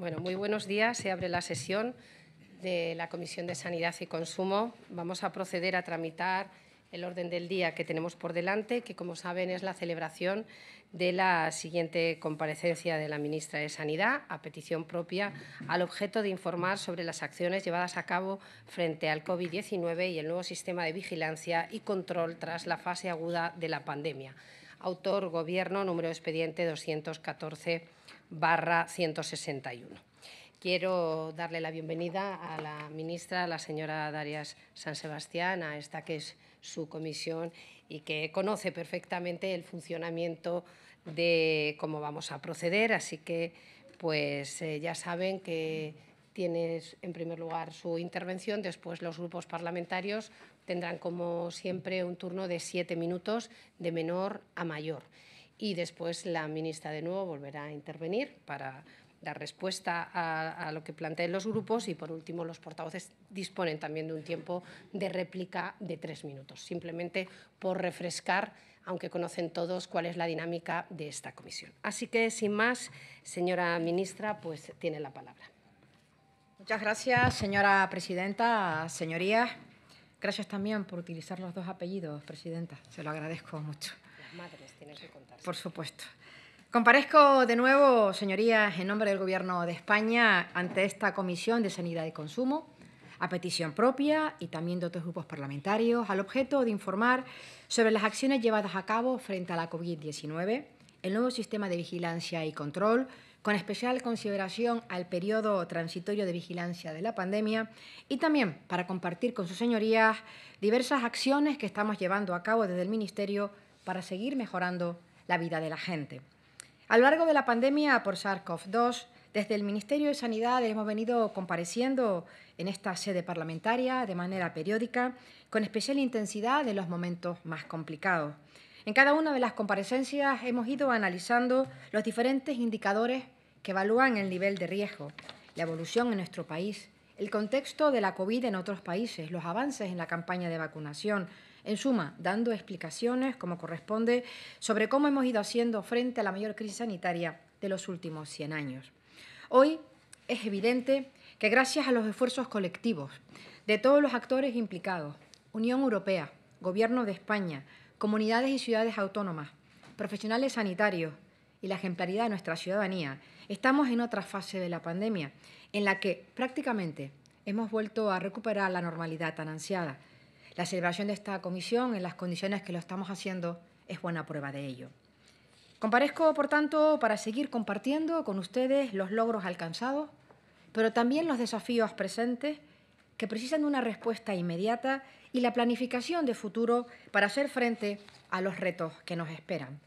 Bueno, muy buenos días. Se abre la sesión de la Comisión de Sanidad y Consumo. Vamos a proceder a tramitar el orden del día que tenemos por delante, que, como saben, es la celebración de la siguiente comparecencia de la ministra de Sanidad, a petición propia, al objeto de informar sobre las acciones llevadas a cabo frente al COVID-19 y el nuevo sistema de vigilancia y control tras la fase aguda de la pandemia. Autor Gobierno, número expediente 214 barra 161. Quiero darle la bienvenida a la ministra, a la señora Darias San Sebastián, a esta que es su comisión y que conoce perfectamente el funcionamiento de cómo vamos a proceder. Así que, pues eh, ya saben que tienes en primer lugar su intervención, después los grupos parlamentarios tendrán como siempre un turno de siete minutos de menor a mayor y después la ministra de nuevo volverá a intervenir para dar respuesta a, lo que planteen los grupos y, por último, los portavoces disponen también de un tiempo de réplica de tres minutos, simplemente por refrescar, aunque conocen todos, cuál es la dinámica de esta comisión. Así que, sin más, señora ministra, pues tiene la palabra. Muchas gracias, señora presidenta, señorías. Gracias también por utilizar los dos apellidos, presidenta. Se lo agradezco mucho. Por supuesto. Comparezco de nuevo, señorías, en nombre del Gobierno de España ante esta Comisión de Sanidad y Consumo, a petición propia y también de otros grupos parlamentarios, al objeto de informar sobre las acciones llevadas a cabo frente a la COVID-19, el nuevo sistema de vigilancia y control, con especial consideración al periodo transitorio de vigilancia de la pandemia y también para compartir con sus señorías diversas acciones que estamos llevando a cabo desde el Ministerio para seguir mejorando la vida de la gente. A lo largo de la pandemia por SARS-CoV-2, desde el Ministerio de Sanidad hemos venido compareciendo en esta sede parlamentaria de manera periódica, con especial intensidad en los momentos más complicados. En cada una de las comparecencias hemos ido analizando los diferentes indicadores que evalúan el nivel de riesgo, la evolución en nuestro país, el contexto de la COVID en otros países, los avances en la campaña de vacunación, en suma, dando explicaciones, como corresponde, sobre cómo hemos ido haciendo frente a la mayor crisis sanitaria de los últimos 100 años. Hoy es evidente que gracias a los esfuerzos colectivos de todos los actores implicados, Unión Europea, Gobierno de España, comunidades y ciudades autónomas, profesionales sanitarios y la ejemplaridad de nuestra ciudadanía, estamos en otra fase de la pandemia en la que prácticamente hemos vuelto a recuperar la normalidad tan ansiada. La celebración de esta comisión en las condiciones que lo estamos haciendo es buena prueba de ello. Comparezco, por tanto, para seguir compartiendo con ustedes los logros alcanzados, pero también los desafíos presentes que precisan una respuesta inmediata y la planificación de futuro para hacer frente a los retos que nos esperan.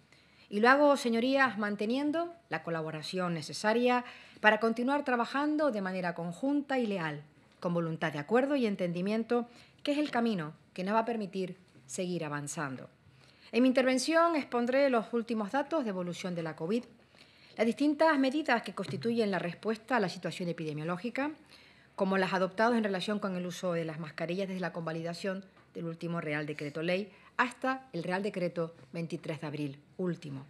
Y lo hago, señorías, manteniendo la colaboración necesaria para continuar trabajando de manera conjunta y leal, con voluntad de acuerdo y entendimiento que es el camino que nos va a permitir seguir avanzando. En mi intervención expondré los últimos datos de evolución de la COVID, las distintas medidas que constituyen la respuesta a la situación epidemiológica, como las adoptadas en relación con el uso de las mascarillas desde la convalidación del último Real Decreto Ley hasta el Real Decreto 23 de abril último.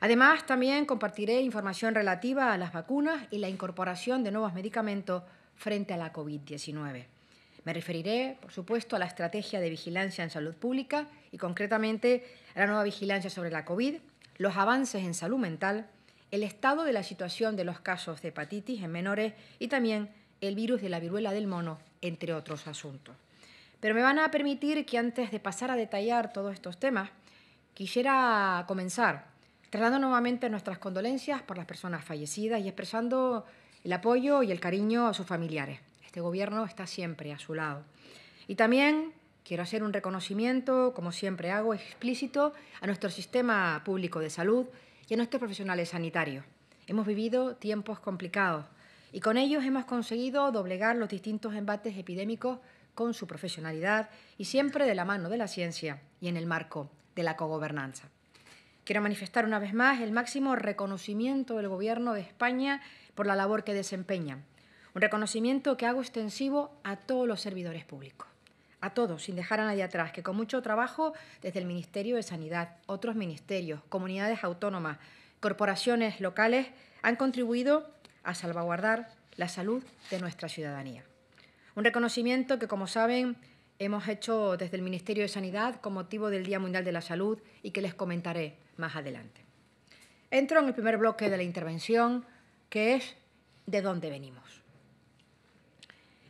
Además, también compartiré información relativa a las vacunas y la incorporación de nuevos medicamentos frente a la COVID-19. Me referiré, por supuesto, a la estrategia de vigilancia en salud pública y concretamente a la nueva vigilancia sobre la COVID, los avances en salud mental, el estado de la situación de los casos de hepatitis en menores y también el virus de la viruela del mono, entre otros asuntos. Pero me van a permitir que antes de pasar a detallar todos estos temas, quisiera comenzar trasladando nuevamente nuestras condolencias por las personas fallecidas y expresando el apoyo y el cariño a sus familiares. Este gobierno está siempre a su lado. Y también quiero hacer un reconocimiento, como siempre hago, explícito a nuestro sistema público de salud y a nuestros profesionales sanitarios. Hemos vivido tiempos complicados y con ellos hemos conseguido doblegar los distintos embates epidémicos con su profesionalidad y siempre de la mano de la ciencia y en el marco de la cogobernanza. Quiero manifestar una vez más el máximo reconocimiento del Gobierno de España por la labor que desempeña. Un reconocimiento que hago extensivo a todos los servidores públicos, a todos, sin dejar a nadie atrás, que con mucho trabajo desde el Ministerio de Sanidad, otros ministerios, comunidades autónomas, corporaciones locales, han contribuido a salvaguardar la salud de nuestra ciudadanía. Un reconocimiento que, como saben, hemos hecho desde el Ministerio de Sanidad con motivo del Día Mundial de la Salud y que les comentaré más adelante. Entro en el primer bloque de la intervención, que es de dónde venimos.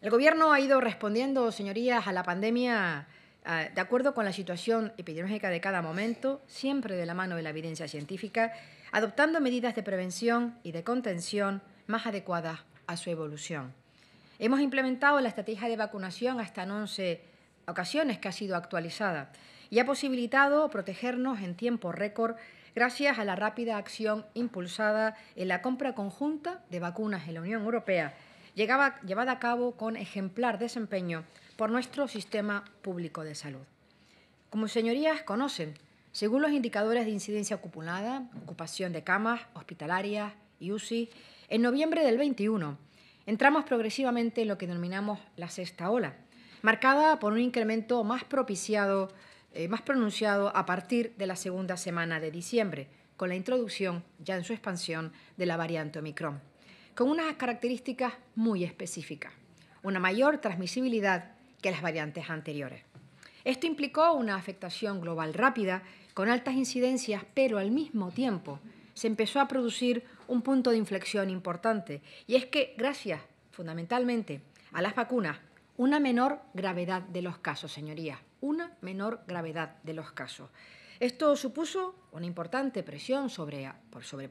El gobierno ha ido respondiendo, señorías, a la pandemia ah, de acuerdo con la situación epidemiológica de cada momento, siempre de la mano de la evidencia científica, adoptando medidas de prevención y de contención más adecuadas a su evolución. Hemos implementado la estrategia de vacunación hasta en 11 ocasiones que ha sido actualizada y ha posibilitado protegernos en tiempo récord gracias a la rápida acción impulsada en la compra conjunta de vacunas en la Unión Europea llegaba, llevada a cabo con ejemplar desempeño por nuestro sistema público de salud. Como señorías conocen, según los indicadores de incidencia acumulada, ocupación de camas hospitalarias y UCI, en noviembre del 21 entramos progresivamente en lo que denominamos la sexta ola, marcada por un incremento más propiciado, eh, más pronunciado a partir de la segunda semana de diciembre, con la introducción, ya en su expansión, de la variante Omicron con unas características muy específicas, una mayor transmisibilidad que las variantes anteriores. Esto implicó una afectación global rápida, con altas incidencias, pero al mismo tiempo se empezó a producir un punto de inflexión importante, y es que gracias fundamentalmente a las vacunas, una menor gravedad de los casos, señorías, una menor gravedad de los casos. Esto supuso una importante presión sobre,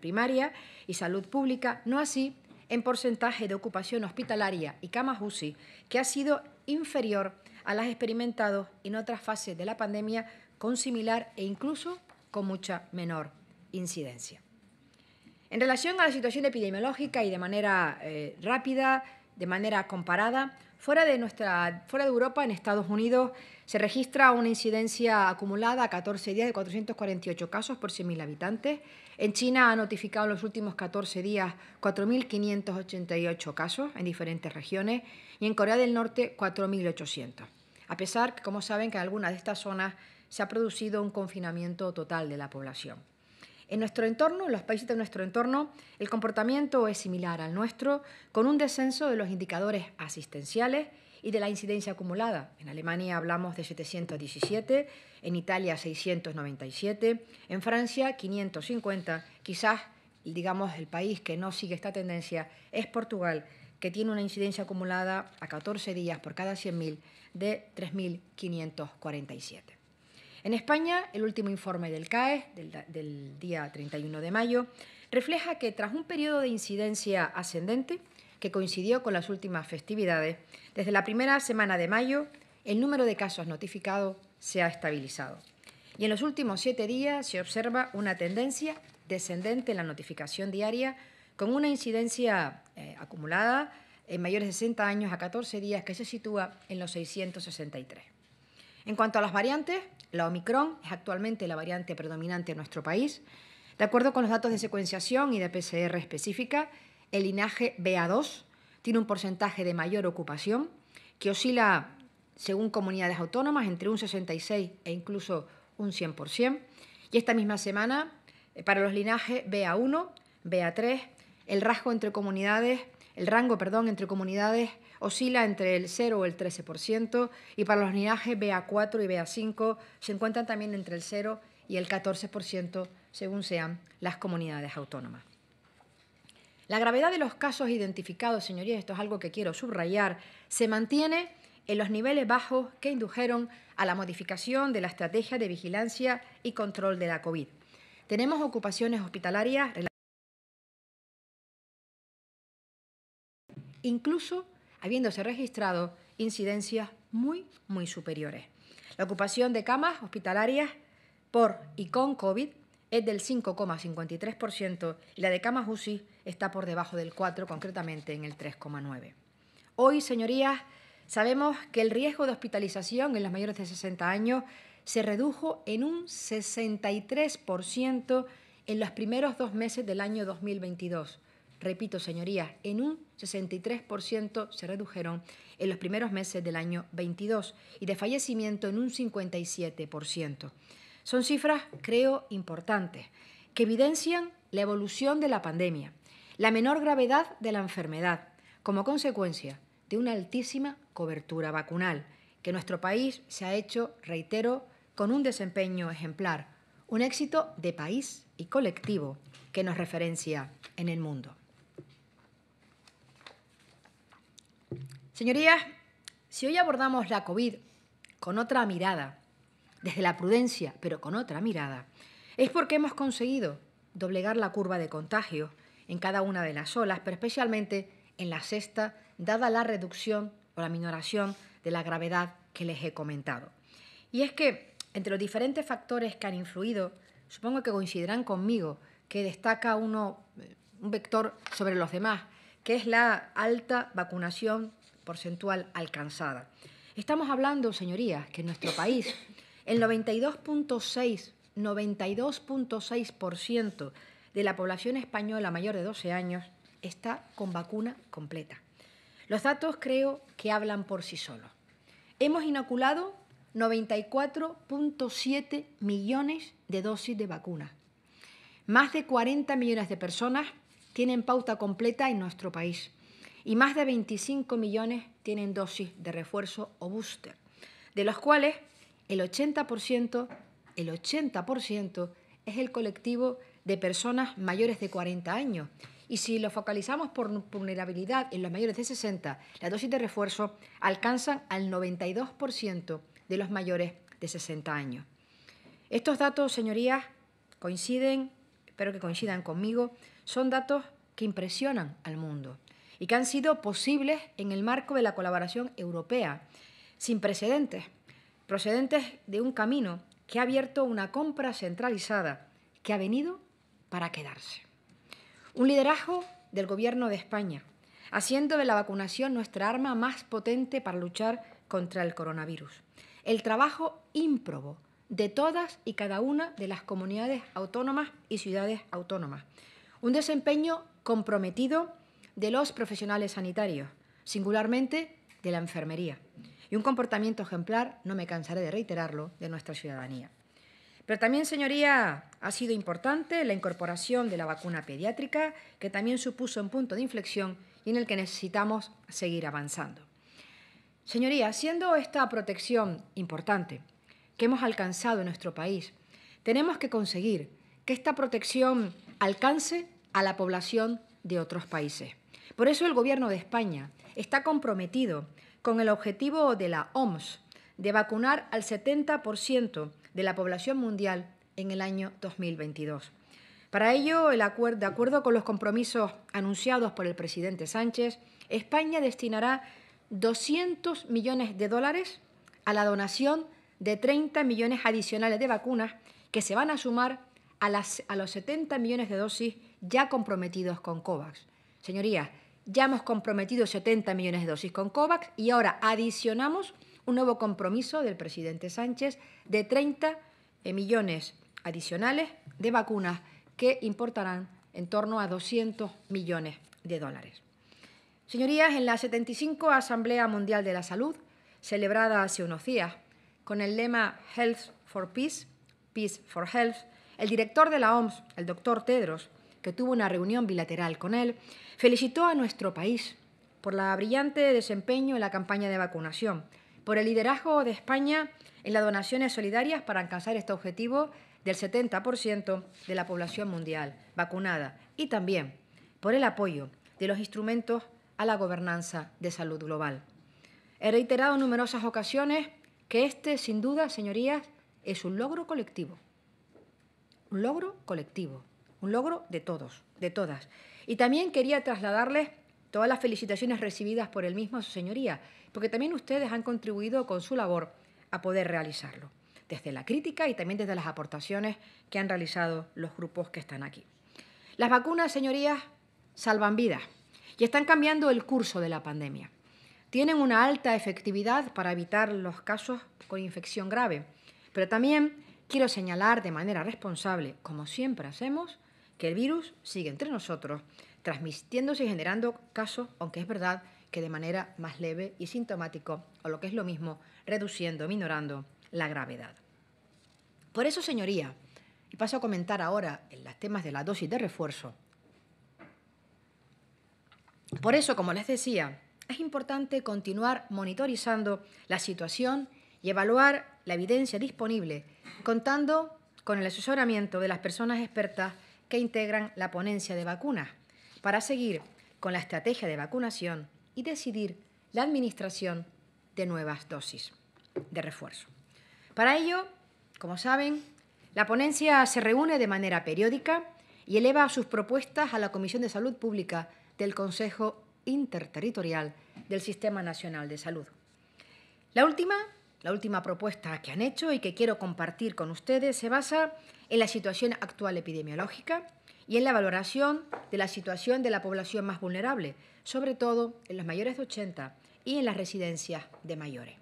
primaria y salud pública, no así en porcentaje de ocupación hospitalaria y camas UCI, que ha sido inferior a las experimentadas en otras fases de la pandemia con similar e incluso con mucha menor incidencia. En relación a la situación epidemiológica y de manera eh, rápida, de manera comparada, fuera de, nuestra, fuera de Europa, en Estados Unidos, se registra una incidencia acumulada a 14 días de 448 casos por 100.000 habitantes. En China ha notificado en los últimos 14 días 4.588 casos en diferentes regiones y en Corea del Norte 4.800. A pesar que, como saben, que en algunas de estas zonas se ha producido un confinamiento total de la población. En nuestro entorno, en los países de nuestro entorno, el comportamiento es similar al nuestro, con un descenso de los indicadores asistenciales y de la incidencia acumulada. En Alemania hablamos de 717, en Italia 697, en Francia 550. Quizás, digamos, el país que no sigue esta tendencia es Portugal, que tiene una incidencia acumulada a 14 días por cada 100.000 de 3.547. En España, el último informe del CAES, del, del día 31 de mayo, refleja que tras un periodo de incidencia ascendente, que coincidió con las últimas festividades, desde la primera semana de mayo el número de casos notificados se ha estabilizado. Y en los últimos siete días se observa una tendencia descendente en la notificación diaria, con una incidencia eh, acumulada en mayores de 60 años a 14 días que se sitúa en los 663. En cuanto a las variantes, la Omicron es actualmente la variante predominante en nuestro país. De acuerdo con los datos de secuenciación y de PCR específica, el linaje BA2 tiene un porcentaje de mayor ocupación que oscila, según comunidades autónomas, entre un 66 e incluso un 100%. Y esta misma semana, eh, para los linajes BA1, BA3, el rasgo entre comunidades, el rango, perdón, entre comunidades oscila entre el 0 o el 13% y para los linajes BA4 y BA5 se encuentran también entre el 0 y el 14% según sean las comunidades autónomas. La gravedad de los casos identificados, señorías, esto es algo que quiero subrayar, se mantiene en los niveles bajos que indujeron a la modificación de la estrategia de vigilancia y control de la COVID. Tenemos ocupaciones hospitalarias incluso habiéndose registrado incidencias muy, muy superiores. La ocupación de camas hospitalarias por y con COVID es del 5,53% y la de camas está por debajo del 4, concretamente en el 3,9. Hoy, señorías, sabemos que el riesgo de hospitalización en los mayores de 60 años se redujo en un 63% en los primeros dos meses del año 2022. Repito, señorías, en un 63% se redujeron en los primeros meses del año 22 y de fallecimiento en un 57%. Son cifras, creo, importantes, que evidencian la evolución de la pandemia, la menor gravedad de la enfermedad, como consecuencia de una altísima cobertura vacunal, que nuestro país se ha hecho, reitero, con un desempeño ejemplar, un éxito de país y colectivo que nos referencia en el mundo. Señorías, si hoy abordamos la COVID con otra mirada, desde la prudencia, pero con otra mirada, es porque hemos conseguido doblegar la curva de contagio en cada una de las olas, pero especialmente en la sexta, dada la reducción o la minoración de la gravedad que les he comentado. Y es que entre los diferentes factores que han influido, supongo que coincidirán conmigo que destaca uno, eh, un vector sobre los demás, que es la alta vacunación porcentual alcanzada. Estamos hablando, señorías, que en nuestro país el 92.6, 92.6% de la población española mayor de 12 años está con vacuna completa. Los datos creo que hablan por sí solos. Hemos inoculado 94.7 millones de dosis de vacuna. Más de 40 millones de personas tienen pauta completa en nuestro país y más de 25 millones tienen dosis de refuerzo o booster, de los cuales el 80%, el 80% es el colectivo de personas mayores de 40 años. Y si lo focalizamos por vulnerabilidad en los mayores de 60, las dosis de refuerzo alcanzan al 92% de los mayores de 60 años. Estos datos, señorías, coinciden, espero que coincidan conmigo, son datos que impresionan al mundo y que han sido posibles en el marco de la colaboración europea, sin precedentes, procedentes de un camino que ha abierto una compra centralizada que ha venido para quedarse. Un liderazgo del Gobierno de España, haciendo de la vacunación nuestra arma más potente para luchar contra el coronavirus. El trabajo ímprobo de todas y cada una de las comunidades autónomas y ciudades autónomas. Un desempeño comprometido de los profesionales sanitarios, singularmente de la enfermería y un comportamiento ejemplar, no me cansaré de reiterarlo, de nuestra ciudadanía. Pero también, señoría, ha sido importante la incorporación de la vacuna pediátrica, que también supuso un punto de inflexión y en el que necesitamos seguir avanzando. Señoría, siendo esta protección importante que hemos alcanzado en nuestro país, tenemos que conseguir que esta protección alcance a la población de otros países. Por eso el Gobierno de España está comprometido con el objetivo de la OMS de vacunar al 70% de la población mundial en el año 2022. Para ello, de acuerdo con los compromisos anunciados por el presidente Sánchez, España destinará 200 millones de dólares a la donación de 30 millones adicionales de vacunas que se van a sumar a, a los 70 millones de dosis ya comprometidos con COVAX. Señorías, ya hemos comprometido 70 millones de dosis con COVAX y ahora adicionamos un nuevo compromiso del presidente Sánchez de 30 eh, millones adicionales de vacunas que importarán en torno a 200 millones de dólares. Señorías, en la 75 Asamblea Mundial de la Salud, celebrada hace unos días, con el lema Health for Peace, Peace for Health, el director de la OMS, el doctor Tedros, que tuvo una reunión bilateral con él, felicitó a nuestro país por la brillante desempeño en la campaña de vacunación, por el liderazgo de España en las donaciones solidarias para alcanzar este objetivo del 70% de la población mundial vacunada y también por el apoyo de los instrumentos a la gobernanza de salud global. He reiterado en numerosas ocasiones que este, sin duda, señorías, es un logro colectivo. Un logro colectivo un logro de todos, de todas. Y también quería trasladarles todas las felicitaciones recibidas por el mismo a su señoría, porque también ustedes han contribuido con su labor a poder realizarlo, desde la crítica y también desde las aportaciones que han realizado los grupos que están aquí. Las vacunas, señorías, salvan vidas y están cambiando el curso de la pandemia. Tienen una alta efectividad para evitar los casos con infección grave, pero también quiero señalar de manera responsable, como siempre hacemos, que el virus sigue entre nosotros, transmitiéndose y generando casos, aunque es verdad que de manera más leve y sintomático, o lo que es lo mismo, reduciendo, minorando la gravedad. Por eso, señoría, y paso a comentar ahora en los temas de la dosis de refuerzo, por eso, como les decía, es importante continuar monitorizando la situación y evaluar la evidencia disponible, contando con el asesoramiento de las personas expertas que integran la ponencia de vacunas, para seguir con la estrategia de vacunación y decidir la administración de nuevas dosis de refuerzo. Para ello, como saben, la ponencia se reúne de manera periódica y eleva sus propuestas a la Comisión de Salud Pública del Consejo Interterritorial del Sistema Nacional de Salud. La última, la última propuesta que han hecho y que quiero compartir con ustedes se basa en la situación actual epidemiológica y en la valoración de la situación de la población más vulnerable, sobre todo en los mayores de 80 y en las residencias de mayores.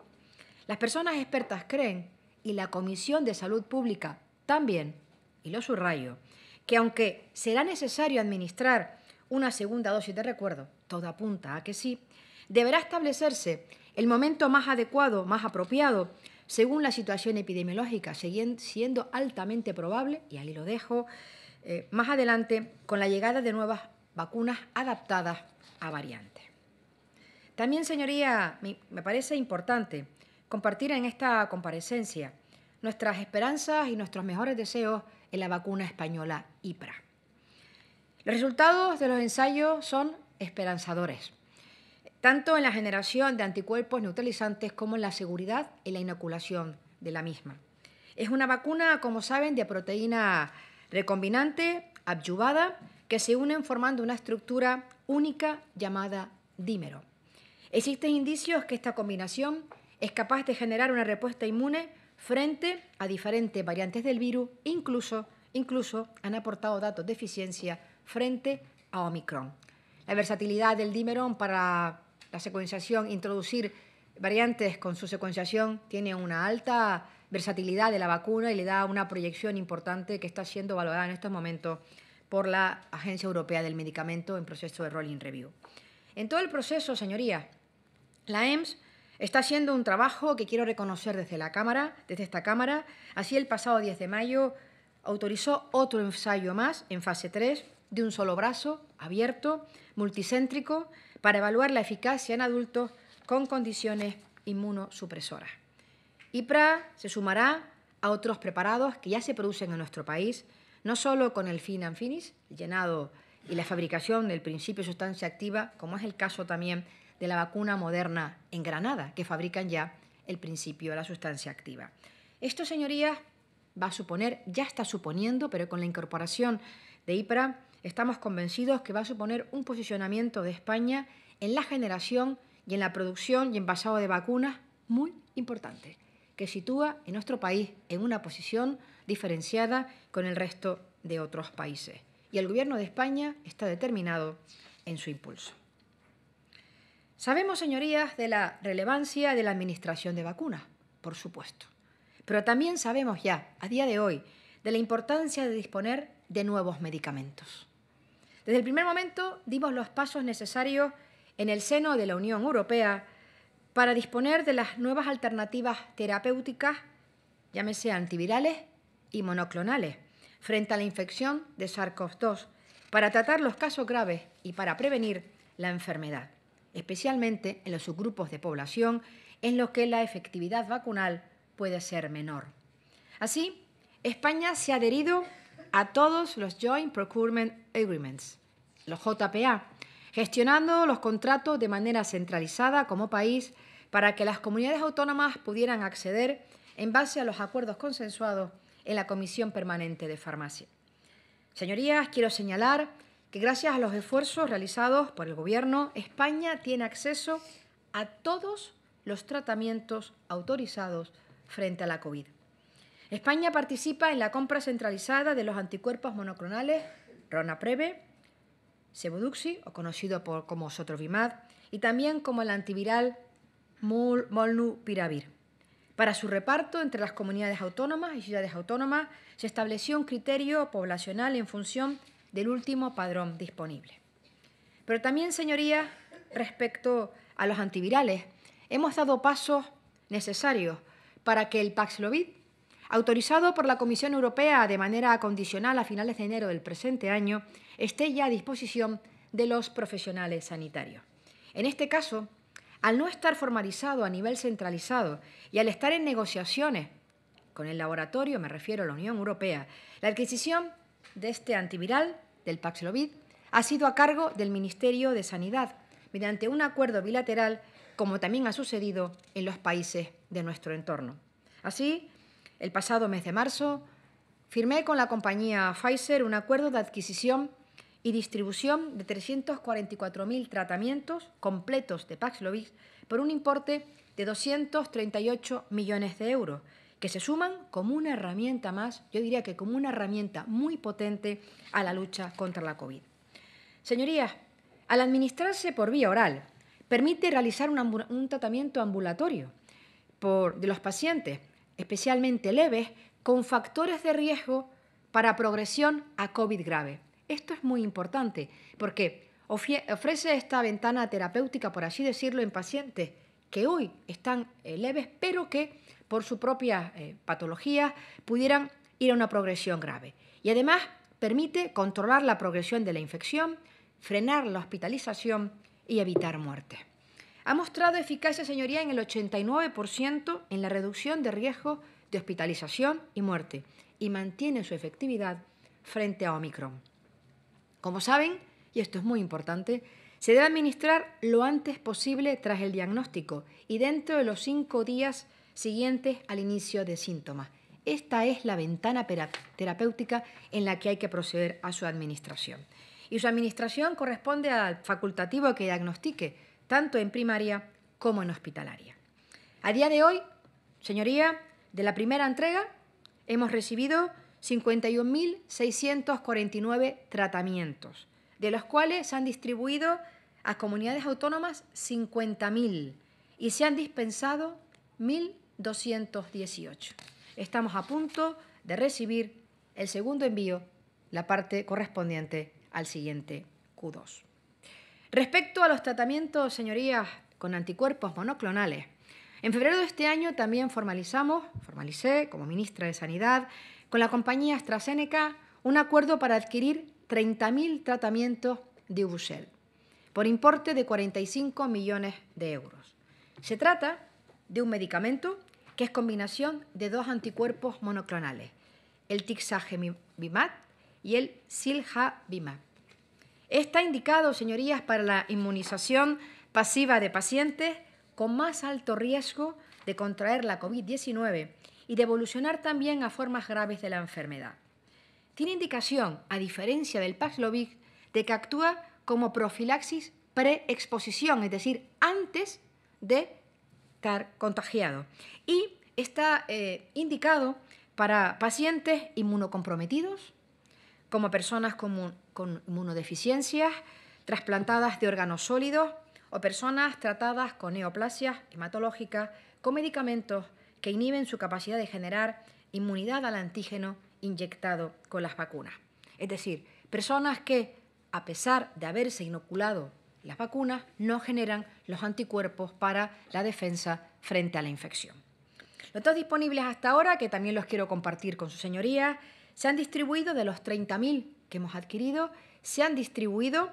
Las personas expertas creen, y la Comisión de Salud Pública también, y lo subrayo, que aunque será necesario administrar una segunda dosis de recuerdo, todo apunta a que sí, deberá establecerse el momento más adecuado, más apropiado según la situación epidemiológica, siguen siendo altamente probable, y ahí lo dejo, eh, más adelante con la llegada de nuevas vacunas adaptadas a variantes. También, señoría, me parece importante compartir en esta comparecencia nuestras esperanzas y nuestros mejores deseos en la vacuna española IPRA. Los resultados de los ensayos son esperanzadores tanto en la generación de anticuerpos neutralizantes como en la seguridad y la inoculación de la misma. Es una vacuna, como saben, de proteína recombinante, abyuvada, que se unen formando una estructura única llamada dímero. Existen indicios que esta combinación es capaz de generar una respuesta inmune frente a diferentes variantes del virus, incluso, incluso han aportado datos de eficiencia frente a Omicron. La versatilidad del dímero para la secuenciación, introducir variantes con su secuenciación, tiene una alta versatilidad de la vacuna y le da una proyección importante que está siendo valorada en estos momentos por la Agencia Europea del Medicamento en proceso de rolling review. En todo el proceso, señoría la EMS está haciendo un trabajo que quiero reconocer desde la Cámara, desde esta Cámara. Así el pasado 10 de mayo autorizó otro ensayo más en fase 3 de un solo brazo, abierto, multicéntrico, para evaluar la eficacia en adultos con condiciones inmunosupresoras. IPRA se sumará a otros preparados que ya se producen en nuestro país, no solo con el fin and llenado y la fabricación del principio sustancia activa, como es el caso también de la vacuna moderna en Granada, que fabrican ya el principio de la sustancia activa. Esto, señorías, va a suponer, ya está suponiendo, pero con la incorporación de IPRA, estamos convencidos que va a suponer un posicionamiento de España en la generación y en la producción y envasado de vacunas muy importante, que sitúa en nuestro país en una posición diferenciada con el resto de otros países. Y el Gobierno de España está determinado en su impulso. Sabemos, señorías, de la relevancia de la administración de vacunas, por supuesto, pero también sabemos ya, a día de hoy, de la importancia de disponer de nuevos medicamentos. Desde el primer momento dimos los pasos necesarios en el seno de la Unión Europea para disponer de las nuevas alternativas terapéuticas, llámese antivirales y monoclonales, frente a la infección de SARS-CoV-2, para tratar los casos graves y para prevenir la enfermedad, especialmente en los subgrupos de población en los que la efectividad vacunal puede ser menor. Así, España se ha adherido a todos los Joint Procurement Agreements, los JPA, gestionando los contratos de manera centralizada como país para que las comunidades autónomas pudieran acceder en base a los acuerdos consensuados en la Comisión Permanente de Farmacia. Señorías, quiero señalar que gracias a los esfuerzos realizados por el Gobierno, España tiene acceso a todos los tratamientos autorizados frente a la COVID. España participa en la compra centralizada de los anticuerpos monoclonales Ronapreve, Sebuduxi, o conocido por, como Sotrovimab, y también como el antiviral Molnupiravir. Para su reparto entre las comunidades autónomas y ciudades autónomas se estableció un criterio poblacional en función del último padrón disponible. Pero también, señorías, respecto a los antivirales, hemos dado pasos necesarios para que el Paxlovid autorizado por la Comisión Europea de manera condicional a finales de enero del presente año, esté ya a disposición de los profesionales sanitarios. En este caso, al no estar formalizado a nivel centralizado y al estar en negociaciones con el laboratorio, me refiero a la Unión Europea, la adquisición de este antiviral, del Paxlovid, ha sido a cargo del Ministerio de Sanidad, mediante un acuerdo bilateral, como también ha sucedido en los países de nuestro entorno. Así, el pasado mes de marzo firmé con la compañía Pfizer un acuerdo de adquisición y distribución de 344.000 tratamientos completos de Paxlovid por un importe de 238 millones de euros, que se suman como una herramienta más, yo diría que como una herramienta muy potente a la lucha contra la COVID. Señorías, al administrarse por vía oral, permite realizar un, tratamiento ambulatorio de los pacientes especialmente leves, con factores de riesgo para progresión a COVID grave. Esto es muy importante porque ofrece esta ventana terapéutica, por así decirlo, en pacientes que hoy están eh, leves, pero que por su propia eh, patología pudieran ir a una progresión grave. Y además permite controlar la progresión de la infección, frenar la hospitalización y evitar muerte ha mostrado eficacia, señoría, en el 89% en la reducción de riesgo de hospitalización y muerte y mantiene su efectividad frente a Omicron. Como saben, y esto es muy importante, se debe administrar lo antes posible tras el diagnóstico y dentro de los cinco días siguientes al inicio de síntomas. Esta es la ventana terapéutica en la que hay que proceder a su administración. Y su administración corresponde al facultativo que diagnostique tanto en primaria como en hospitalaria. A día de hoy, señoría, de la primera entrega hemos recibido 51.649 tratamientos, de los cuales se han distribuido a comunidades autónomas 50.000 y se han dispensado 1.218. Estamos a punto de recibir el segundo envío, la parte correspondiente al siguiente Q2. Respecto a los tratamientos, señorías, con anticuerpos monoclonales, en febrero de este año también formalizamos, formalicé como ministra de Sanidad, con la compañía AstraZeneca un acuerdo para adquirir 30.000 tratamientos de Ubusel por importe de 45 millones de euros. Se trata de un medicamento que es combinación de dos anticuerpos monoclonales, el Tixagemimab y el Silhabimab. Está indicado, señorías, para la inmunización pasiva de pacientes con más alto riesgo de contraer la COVID-19 y de evolucionar también a formas graves de la enfermedad. Tiene indicación, a diferencia del Paxlovid, de que actúa como profilaxis preexposición, es decir, antes de estar contagiado. Y está eh, indicado para pacientes inmunocomprometidos, como personas con, con inmunodeficiencias, trasplantadas de órganos sólidos o personas tratadas con neoplasias hematológicas con medicamentos que inhiben su capacidad de generar inmunidad al antígeno inyectado con las vacunas. Es decir, personas que, a pesar de haberse inoculado las vacunas, no generan los anticuerpos para la defensa frente a la infección. Los dos disponibles hasta ahora, que también los quiero compartir con su señoría, se han distribuido de los 30.000 que hemos adquirido, se han distribuido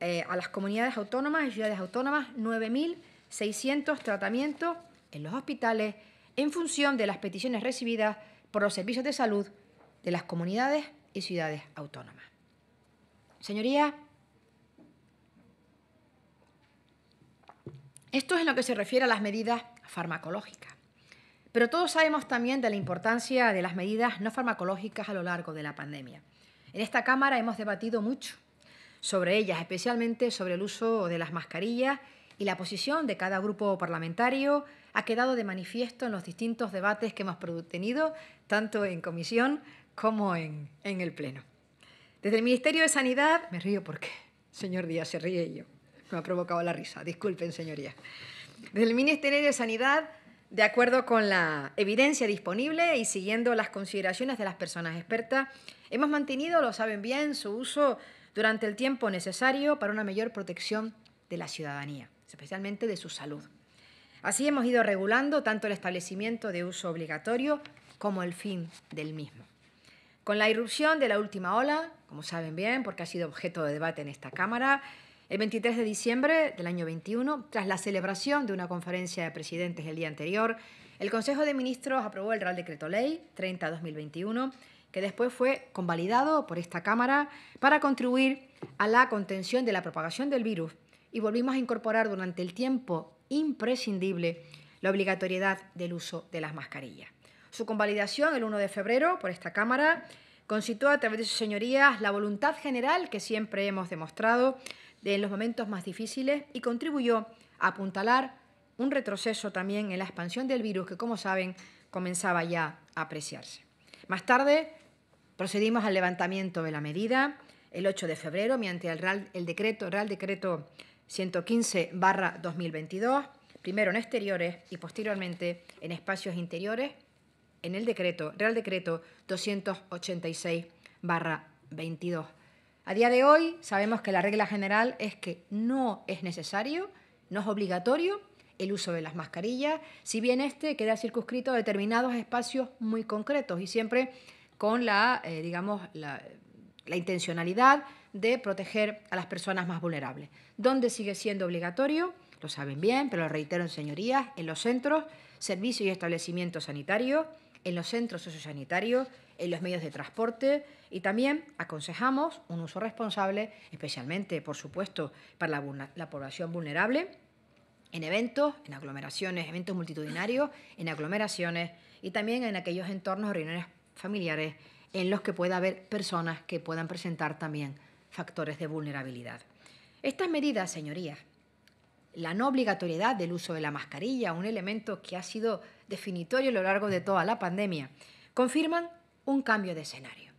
eh, a las comunidades autónomas y ciudades autónomas 9.600 tratamientos en los hospitales en función de las peticiones recibidas por los servicios de salud de las comunidades y ciudades autónomas. Señoría, esto es en lo que se refiere a las medidas farmacológicas. Pero todos sabemos también de la importancia de las medidas no farmacológicas a lo largo de la pandemia. En esta Cámara hemos debatido mucho sobre ellas, especialmente sobre el uso de las mascarillas y la posición de cada grupo parlamentario ha quedado de manifiesto en los distintos debates que hemos tenido, tanto en comisión como en, el Pleno. Desde el Ministerio de Sanidad, me río porque, señor Díaz, se ríe yo, me ha provocado la risa, disculpen, señorías. Desde el Ministerio de Sanidad de acuerdo con la evidencia disponible y siguiendo las consideraciones de las personas expertas, hemos mantenido, lo saben bien, su uso durante el tiempo necesario para una mayor protección de la ciudadanía, especialmente de su salud. Así hemos ido regulando tanto el establecimiento de uso obligatorio como el fin del mismo. Con la irrupción de la última ola, como saben bien, porque ha sido objeto de debate en esta Cámara, el 23 de diciembre del año 21, tras la celebración de una conferencia de presidentes el día anterior, el Consejo de Ministros aprobó el Real Decreto Ley 30-2021, que después fue convalidado por esta Cámara para contribuir a la contención de la propagación del virus y volvimos a incorporar durante el tiempo imprescindible la obligatoriedad del uso de las mascarillas. Su convalidación el 1 de febrero por esta Cámara constituyó a través de sus señorías la voluntad general que siempre hemos demostrado en los momentos más difíciles y contribuyó a apuntalar un retroceso también en la expansión del virus que, como saben, comenzaba ya a apreciarse. Más tarde procedimos al levantamiento de la medida el 8 de febrero mediante el, Real, el decreto, Real Decreto 115-2022, primero en exteriores y posteriormente en espacios interiores, en el decreto, Real Decreto 286-22. A día de hoy sabemos que la regla general es que no es necesario, no es obligatorio el uso de las mascarillas, si bien este queda circunscrito a determinados espacios muy concretos y siempre con la, eh, digamos, la, la intencionalidad de proteger a las personas más vulnerables. ¿Dónde sigue siendo obligatorio? Lo saben bien, pero lo reitero, señorías, en los centros servicios y establecimientos sanitarios, en los centros sociosanitarios, en los medios de transporte y también aconsejamos un uso responsable, especialmente, por supuesto, para la, población vulnerable, en eventos, en aglomeraciones, eventos multitudinarios, en aglomeraciones y también en aquellos entornos reuniones familiares en los que pueda haber personas que puedan presentar también factores de vulnerabilidad. Estas medidas, señorías, la no obligatoriedad del uso de la mascarilla, un elemento que ha sido definitorio a lo largo de toda la pandemia, confirman un cambio de escenario.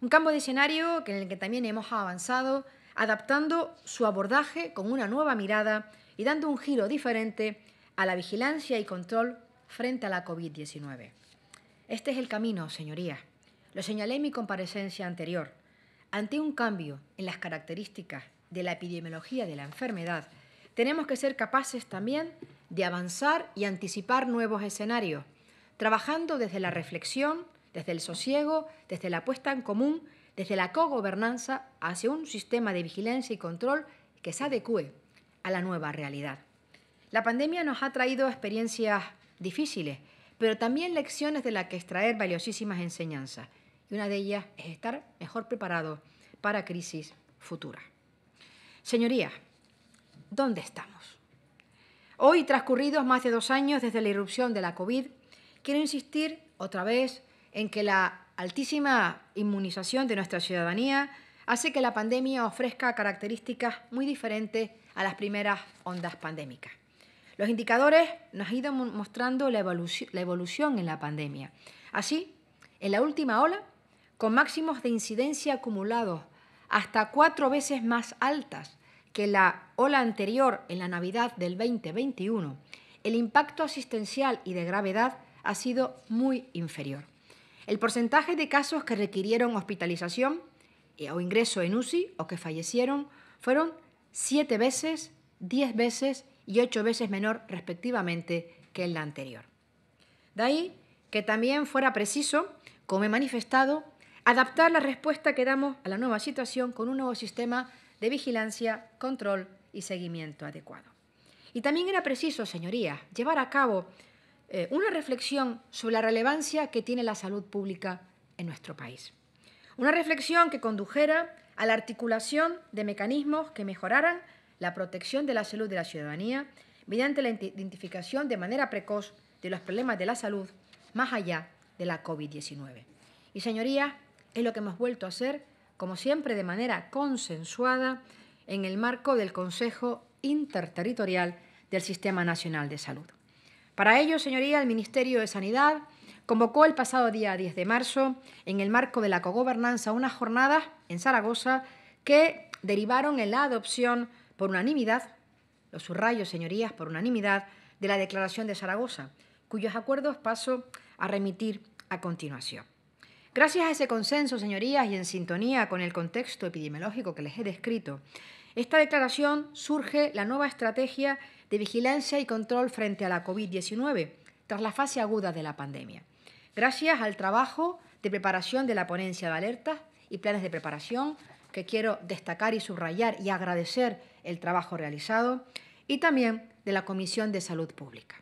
Un cambio de escenario en el que también hemos avanzado, adaptando su abordaje con una nueva mirada y dando un giro diferente a la vigilancia y control frente a la COVID-19. Este es el camino, señorías. Lo señalé en mi comparecencia anterior. Ante un cambio en las características de la epidemiología de la enfermedad, tenemos que ser capaces también de avanzar y anticipar nuevos escenarios, trabajando desde la reflexión, desde el sosiego, desde la puesta en común, desde la cogobernanza hacia un sistema de vigilancia y control que se adecue a la nueva realidad. La pandemia nos ha traído experiencias difíciles, pero también lecciones de las que extraer valiosísimas enseñanzas. Y una de ellas es estar mejor preparado para crisis futuras. Señorías, dónde estamos. Hoy, transcurridos más de dos años desde la irrupción de la COVID, quiero insistir otra vez en que la altísima inmunización de nuestra ciudadanía hace que la pandemia ofrezca características muy diferentes a las primeras ondas pandémicas. Los indicadores nos han ido mostrando la, la evolución en la pandemia. Así, en la última ola, con máximos de incidencia acumulados hasta cuatro veces más altas que la ola anterior en la Navidad del 2021, el impacto asistencial y de gravedad ha sido muy inferior. El porcentaje de casos que requirieron hospitalización eh, o ingreso en UCI o que fallecieron fueron siete veces, diez veces y ocho veces menor respectivamente que en la anterior. De ahí que también fuera preciso, como he manifestado, adaptar la respuesta que damos a la nueva situación con un nuevo sistema de vigilancia, control y seguimiento adecuado. Y también era preciso, señorías, llevar a cabo eh, una reflexión sobre la relevancia que tiene la salud pública en nuestro país. Una reflexión que condujera a la articulación de mecanismos que mejoraran la protección de la salud de la ciudadanía mediante la identificación de manera precoz de los problemas de la salud más allá de la COVID-19. Y señorías, es lo que hemos vuelto a hacer como siempre de manera consensuada, en el marco del Consejo Interterritorial del Sistema Nacional de Salud. Para ello, señoría, el Ministerio de Sanidad convocó el pasado día 10 de marzo, en el marco de la cogobernanza, unas jornadas en Zaragoza que derivaron en la adopción por unanimidad, lo subrayo, señorías, por unanimidad, de la Declaración de Zaragoza, cuyos acuerdos paso a remitir a continuación. Gracias a ese consenso, señorías, y en sintonía con el contexto epidemiológico que les he descrito, esta declaración surge la nueva estrategia de vigilancia y control frente a la COVID-19 tras la fase aguda de la pandemia. Gracias al trabajo de preparación de la ponencia de alertas y planes de preparación, que quiero destacar y subrayar y agradecer el trabajo realizado, y también de la Comisión de Salud Pública.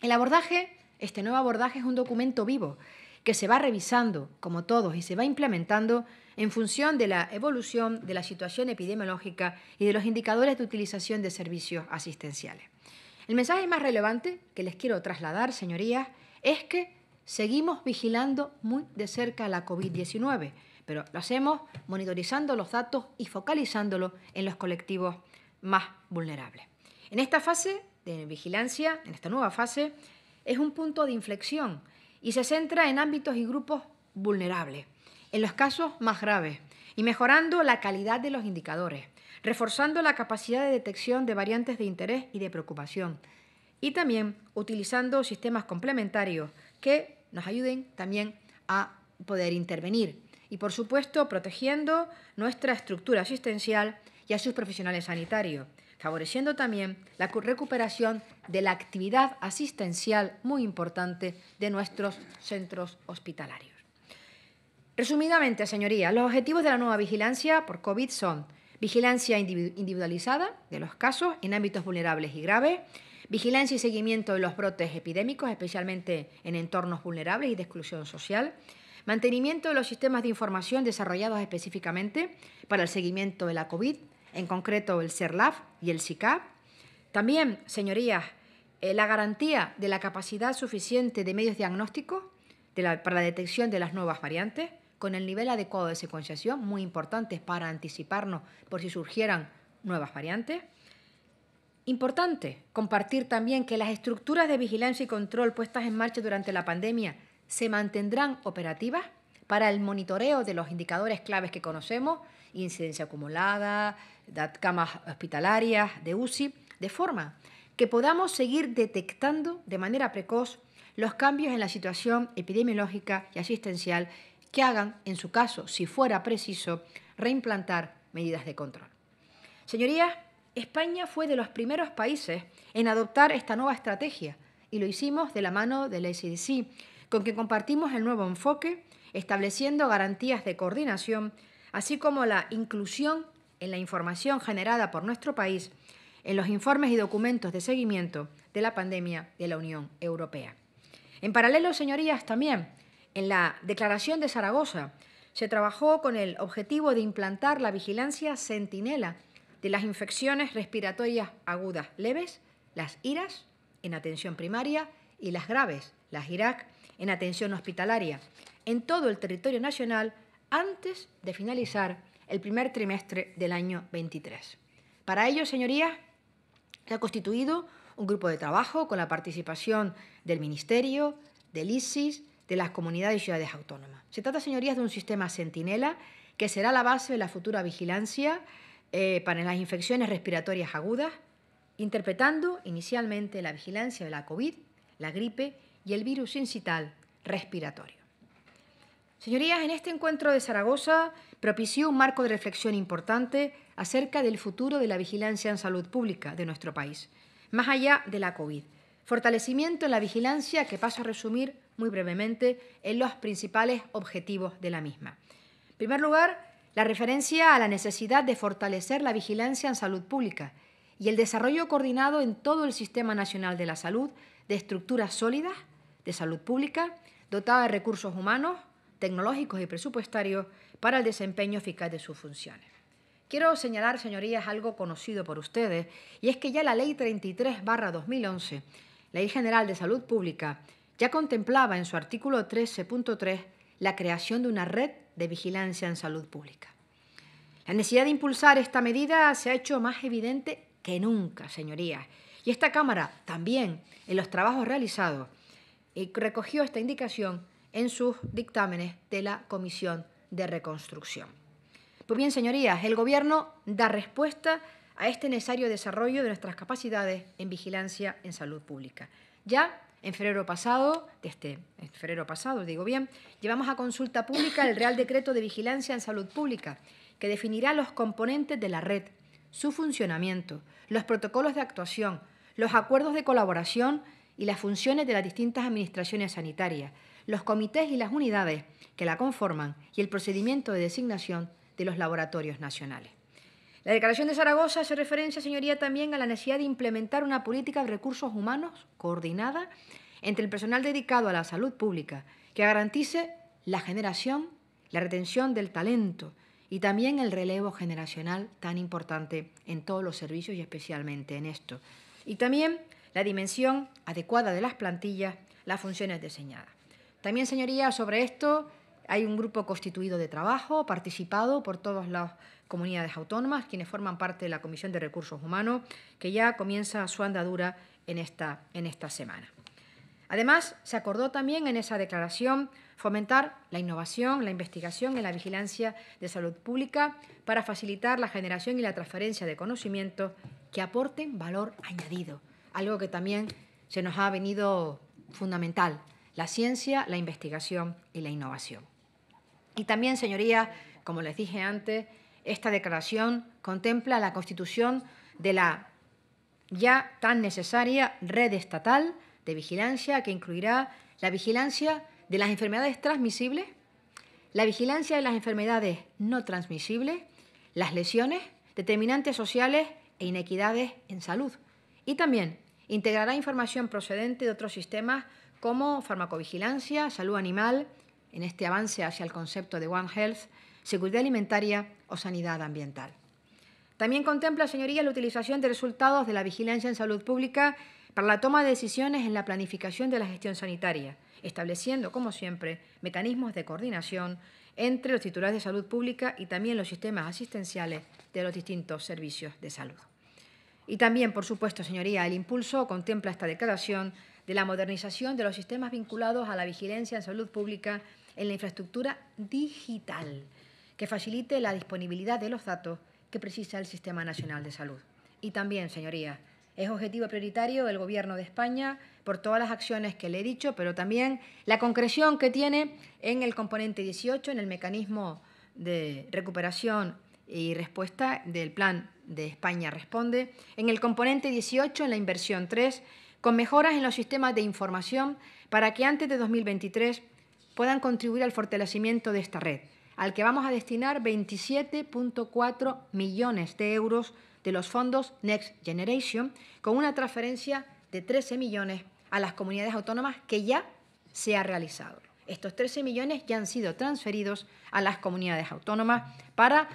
El abordaje, este nuevo abordaje es un documento vivo que se va revisando, como todos, y se va implementando en función de la evolución de la situación epidemiológica y de los indicadores de utilización de servicios asistenciales. El mensaje más relevante que les quiero trasladar, señorías, es que seguimos vigilando muy de cerca la COVID-19, pero lo hacemos monitorizando los datos y focalizándolo en los colectivos más vulnerables. En esta fase de vigilancia, en esta nueva fase, es un punto de inflexión y se centra en ámbitos y grupos vulnerables, en los casos más graves, y mejorando la calidad de los indicadores, reforzando la capacidad de detección de variantes de interés y de preocupación, y también utilizando sistemas complementarios que nos ayuden también a poder intervenir. Y por supuesto, protegiendo nuestra estructura asistencial y a sus profesionales sanitarios favoreciendo también la recuperación de la actividad asistencial muy importante de nuestros centros hospitalarios. Resumidamente, señorías, los objetivos de la nueva vigilancia por COVID son vigilancia individualizada de los casos en ámbitos vulnerables y graves, vigilancia y seguimiento de los brotes epidémicos, especialmente en entornos vulnerables y de exclusión social, mantenimiento de los sistemas de información desarrollados específicamente para el seguimiento de la COVID, en concreto el Serlav y el SICAP. También, señorías, eh, la garantía de la capacidad suficiente de medios diagnósticos para la detección de las nuevas variantes, con el nivel adecuado de secuenciación, muy importantes para anticiparnos por si surgieran nuevas variantes. Importante compartir también que las estructuras de vigilancia y control puestas en marcha durante la pandemia se mantendrán operativas para el monitoreo de los indicadores claves que conocemos, incidencia acumulada, de camas hospitalarias, de UCI, de forma que podamos seguir detectando de manera precoz los cambios en la situación epidemiológica y asistencial que hagan, en su caso, si fuera preciso, reimplantar medidas de control. Señorías, España fue de los primeros países en adoptar esta nueva estrategia y lo hicimos de la mano del ECDC, con que compartimos el nuevo enfoque, estableciendo garantías de coordinación, así como la inclusión en la información generada por nuestro país en los informes y documentos de seguimiento de la pandemia de la Unión Europea. En paralelo, señorías, también en la Declaración de Zaragoza se trabajó con el objetivo de implantar la vigilancia centinela de las infecciones respiratorias agudas leves, las IRAS en atención primaria y las graves, las IRAC en atención hospitalaria, en todo el territorio nacional antes de finalizar el primer trimestre del año 23. Para ello, señorías, se ha constituido un grupo de trabajo con la participación del Ministerio, del ISIS, de las comunidades y ciudades autónomas. Se trata, señorías, de un sistema centinela que será la base de la futura vigilancia eh, para las infecciones respiratorias agudas, interpretando inicialmente la vigilancia de la COVID, la gripe y el virus incital respiratorio. Señorías, en este encuentro de Zaragoza propició un marco de reflexión importante acerca del futuro de la vigilancia en salud pública de nuestro país, más allá de la COVID. Fortalecimiento en la vigilancia que paso a resumir muy brevemente en los principales objetivos de la misma. En primer lugar, la referencia a la necesidad de fortalecer la vigilancia en salud pública y el desarrollo coordinado en todo el Sistema Nacional de la Salud de estructuras sólidas de salud pública, dotada de recursos humanos, tecnológicos y presupuestarios para el desempeño eficaz de sus funciones. Quiero señalar, señorías, algo conocido por ustedes, y es que ya la Ley 33-2011, Ley General de Salud Pública, ya contemplaba en su artículo 13.3 la creación de una red de vigilancia en salud pública. La necesidad de impulsar esta medida se ha hecho más evidente que nunca, señorías, y esta Cámara también, en los trabajos realizados, eh, recogió esta indicación en sus dictámenes de la Comisión de Reconstrucción. Pues bien, señorías, el Gobierno da respuesta a este necesario desarrollo de nuestras capacidades en vigilancia en salud pública. Ya en febrero pasado, desde este, febrero pasado, digo bien, llevamos a consulta pública el Real Decreto de Vigilancia en Salud Pública, que definirá los componentes de la red, su funcionamiento, los protocolos de actuación, los acuerdos de colaboración y las funciones de las distintas administraciones sanitarias, los comités y las unidades que la conforman y el procedimiento de designación de los laboratorios nacionales. La Declaración de Zaragoza hace referencia, señoría, también a la necesidad de implementar una política de recursos humanos coordinada entre el personal dedicado a la salud pública que garantice la generación, la retención del talento y también el relevo generacional tan importante en todos los servicios y especialmente en esto. Y también la dimensión adecuada de las plantillas, las funciones diseñadas. También, señorías, sobre esto hay un grupo constituido de trabajo, participado por todas las comunidades autónomas, quienes forman parte de la Comisión de Recursos Humanos, que ya comienza su andadura en esta, en esta semana. Además, se acordó también en esa declaración fomentar la innovación, la investigación y la vigilancia de salud pública para facilitar la generación y la transferencia de conocimientos que aporten valor añadido, algo que también se nos ha venido fundamental la ciencia, la investigación y la innovación. Y también, señoría, como les dije antes, esta declaración contempla la constitución de la ya tan necesaria red estatal de vigilancia que incluirá la vigilancia de las enfermedades transmisibles, la vigilancia de las enfermedades no transmisibles, las lesiones, determinantes sociales e inequidades en salud. Y también integrará información procedente de otros sistemas como farmacovigilancia, salud animal, en este avance hacia el concepto de One Health, seguridad alimentaria o sanidad ambiental. También contempla, señoría, la utilización de resultados de la vigilancia en salud pública para la toma de decisiones en la planificación de la gestión sanitaria, estableciendo, como siempre, mecanismos de coordinación entre los titulares de salud pública y también los sistemas asistenciales de los distintos servicios de salud. Y también, por supuesto, señoría, el impulso contempla esta declaración de la modernización de los sistemas vinculados a la vigilancia en salud pública en la infraestructura digital, que facilite la disponibilidad de los datos que precisa el Sistema Nacional de Salud. Y también, señorías, es objetivo prioritario del Gobierno de España por todas las acciones que le he dicho, pero también la concreción que tiene en el componente 18, en el mecanismo de recuperación y respuesta del plan de España Responde, en el componente 18, en la inversión 3, con mejoras en los sistemas de información para que antes de 2023 puedan contribuir al fortalecimiento de esta red, al que vamos a destinar 27.4 millones de euros de los fondos Next Generation, con una transferencia de 13 millones a las comunidades autónomas que ya se ha realizado. Estos 13 millones ya han sido transferidos a las comunidades autónomas para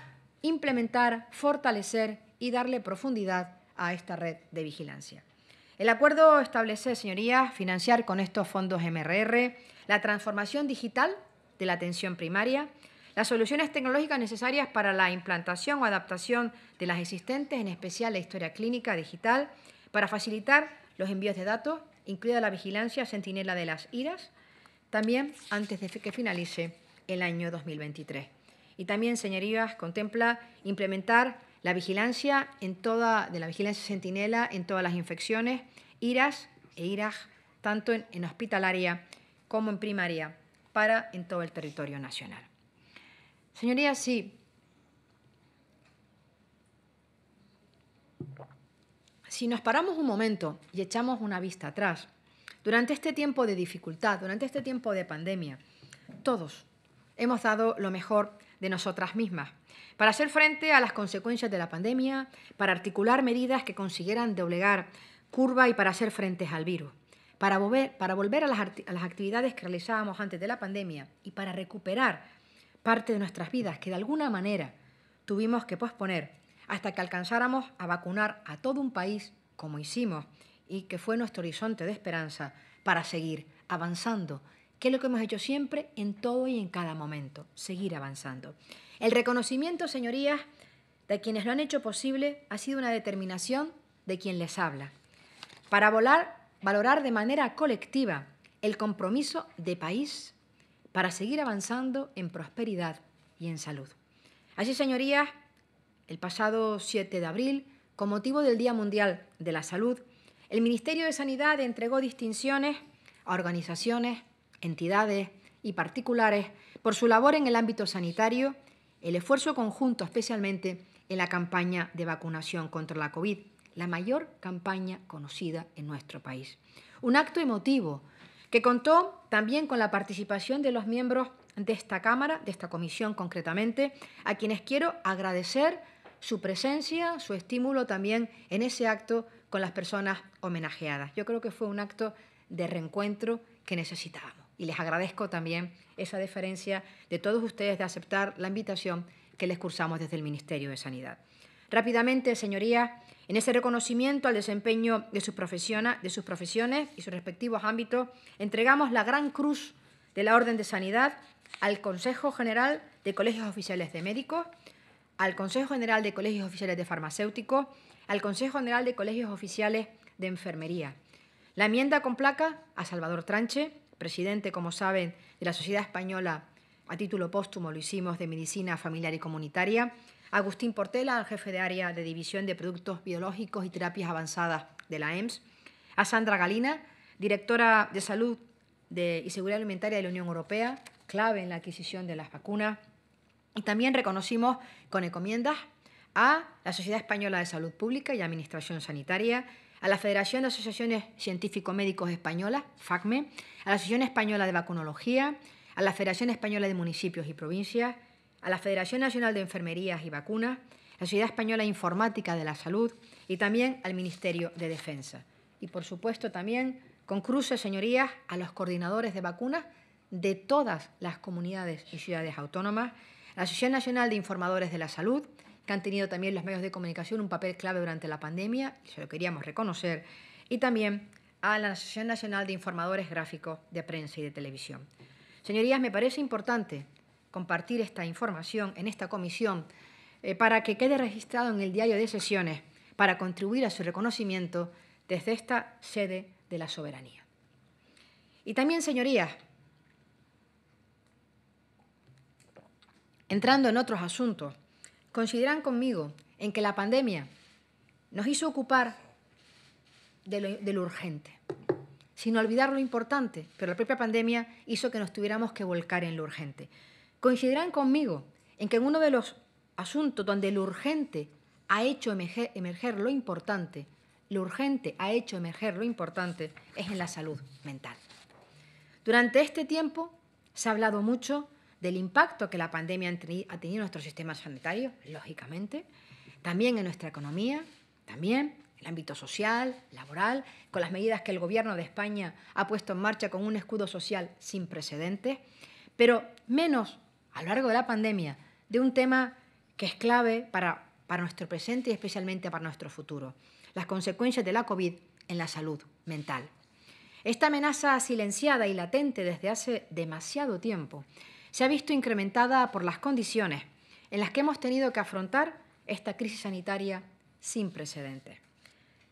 implementar, fortalecer y darle profundidad a esta red de vigilancia. El acuerdo establece, señorías, financiar con estos fondos MRR la transformación digital de la atención primaria, las soluciones tecnológicas necesarias para la implantación o adaptación de las existentes, en especial la historia clínica digital, para facilitar los envíos de datos, incluida la vigilancia centinela de las IRAS, también antes de que finalice el año 2023. Y también, señorías, contempla implementar la vigilancia en toda, de la vigilancia centinela en todas las infecciones, IRAS e IRAs, tanto en, hospitalaria como en primaria, para en todo el territorio nacional. Señorías, sí. Si nos paramos un momento y echamos una vista atrás, durante este tiempo de dificultad, durante este tiempo de pandemia, todos hemos dado lo mejor de nosotras mismas para hacer frente a las consecuencias de la pandemia, para articular medidas que consiguieran doblegar curva y para hacer frente al virus, para volver, a las actividades que realizábamos antes de la pandemia y para recuperar parte de nuestras vidas que de alguna manera tuvimos que posponer hasta que alcanzáramos a vacunar a todo un país como hicimos y que fue nuestro horizonte de esperanza para seguir avanzando que es lo que hemos hecho siempre en todo y en cada momento, seguir avanzando. El reconocimiento, señorías, de quienes lo han hecho posible ha sido una determinación de quien les habla, para volar, valorar de manera colectiva el compromiso de país para seguir avanzando en prosperidad y en salud. Así, señorías, el pasado 7 de abril, con motivo del Día Mundial de la Salud, el Ministerio de Sanidad entregó distinciones a organizaciones, entidades y particulares por su labor en el ámbito sanitario, el esfuerzo conjunto especialmente en la campaña de vacunación contra la COVID, la mayor campaña conocida en nuestro país. Un acto emotivo que contó también con la participación de los miembros de esta Cámara, de esta comisión concretamente, a quienes quiero agradecer su presencia, su estímulo también en ese acto con las personas homenajeadas. Yo creo que fue un acto de reencuentro que necesitábamos y les agradezco también esa deferencia de todos ustedes de aceptar la invitación que les cursamos desde el Ministerio de Sanidad. Rápidamente, señorías, en ese reconocimiento al desempeño de sus, de sus profesiones y sus respectivos ámbitos, entregamos la Gran Cruz de la Orden de Sanidad al Consejo General de Colegios Oficiales de Médicos, al Consejo General de Colegios Oficiales de Farmacéuticos, al Consejo General de Colegios Oficiales de Enfermería. La enmienda con placa a Salvador Tranche, presidente, como saben, de la Sociedad Española a título póstumo, lo hicimos de Medicina Familiar y Comunitaria, Agustín Portela, jefe de área de División de Productos Biológicos y Terapias Avanzadas de la EMS, a Sandra Galina, directora de Salud y Seguridad Alimentaria de la Unión Europea, clave en la adquisición de las vacunas, y también reconocimos con encomiendas a la Sociedad Española de Salud Pública y Administración Sanitaria, a la Federación de Asociaciones Científico-Médicos Españolas, FACME, a la Asociación Española de Vacunología, a la Federación Española de Municipios y Provincias, a la Federación Nacional de Enfermerías y Vacunas, a la Sociedad Española Informática de la Salud y también al Ministerio de Defensa. Y, por supuesto, también con cruces, señorías, a los coordinadores de vacunas de todas las comunidades y ciudades autónomas, a la Asociación Nacional de Informadores de la Salud, que han tenido también los medios de comunicación un papel clave durante la pandemia, y se lo queríamos reconocer, y también a la Asociación Nacional de Informadores Gráficos de Prensa y de Televisión. Señorías, me parece importante compartir esta información en esta comisión eh, para que quede registrado en el diario de sesiones, para contribuir a su reconocimiento desde esta sede de la soberanía. Y también, señorías, entrando en otros asuntos, consideran conmigo en que la pandemia nos hizo ocupar de lo, urgente, sin olvidar lo importante, pero la propia pandemia hizo que nos tuviéramos que volcar en lo urgente. consideran conmigo en que en uno de los asuntos donde lo urgente ha hecho lo importante, lo urgente ha hecho emerger lo importante, es en la salud mental. Durante este tiempo se ha hablado mucho del impacto que la pandemia ha tenido en nuestro sistema sanitario, lógicamente, también en nuestra economía, también en el ámbito social, laboral, con las medidas que el Gobierno de España ha puesto en marcha con un escudo social sin precedentes, pero menos a lo largo de la pandemia de un tema que es clave para, para nuestro presente y especialmente para nuestro futuro, las consecuencias de la COVID en la salud mental. Esta amenaza silenciada y latente desde hace demasiado tiempo se ha visto incrementada por las condiciones en las que hemos tenido que afrontar esta crisis sanitaria sin precedentes.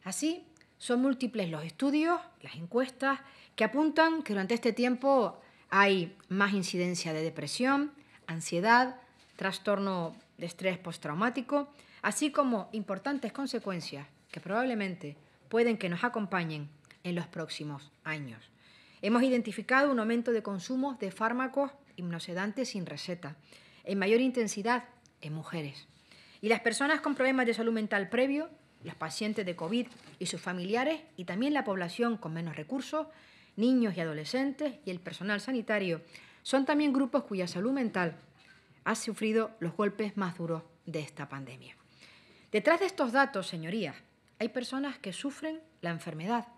Así, son múltiples los estudios, las encuestas, que apuntan que durante este tiempo hay más incidencia de depresión, ansiedad, trastorno de estrés postraumático, así como importantes consecuencias que probablemente pueden que nos acompañen en los próximos años. Hemos identificado un aumento de consumos de fármacos hipnosedantes sin receta, en mayor intensidad en mujeres. Y las personas con problemas de salud mental previo, los pacientes de COVID y sus familiares, y también la población con menos recursos, niños y adolescentes y el personal sanitario, son también grupos cuya salud mental ha sufrido los golpes más duros de esta pandemia. Detrás de estos datos, señorías, hay personas que sufren la enfermedad,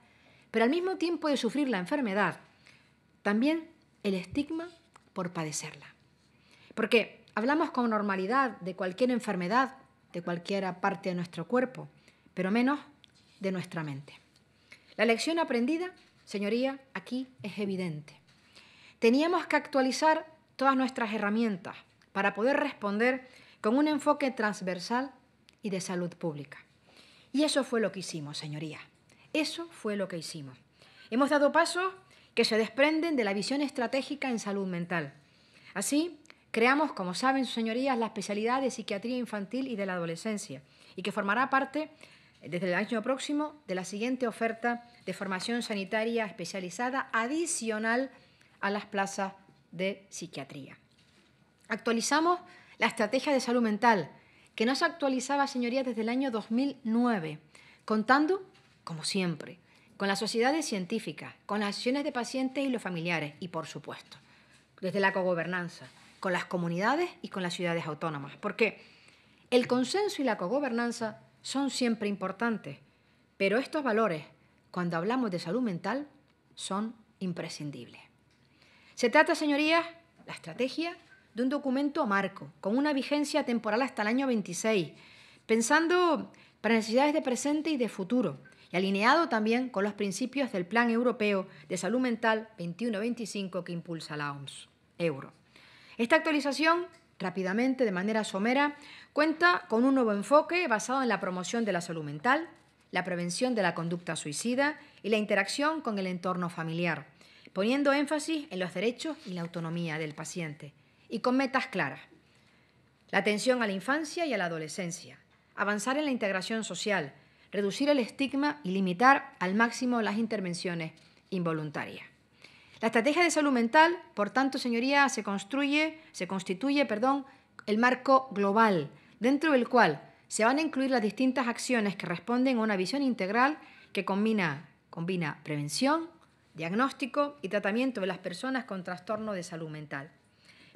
pero al mismo tiempo de sufrir la enfermedad, también el estigma por padecerla. Porque hablamos con normalidad de cualquier enfermedad, de cualquiera parte de nuestro cuerpo, pero menos de nuestra mente. La lección aprendida, señoría, aquí es evidente. Teníamos que actualizar todas nuestras herramientas para poder responder con un enfoque transversal y de salud pública. Y eso fue lo que hicimos, señoría. Eso fue lo que hicimos. Hemos dado paso que se desprenden de la visión estratégica en salud mental. Así, creamos, como saben sus señorías, la especialidad de psiquiatría infantil y de la adolescencia, y que formará parte, eh, desde el año próximo, de la siguiente oferta de formación sanitaria especializada adicional a las plazas de psiquiatría. Actualizamos la estrategia de salud mental, que no se actualizaba, señorías, desde el año 2009, contando, como siempre, con las sociedades científicas, con las acciones de pacientes y los familiares, y por supuesto, desde la cogobernanza, con las comunidades y con las ciudades autónomas. Porque el consenso y la cogobernanza son siempre importantes, pero estos valores, cuando hablamos de salud mental, son imprescindibles. Se trata, señorías, la estrategia de un documento marco, con una vigencia temporal hasta el año 26, pensando para necesidades de presente y de futuro, y alineado también con los principios del Plan Europeo de Salud Mental 21-25 que impulsa la OMS. Euro. Esta actualización, rápidamente, de manera somera, cuenta con un nuevo enfoque basado en la promoción de la salud mental, la prevención de la conducta suicida y la interacción con el entorno familiar, poniendo énfasis en los derechos y la autonomía del paciente, y con metas claras. La atención a la infancia y a la adolescencia, avanzar en la integración social, reducir el estigma y limitar al máximo las intervenciones involuntarias. La estrategia de salud mental, por tanto, señoría, se construye, se constituye, perdón, el marco global, dentro del cual se van a incluir las distintas acciones que responden a una visión integral que combina, combina prevención, diagnóstico y tratamiento de las personas con trastorno de salud mental.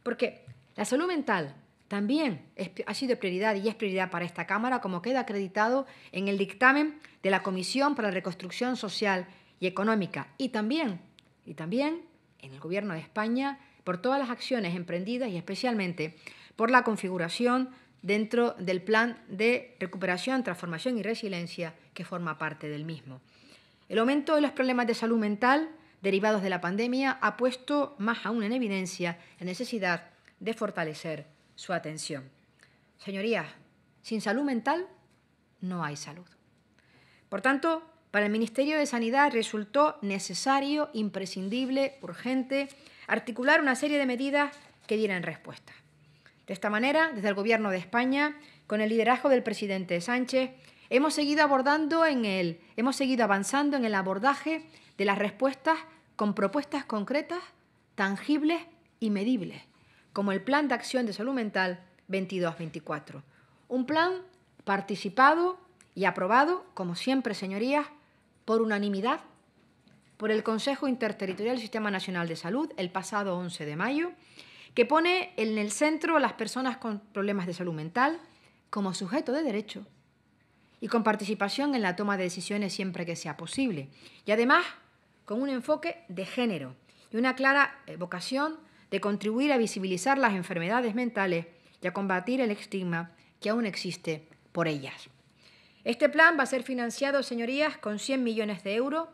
Porque la salud mental también ha sido prioridad y es prioridad para esta Cámara, como queda acreditado en el dictamen de la Comisión para la Reconstrucción Social y Económica, y también, y también en el Gobierno de España por todas las acciones emprendidas y especialmente por la configuración dentro del plan de recuperación, transformación y resiliencia que forma parte del mismo. El aumento de los problemas de salud mental derivados de la pandemia ha puesto más aún en evidencia la necesidad de fortalecer su atención. Señorías, sin salud mental no hay salud. Por tanto, para el Ministerio de Sanidad resultó necesario, imprescindible, urgente, articular una serie de medidas que dieran respuesta. De esta manera, desde el Gobierno de España, con el liderazgo del presidente Sánchez, hemos seguido abordando en el, hemos seguido avanzando en el abordaje de las respuestas con propuestas concretas, tangibles y medibles como el Plan de Acción de Salud Mental 2224. Un plan participado y aprobado, como siempre, señorías, por unanimidad por el Consejo Interterritorial del Sistema Nacional de Salud el pasado 11 de mayo, que pone en el centro a las personas con problemas de salud mental como sujeto de derecho y con participación en la toma de decisiones siempre que sea posible. Y además con un enfoque de género y una clara eh, vocación de contribuir a visibilizar las enfermedades mentales y a combatir el estigma que aún existe por ellas. Este plan va a ser financiado, señorías, con 100 millones de euros,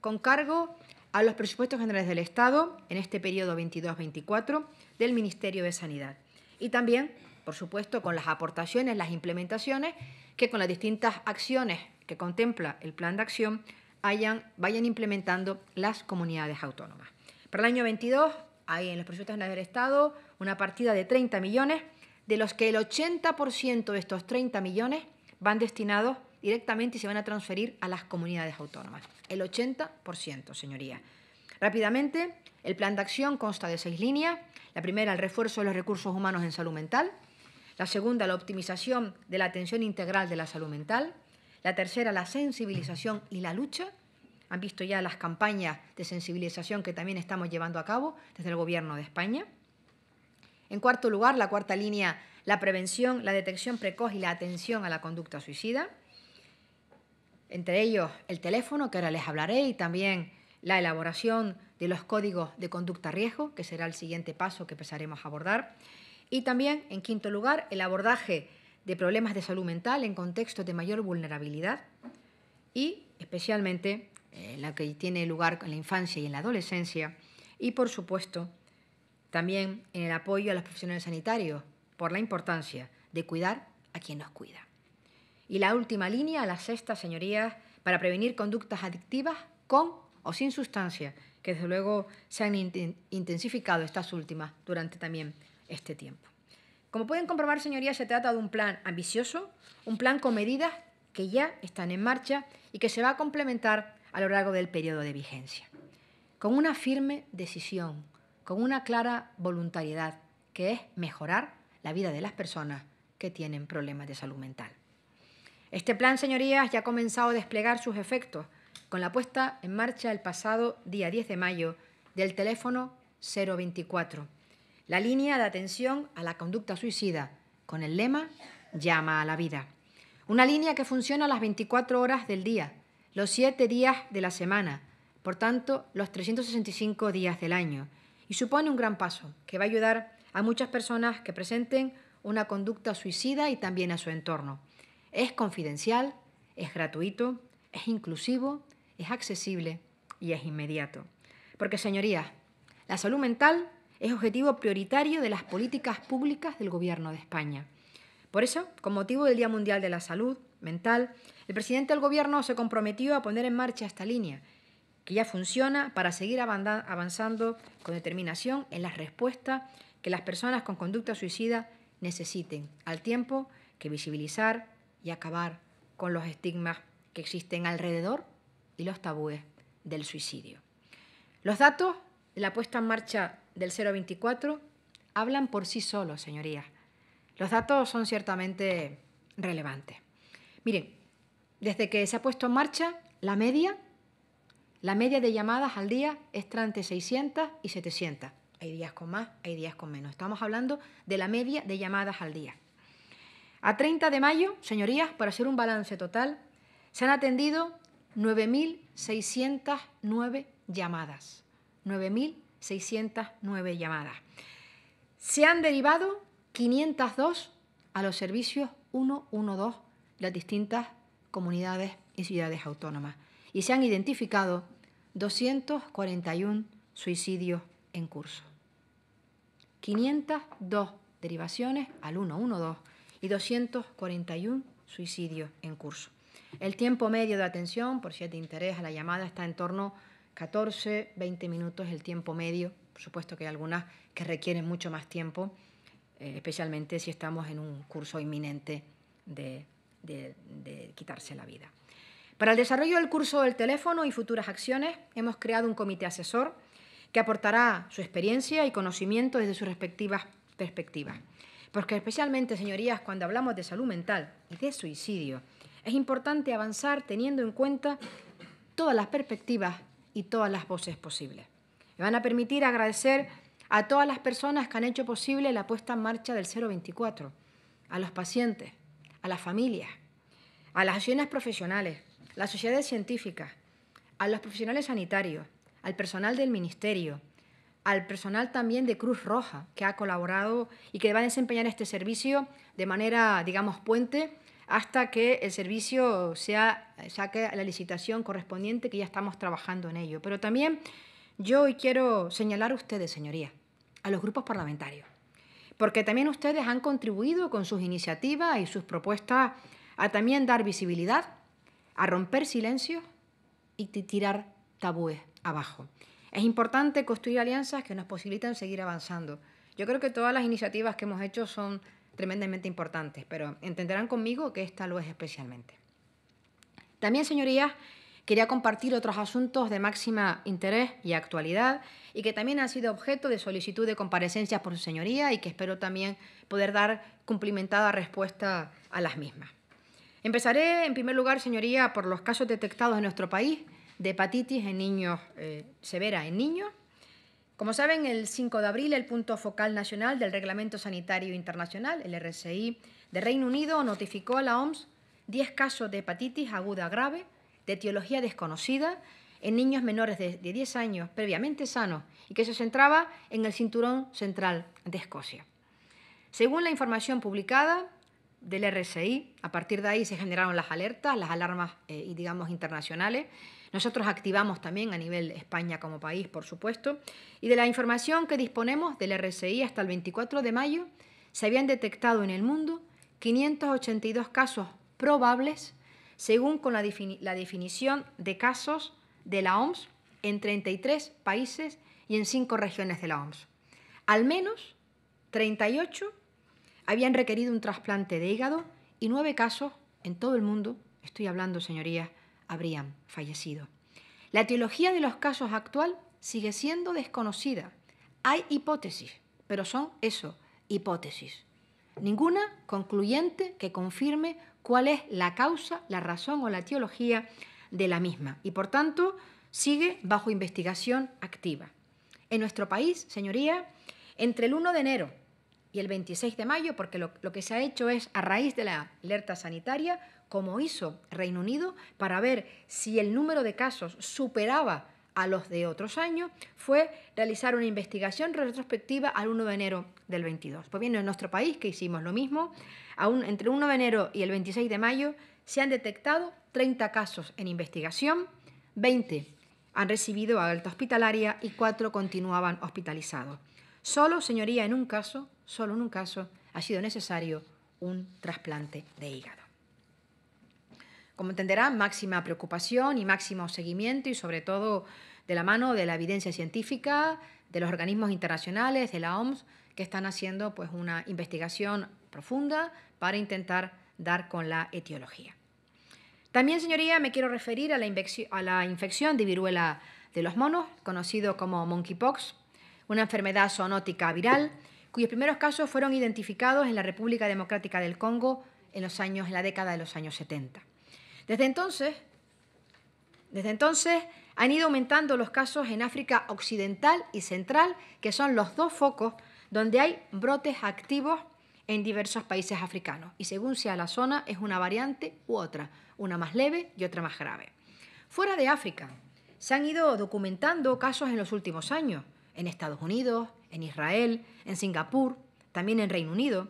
con cargo a los presupuestos generales del Estado en este periodo 22-24 del Ministerio de Sanidad. Y también, por supuesto, con las aportaciones, las implementaciones que con las distintas acciones que contempla el plan de acción vayan implementando las comunidades autónomas. Para el año 22 hay en los presupuestos del Estado, una partida de 30 millones, de los que el 80% de estos 30 millones van destinados directamente y se van a transferir a las comunidades autónomas. El 80%, señoría. Rápidamente, el plan de acción consta de seis líneas. La primera, el refuerzo de los recursos humanos en salud mental. La segunda, la optimización de la atención integral de la salud mental. La tercera, la sensibilización y la lucha han visto ya las campañas de sensibilización que también estamos llevando a cabo desde el Gobierno de España. En cuarto lugar, la cuarta línea, la prevención, la detección precoz y la atención a la conducta suicida. Entre ellos, el teléfono, que ahora les hablaré, y también la elaboración de los códigos de conducta riesgo, que será el siguiente paso que empezaremos a abordar. Y también, en quinto lugar, el abordaje de problemas de salud mental en contextos de mayor vulnerabilidad y, especialmente, eh, la que tiene lugar en la infancia y en la adolescencia, y por supuesto también en el apoyo a los profesionales sanitarios por la importancia de cuidar a quien nos cuida. Y la última línea, la sexta, señorías, para prevenir conductas adictivas con o sin sustancia, que desde luego se han intensificado estas últimas durante también este tiempo. Como pueden comprobar, señorías, se trata de un plan ambicioso, un plan con medidas que ya están en marcha y que se va a complementar a lo largo del periodo de vigencia. Con una firme decisión, con una clara voluntariedad, que es mejorar la vida de las personas que tienen problemas de salud mental. Este plan, señorías, ya ha comenzado a desplegar sus efectos con la puesta en marcha el pasado día 10 de mayo del teléfono 024, la línea de atención a la conducta suicida, con el lema Llama a la vida. Una línea que funciona las 24 horas del día, los siete días de la semana, por tanto, los 365 días del año, y supone un gran paso que va a ayudar a muchas personas que presenten una conducta suicida y también a su entorno. Es confidencial, es gratuito, es inclusivo, es accesible y es inmediato. Porque, señorías, la salud mental es objetivo prioritario de las políticas públicas del Gobierno de España. Por eso, con motivo del Día Mundial de la Salud, mental, el presidente del gobierno se comprometió a poner en marcha esta línea, que ya funciona para seguir avanzando con determinación en las respuestas que las personas con conducta suicida necesiten, al tiempo que visibilizar y acabar con los estigmas que existen alrededor y los tabúes del suicidio. Los datos de la puesta en marcha del 024 hablan por sí solos, señorías. Los datos son ciertamente relevantes. Miren, desde que se ha puesto en marcha, la media, la media de llamadas al día está entre 600 y 700. Hay días con más, hay días con menos. Estamos hablando de la media de llamadas al día. A 30 de mayo, señorías, para hacer un balance total, se han atendido 9.609 llamadas. 9.609 llamadas. Se han derivado 502 a los servicios 112 las distintas comunidades y ciudades autónomas. Y se han identificado 241 suicidios en curso, 502 derivaciones al 112 y 241 suicidios en curso. El tiempo medio de atención, por si es de interés a la llamada, está en torno a 14, 20 minutos el tiempo medio. Por supuesto que hay algunas que requieren mucho más tiempo, eh, especialmente si estamos en un curso inminente de de, quitarse la vida. Para el desarrollo del curso del teléfono y futuras acciones, hemos creado un comité asesor que aportará su experiencia y conocimiento desde sus respectivas perspectivas. Porque especialmente, señorías, cuando hablamos de salud mental y de suicidio, es importante avanzar teniendo en cuenta todas las perspectivas y todas las voces posibles. Me van a permitir agradecer a todas las personas que han hecho posible la puesta en marcha del 024, a los pacientes, a las familias, a las asociaciones profesionales, a las sociedades científicas, a los profesionales sanitarios, al personal del ministerio, al personal también de Cruz Roja, que ha colaborado y que va a desempeñar este servicio de manera, digamos, puente hasta que el servicio sea, saque la licitación correspondiente, que ya estamos trabajando en ello. Pero también yo hoy quiero señalar a ustedes, señoría, a los grupos parlamentarios porque también ustedes han contribuido con sus iniciativas y sus propuestas a también dar visibilidad, a romper silencios y tirar tabúes abajo. Es importante construir alianzas que nos posibiliten seguir avanzando. Yo creo que todas las iniciativas que hemos hecho son tremendamente importantes, pero entenderán conmigo que esta lo es especialmente. También, señorías, Quería compartir otros asuntos de máxima interés y actualidad y que también han sido objeto de solicitud de comparecencias por su señoría y que espero también poder dar cumplimentada respuesta a las mismas. Empezaré, en primer lugar, señoría, por los casos detectados en nuestro país de hepatitis en niños eh, severa en niños. Como saben, el 5 de abril el punto focal nacional del Reglamento Sanitario Internacional, el RSI, de Reino Unido notificó a la OMS 10 casos de hepatitis aguda grave de etiología desconocida en niños menores de, 10 años previamente sanos y que se centraba en el cinturón central de Escocia. Según la información publicada del RSI, a partir de ahí se generaron las alertas, las alarmas, eh, digamos, internacionales. Nosotros activamos también a nivel España como país, por supuesto. Y de la información que disponemos del RSI hasta el 24 de mayo, se habían detectado en el mundo 582 casos probables según con la, la definición de casos de la OMS en 33 países y en 5 regiones de la OMS. Al menos 38 habían requerido un trasplante de hígado y 9 casos en todo el mundo, estoy hablando señorías, habrían fallecido. La etiología de los casos actual sigue siendo desconocida. Hay hipótesis, pero son eso, hipótesis. Ninguna concluyente que confirme cuál es la causa, la razón o la teología de la misma y por tanto sigue bajo investigación activa. En nuestro país, señoría, entre el 1 de enero y el 26 de mayo, porque lo, lo que se ha hecho es a raíz de la alerta sanitaria, como hizo Reino Unido, para ver si el número de casos superaba a los de otros años, fue realizar una investigación retrospectiva al 1 de enero del 22. Pues bien, en nuestro país, que hicimos lo mismo, entre el 1 de enero y el 26 de mayo se han detectado 30 casos en investigación, 20 han recibido alta hospitalaria y 4 continuaban hospitalizados. Solo, señoría, en un caso, solo en un caso, ha sido necesario un trasplante de hígado. Como entenderá, máxima preocupación y máximo seguimiento y sobre todo de la mano de la evidencia científica, de los organismos internacionales, de la OMS, que están haciendo pues, una investigación profunda para intentar dar con la etiología. También, señoría, me quiero referir a la, infección de viruela de los monos, conocido como monkeypox, una enfermedad zoonótica viral cuyos primeros casos fueron identificados en la República Democrática del Congo en los años en la década de los años 70. Desde entonces, desde entonces han ido aumentando los casos en África Occidental y Central, que son los dos focos donde hay brotes activos en diversos países africanos. Y según sea la zona, es una variante u otra, una más leve y otra más grave. Fuera de África, se han ido documentando casos en los últimos años, en Estados Unidos, en Israel, en Singapur, también en Reino Unido.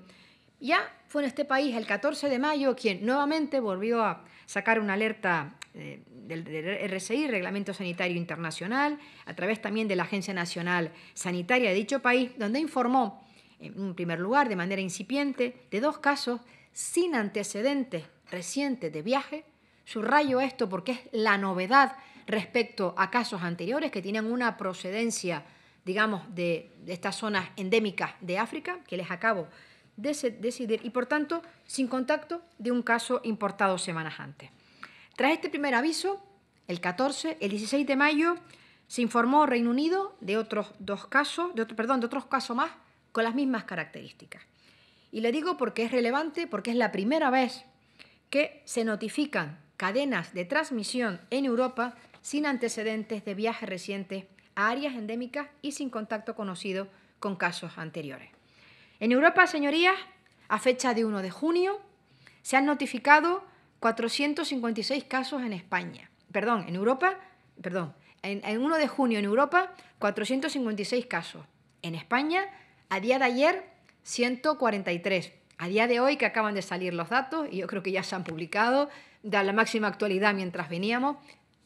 Ya fue en este país el 14 de mayo quien nuevamente volvió a sacar una alerta eh, del, RSI, Reglamento Sanitario Internacional, a través también de la Agencia Nacional Sanitaria de dicho país, donde informó, en primer lugar, de manera incipiente, de dos casos sin antecedentes recientes de viaje. Subrayo esto porque es la novedad respecto a casos anteriores que tienen una procedencia, digamos, de, estas zonas endémicas de África, que les acabo decidir y, por tanto, sin contacto de un caso importado semanas antes. Tras este primer aviso, el 14, el 16 de mayo, se informó Reino Unido de otros dos casos, de otro, perdón, de otros casos más con las mismas características. Y le digo porque es relevante, porque es la primera vez que se notifican cadenas de transmisión en Europa sin antecedentes de viaje recientes a áreas endémicas y sin contacto conocido con casos anteriores. En Europa, señorías, a fecha de 1 de junio, se han notificado 456 casos en España. Perdón, en Europa, perdón, en, 1 de junio en Europa, 456 casos. En España, a día de ayer, 143. A día de hoy, que acaban de salir los datos, y yo creo que ya se han publicado, de la máxima actualidad mientras veníamos,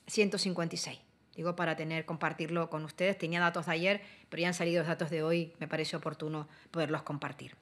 156 digo para tener, compartirlo con ustedes. Tenía datos de ayer, pero ya han salido los datos de hoy, me parece oportuno poderlos compartir.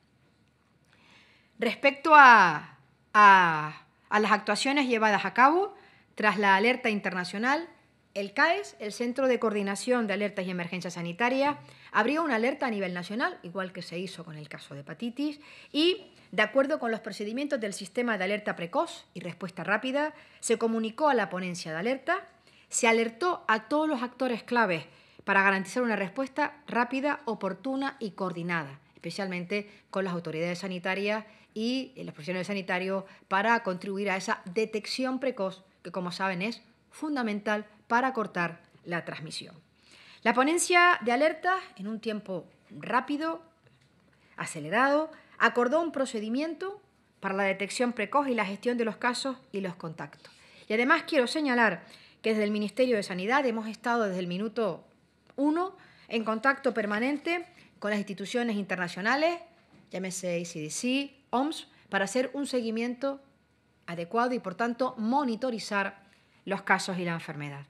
Respecto a, a, a las actuaciones llevadas a cabo tras la alerta internacional, el CAES, el Centro de Coordinación de Alertas y Emergencias Sanitarias, abrió una alerta a nivel nacional, igual que se hizo con el caso de hepatitis, y de acuerdo con los procedimientos del sistema de alerta precoz y respuesta rápida, se comunicó a la ponencia de alerta se alertó a todos los actores claves para garantizar una respuesta rápida, oportuna y coordinada, especialmente con las autoridades sanitarias y eh, los profesionales sanitarios para contribuir a esa detección precoz que, como saben, es fundamental para cortar la transmisión. La ponencia de alerta, en un tiempo rápido, acelerado, acordó un procedimiento para la detección precoz y la gestión de los casos y los contactos. Y además quiero señalar que desde el Ministerio de Sanidad hemos estado desde el minuto uno en contacto permanente con las instituciones internacionales, llámese ICDC, OMS, para hacer un seguimiento adecuado y, por tanto, monitorizar los casos y la enfermedad.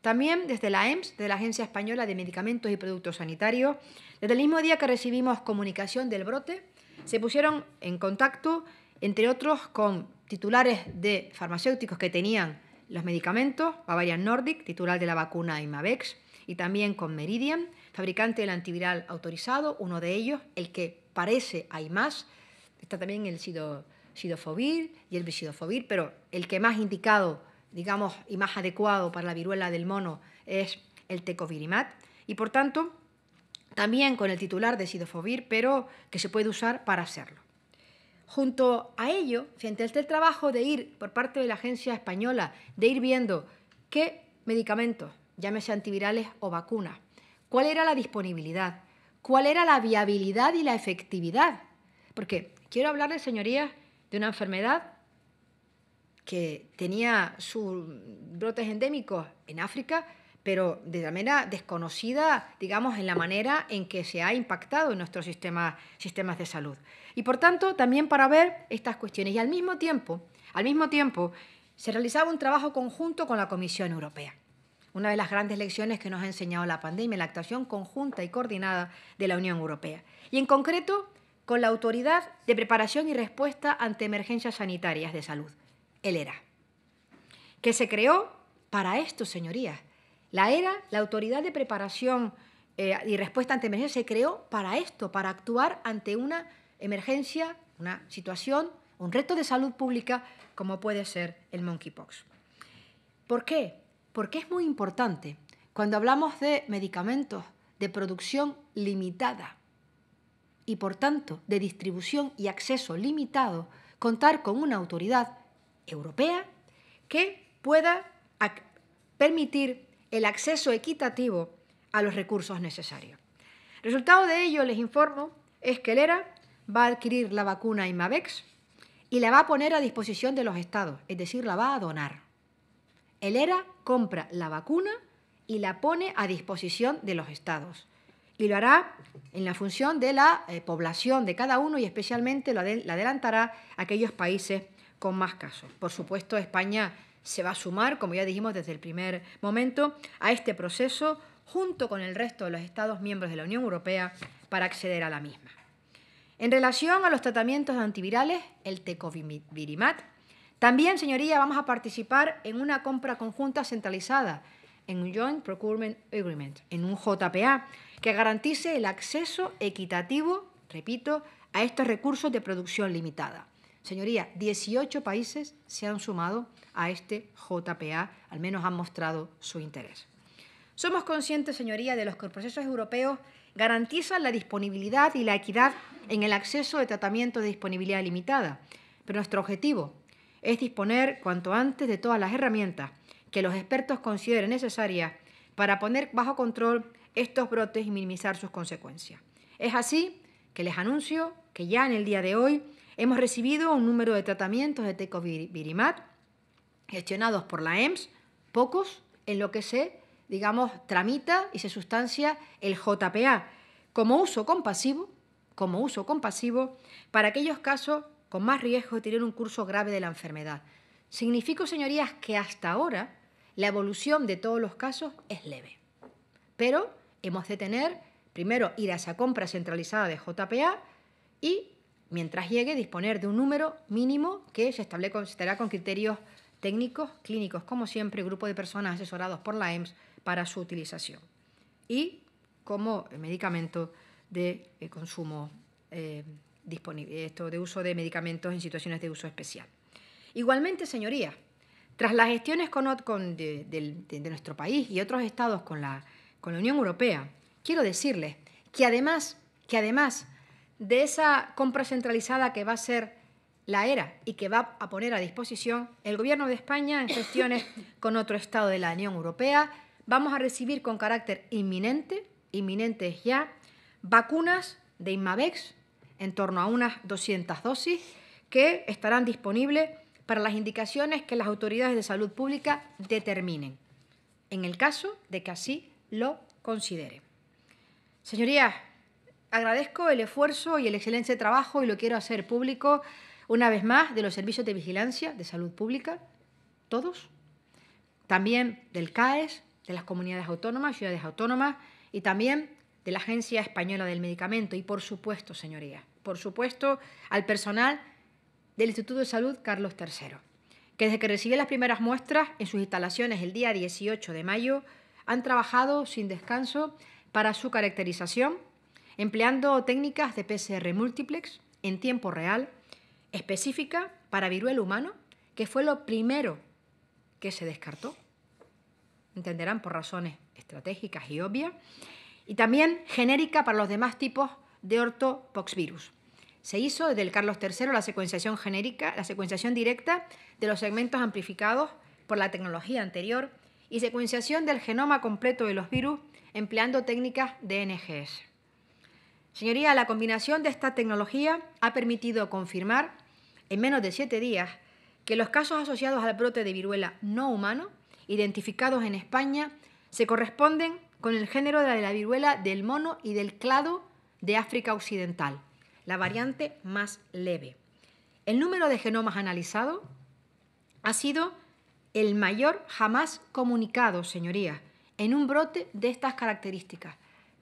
También desde la EMS, de la Agencia Española de Medicamentos y Productos Sanitarios, desde el mismo día que recibimos comunicación del brote, se pusieron en contacto, entre otros, con titulares de farmacéuticos que tenían los medicamentos, Bavarian Nordic, titular de la vacuna Imavex, y también con Meridian, fabricante del antiviral autorizado, uno de ellos, el que parece hay más, está también el sido, y el bisidofovir, pero el que más indicado, digamos, y más adecuado para la viruela del mono es el tecovirimat, y por tanto, también con el titular de sidofovir, pero que se puede usar para hacerlo. Junto a ello, frente a el este trabajo de ir por parte de la agencia española, de ir viendo qué medicamentos, llámese antivirales o vacunas, cuál era la disponibilidad, cuál era la viabilidad y la efectividad. Porque quiero hablarles, señorías, de una enfermedad que tenía sus brotes endémicos en África pero de manera desconocida, digamos, en la manera en que se ha impactado en nuestros sistemas, sistemas de salud. Y por tanto, también para ver estas cuestiones. Y al mismo tiempo, al mismo tiempo, se realizaba un trabajo conjunto con la Comisión Europea. Una de las grandes lecciones que nos ha enseñado la pandemia, la actuación conjunta y coordinada de la Unión Europea. Y en concreto, con la Autoridad de Preparación y Respuesta ante Emergencias Sanitarias de Salud, el ERA, que se creó para esto, señorías, la ERA, la Autoridad de Preparación eh, y Respuesta ante Emergencia, se creó para esto, para actuar ante una emergencia, una situación, un reto de salud pública como puede ser el monkeypox. ¿Por qué? Porque es muy importante. Cuando hablamos de medicamentos de producción limitada y por tanto de distribución y acceso limitado, contar con una autoridad europea que pueda permitir el acceso equitativo a los recursos necesarios. Resultado de ello, les informo, es que el ERA va a adquirir la vacuna Imavex y la va a poner a disposición de los estados, es decir, la va a donar. El ERA compra la vacuna y la pone a disposición de los estados. Y lo hará en la función de la eh, población de cada uno y especialmente lo la adelantará a aquellos países con más casos. Por supuesto, España se va a sumar, como ya dijimos desde el primer momento, a este proceso junto con el resto de los Estados miembros de la Unión Europea para acceder a la misma. En relación a los tratamientos antivirales, el tecovirimat, también, señoría, vamos a participar en una compra conjunta centralizada, en un Joint Procurement Agreement, en un JPA, que garantice el acceso equitativo, repito, a estos recursos de producción limitada. Señoría, 18 países se han sumado a este JPA, al menos han mostrado su interés. Somos conscientes, señoría, de los que los procesos europeos garantizan la disponibilidad y la equidad en el acceso de tratamiento de disponibilidad limitada, pero nuestro objetivo es disponer cuanto antes de todas las herramientas que los expertos consideren necesarias para poner bajo control estos brotes y minimizar sus consecuencias. Es así que les anuncio que ya en el día de hoy Hemos recibido un número de tratamientos de tecovirimat gestionados por la EMS, pocos en lo que se, digamos, tramita y se sustancia el JPA como uso compasivo, como uso para aquellos casos con más riesgo de tener un curso grave de la enfermedad. Significo, señorías, que hasta ahora la evolución de todos los casos es leve. Pero hemos de tener, primero, ir a esa compra centralizada de JPA y Mientras llegue, disponer de un número mínimo que se establecerá con criterios técnicos, clínicos, como siempre, grupo de personas asesorados por la EMS para su utilización. Y como medicamento de eh, consumo eh, disponible, esto de uso de medicamentos en situaciones de uso especial. Igualmente, señorías, tras las gestiones con, con de, nuestro país y otros estados con la, Unión Europea, quiero decirles que además, que además de esa compra centralizada que va a ser la era y que va a poner a disposición el Gobierno de España en gestiones con otro Estado de la Unión Europea, vamos a recibir con carácter inminente, inminentes ya, vacunas de Inmavex, en torno a unas 200 dosis, que estarán disponibles para las indicaciones que las autoridades de salud pública determinen, en el caso de que así lo considere. Señorías, Agradezco el esfuerzo y el excelente trabajo y lo quiero hacer público una vez más de los servicios de vigilancia de salud pública, todos, también del CAES, de las comunidades autónomas, ciudades autónomas y también de la Agencia Española del Medicamento y por supuesto, señoría, por supuesto al personal del Instituto de Salud Carlos III, que desde que recibió las primeras muestras en sus instalaciones el día 18 de mayo han trabajado sin descanso para su caracterización empleando técnicas de PCR multiplex en tiempo real, específica para viruel humano, que fue lo primero que se descartó. Entenderán por razones estratégicas y obvias. Y también genérica para los demás tipos de ortopoxvirus. Se hizo desde el Carlos III la secuenciación genérica, la secuenciación directa de los segmentos amplificados por la tecnología anterior y secuenciación del genoma completo de los virus empleando técnicas de NGS. Señoría, la combinación de esta tecnología ha permitido confirmar en menos de siete días que los casos asociados al brote de viruela no humano identificados en España se corresponden con el género de la viruela del mono y del clado de África Occidental, la variante más leve. El número de genomas analizados ha sido el mayor jamás comunicado, señoría, en un brote de estas características.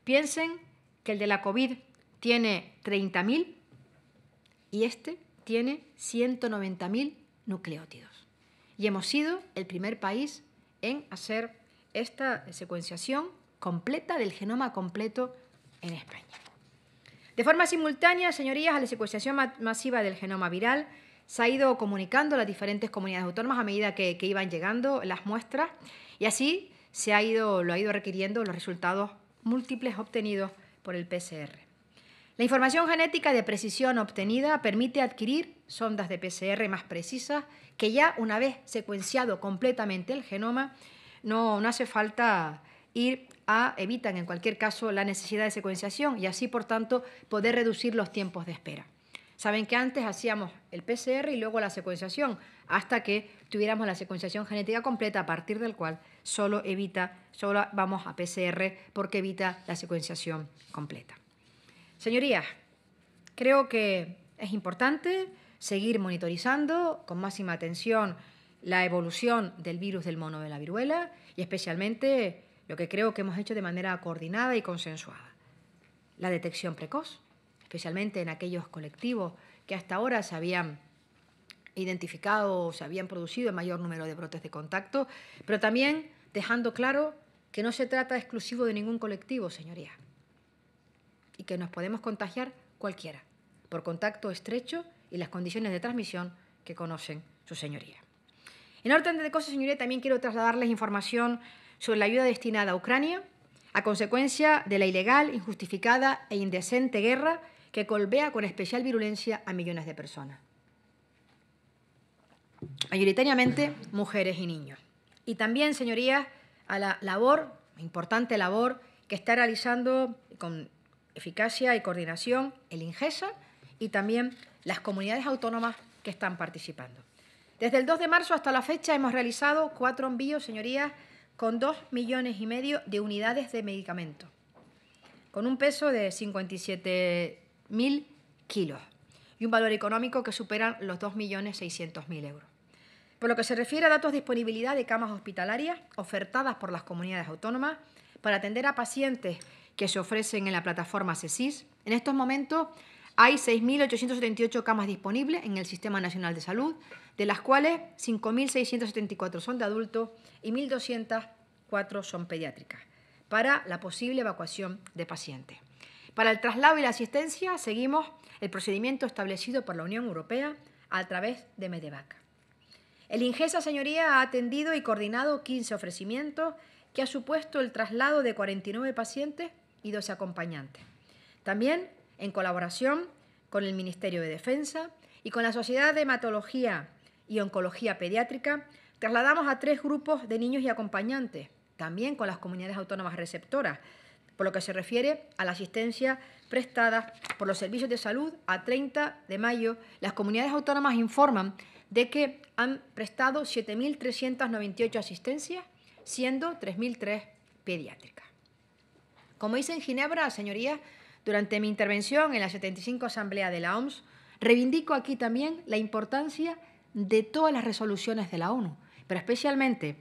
Piensen que el de la COVID tiene 30.000 y este tiene 190.000 nucleótidos. Y hemos sido el primer país en hacer esta secuenciación completa del genoma completo en España. De forma simultánea, señorías, a la secuenciación masiva del genoma viral se ha ido comunicando a las diferentes comunidades autónomas a medida que, iban llegando las muestras y así se ha ido, lo ha ido requiriendo los resultados múltiples obtenidos por el PCR. La información genética de precisión obtenida permite adquirir sondas de PCR más precisas que ya una vez secuenciado completamente el genoma, no, no hace falta ir a, evitan en cualquier caso la necesidad de secuenciación y así, por tanto, poder reducir los tiempos de espera. Saben que antes hacíamos el PCR y luego la secuenciación hasta que tuviéramos la secuenciación genética completa a partir del cual solo evita, solo vamos a PCR porque evita la secuenciación completa. Señorías, creo que es importante seguir monitorizando con máxima atención la evolución del virus del mono de la viruela y especialmente lo que creo que hemos hecho de manera coordinada y consensuada, la detección precoz, especialmente en aquellos colectivos que hasta ahora se habían identificado o se habían producido el mayor número de brotes de contacto, pero también dejando claro que no se trata exclusivo de ningún colectivo, señoría, y que nos podemos contagiar cualquiera, por contacto estrecho y las condiciones de transmisión que conocen su señoría. En orden de cosas, señoría, también quiero trasladarles información sobre la ayuda destinada a Ucrania a consecuencia de la ilegal, injustificada e indecente guerra que colvea con especial virulencia a millones de personas mayoritariamente mujeres y niños. Y también, señorías, a la labor, importante labor, que está realizando con eficacia y coordinación el INGESA y también las comunidades autónomas que están participando. Desde el 2 de marzo hasta la fecha hemos realizado cuatro envíos, señorías, con 2 millones y medio de unidades de medicamentos, con un peso de 57.000 kilos y un valor económico que superan los 2.600.000 euros. Por lo que se refiere a datos de disponibilidad de camas hospitalarias ofertadas por las comunidades autónomas para atender a pacientes que se ofrecen en la plataforma CESIS, en estos momentos hay 6.878 camas disponibles en el Sistema Nacional de Salud, de las cuales 5.674 son de adultos y 1.204 son pediátricas, para la posible evacuación de pacientes. Para el traslado y la asistencia seguimos el procedimiento establecido por la Unión Europea a través de Medevac. El Ingesa, señoría, ha atendido y coordinado 15 ofrecimientos que ha supuesto el traslado de 49 pacientes y 12 acompañantes. También en colaboración con el Ministerio de Defensa y con la Sociedad de Hematología y Oncología Pediátrica, trasladamos a tres grupos de niños y acompañantes, también con las comunidades autónomas receptoras, por lo que se refiere a la asistencia prestada por los servicios de salud a 30 de mayo, las comunidades autónomas informan de que han prestado 7.398 asistencias, siendo 3.003 pediátricas. Como hice en Ginebra, señorías, durante mi intervención en la 75 Asamblea de la OMS, reivindico aquí también la importancia de todas las resoluciones de la ONU, pero especialmente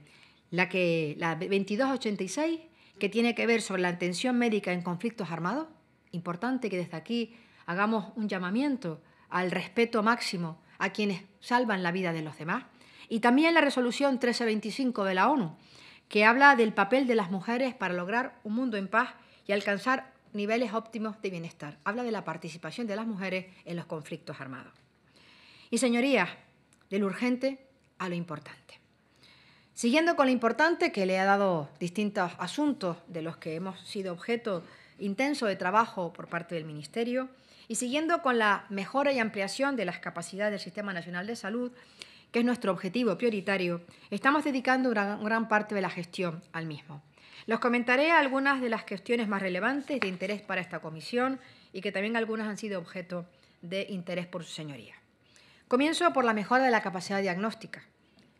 la que la 2286 que tiene que ver sobre la atención médica en conflictos armados. Importante que desde aquí hagamos un llamamiento al respeto máximo a quienes salvan la vida de los demás. Y también la resolución 1325 de la ONU, que habla del papel de las mujeres para lograr un mundo en paz y alcanzar niveles óptimos de bienestar. Habla de la participación de las mujeres en los conflictos armados. Y señorías, del urgente a lo importante. Siguiendo con lo importante que le ha dado distintos asuntos de los que hemos sido objeto intenso de trabajo por parte del Ministerio, y siguiendo con la mejora y ampliación de las capacidades del Sistema Nacional de Salud, que es nuestro objetivo prioritario, estamos dedicando gran, parte de la gestión al mismo. Los comentaré algunas de las cuestiones más relevantes de interés para esta comisión y que también algunas han sido objeto de interés por su señoría. Comienzo por la mejora de la capacidad diagnóstica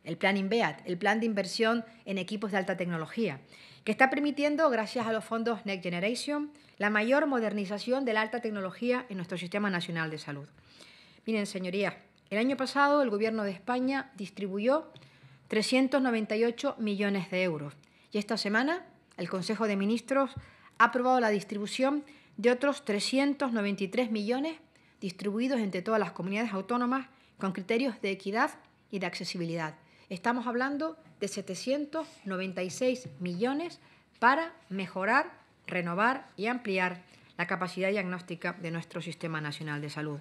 el plan INVEAT, el plan de inversión en equipos de alta tecnología, que está permitiendo, gracias a los fondos Next Generation, la mayor modernización de la alta tecnología en nuestro Sistema Nacional de Salud. Miren, señorías, el año pasado el Gobierno de España distribuyó 398 millones de euros y esta semana el Consejo de Ministros ha aprobado la distribución de otros 393 millones distribuidos entre todas las comunidades autónomas con criterios de equidad y de accesibilidad. Estamos hablando de 796 millones para mejorar, renovar y ampliar la capacidad diagnóstica de nuestro Sistema Nacional de Salud.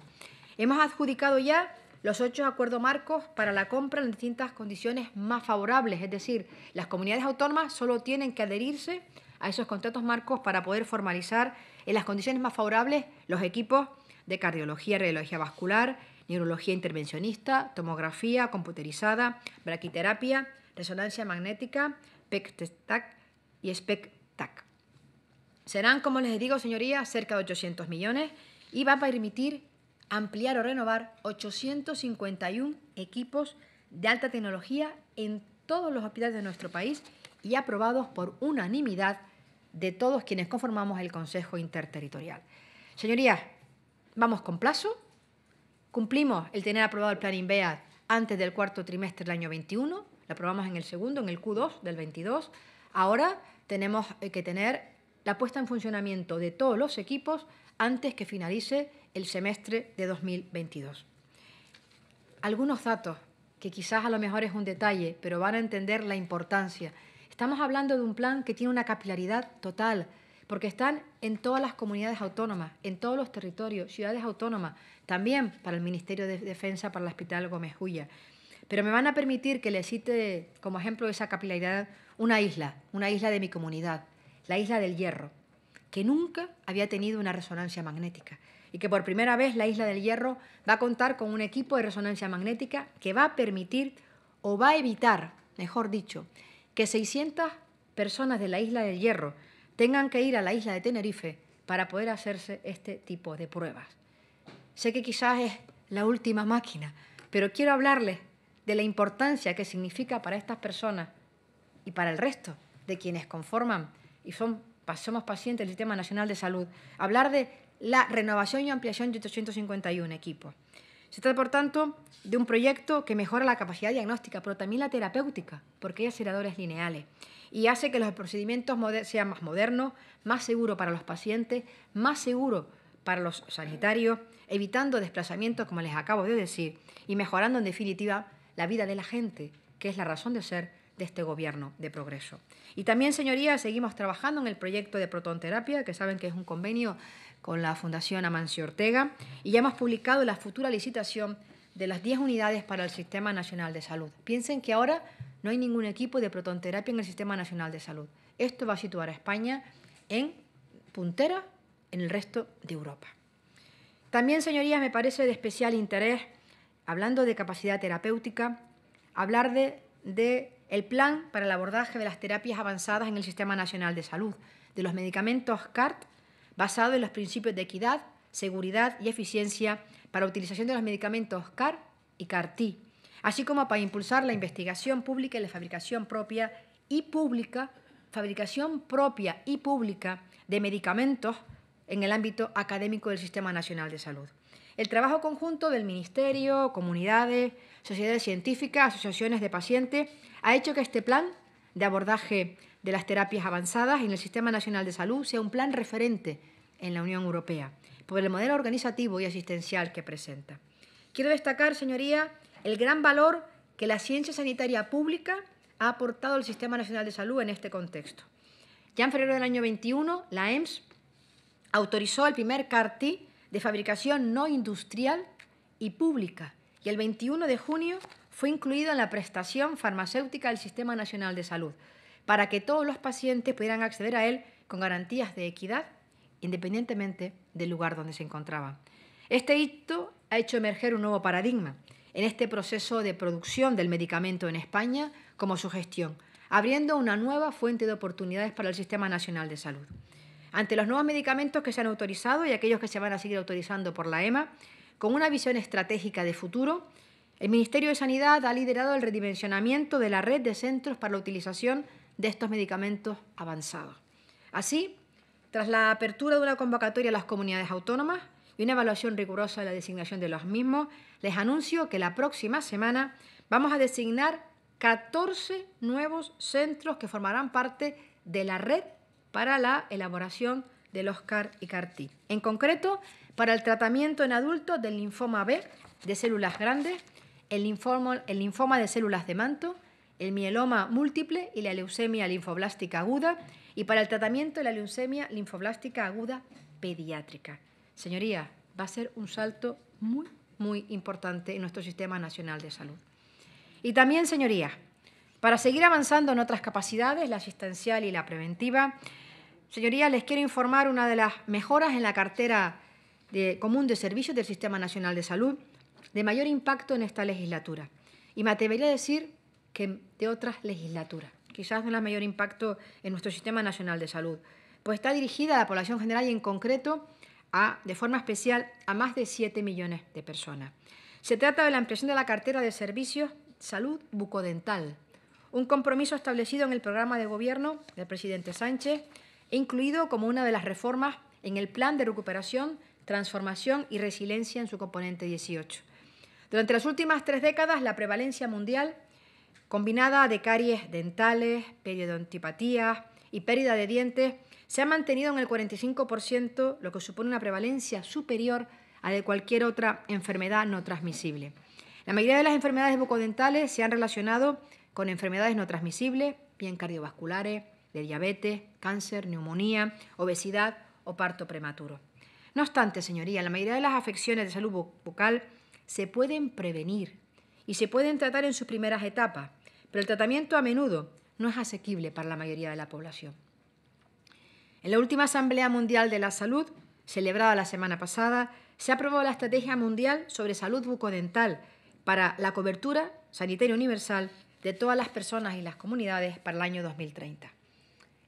Hemos adjudicado ya los ocho acuerdos marcos para la compra en distintas condiciones más favorables, es decir, las comunidades autónomas solo tienen que adherirse a esos contratos marcos para poder formalizar en las condiciones más favorables los equipos de cardiología, radiología vascular, neurología intervencionista, tomografía computerizada, braquiterapia, resonancia magnética, PEC-TAC e y SPEC-TAC. Serán, como les digo, señorías, cerca de 800 millones y va a permitir ampliar o renovar 851 equipos de alta tecnología en todos los hospitales de nuestro país y aprobados por unanimidad de todos quienes conformamos el Consejo Interterritorial. Señorías, vamos con plazo Cumplimos el tener aprobado el plan INVEA antes del cuarto trimestre del año 21, lo aprobamos en el segundo, en el Q2 del 22. Ahora tenemos eh, que tener la puesta en funcionamiento de todos los equipos antes que finalice el semestre de 2022. Algunos datos que quizás a lo mejor es un detalle, pero van a entender la importancia. Estamos hablando de un plan que tiene una capilaridad total, porque están en todas las comunidades autónomas, en todos los territorios, ciudades autónomas, también para el Ministerio de Defensa, para el Hospital Gómez Huya. Pero me van a permitir que le cite como ejemplo de esa capilaridad una isla, una isla de mi comunidad, la isla del Hierro, que nunca había tenido una resonancia magnética y que por primera vez la isla del Hierro va a contar con un equipo de resonancia magnética que va a permitir o va a evitar, mejor dicho, que 600 personas de la isla del Hierro, tengan que ir a la isla de Tenerife para poder hacerse este tipo de pruebas. Sé que quizás es la última máquina, pero quiero hablarles de la importancia que significa para estas personas y para el resto de quienes conforman y son, somos pacientes del Sistema Nacional de Salud, hablar de la renovación y ampliación de 851 equipos. Se trata, por tanto, de un proyecto que mejora la capacidad diagnóstica, pero también la terapéutica, porque hay aceleradores lineales y hace que los procedimientos sean más modernos, más seguros para los pacientes, más seguros para los sanitarios, evitando desplazamientos, como les acabo de decir, y mejorando en definitiva la vida de la gente, que es la razón de ser de este gobierno de progreso. Y también, señorías, seguimos trabajando en el proyecto de protonterapia, que saben que es un convenio con la Fundación Amancio Ortega, y ya hemos publicado la futura licitación de las 10 unidades para el Sistema Nacional de Salud. Piensen que ahora no hay ningún equipo de protonterapia en el Sistema Nacional de Salud. Esto va a situar a España en puntera en el resto de Europa. También, señorías, me parece de especial interés, hablando de capacidad terapéutica, hablar de, el plan para el abordaje de las terapias avanzadas en el Sistema Nacional de Salud, de los medicamentos CART, basado en los principios de equidad, seguridad y eficiencia para utilización de los medicamentos CAR y CARTI, así como para impulsar la investigación pública y la fabricación propia y pública, fabricación propia y pública de medicamentos en el ámbito académico del Sistema Nacional de Salud. El trabajo conjunto del Ministerio, comunidades, sociedades científicas, asociaciones de pacientes, ha hecho que este plan de abordaje de las terapias avanzadas en el Sistema Nacional de Salud sea un plan referente en la Unión Europea por el modelo organizativo y asistencial que presenta. Quiero destacar, señoría, el gran valor que la ciencia sanitaria pública ha aportado al Sistema Nacional de Salud en este contexto. Ya en febrero del año 21, la EMS autorizó el primer car de fabricación no industrial y pública y el 21 de junio fue incluido en la prestación farmacéutica del Sistema Nacional de Salud para que todos los pacientes pudieran acceder a él con garantías de equidad independientemente del lugar donde se encontraban. Este hito ha hecho emerger un nuevo paradigma en este proceso de producción del medicamento en España como su gestión, abriendo una nueva fuente de oportunidades para el Sistema Nacional de Salud. Ante los nuevos medicamentos que se han autorizado y aquellos que se van a seguir autorizando por la EMA, con una visión estratégica de futuro, el Ministerio de Sanidad ha liderado el redimensionamiento de la red de centros para la utilización de estos medicamentos avanzados. Así, tras la apertura de una convocatoria a las comunidades autónomas, y una evaluación rigurosa de la designación de los mismos, les anuncio que la próxima semana vamos a designar 14 nuevos centros que formarán parte de la red para la elaboración del Oscar y CARTI. En concreto, para el tratamiento en adultos del linfoma B de células grandes, el linfoma de células de manto, el mieloma múltiple y la leucemia linfoblástica aguda, y para el tratamiento de la leucemia linfoblástica aguda pediátrica. Señoría, va a ser un salto muy, muy importante en nuestro sistema nacional de salud. Y también, señoría, para seguir avanzando en otras capacidades, la asistencial y la preventiva, señoría, les quiero informar una de las mejoras en la cartera común de servicios del Sistema Nacional de Salud de mayor impacto en esta legislatura. Y me atrevería a decir que de otras legislaturas, quizás no la mayor impacto en nuestro Sistema Nacional de Salud, pues está dirigida a la población general y en concreto a, de forma especial a más de 7 millones de personas. Se trata de la ampliación de la cartera de servicios salud bucodental, un compromiso establecido en el programa de gobierno del presidente Sánchez, e incluido como una de las reformas en el Plan de Recuperación, Transformación y Resiliencia en su componente 18. Durante las últimas tres décadas, la prevalencia mundial, combinada de caries dentales, periodontipatías y pérdida de dientes, se ha mantenido en el 45%, lo que supone una prevalencia superior a la de cualquier otra enfermedad no transmisible. La mayoría de las enfermedades bucodentales se han relacionado con enfermedades no transmisibles, bien cardiovasculares, de diabetes, cáncer, neumonía, obesidad o parto prematuro. No obstante, señoría, la mayoría de las afecciones de salud bucal se pueden prevenir y se pueden tratar en sus primeras etapas, pero el tratamiento a menudo no es asequible para la mayoría de la población. En la última Asamblea Mundial de la Salud, celebrada la semana pasada, se aprobó la Estrategia Mundial sobre Salud Bucodental para la cobertura sanitaria universal de todas las personas y las comunidades para el año 2030.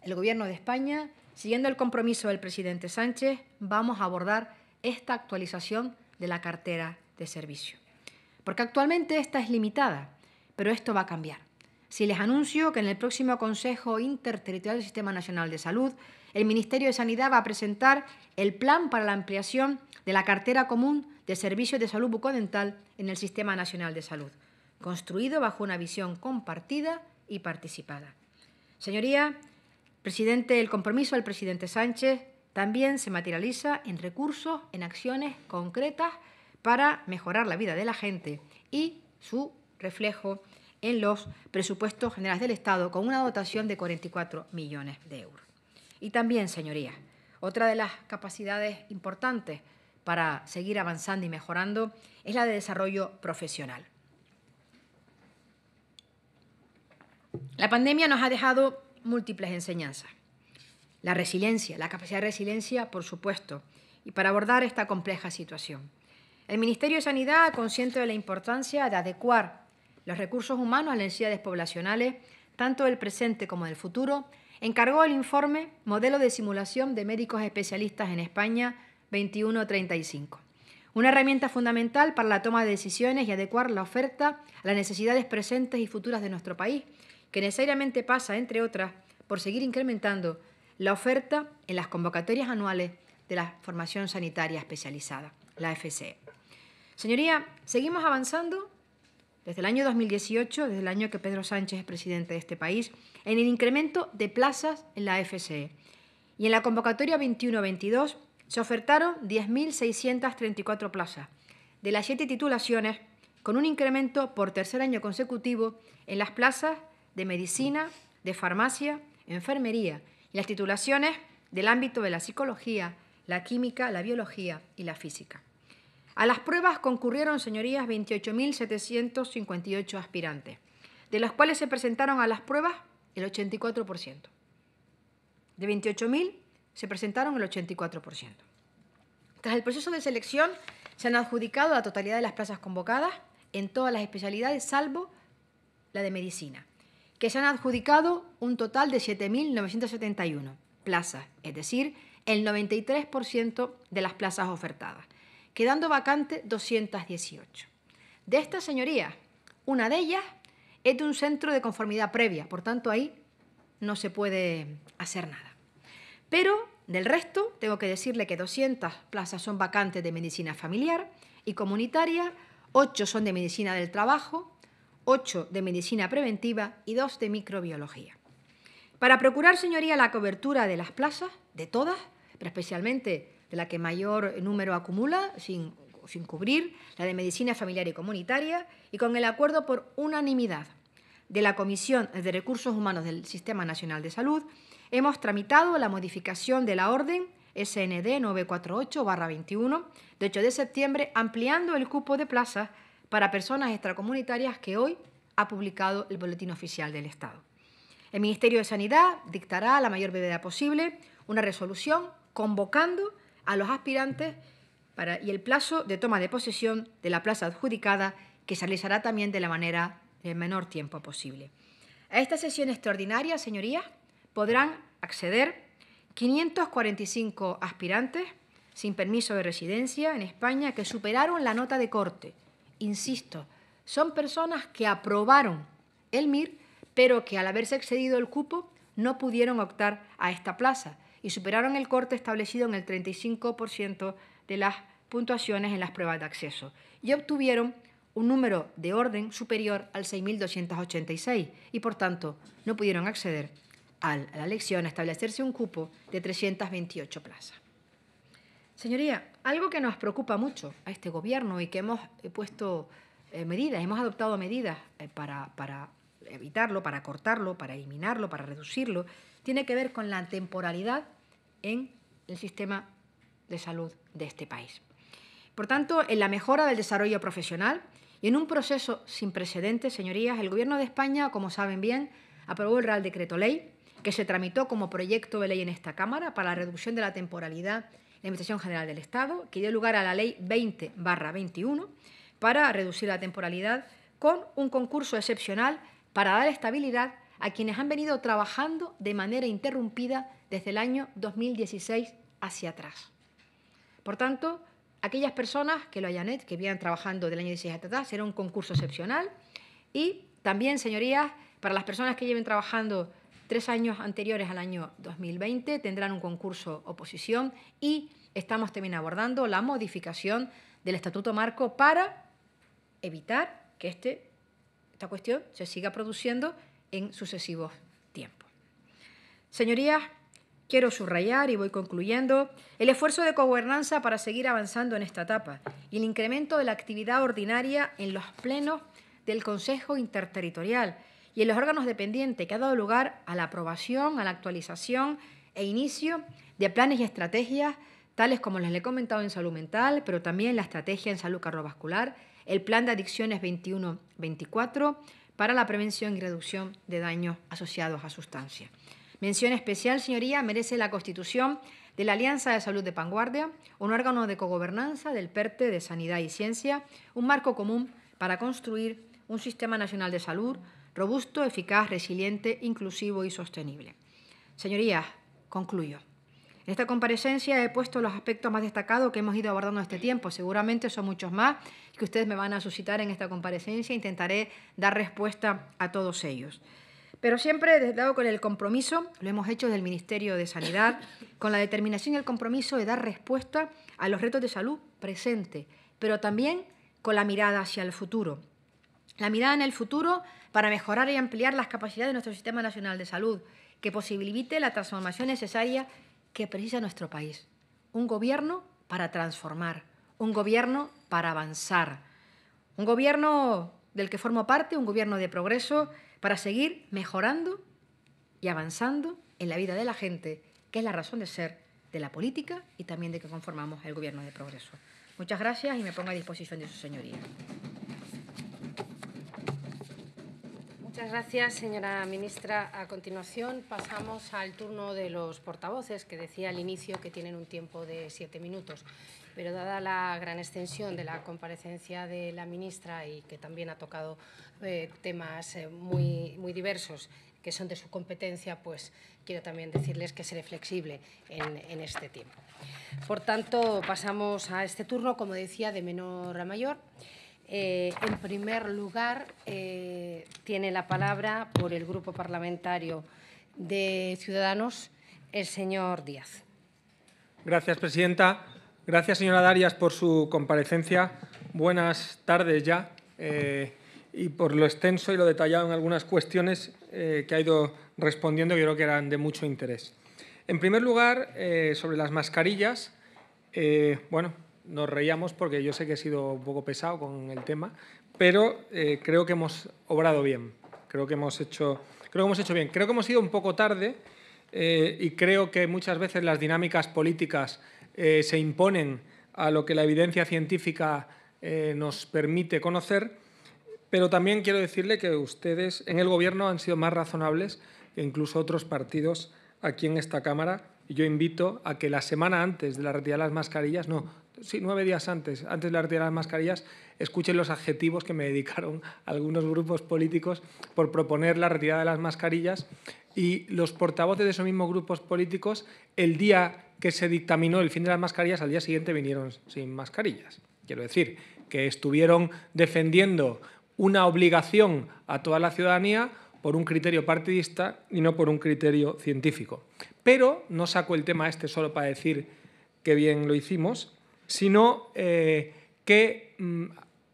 El Gobierno de España, siguiendo el compromiso del presidente Sánchez, vamos a abordar esta actualización de la cartera de servicio. Porque actualmente esta es limitada, pero esto va a cambiar si les anuncio que en el próximo Consejo Interterritorial del Sistema Nacional de Salud, el Ministerio de Sanidad va a presentar el plan para la ampliación de la cartera común de servicios de salud bucodental en el Sistema Nacional de Salud, construido bajo una visión compartida y participada. Señoría, presidente, el compromiso del presidente Sánchez también se materializa en recursos, en acciones concretas para mejorar la vida de la gente y su reflejo en los presupuestos generales del Estado con una dotación de 44 millones de euros. Y también, señorías, otra de las capacidades importantes para seguir avanzando y mejorando es la de desarrollo profesional. La pandemia nos ha dejado múltiples enseñanzas. La resiliencia, la capacidad de resiliencia, por supuesto, y para abordar esta compleja situación. El Ministerio de Sanidad, consciente de la importancia de adecuar los recursos humanos, a las necesidades poblacionales, tanto del presente como del futuro, encargó el informe Modelo de Simulación de Médicos Especialistas en España 2135. Una herramienta fundamental para la toma de decisiones y adecuar la oferta a las necesidades presentes y futuras de nuestro país, que necesariamente pasa, entre otras, por seguir incrementando la oferta en las convocatorias anuales de la Formación Sanitaria Especializada, la FCE. Señoría, seguimos avanzando desde el año 2018, desde el año que Pedro Sánchez es presidente de este país, en el incremento de plazas en la FCE. Y en la convocatoria 21-22 se ofertaron 10.634 plazas de las siete titulaciones, con un incremento por tercer año consecutivo en las plazas de medicina, de farmacia, enfermería y las titulaciones del ámbito de la psicología, la química, la biología y la física. A las pruebas concurrieron, señorías, 28.758 aspirantes, de los cuales se presentaron a las pruebas el 84%. De 28.000 se presentaron el 84%. Tras el proceso de selección, se han adjudicado la totalidad de las plazas convocadas en todas las especialidades, salvo la de medicina, que se han adjudicado un total de 7.971 plazas, es decir, el 93% de las plazas ofertadas quedando vacante 218. De estas señorías, una de ellas es de un centro de conformidad previa, por tanto ahí no se puede hacer nada. Pero del resto, tengo que decirle que 200 plazas son vacantes de medicina familiar y comunitaria, 8 son de medicina del trabajo, 8 de medicina preventiva y 2 de microbiología. Para procurar, señoría, la cobertura de las plazas, de todas, pero especialmente de la que mayor número acumula, sin, sin cubrir, la de Medicina Familiar y Comunitaria, y con el acuerdo por unanimidad de la Comisión de Recursos Humanos del Sistema Nacional de Salud, hemos tramitado la modificación de la orden SND 948-21 de 8 de septiembre, ampliando el cupo de plazas para personas extracomunitarias que hoy ha publicado el Boletín Oficial del Estado. El Ministerio de Sanidad dictará a la mayor brevedad posible una resolución convocando a los aspirantes y el plazo de toma de posesión de la plaza adjudicada, que se realizará también de la manera en menor tiempo posible. A esta sesión extraordinaria, señorías, podrán acceder 545 aspirantes sin permiso de residencia en España que superaron la nota de corte. Insisto, son personas que aprobaron el MIR, pero que al haberse excedido el cupo no pudieron optar a esta plaza, y superaron el corte establecido en el 35% de las puntuaciones en las pruebas de acceso y obtuvieron un número de orden superior al 6.286 y por tanto no pudieron acceder a la elección a establecerse un cupo de 328 plazas. Señoría, algo que nos preocupa mucho a este gobierno y que hemos eh, puesto eh, medidas, hemos adoptado medidas eh, para, para evitarlo, para cortarlo, para eliminarlo, para reducirlo, tiene que ver con la temporalidad en el sistema de salud de este país. Por tanto, en la mejora del desarrollo profesional y en un proceso sin precedentes, señorías, el Gobierno de España, como saben bien, aprobó el Real Decreto Ley, que se tramitó como proyecto de ley en esta Cámara para la reducción de la temporalidad en la Administración General del Estado, que dio lugar a la Ley 20-21 para reducir la temporalidad con un concurso excepcional para dar estabilidad a quienes han venido trabajando de manera interrumpida desde el año 2016 hacia atrás. Por tanto, aquellas personas que lo hayan hecho, que vayan trabajando del año 16 hasta atrás, será un concurso excepcional y también, señorías, para las personas que lleven trabajando tres años anteriores al año 2020 tendrán un concurso oposición y estamos también abordando la modificación del Estatuto Marco para evitar que este, esta cuestión se siga produciendo en sucesivos tiempos. Señorías, quiero subrayar y voy concluyendo el esfuerzo de cogobernanza para seguir avanzando en esta etapa y el incremento de la actividad ordinaria en los plenos del Consejo Interterritorial y en los órganos dependientes que ha dado lugar a la aprobación, a la actualización e inicio de planes y estrategias tales como les he comentado en salud mental, pero también la estrategia en salud cardiovascular, el plan de adicciones 21-24, para la prevención y reducción de daños asociados a sustancias. Mención especial, señoría, merece la constitución de la Alianza de Salud de Panguardia, un órgano de cogobernanza del PERTE e de Sanidad y Ciencia, un marco común para construir un sistema nacional de salud robusto, eficaz, resiliente, inclusivo y sostenible. Señorías, concluyo. En esta comparecencia he puesto los aspectos más destacados que hemos ido abordando este tiempo. Seguramente son muchos más que ustedes me van a suscitar en esta comparecencia. Intentaré dar respuesta a todos ellos. Pero siempre, desde lado con el compromiso, lo hemos hecho del Ministerio de Sanidad, con la determinación y el compromiso de dar respuesta a los retos de salud presente, pero también con la mirada hacia el futuro. La mirada en el futuro para mejorar y ampliar las capacidades de nuestro Sistema Nacional de Salud, que posibilite la transformación necesaria que precisa nuestro país. Un gobierno para transformar, un gobierno para avanzar, un gobierno del que formo parte, un gobierno de progreso para seguir mejorando y avanzando en la vida de la gente, que es la razón de ser de la política y también de que conformamos el gobierno de progreso. Muchas gracias y me pongo a disposición de su señoría. Muchas gracias, señora ministra. A continuación pasamos al turno de los portavoces, que decía al inicio que tienen un tiempo de siete minutos. Pero dada la gran extensión de la comparecencia de la ministra y que también ha tocado eh, temas eh, muy, diversos que son de su competencia, pues quiero también decirles que seré flexible en, en, este tiempo. Por tanto, pasamos a este turno, como decía, de menor a mayor. Eh, en primer lugar, eh, tiene la palabra por el Grupo Parlamentario de Ciudadanos el señor Díaz. Gracias, presidenta. Gracias, señora Darias, por su comparecencia. Buenas tardes ya. Eh, y por lo extenso y lo detallado en algunas cuestiones que ha ido respondiendo, yo creo que eran de mucho interés. En primer lugar, sobre las mascarillas, bueno, nos reíamos porque yo sé que he sido un poco pesado con el tema, pero eh, creo que hemos obrado bien, creo que hemos hecho, creo que hemos hecho bien, creo que hemos ido un poco tarde eh, y creo que muchas veces las dinámicas políticas eh, se imponen a lo que la evidencia científica nos permite conocer, pero también quiero decirle que ustedes en el Gobierno han sido más razonables que incluso otros partidos aquí en esta Cámara. Yo invito a que la semana antes de la retirada de las mascarillas, no, sí, nueve días antes, antes de la retirada de las mascarillas, escuchen los adjetivos que me dedicaron algunos grupos políticos por proponer la retirada de las mascarillas y los portavoces de esos mismos grupos políticos, el día que se dictaminó el fin de las mascarillas, al día siguiente vinieron sin mascarillas. Quiero decir, que estuvieron defendiendo una obligación a toda la ciudadanía por un criterio partidista y no por un criterio científico. Pero no saco el tema este solo para decir que bien lo hicimos, sino eh, que mm,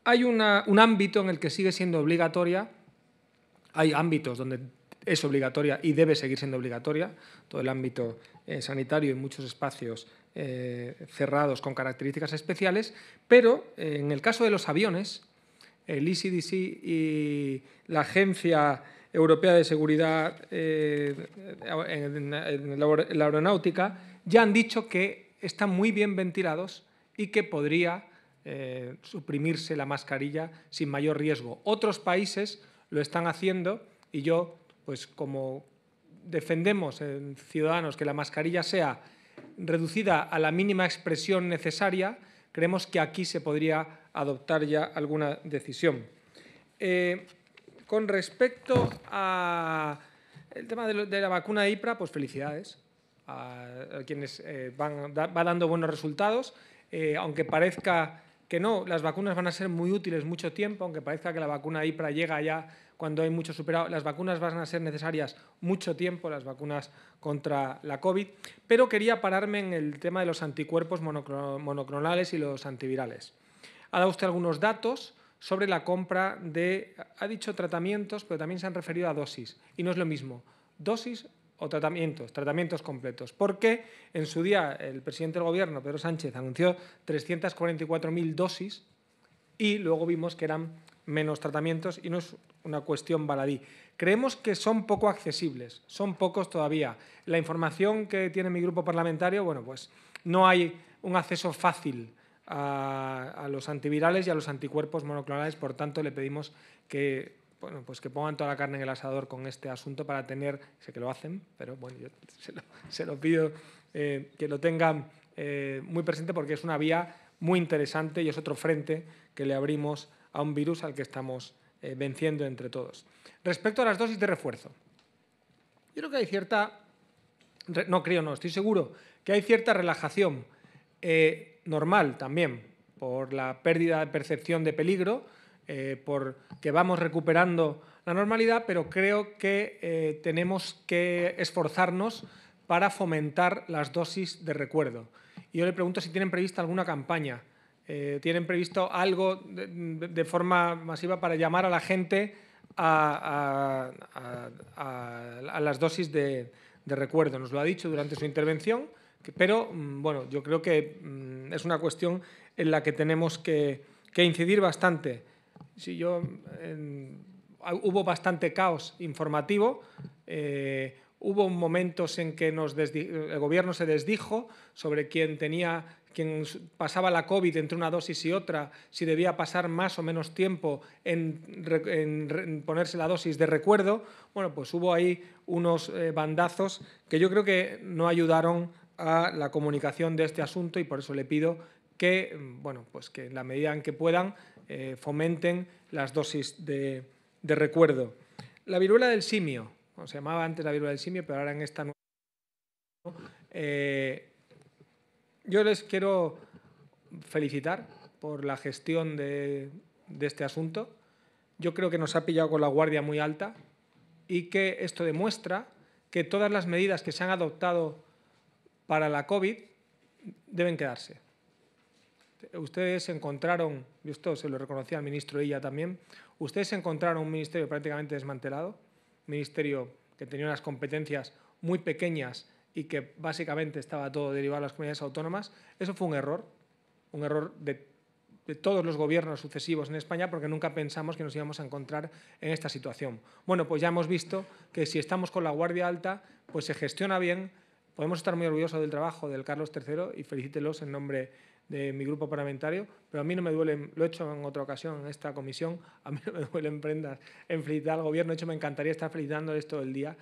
hay un ámbito en el que sigue siendo obligatoria, hay ámbitos donde es obligatoria y debe seguir siendo obligatoria, todo el ámbito eh, sanitario y muchos espacios eh, cerrados con características especiales, pero en el caso de los aviones, el ECDC y la Agencia Europea de Seguridad en, la aeronáutica ya han dicho que están muy bien ventilados y que podría eh, suprimirse la mascarilla sin mayor riesgo. Otros países lo están haciendo y yo, pues como defendemos en Ciudadanos que la mascarilla sea reducida a la mínima expresión necesaria, creemos que aquí se podría adoptar ya alguna decisión. Eh, con respecto al tema de, la vacuna de IPRA, pues felicidades a, quienes eh, van, va dando buenos resultados. Eh, aunque parezca que no, las vacunas van a ser muy útiles mucho tiempo, aunque parezca que la vacuna IPRA llega ya cuando hay mucho superado, las vacunas van a ser necesarias mucho tiempo, las vacunas contra la COVID, pero quería pararme en el tema de los anticuerpos monoclonales y los antivirales. Ha dado usted algunos datos sobre la compra de, ha dicho tratamientos, pero también se han referido a dosis, y no es lo mismo. Dosis o tratamientos, tratamientos completos. Porque en su día el presidente del Gobierno, Pedro Sánchez, anunció 344.000 dosis y luego vimos que eran menos tratamientos y no es una cuestión baladí. Creemos que son poco accesibles, son pocos todavía. La información que tiene mi grupo parlamentario, bueno, pues no hay un acceso fácil a, a los antivirales y a los anticuerpos monoclonales, por tanto le pedimos que bueno, pues que pongan toda la carne en el asador con este asunto para tener, sé que lo hacen, pero bueno, yo se lo, pido eh, que lo tengan eh, muy presente porque es una vía muy interesante y es otro frente que le abrimos a un virus al que estamos eh, venciendo entre todos. Respecto a las dosis de refuerzo, yo creo que hay cierta, no creo, no, estoy seguro, que hay cierta relajación normal también por la pérdida de percepción de peligro, eh, porque vamos recuperando la normalidad, pero creo que eh, tenemos que esforzarnos para fomentar las dosis de recuerdo. Y yo le pregunto si tienen prevista alguna campaña, eh, tienen previsto algo de, forma masiva para llamar a la gente a, las dosis de, recuerdo. Nos lo ha dicho durante su intervención, pero mm, bueno, yo creo que mm, es una cuestión en la que tenemos que incidir bastante yo. hubo bastante caos informativo. Eh, hubo momentos en que el gobierno se desdijo sobre quién tenía quien pasaba la COVID entre una dosis y otra, si debía pasar más o menos tiempo en, ponerse la dosis de recuerdo, bueno, pues hubo ahí unos eh, bandazos que yo creo que no ayudaron a la comunicación de este asunto y por eso le pido que, bueno, pues que en la medida en que puedan eh, fomenten las dosis de, recuerdo. La viruela del simio, se llamaba antes la viruela del simio, pero ahora en esta nueva... Eh, yo les quiero felicitar por la gestión de este asunto. Yo creo que nos ha pillado con la guardia muy alta y que esto demuestra que todas las medidas que se han adoptado para la COVID deben quedarse ustedes encontraron, y esto se lo reconocía al ministro Illa también, ustedes encontraron un ministerio prácticamente desmantelado, ministerio que tenía unas competencias muy pequeñas y que básicamente estaba todo derivado a las comunidades autónomas. Eso fue un error, un error de, de todos los gobiernos sucesivos en España porque nunca pensamos que nos íbamos a encontrar en esta situación. Bueno, pues ya hemos visto que si estamos con la Guardia Alta, pues se gestiona bien. Podemos estar muy orgullosos del trabajo del Carlos III y felicítelos en nombre de mi grupo parlamentario, pero a mí no me duelen, lo he hecho en otra ocasión, en esta comisión, a mí no me duelen prendas en felicitar al gobierno, de hecho me encantaría estar felicitando esto el día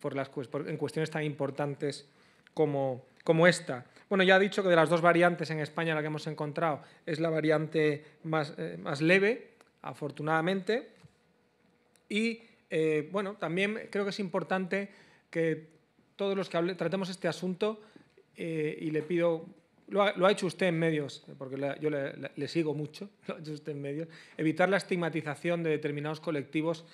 por las, en cuestiones tan importantes como, como esta. Bueno, ya ha dicho que de las dos variantes en España la que hemos encontrado es la variante más, eh, más leve, afortunadamente, y eh, bueno, también creo que es importante que todos los que tratemos este asunto eh, y le pido lo ha, hecho usted en medios, porque yo le, sigo mucho, lo usted en medios, evitar la estigmatización de determinados colectivos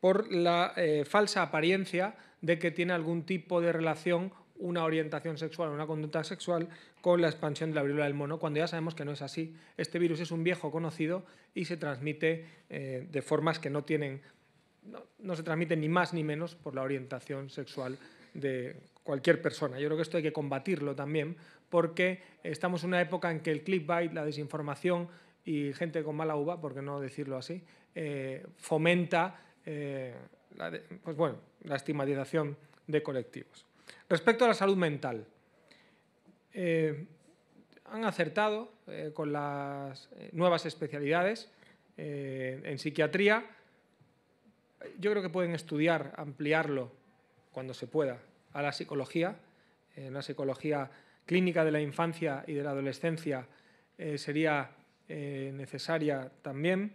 por la eh, falsa apariencia de que tiene algún tipo de relación una orientación sexual, una conducta sexual con la expansión de la viruela del mono, cuando ya sabemos que no es así. Este virus es un viejo conocido y se transmite eh, de formas que no tienen, se transmite ni más ni menos por la orientación sexual de cualquier persona. Yo creo que esto hay que combatirlo también, porque estamos en una época en que el clickbait, la desinformación y gente con mala uva, por qué no decirlo así, eh, fomenta eh, la pues bueno, la estigmatización de colectivos. Respecto a la salud mental, eh, han acertado con las nuevas especialidades en psiquiatría. Yo creo que pueden estudiar, ampliarlo cuando se pueda, a la psicología, la psicología clínica de la infancia y de la adolescencia eh, sería eh, necesaria también.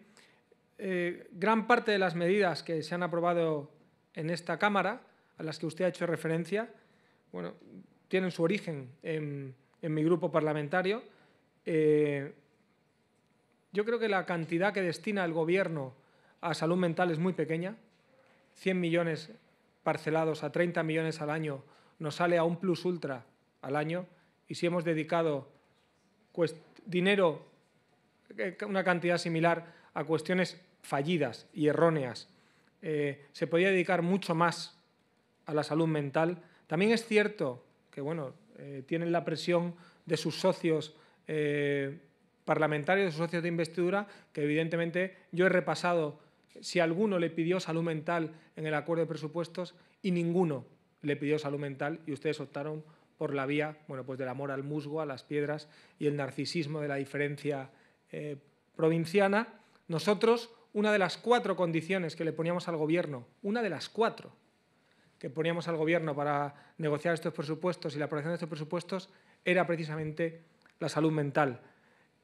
Eh, gran parte de las medidas que se han aprobado en esta Cámara, a las que usted ha hecho referencia, bueno, tienen su origen en, en mi grupo parlamentario. yo creo que la cantidad que destina el Gobierno a salud mental es muy pequeña. 100 millones parcelados a 30 millones al año nos sale a un plus ultra al año y si hemos dedicado dinero, eh, una cantidad similar, a cuestiones fallidas y erróneas, eh, se podía dedicar mucho más a la salud mental. También es cierto que bueno, eh, tienen la presión de sus socios parlamentarios, de sus socios de investidura, que evidentemente yo he repasado si alguno le pidió salud mental en el acuerdo de presupuestos y ninguno le pidió salud mental y ustedes optaron por la vía bueno, pues del amor al musgo, a las piedras y el narcisismo de la diferencia eh, provinciana. Nosotros, una de las cuatro condiciones que le poníamos al gobierno, una de las cuatro que poníamos al gobierno para negociar estos presupuestos y la aprobación de estos presupuestos, era precisamente la salud mental.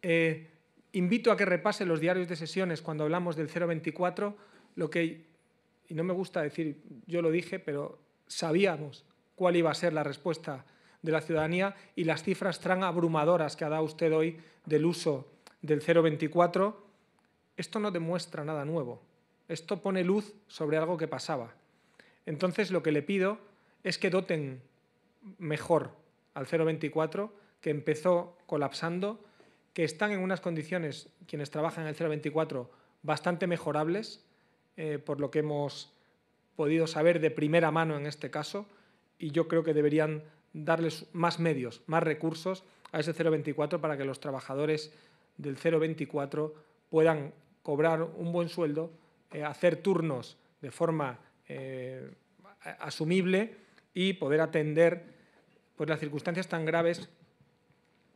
Eh, invito a que repasen los diarios de sesiones cuando hablamos del 024, lo que, y no me gusta decir, yo lo dije, pero sabíamos cuál iba a ser la respuesta de la ciudadanía y las cifras tan abrumadoras que ha dado usted hoy del uso del 0,24, esto no demuestra nada nuevo. Esto pone luz sobre algo que pasaba. Entonces, lo que le pido es que doten mejor al 0,24, que empezó colapsando, que están en unas condiciones, quienes trabajan en el 024, bastante mejorables, eh, por lo que hemos podido saber de primera mano en este caso, y yo creo que deberían darles más medios, más recursos a ese 0,24 para que los trabajadores del 0,24 puedan cobrar un buen sueldo, eh, hacer turnos de forma eh, asumible y poder atender pues, las circunstancias tan graves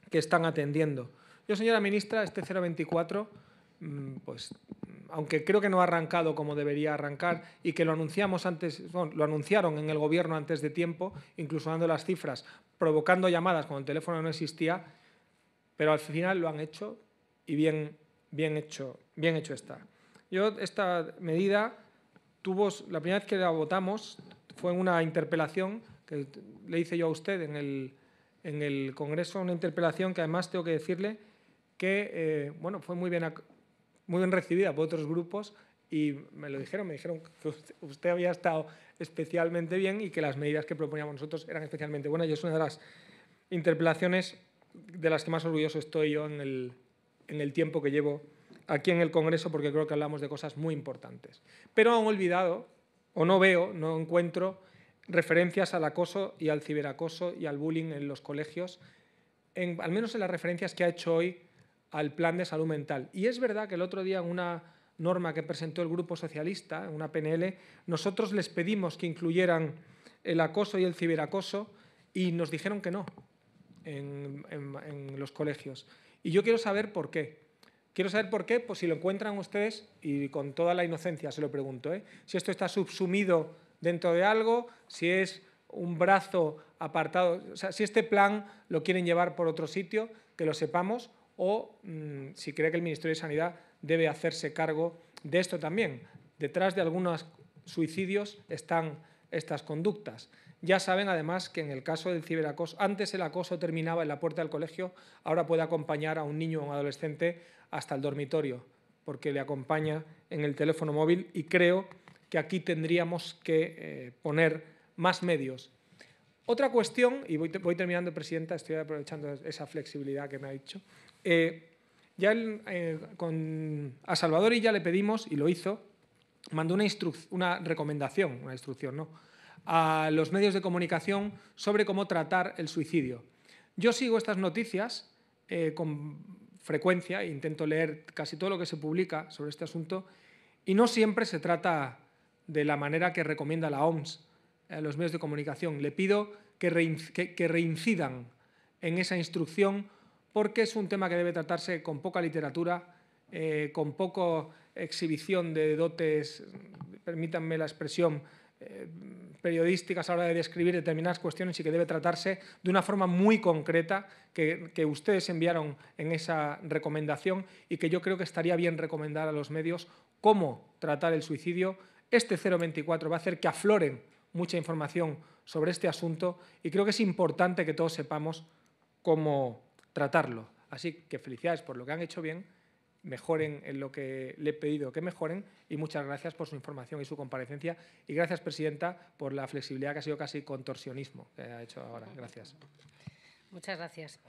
que están atendiendo. Yo, señora ministra, este 024 mm, pues, aunque creo que no ha arrancado como debería arrancar y que lo anunciamos antes, lo anunciaron en el gobierno antes de tiempo, incluso dando las cifras, provocando llamadas cuando el teléfono no existía, pero al final lo han hecho y bien, bien hecho, bien hecho está. Yo esta medida tuvo la primera vez que la votamos fue una interpelación que le hice yo a usted en el, en el Congreso, una interpelación que además tengo que decirle que eh, bueno, fue muy bien muy bien recibida por otros grupos y me lo dijeron, me dijeron que usted había estado especialmente bien y que las medidas que proponíamos nosotros eran especialmente buenas. Y es una de las interpelaciones de las que más orgulloso estoy yo en el, en el tiempo que llevo aquí en el Congreso, porque creo que hablamos de cosas muy importantes. Pero han olvidado, o no veo, no encuentro referencias al acoso y al ciberacoso y al bullying en los colegios, en, al menos en las referencias que ha hecho hoy al plan de salud mental. Y es verdad que el otro día en una norma que presentó el Grupo Socialista, una PNL, nosotros les pedimos que incluyeran el acoso y el ciberacoso y nos dijeron que no en, los colegios. Y yo quiero saber por qué. Quiero saber por qué, pues si lo encuentran ustedes, y con toda la inocencia se lo pregunto, ¿eh? si esto está subsumido dentro de algo, si es un brazo apartado, si este plan lo quieren llevar por otro sitio, que lo sepamos, o mm, si cree que el Ministerio de Sanidad debe hacerse cargo de esto también. Detrás de algunos suicidios están estas conductas. Ya saben, además, que en el caso del ciberacoso, antes el acoso terminaba en la puerta del colegio, ahora puede acompañar a un niño o un adolescente hasta el dormitorio, porque le acompaña en el teléfono móvil y creo que aquí tendríamos que eh, poner más medios. Otra cuestión, y voy terminando, Presidenta, estoy aprovechando esa flexibilidad que me ha dicho, eh, ya eh, a Salvador y ya le pedimos, y lo hizo, mandó una, una recomendación, una instrucción, ¿no? a los medios de comunicación sobre cómo tratar el suicidio. Yo sigo estas noticias eh, con frecuencia, e intento leer casi todo lo que se publica sobre este asunto, y no siempre se trata de la manera que recomienda la OMS a los medios de comunicación. Le pido que, reincidan en esa instrucción porque es un tema que debe tratarse con poca literatura, eh, con poca exhibición de dotes, permítanme la expresión, eh, periodísticas a la hora de describir determinadas cuestiones y que debe tratarse de una forma muy concreta que, que, ustedes enviaron en esa recomendación y que yo creo que estaría bien recomendar a los medios cómo tratar el suicidio. Este 024 va a hacer que afloren mucha información sobre este asunto y creo que es importante que todos sepamos cómo, tratarlo. Así que felicidades por lo que han hecho bien, mejoren en lo que le he pedido que mejoren y muchas gracias por su información y su comparecencia. Y gracias, Presidenta, por la flexibilidad que ha sido casi contorsionismo que ha hecho ahora. Gracias. Muchas gracias.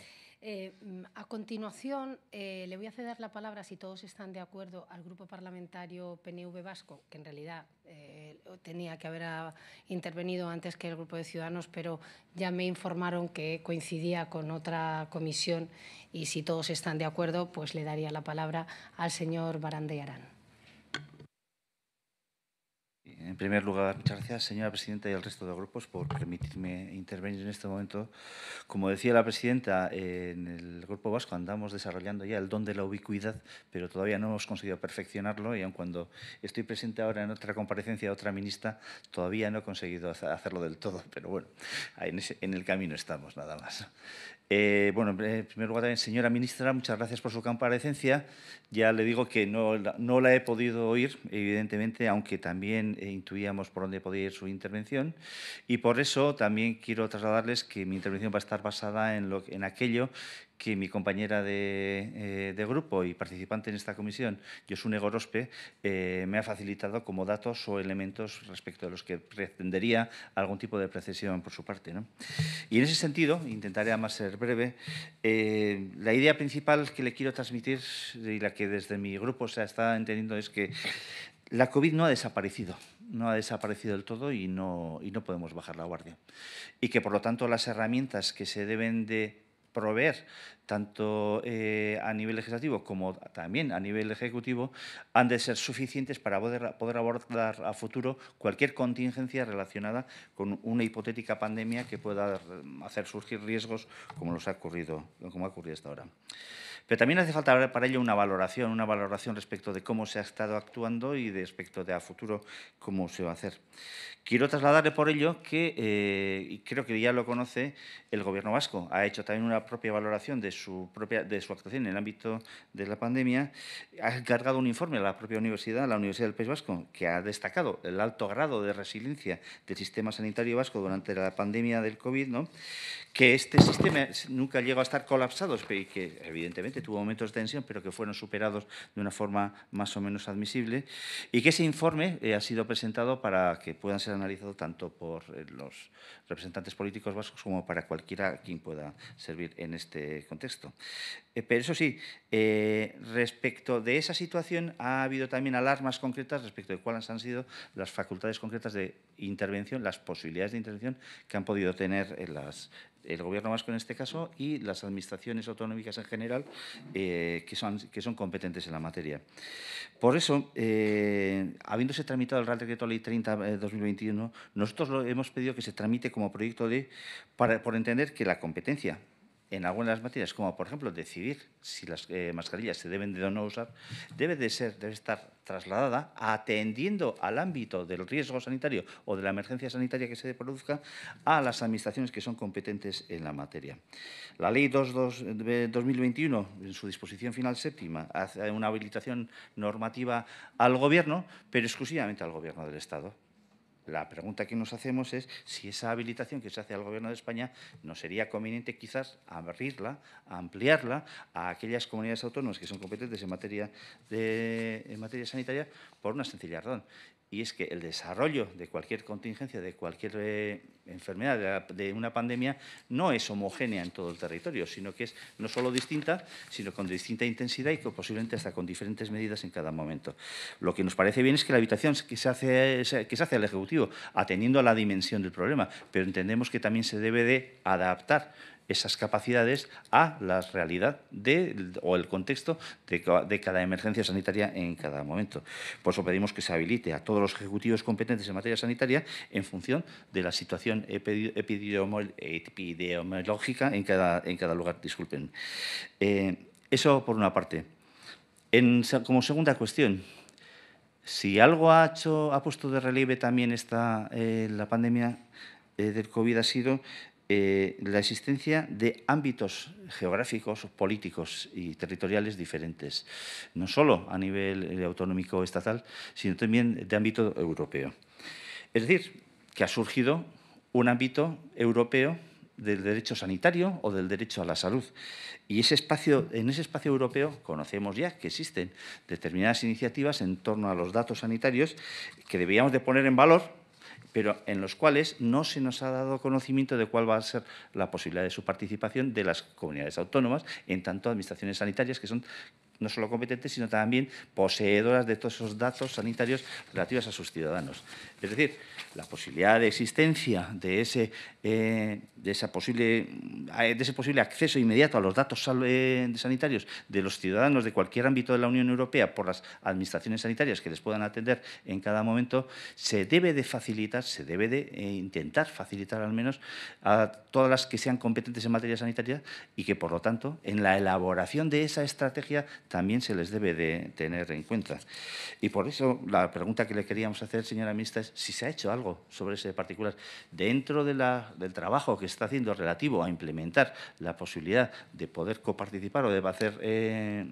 Eh, mm, a continuación, eh, le voy a ceder la palabra, si todos están de acuerdo, al Grupo Parlamentario PNV Vasco, que en realidad eh, tenía que haber ah, intervenido antes que el Grupo de Ciudadanos, pero ya me informaron que coincidía con otra comisión y si todos están de acuerdo, pues le daría la palabra al señor Barandearán en primer lugar, muchas gracias, señora presidenta, y al resto de grupos por permitirme intervenir en este momento. Como decía la presidenta, en el Grupo Vasco andamos desarrollando ya el don de la ubicuidad, pero todavía no hemos conseguido perfeccionarlo y aun cuando estoy presente ahora en otra comparecencia de otra ministra, todavía no he conseguido hacerlo del todo, pero bueno, en el camino estamos, nada más. Eh, bueno, en primer lugar, señora ministra, muchas gracias por su comparecencia. Ya le digo que no, no la he podido oír, evidentemente, aunque también intuíamos por dónde podía ir su intervención y por eso también quiero trasladarles que mi intervención va a estar basada en, aquello que mi compañera eh, de, grupo y participante en esta comisión, Josune Gorospe, eh, me ha facilitado como datos o elementos respecto de los que pretendería algún tipo de precisión por su parte. ¿no? Y en ese sentido, intentaré además ser breve, eh, la idea principal que le quiero transmitir y la que desde mi grupo se está entendiendo es que la COVID no ha desaparecido, no ha desaparecido del todo y no, no podemos bajar la guardia. Y que, por lo tanto, las herramientas que se deben de proveer tanto eh, a nivel legislativo como también a nivel ejecutivo han de ser suficientes para poder, abordar a futuro cualquier contingencia relacionada con una hipotética pandemia que pueda hacer surgir riesgos como los ha ocurrido como ha ocurrido hasta ahora. Pero también hace falta para ello una valoración, una valoración respecto de cómo se ha estado actuando y de respecto de a futuro cómo se va a hacer. Quiero trasladarle por ello que, eh, y creo que ya lo conoce, el Gobierno vasco ha hecho también una propia valoración de su, propia, de su actuación en el ámbito de la pandemia, ha encargado un informe a la propia universidad, a la Universidad del País Vasco, que ha destacado el alto grado de resiliencia del sistema sanitario vasco durante la pandemia del COVID, ¿no? que este sistema nunca llegó a estar colapsado y que, evidentemente, tuvo momentos de tensión, pero que fueron superados de una forma más o menos admisible, y que ese informe eh, ha sido presentado para que puedan ser analizados tanto por eh, los representantes políticos vascos como para cualquiera quien pueda servir en este contexto. Eh, pero eso sí, respecto de esa situación ha habido también alarmas concretas respecto de cuáles han sido las facultades concretas de intervención, las posibilidades de intervención que han podido tener en las el gobierno vasco en este caso y las administraciones autonómicas en general eh, que, son, que son competentes en la materia. Por eso, eh, habiéndose tramitado el Real Decreto Ley 30-2021, eh, nosotros lo hemos pedido que se tramite como proyecto de para, por entender que la competencia en algunas materias, como por ejemplo decidir si las eh, mascarillas se deben de o no usar, debe de ser, debe estar trasladada atendiendo al ámbito del riesgo sanitario o de la emergencia sanitaria que se produzca a las administraciones que son competentes en la materia. La Ley 2021, en su disposición final séptima, hace una habilitación normativa al Gobierno, pero exclusivamente al Gobierno del Estado la pregunta que nos hacemos es si esa habilitación que se hace al Gobierno de España no sería conveniente quizás abrirla, ampliarla a aquellas comunidades autónomas que son competentes en materia, de, en materia sanitaria por una sencilla razón y es que el desarrollo de cualquier contingencia, de cualquier eh, enfermedad, de, una pandemia, no es homogénea en todo el territorio, sino que es no solo distinta, sino con distinta intensidad y posiblemente hasta con diferentes medidas en cada momento. Lo que nos parece bien es que la habitación se hace, que se hace al Ejecutivo, atendiendo a la dimensión del problema, pero entendemos que también se debe de adaptar esas capacidades a la realidad de, o el contexto de, cada emergencia sanitaria en cada momento. Por eso pedimos que se habilite a todos los ejecutivos competentes en materia sanitaria en función de la situación epidemiológica en cada, en cada lugar. Disculpen. Eh, eso por una parte. como segunda cuestión, si algo ha, ha puesto de relieve también eh, la pandemia eh, del COVID ha sido eh, la existencia de ámbitos geográficos, políticos y territoriales diferentes, no solo a nivel eh, autonómico estatal, sino también de ámbito europeo. Es decir, que ha surgido un ámbito europeo del derecho sanitario o del derecho a la salud. Y ese espacio, en ese espacio europeo conocemos ya que existen determinadas iniciativas en torno a los datos sanitarios que debíamos de poner en valor pero en los cuales no se nos ha dado conocimiento de cuál va a ser la posibilidad de su participación de las comunidades autónomas en tanto administraciones sanitarias, que son no solo competentes, sino también poseedoras de todos esos datos sanitarios relativos a sus ciudadanos. Es decir, la posibilidad de existencia de ese, eh, eh, posible, acceso inmediato a los datos eh, sanitarios de los ciudadanos de cualquier ámbito de la Unión Europea por las administraciones sanitarias que les puedan atender en cada momento, se debe de facilitar, se debe de intentar facilitar al menos a todas las que sean competentes en materia sanitaria y que, por lo tanto, en la elaboración de esa estrategia también se les debe de tener en cuenta. Y por eso la pregunta que le queríamos hacer, señora ministra, es si se ha hecho algo sobre ese particular dentro del trabajo que está haciendo relativo a implementar la posibilidad de poder coparticipar o de hacer... Eh,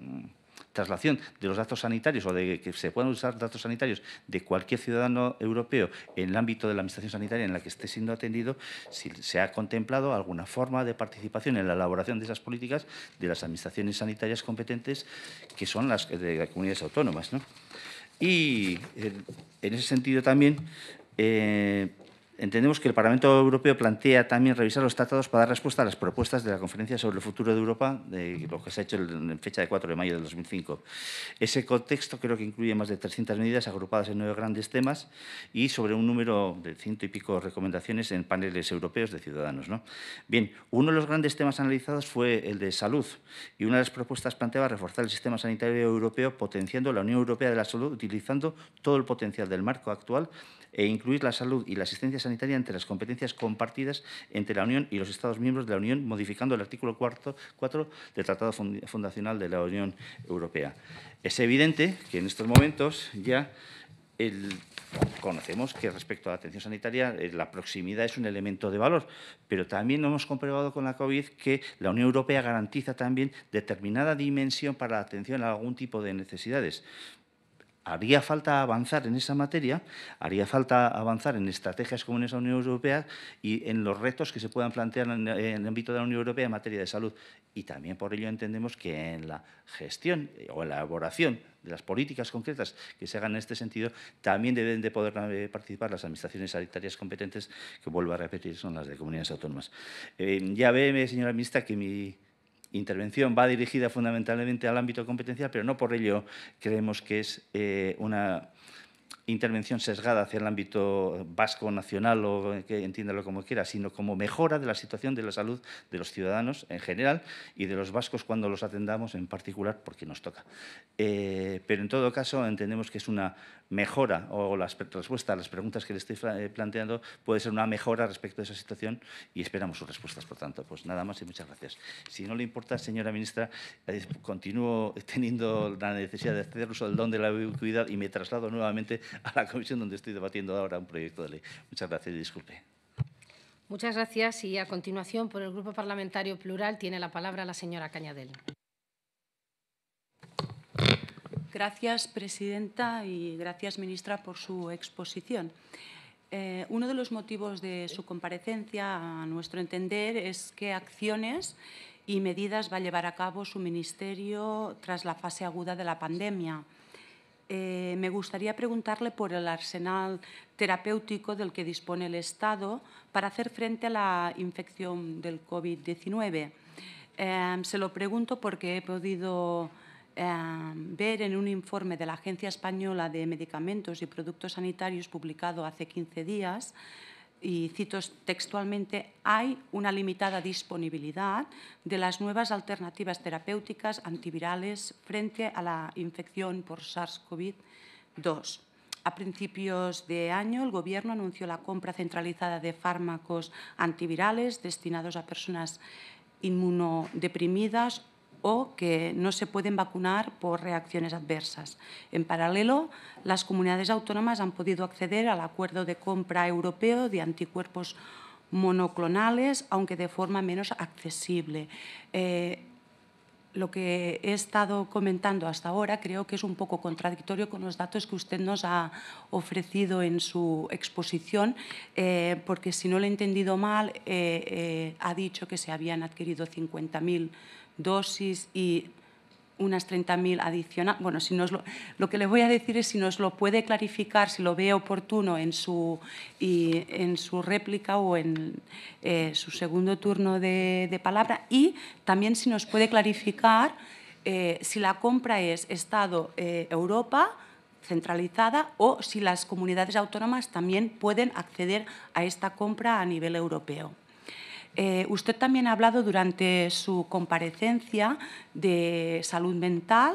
traslación de los datos sanitarios o de que se puedan usar datos sanitarios de cualquier ciudadano europeo en el ámbito de la administración sanitaria en la que esté siendo atendido, si se ha contemplado alguna forma de participación en la elaboración de esas políticas de las administraciones sanitarias competentes que son las de las comunidades autónomas. Y eh, en ese sentido también... Eh, Entendemos que el Parlamento Europeo plantea también revisar los tratados para dar respuesta a las propuestas de la Conferencia sobre el Futuro de Europa, de lo que se ha hecho en fecha de 4 de mayo de 2005. Ese contexto creo que incluye más de 300 medidas agrupadas en nueve grandes temas y sobre un número de ciento y pico recomendaciones en paneles europeos de ciudadanos. Bien, uno de los grandes temas analizados fue el de salud y una de las propuestas planteaba reforzar el sistema sanitario europeo potenciando la Unión Europea de la Salud utilizando todo el potencial del marco actual e incluir la salud y la asistencia sanitaria entre las competencias compartidas entre la Unión y los Estados miembros de la Unión, modificando el artículo 4, del Tratado Fundacional de la Unión Europea. Es evidente que en estos momentos ya conocemos que respecto a la atención sanitaria eh, la proximidad es un elemento de valor, pero también hemos comprobado con la COVID que la Unión Europea garantiza también determinada dimensión para la atención a algún tipo de necesidades haría falta avanzar en esa materia, haría falta avanzar en estrategias comunes a la Unión Europea y en los retos que se puedan plantear en el ámbito de la Unión Europea en materia de salud. Y también por ello entendemos que en la gestión eh, o elaboración de las políticas concretas que se hagan en este sentido, también deben de poder eh, participar las administraciones sanitarias competentes, que vuelvo a repetir, son las de comunidades autónomas. Eh, ya ve, señora ministra, que mi intervención va dirigida fundamentalmente al ámbito competencial, pero no por ello creemos que es eh, una intervención sesgada hacia el ámbito vasco, nacional o que entiéndalo como quiera, sino como mejora de la situación de la salud de los ciudadanos en general y de los vascos cuando los atendamos en particular porque nos toca. Eh, pero en todo caso entendemos que es una mejora o la respuesta a las preguntas que le estoy eh, planteando puede ser una mejora respecto a esa situación y esperamos sus respuestas. Por tanto, pues nada más y muchas gracias. Si no le importa, señora ministra, eh, continúo teniendo la necesidad de hacer uso del don de la ubicuidad y me traslado nuevamente a la comisión donde estoy debatiendo ahora un proyecto de ley. Muchas gracias y disculpe. Muchas gracias y a continuación, por el Grupo Parlamentario Plural, tiene la palabra la señora Cañadel. Gracias, presidenta, y gracias, ministra, por su exposición. Eh, uno de los motivos de su comparecencia, a nuestro entender, es qué acciones y medidas va a llevar a cabo su ministerio tras la fase aguda de la pandemia. Eh, me gustaría preguntarle por el arsenal terapéutico del que dispone el Estado para hacer frente a la infección del COVID-19. Em, se lo pregunto porque he podido em, ver en un informe de la Agencia Española de Medicamentos y Productos Sanitarios publicado hace 15 días y cito textualmente, hay una limitada disponibilidad de las nuevas alternativas terapéuticas antivirales frente a la infección por SARS-CoV-2. A principios de año, el Gobierno anunció la compra centralizada de fármacos antivirales destinados a personas inmunodeprimidas o que no se pueden vacunar por reacciones adversas. En paralelo, las comunidades autónomas han podido acceder al acuerdo de compra europeo de anticuerpos monoclonales, aunque de forma menos accesible. Eh, lo que he estado comentando hasta ahora creo que es un poco contradictorio con los datos que usted nos ha ofrecido en su exposición, eh, porque si no lo he entendido mal, eh, ha dicho que se habían adquirido 50.000 dosis y unas 30.000 adicionales. Bueno, si nos lo, lo, que le voy a decir es si nos lo puede clarificar, si lo ve oportuno en su, en su réplica o en eh, su segundo turno de, palabra y también si nos puede clarificar eh, si la compra es Estado-Europa eh, centralizada o si las comunidades autónomas también pueden acceder a esta compra a nivel europeo. Eh, usted también ha hablado durante su comparecencia de salud mental.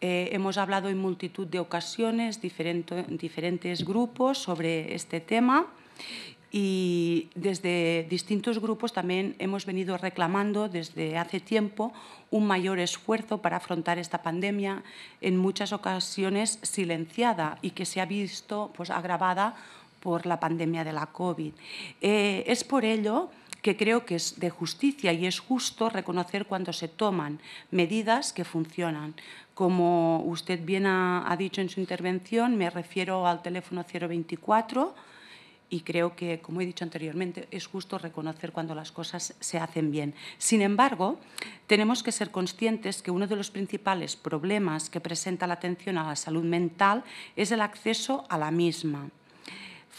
Eh, hemos hablado en multitud de ocasiones, diferentes diferentes grupos sobre este tema y desde distintos grupos también hemos venido reclamando desde hace tiempo un mayor esfuerzo para afrontar esta pandemia, en muchas ocasiones silenciada y que se ha visto pues, agravada por la pandemia de la COVID. Eh, es por ello que creo que es de justicia y es justo reconocer cuando se toman medidas que funcionan. Como usted bien ha, dicho en su intervención, me refiero al teléfono 024 y creo que, como he dicho anteriormente, es justo reconocer cuando las cosas se hacen bien. Sin embargo, tenemos que ser conscientes que uno de los principales problemas que presenta la atención a la salud mental es el acceso a la misma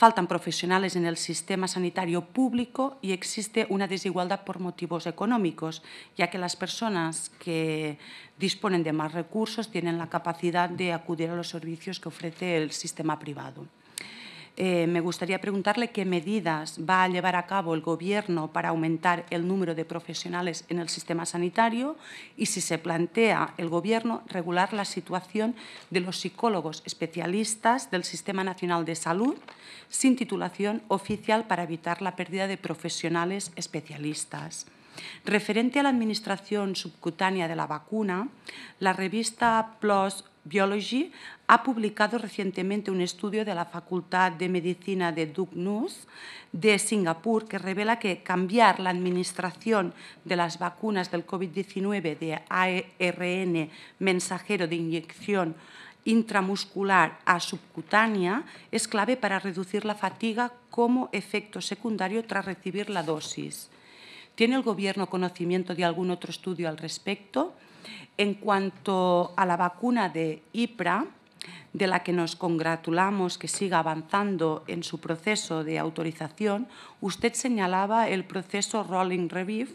faltan profesionales en el sistema sanitario público y existe una desigualdad por motivos económicos, ya que las personas que disponen de más recursos tienen la capacidad de acudir a los servicios que ofrece el sistema privado. Eh, me gustaría preguntarle qué medidas va a llevar a cabo el Gobierno para aumentar el número de profesionales en el sistema sanitario y si se plantea el Gobierno regular la situación de los psicólogos especialistas del Sistema Nacional de Salud sin titulación oficial para evitar la pérdida de profesionales especialistas. Referente a la administración subcutánea de la vacuna, la revista PLOS Biology ha publicado recientemente un estudio de la Facultad de Medicina de Duke Nus de Singapur que revela que cambiar la administración de las vacunas del COVID-19 de ARN mensajero de inyección intramuscular a subcutánea es clave para reducir la fatiga como efecto secundario tras recibir la dosis. ¿Tiene el Gobierno conocimiento de algún otro estudio al respecto? En cuanto a la vacuna de IPRA, de la que nos congratulamos que siga avanzando en su proceso de autorización, usted señalaba el proceso Rolling Review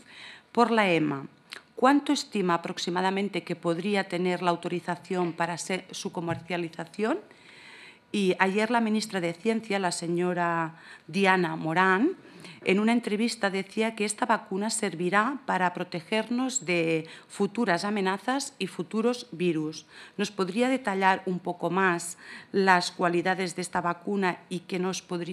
por la EMA. ¿Cuánto estima aproximadamente que podría tener la autorización para su comercialización? Y ayer la ministra de Ciencia, la señora Diana Morán, en una entrevista decía que esta vacuna servirá para protegernos de futuras amenazas y futuros virus. ¿Nos podría detallar un poco más las cualidades de esta vacuna y,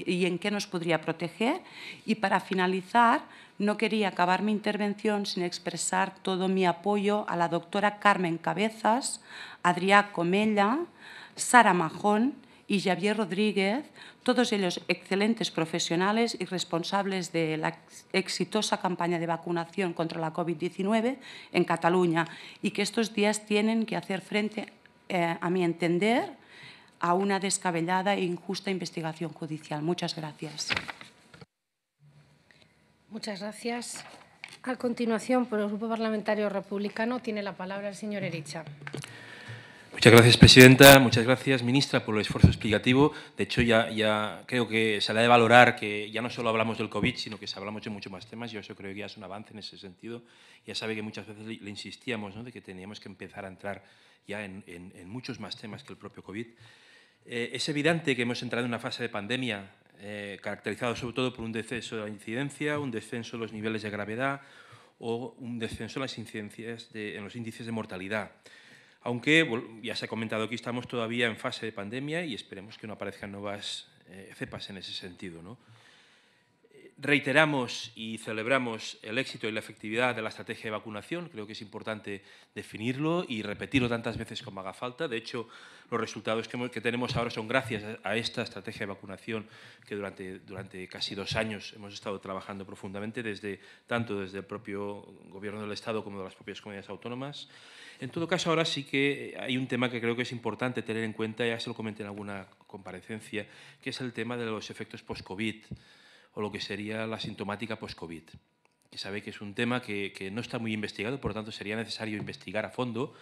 y en qué nos podría proteger? Y para finalizar, no quería acabar mi intervención sin expresar todo mi apoyo a la doctora Carmen Cabezas, Adrià Comella, Sara Majón, y Javier Rodríguez, todos ellos excelentes profesionales y responsables de la exitosa campaña de vacunación contra la COVID-19 en Cataluña y que estos días tienen que hacer frente, eh, a mi entender, a una descabellada e injusta investigación judicial. Muchas gracias. Muchas gracias. A continuación, por el Grupo Parlamentario Republicano, tiene la palabra el señor Ericha. Muchas gracias, presidenta. Muchas gracias, ministra, por el esfuerzo explicativo. De hecho, ya, creo que se ha de valorar que ya no solo hablamos del COVID, sino que se hablamos de muchos más temas. Yo eso creo que ya es un avance en ese sentido. Ya sabe que muchas veces le insistíamos ¿no? de que teníamos que empezar a entrar ya en, muchos más temas que el propio COVID. Eh, es evidente que hemos entrado en una fase de pandemia eh, caracterizada sobre todo por un descenso de la incidencia, un descenso de los niveles de gravedad o un descenso las incidencias en los índices de mortalidad. Aunque ya se ha comentado que estamos todavía en fase de pandemia y esperemos que no aparezcan nuevas eh, cepas en ese sentido. ¿no? Reiteramos y celebramos el éxito y la efectividad de la estrategia de vacunación. Creo que es importante definirlo y repetirlo tantas veces como haga falta. De hecho, los resultados que, tenemos ahora son gracias a esta estrategia de vacunación que durante, casi dos años hemos estado trabajando profundamente, desde, tanto desde el propio Gobierno del Estado como de las propias comunidades autónomas. En todo caso, ahora sí que hay un tema que creo que es importante tener en cuenta, ya se lo comenté en alguna comparecencia, que es el tema de los efectos post-COVID o lo que sería la sintomática post-COVID, que sabe que es un tema que, que, no está muy investigado, por lo tanto sería necesario investigar a fondo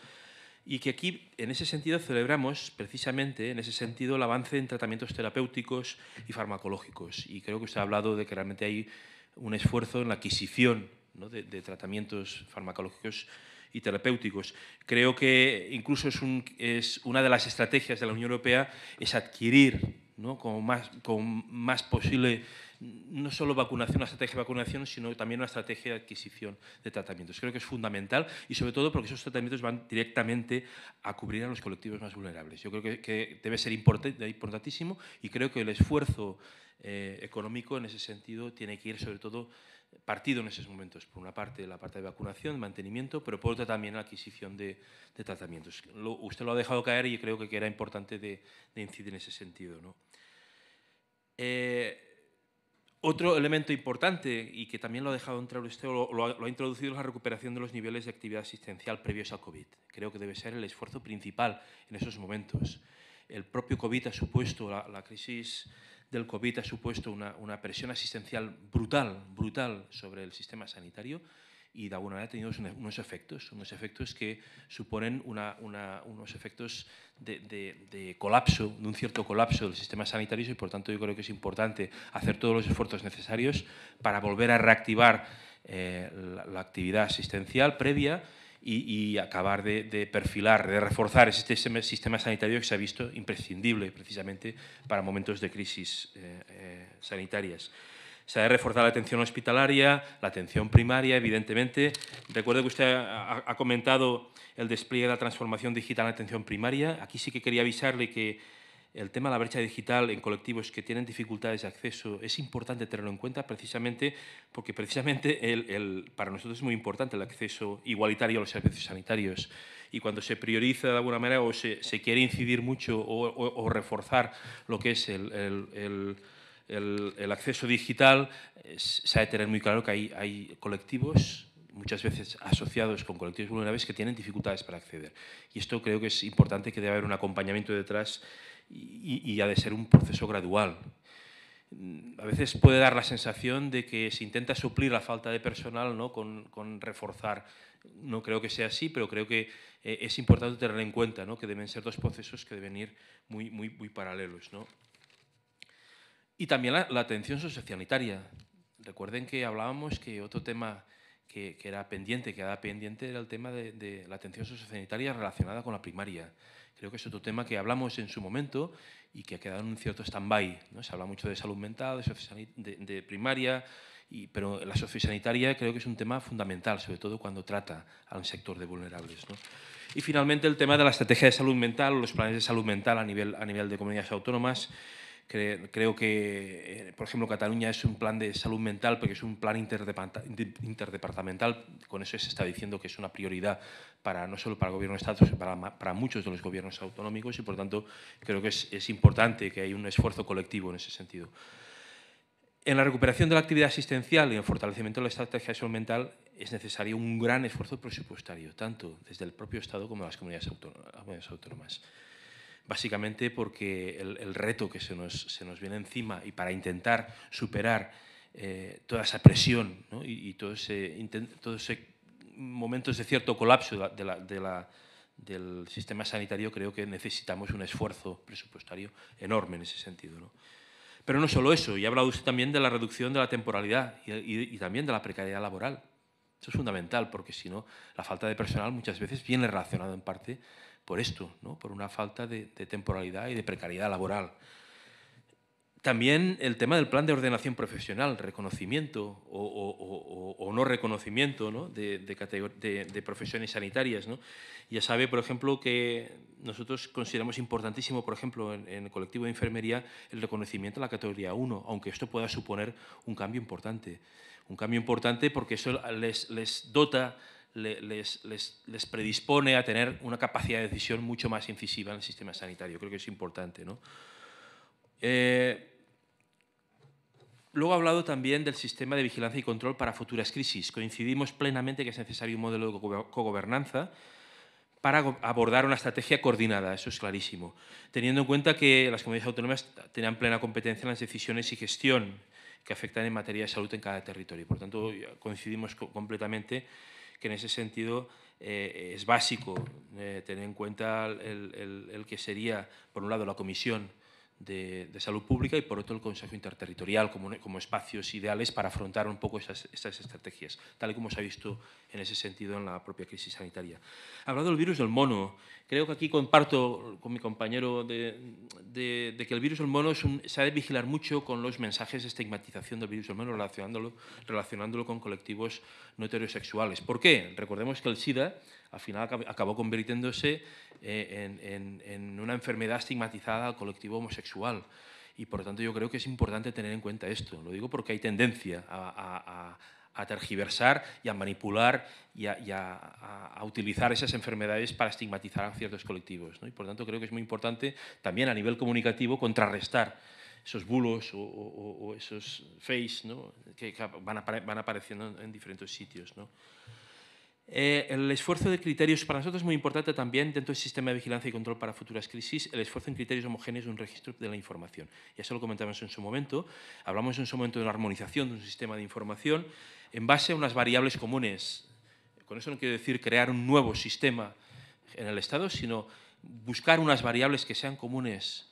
y que aquí, en ese sentido, celebramos precisamente, en ese sentido, el avance en tratamientos terapéuticos y farmacológicos. Y creo que usted ha hablado de que realmente hay un esfuerzo en la adquisición ¿no? de, tratamientos farmacológicos y terapéuticos. Creo que incluso es, un, es, una de las estrategias de la Unión Europea es adquirir más, con más posible, no solo vacunación, una estrategia de vacunación, sino también una estrategia de adquisición de tratamientos. Creo que es fundamental y sobre todo porque esos tratamientos van directamente a cubrir a los colectivos más vulnerables. Yo creo que, debe ser importantísimo y creo que el esfuerzo eh, económico en ese sentido tiene que ir sobre todo partido en esos momentos. Por una parte, la parte de vacunación, mantenimiento, pero por otra también la adquisición de, tratamientos. usted lo ha dejado caer y creo que era importante incidir en ese sentido. ¿no? Eh, otro elemento importante y que también lo ha dejado entrar usted, lo, lo, ha, introducido, es la recuperación de los niveles de actividad asistencial previos al COVID. Creo que debe ser el esfuerzo principal en esos momentos. El propio COVID ha supuesto, la, la crisis del COVID ha supuesto una, una presión asistencial brutal, brutal sobre el sistema sanitario y de alguna manera tenido unos efectos, unos efectos que suponen unos efectos de, colapso, de un cierto colapso del sistema sanitario y por tanto yo creo que es importante hacer todos los esfuerzos necesarios para volver a reactivar eh, la, actividad asistencial previa y, acabar de, perfilar, de reforzar este sistema sanitario que se ha visto imprescindible precisamente para momentos de crisis eh, eh, sanitarias. Se ha de reforzar la atención hospitalaria, la atención primaria, evidentemente. Recuerdo que usted ha, comentado el despliegue de la transformación digital en atención primaria. Aquí sí que quería avisarle que el tema de la brecha digital en colectivos que tienen dificultades de acceso es importante tenerlo en cuenta precisamente porque precisamente el, para nosotros es muy importante el acceso igualitario a los servicios sanitarios y cuando se prioriza de alguna manera o se, quiere incidir mucho o, reforzar lo que es el el, acceso digital eh, se ha de tener muy claro que hay, colectivos muchas veces asociados con colectivos vulnerables que tienen dificultades para acceder. Y esto creo que es importante que debe haber un acompañamiento detrás y, ha de ser un proceso gradual. Mm, a veces puede dar la sensación de que se intenta suplir la falta de personal ¿no? con, reforzar. No creo que sea así, pero creo que eh, es importante tener en cuenta que deben ser dos procesos que deben ir muy, muy, muy paralelos. Y también la, atención atención sociosanitaria. Recuerden que hablábamos que otro tema que, era pendiente, que era pendiente, era el tema de, la atención sociosanitaria relacionada con la primaria. Creo que es otro tema que hablamos en su momento y que ha quedado en un cierto stand-by. ¿no? Se habla mucho de salud mental, de, primaria, pero la socio-sanitaria creo que es un tema fundamental, sobre todo cuando trata a un sector de vulnerables. Y finalmente el tema de la estrategia de salud mental, los planes de salud mental a nivel de comunidades autónomas creo que, eh, por ejemplo, Cataluña es un plan de salud mental, porque es un plan interdepartamental. Con eso se está diciendo que es una prioridad para, no solo para el Gobierno de Estado, sino para, muchos de los gobiernos autonómicos y, por tanto, creo que es, importante que haya un esfuerzo colectivo en ese sentido. En la recuperación de la actividad asistencial y el fortalecimiento de la estrategia de salud mental es necesario un gran esfuerzo presupuestario, tanto desde el propio Estado como las comunidades autónomas básicamente porque el, reto que se nos, viene encima y para intentar superar eh, toda esa presión y, todos esos ese momentos de cierto colapso del sistema sanitario, creo que necesitamos un esfuerzo presupuestario enorme en ese sentido. Pero no solo eso, y ha hablado usted también de la reducción de la temporalidad y, y también de la precariedad laboral. Eso es fundamental, porque si no, la falta de personal muchas veces viene relacionada en parte por esto, ¿no? por una falta de, temporalidad y de precariedad laboral. También el tema del plan de ordenación profesional, reconocimiento o, no reconocimiento ¿no? De, de, de, profesiones sanitarias. ¿no? Ya sabe, por ejemplo, que nosotros consideramos importantísimo, por ejemplo, en, el colectivo de enfermería, el reconocimiento de la categoría 1, aunque esto pueda suponer un cambio importante. Un cambio importante porque eso les, les dota les, predispone a tener una capacidad de decisión mucho más incisiva en el sistema sanitario. Creo que es importante. Eh, luego ha hablado también del sistema de vigilancia y control para futuras crisis. Coincidimos plenamente que es necesario un modelo de cogobernanza para abordar una estrategia coordinada, eso es clarísimo, teniendo en cuenta que las comunidades autónomas tenían plena competencia en las decisiones y gestión que afectan en materia de salud en cada territorio. Por tanto, coincidimos completamente que en ese sentido eh, es básico eh, tener en cuenta el, que sería, por un lado, la comisión de, salud pública y por otro el Consejo Interterritorial como, espacios ideales para afrontar un poco estas estrategias, tal y como se ha visto en ese sentido en la propia crisis sanitaria. Hablado del virus del mono, creo que aquí comparto con mi compañero de, que el virus del mono se ha de vigilar mucho con los mensajes de estigmatización del virus del mono relacionándolo, relacionándolo con colectivos no heterosexuales. ¿Por qué? Recordemos que el SIDA al final acabó convirtiéndose eh, en, una enfermedad estigmatizada al colectivo homosexual. Y por lo tanto yo creo que es importante tener en cuenta esto. Lo digo porque hay tendencia a, tergiversar y a manipular y, a, utilizar esas enfermedades para estigmatizar a ciertos colectivos. Y por lo tanto creo que es muy importante también a nivel comunicativo contrarrestar esos bulos o, esos face que, van, apareciendo en, diferentes sitios. Eh, el esfuerzo de criterios para nosotros es muy importante también dentro del sistema de vigilancia y control para futuras crisis, el esfuerzo en criterios homogéneos de un registro de la información. Ya se lo comentamos en su momento, hablamos en su momento de la armonización de un sistema de información en base a unas variables comunes. Con eso no quiero decir crear un nuevo sistema en el Estado, sino buscar unas variables que sean comunes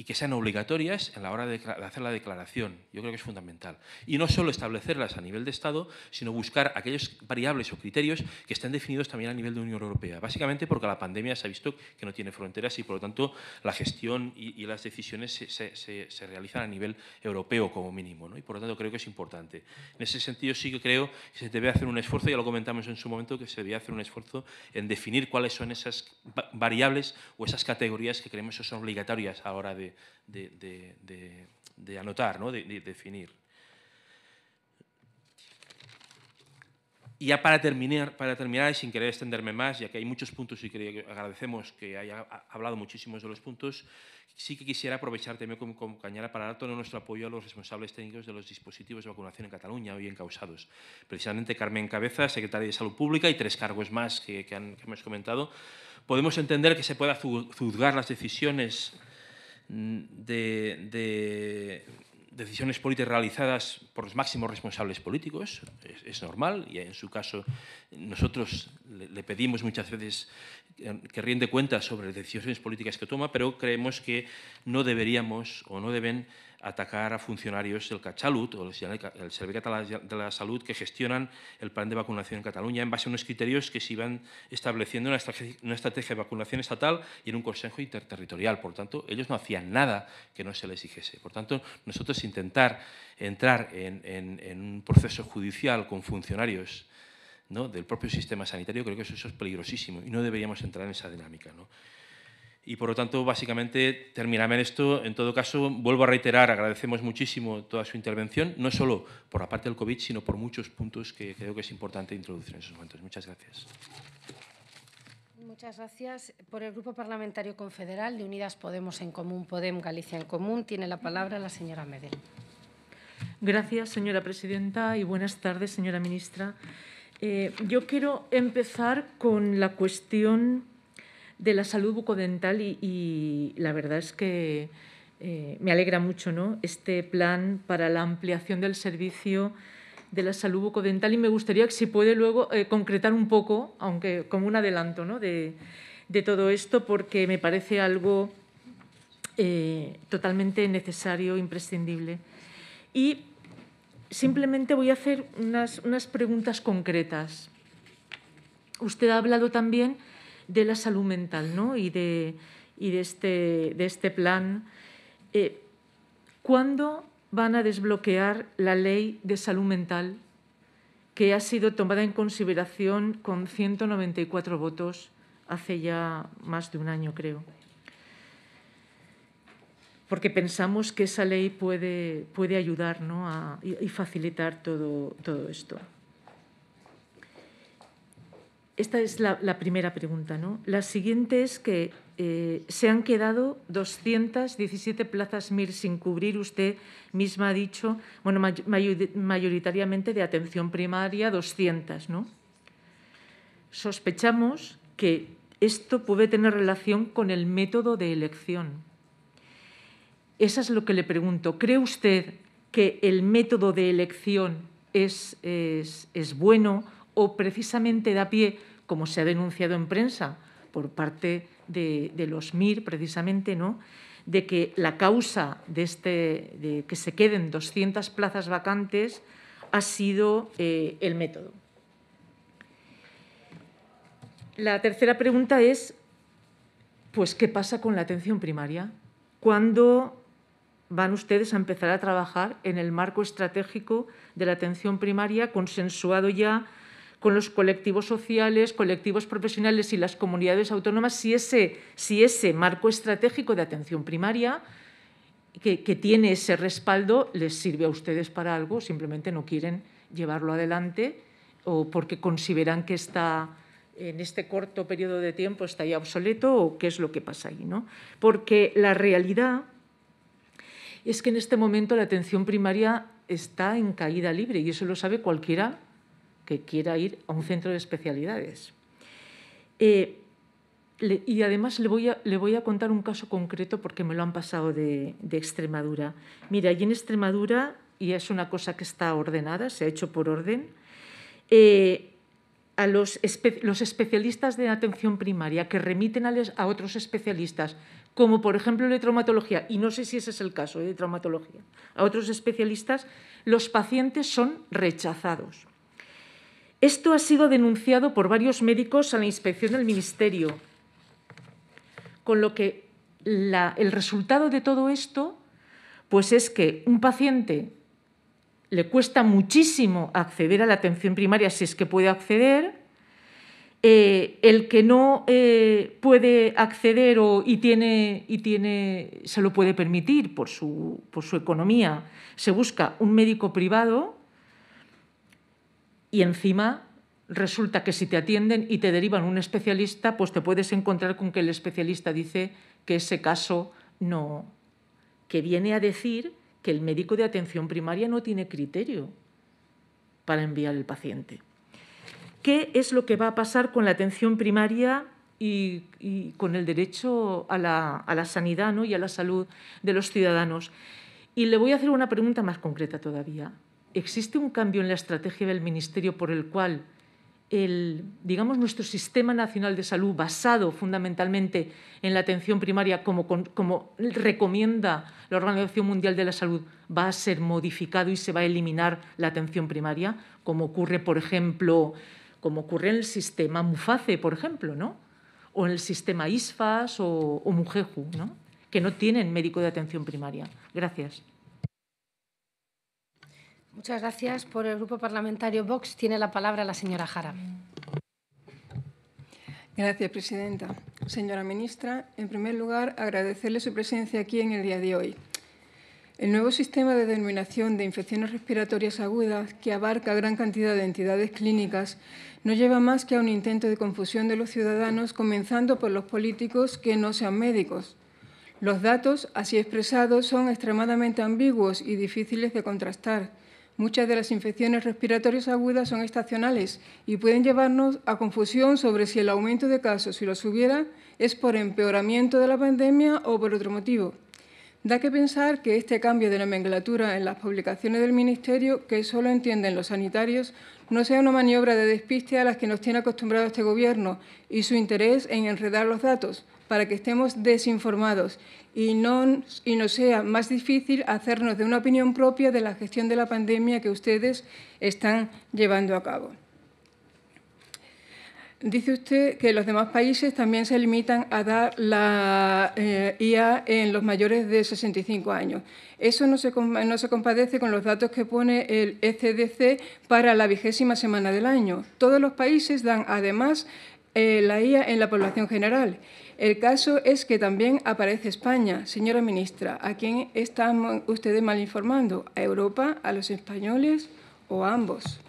y que sean obligatorias en la hora de, hacer la declaración. Yo creo que es fundamental. Y no solo establecerlas a nivel de Estado, sino buscar aquellas variables o criterios que estén definidos también a nivel de Unión Europea. Básicamente porque la pandemia se ha visto que no tiene fronteras y, por lo tanto, la gestión y, las decisiones se, realizan a nivel europeo como mínimo. Y, por lo tanto, creo que es importante. En ese sentido, sí que creo que se debe hacer un esfuerzo, ya lo comentamos en su momento, que se debe hacer un esfuerzo en definir cuáles son esas variables o esas categorías que creemos que son obligatorias a la hora de de, anotar, ¿no? de, definir. Y ya para terminar, para terminar, sin querer extenderme más, ya que hay muchos puntos y agradecemos que haya hablado muchísimos de los puntos, sí que quisiera aprovechar también como, compañera para dar todo nuestro apoyo a los responsables técnicos de los dispositivos de vacunación en Cataluña hoy encausados. Precisamente Carmen Cabeza, secretaria de Salud Pública, y tres cargos más que, que hemos comentado. Podemos entender que se pueda juzgar las decisiones Mm, de, decisiones políticas realizadas por los máximos responsables políticos, es, normal, y en su caso nosotros le, pedimos muchas veces que rinde cuenta sobre decisiones políticas que toma, pero creemos que no deberíamos o no deben atacar a funcionarios del CACHALUT o el Servicio de la Salud que gestionan el plan de vacunación en Cataluña en base a unos criterios que se iban estableciendo en una estrategia de vacunación estatal y en un consejo interterritorial. Por tanto, ellos no hacían nada que no se les exigiese. Por tanto, nosotros intentar entrar en, un proceso judicial con funcionarios del propio sistema sanitario, creo que eso, eso, es peligrosísimo y no deberíamos entrar en esa dinámica. ¿no? y por lo tanto, básicamente, terminarme en esto. En todo caso, vuelvo a reiterar, agradecemos muchísimo toda su intervención, no solo por la parte del COVID, sino por muchos puntos que creo que es importante introducir en esos momentos. Muchas gracias. Muchas gracias. Por el Grupo Parlamentario Confederal de Unidas Podemos en Común, Podem Galicia en Común, tiene la palabra la señora Medel. Gracias, señora presidenta, y buenas tardes, señora ministra. Eh, yo quiero empezar con la cuestión de la salud bucodental y, la verdad es que eh, me alegra mucho ¿no? este plan para la ampliación del servicio de la salud bucodental y me gustaría que se puede luego eh, concretar un poco, aunque como un adelanto de, todo esto, porque me parece algo eh, totalmente necesario, imprescindible. Y simplemente voy a hacer unas, unas preguntas concretas. Usted ha hablado también de la salud mental ¿no? y, de, este, este, plan. Eh, ¿Cuándo van a desbloquear la ley de salud mental que ha sido tomada en consideración con 194 votos hace ya más de un año, creo? porque pensamos que esa ley puede, puede ayudar y facilitar todo esto. Esta es la, primera pregunta. ¿no? La siguiente es que eh, se han quedado 217 plazas MIR sin cubrir. Usted misma ha dicho, bueno, mayoritariamente de atención primaria, 200. ¿no? Sospechamos que esto puede tener relación con el método de elección. Eso es lo que le pregunto. ¿Cree usted que el método de elección es, es, es bueno? o precisamente da pie, como se ha denunciado en prensa por parte de, los MIR, precisamente, ¿no? de que la causa de, este, que se queden 200 plazas vacantes ha sido eh, el método. La tercera pregunta es, pues, ¿qué pasa con la atención primaria? ¿Cuándo van ustedes a empezar a trabajar en el marco estratégico de la atención primaria consensuado ya con los colectivos sociales, colectivos profesionales y las comunidades autónomas, si ese, marco estratégico de atención primaria que, tiene ese respaldo les sirve a ustedes para algo, simplemente no quieren llevarlo adelante o porque consideran que está en este corto periodo de tiempo está ya obsoleto o qué es lo que pasa ahí, ¿no? Porque la realidad es que en este momento la atención primaria está en caída libre y eso lo sabe cualquiera que quiera ir a un centro de especialidades. Eh, y además le voy, a, le voy, a, contar un caso concreto porque me lo han pasado de, Extremadura. Mira, allí en Extremadura, y es una cosa que está ordenada, se ha hecho por orden, eh, a los, los, especialistas de atención primaria que remiten a, a, otros especialistas, como por ejemplo de traumatología, y no sé si ese es el caso eh, de traumatología, a otros especialistas, los pacientes son rechazados. Esto ha sido denunciado por varios médicos a la inspección del Ministerio, con lo que el resultado de todo esto pues es que un paciente le cuesta muchísimo acceder a la atención primaria si es que puede acceder, eh, el que no eh, puede acceder y, tiene, y tiene, se lo puede permitir por su economía, se busca un médico privado y encima resulta que si te atienden y te derivan un especialista, pues te puedes encontrar con que el especialista dice que ese caso no, que viene a decir que el médico de atención primaria no tiene criterio para enviar el paciente. ¿Qué es lo que va a pasar con la atención primaria y, con el derecho a la, sanidad y a la salud de los ciudadanos? Y le voy a hacer una pregunta más concreta todavía. ¿existe un cambio en la estrategia del Ministerio por el cual digamos, nuestro sistema nacional de salud, basado fundamentalmente en la atención primaria, como, recomienda la Organización Mundial de la Salud, va a ser modificado y se va a eliminar la atención primaria, como ocurre, por ejemplo, como ocurre en el sistema MUFACE, por ejemplo, o en el sistema ISFAS o, o MUJEJU, que no tienen médico de atención primaria. Gracias. Muchas gracias. Por el Grupo Parlamentario Vox tiene la palabra la señora Jara. Gracias, presidenta. Señora ministra, en primer lugar, agradecerle su presencia aquí en el día de hoy. El nuevo sistema de denominación de infecciones respiratorias agudas, que abarca gran cantidad de entidades clínicas, no lleva más que a un intento de confusión de los ciudadanos, comenzando por los políticos que no sean médicos. Los datos así expresados son extremadamente ambiguos y difíciles de contrastar Muchas de las infecciones respiratorias agudas son estacionales y pueden llevarnos a confusión sobre si el aumento de casos, si los hubiera, es por empeoramiento de la pandemia o por otro motivo. Da que pensar que este cambio de nomenclatura en las publicaciones del Ministerio, que solo entienden los sanitarios, no sea una maniobra de despiste a las que nos tiene acostumbrado este Gobierno y su interés en enredar los datos para que estemos desinformados y no, sea más difícil hacernos de una opinión propia de la gestión de la pandemia que ustedes están llevando a cabo. Dice usted que los demás países también se limitan a dar la eh, IA en los mayores de 65 años. Eso no se, compadece con los datos que pone el ECDC para la vigésima semana del año. Todos los países dan además eh, la IA en la población general el caso es que también aparece España, señora ministra. ¿A quién están ustedes mal informando? ¿A Europa, a los españoles o a ambos?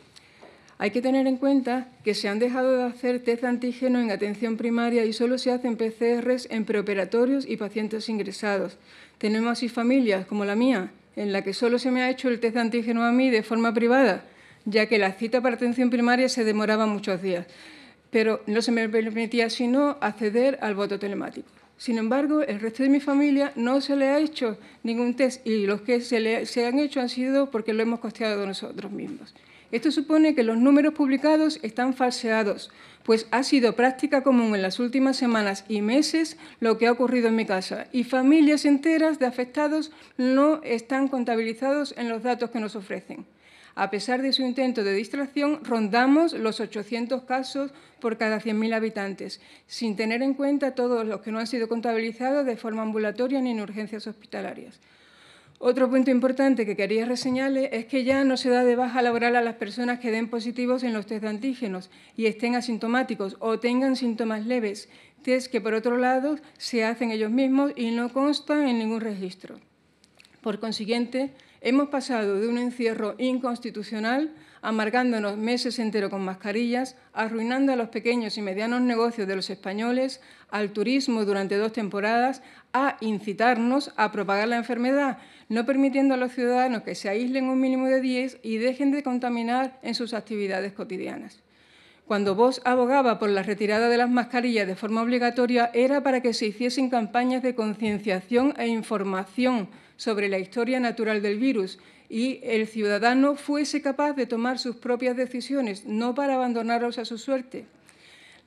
Hay que tener en cuenta que se han dejado de hacer test antígeno en atención primaria y solo se hacen PCRs en preoperatorios y pacientes ingresados. Tenemos así familias como la mía, en la que solo se me ha hecho el test antígeno a mí de forma privada, ya que la cita para atención primaria se demoraba muchos días pero no se me permitía sino acceder al voto telemático. Sin embargo, el resto de mi familia no se le ha hecho ningún test y los que se, le, se han hecho han sido porque lo hemos costeado nosotros mismos. Esto supone que los números publicados están falseados, pues ha sido práctica común en las últimas semanas y meses lo que ha ocurrido en mi casa y familias enteras de afectados no están contabilizados en los datos que nos ofrecen. A pesar de su intento de distracción, rondamos los 800 casos por cada 100.000 habitantes, sin tener en cuenta todos los que no han sido contabilizados de forma ambulatoria ni en urgencias hospitalarias. Otro punto importante que quería reseñarles es que ya no se da de baja laboral a las personas que den positivos en los test de antígenos y estén asintomáticos o tengan síntomas leves, test que por otro lado se hacen ellos mismos y no constan en ningún registro. Por consiguiente, Hemos pasado de un encierro inconstitucional, amargándonos meses enteros con mascarillas, arruinando a los pequeños y medianos negocios de los españoles, al turismo durante dos temporadas, a incitarnos a propagar la enfermedad, no permitiendo a los ciudadanos que se aíslen un mínimo de 10 y dejen de contaminar en sus actividades cotidianas. Cuando vos abogaba por la retirada de las mascarillas de forma obligatoria era para que se hiciesen campañas de concienciación e información sobre la historia natural del virus y el ciudadano fuese capaz de tomar sus propias decisiones, no para abandonarlos a su suerte.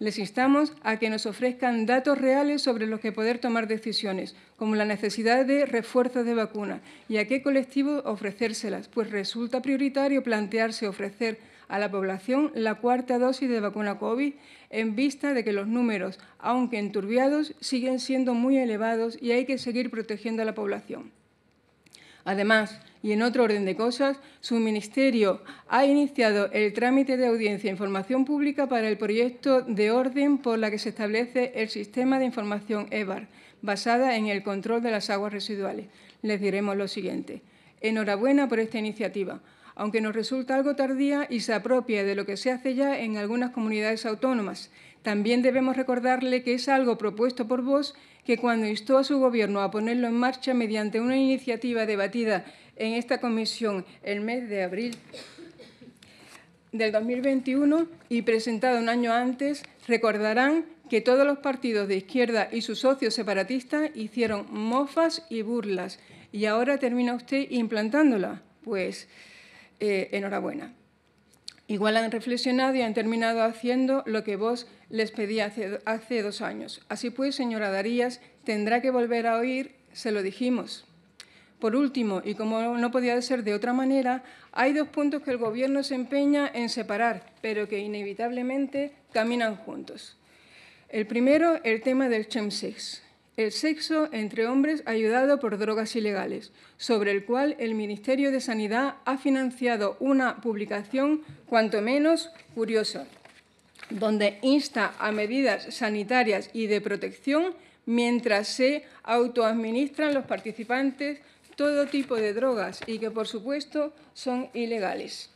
Les instamos a que nos ofrezcan datos reales sobre los que poder tomar decisiones, como la necesidad de refuerzos de vacuna y a qué colectivo ofrecérselas, pues resulta prioritario plantearse ofrecer a la población la cuarta dosis de vacuna COVID en vista de que los números, aunque enturbiados, siguen siendo muy elevados y hay que seguir protegiendo a la población. Además, y en otro orden de cosas, su Ministerio ha iniciado el trámite de audiencia e información pública para el proyecto de orden por la que se establece el sistema de información EBAR, basada en el control de las aguas residuales. Les diremos lo siguiente. Enhorabuena por esta iniciativa aunque nos resulta algo tardía y se apropia de lo que se hace ya en algunas comunidades autónomas. También debemos recordarle que es algo propuesto por vos, que cuando instó a su Gobierno a ponerlo en marcha mediante una iniciativa debatida en esta comisión el mes de abril del 2021 y presentada un año antes, recordarán que todos los partidos de izquierda y sus socios separatistas hicieron mofas y burlas y ahora termina usted implantándola. Pues eh, enhorabuena. Igual han reflexionado y han terminado haciendo lo que vos les pedí hace, hace dos años. Así pues, señora Darías, tendrá que volver a oír, se lo dijimos. Por último, y como no podía ser de otra manera, hay dos puntos que el Gobierno se empeña en separar, pero que inevitablemente caminan juntos. El primero, el tema del chem el sexo entre hombres ayudado por drogas ilegales, sobre el cual el Ministerio de Sanidad ha financiado una publicación cuanto menos curiosa, donde insta a medidas sanitarias y de protección mientras se autoadministran los participantes todo tipo de drogas y que, por supuesto, son ilegales.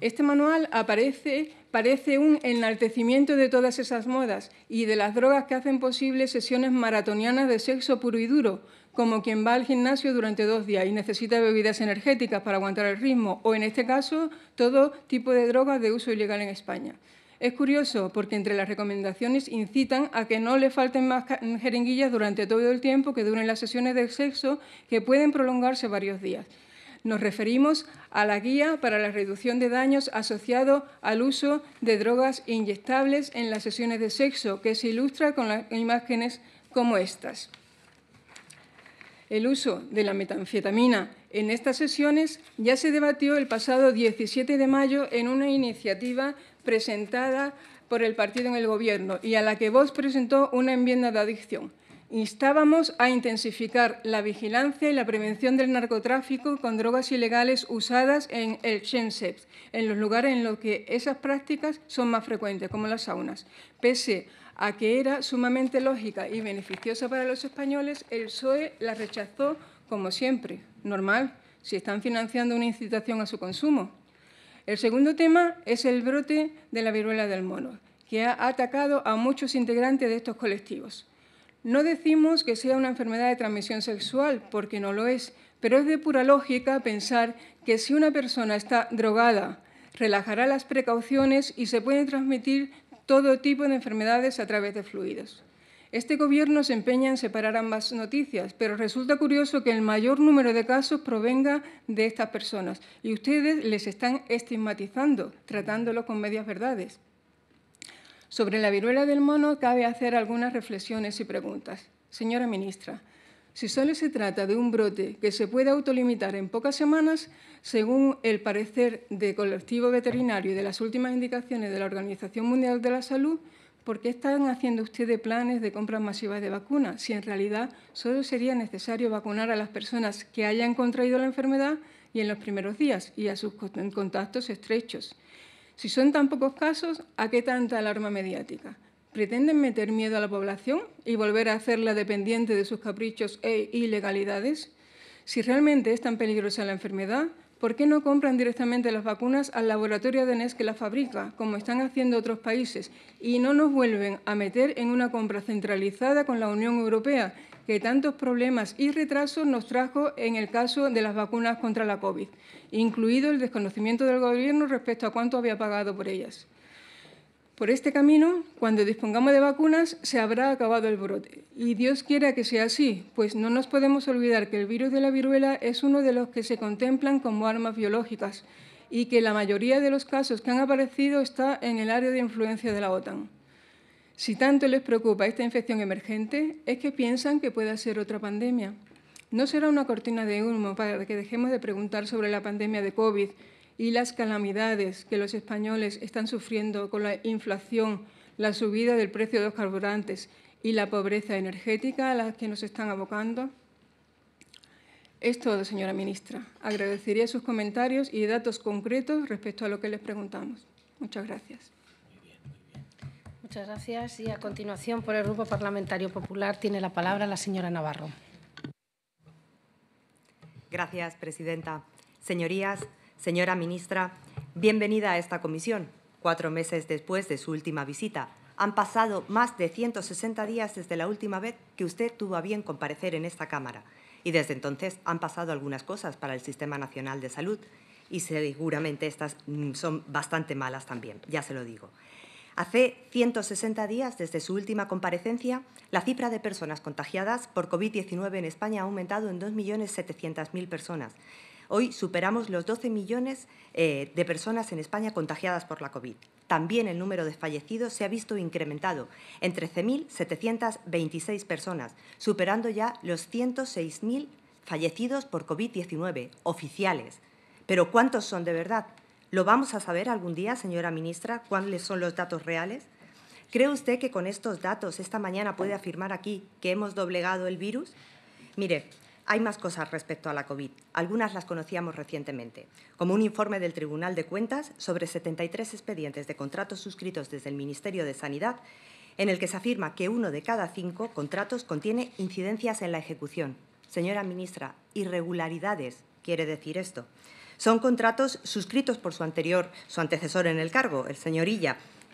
Este manual aparece parece un enaltecimiento de todas esas modas y de las drogas que hacen posible sesiones maratonianas de sexo puro y duro, como quien va al gimnasio durante dos días y necesita bebidas energéticas para aguantar el ritmo, o en este caso, todo tipo de drogas de uso ilegal en España. Es curioso porque entre las recomendaciones incitan a que no le falten más jeringuillas durante todo el tiempo que duren las sesiones de sexo, que pueden prolongarse varios días. Nos referimos a la guía para la reducción de daños asociado al uso de drogas inyectables en las sesiones de sexo, que se ilustra con las imágenes como estas. El uso de la metanfetamina en estas sesiones ya se debatió el pasado 17 de mayo en una iniciativa presentada por el partido en el Gobierno y a la que Vox presentó una enmienda de adicción. Instábamos a intensificar la vigilancia y la prevención del narcotráfico con drogas ilegales usadas en el Chensep, en los lugares en los que esas prácticas son más frecuentes, como las saunas. Pese a que era sumamente lógica y beneficiosa para los españoles, el PSOE la rechazó como siempre, normal, si están financiando una incitación a su consumo. El segundo tema es el brote de la viruela del mono, que ha atacado a muchos integrantes de estos colectivos. No decimos que sea una enfermedad de transmisión sexual, porque no lo es, pero es de pura lógica pensar que si una persona está drogada, relajará las precauciones y se pueden transmitir todo tipo de enfermedades a través de fluidos. Este gobierno se empeña en separar ambas noticias, pero resulta curioso que el mayor número de casos provenga de estas personas y ustedes les están estigmatizando, tratándolo con medias verdades. Sobre la viruela del mono cabe hacer algunas reflexiones y preguntas. Señora ministra, si solo se trata de un brote que se puede autolimitar en pocas semanas, según el parecer de colectivo veterinario y de las últimas indicaciones de la Organización Mundial de la Salud, ¿por qué están haciendo ustedes planes de compras masivas de vacunas si en realidad solo sería necesario vacunar a las personas que hayan contraído la enfermedad y en los primeros días y a sus contactos estrechos? Si son tan pocos casos, ¿a qué tanta alarma mediática? ¿Pretenden meter miedo a la población y volver a hacerla dependiente de sus caprichos e ilegalidades? Si realmente es tan peligrosa la enfermedad, ¿por qué no compran directamente las vacunas al laboratorio danés que las fabrica, como están haciendo otros países, y no nos vuelven a meter en una compra centralizada con la Unión Europea, que tantos problemas y retrasos nos trajo en el caso de las vacunas contra la COVID, incluido el desconocimiento del Gobierno respecto a cuánto había pagado por ellas. Por este camino, cuando dispongamos de vacunas, se habrá acabado el brote. Y Dios quiera que sea así, pues no nos podemos olvidar que el virus de la viruela es uno de los que se contemplan como armas biológicas y que la mayoría de los casos que han aparecido está en el área de influencia de la OTAN. Si tanto les preocupa esta infección emergente, es que piensan que puede ser otra pandemia. No será una cortina de humo para que dejemos de preguntar sobre la pandemia de COVID y las calamidades que los españoles están sufriendo con la inflación, la subida del precio de los carburantes y la pobreza energética a las que nos están abocando. Es todo, señora ministra. Agradecería sus comentarios y datos concretos respecto a lo que les preguntamos. Muchas gracias. Muchas gracias. Y a continuación, por el Grupo Parlamentario Popular, tiene la palabra la señora Navarro. Gracias, presidenta. Señorías, señora ministra, bienvenida a esta comisión. Cuatro meses después de su última visita, han pasado más de 160 días desde la última vez que usted tuvo a bien comparecer en esta Cámara. Y desde entonces han pasado algunas cosas para el Sistema Nacional de Salud y seguramente estas son bastante malas también, ya se lo digo. Hace 160 días desde su última comparecencia, la cifra de personas contagiadas por COVID-19 en España ha aumentado en 2.700.000 personas. Hoy superamos los 12 millones eh, de personas en España contagiadas por la COVID. También el número de fallecidos se ha visto incrementado en 13.726 personas, superando ya los 106.000 fallecidos por COVID-19 oficiales. Pero ¿cuántos son de verdad? ¿Lo vamos a saber algún día, señora ministra, cuáles son los datos reales? ¿Cree usted que con estos datos esta mañana puede afirmar aquí que hemos doblegado el virus? Mire, hay más cosas respecto a la COVID. Algunas las conocíamos recientemente, como un informe del Tribunal de Cuentas sobre 73 expedientes de contratos suscritos desde el Ministerio de Sanidad, en el que se afirma que uno de cada cinco contratos contiene incidencias en la ejecución. Señora ministra, irregularidades quiere decir esto. Son contratos suscritos por su anterior, su antecesor en el cargo, el señor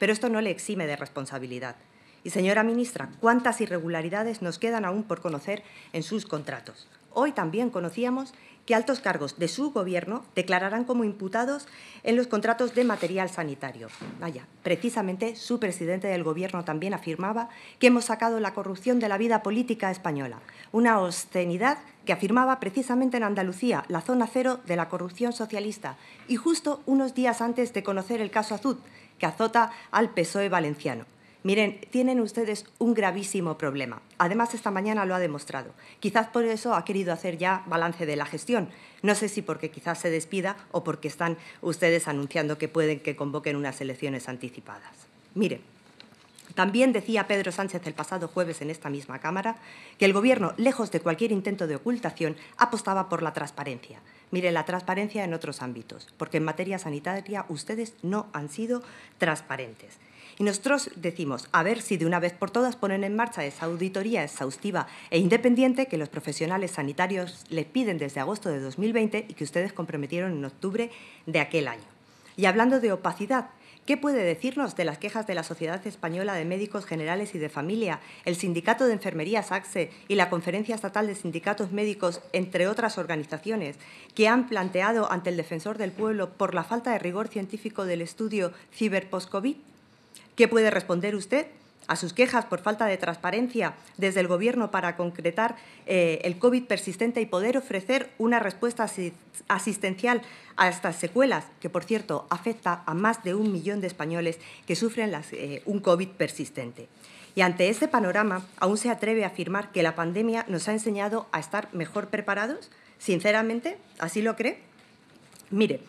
pero esto no le exime de responsabilidad. Y señora ministra, ¿cuántas irregularidades nos quedan aún por conocer en sus contratos? Hoy también conocíamos que altos cargos de su gobierno declararán como imputados en los contratos de material sanitario. Vaya, precisamente su presidente del gobierno también afirmaba que hemos sacado la corrupción de la vida política española, una obscenidad que afirmaba precisamente en Andalucía, la zona cero de la corrupción socialista, y justo unos días antes de conocer el caso Azud, que azota al PSOE valenciano. Miren, tienen ustedes un gravísimo problema. Además, esta mañana lo ha demostrado. Quizás por eso ha querido hacer ya balance de la gestión. No sé si porque quizás se despida o porque están ustedes anunciando que pueden que convoquen unas elecciones anticipadas. Miren, también decía Pedro Sánchez el pasado jueves en esta misma Cámara que el Gobierno, lejos de cualquier intento de ocultación, apostaba por la transparencia. Mire, la transparencia en otros ámbitos, porque en materia sanitaria ustedes no han sido transparentes. Y nosotros decimos, a ver si de una vez por todas ponen en marcha esa auditoría exhaustiva e independiente que los profesionales sanitarios les piden desde agosto de 2020 y que ustedes comprometieron en octubre de aquel año. Y hablando de opacidad, ¿Qué puede decirnos de las quejas de la Sociedad Española de Médicos Generales y de Familia, el Sindicato de Enfermería SACSE y la Conferencia Estatal de Sindicatos Médicos, entre otras organizaciones, que han planteado ante el defensor del pueblo por la falta de rigor científico del estudio Ciberpost-COVID? ¿Qué puede responder usted? a sus quejas por falta de transparencia desde el Gobierno para concretar eh, el COVID persistente y poder ofrecer una respuesta asistencial a estas secuelas, que por cierto afecta a más de un millón de españoles que sufren eh, un COVID persistente. Y ante este panorama, aún se atreve a afirmar que la pandemia nos ha enseñado a estar mejor preparados. Sinceramente, ¿así lo cree? Mire,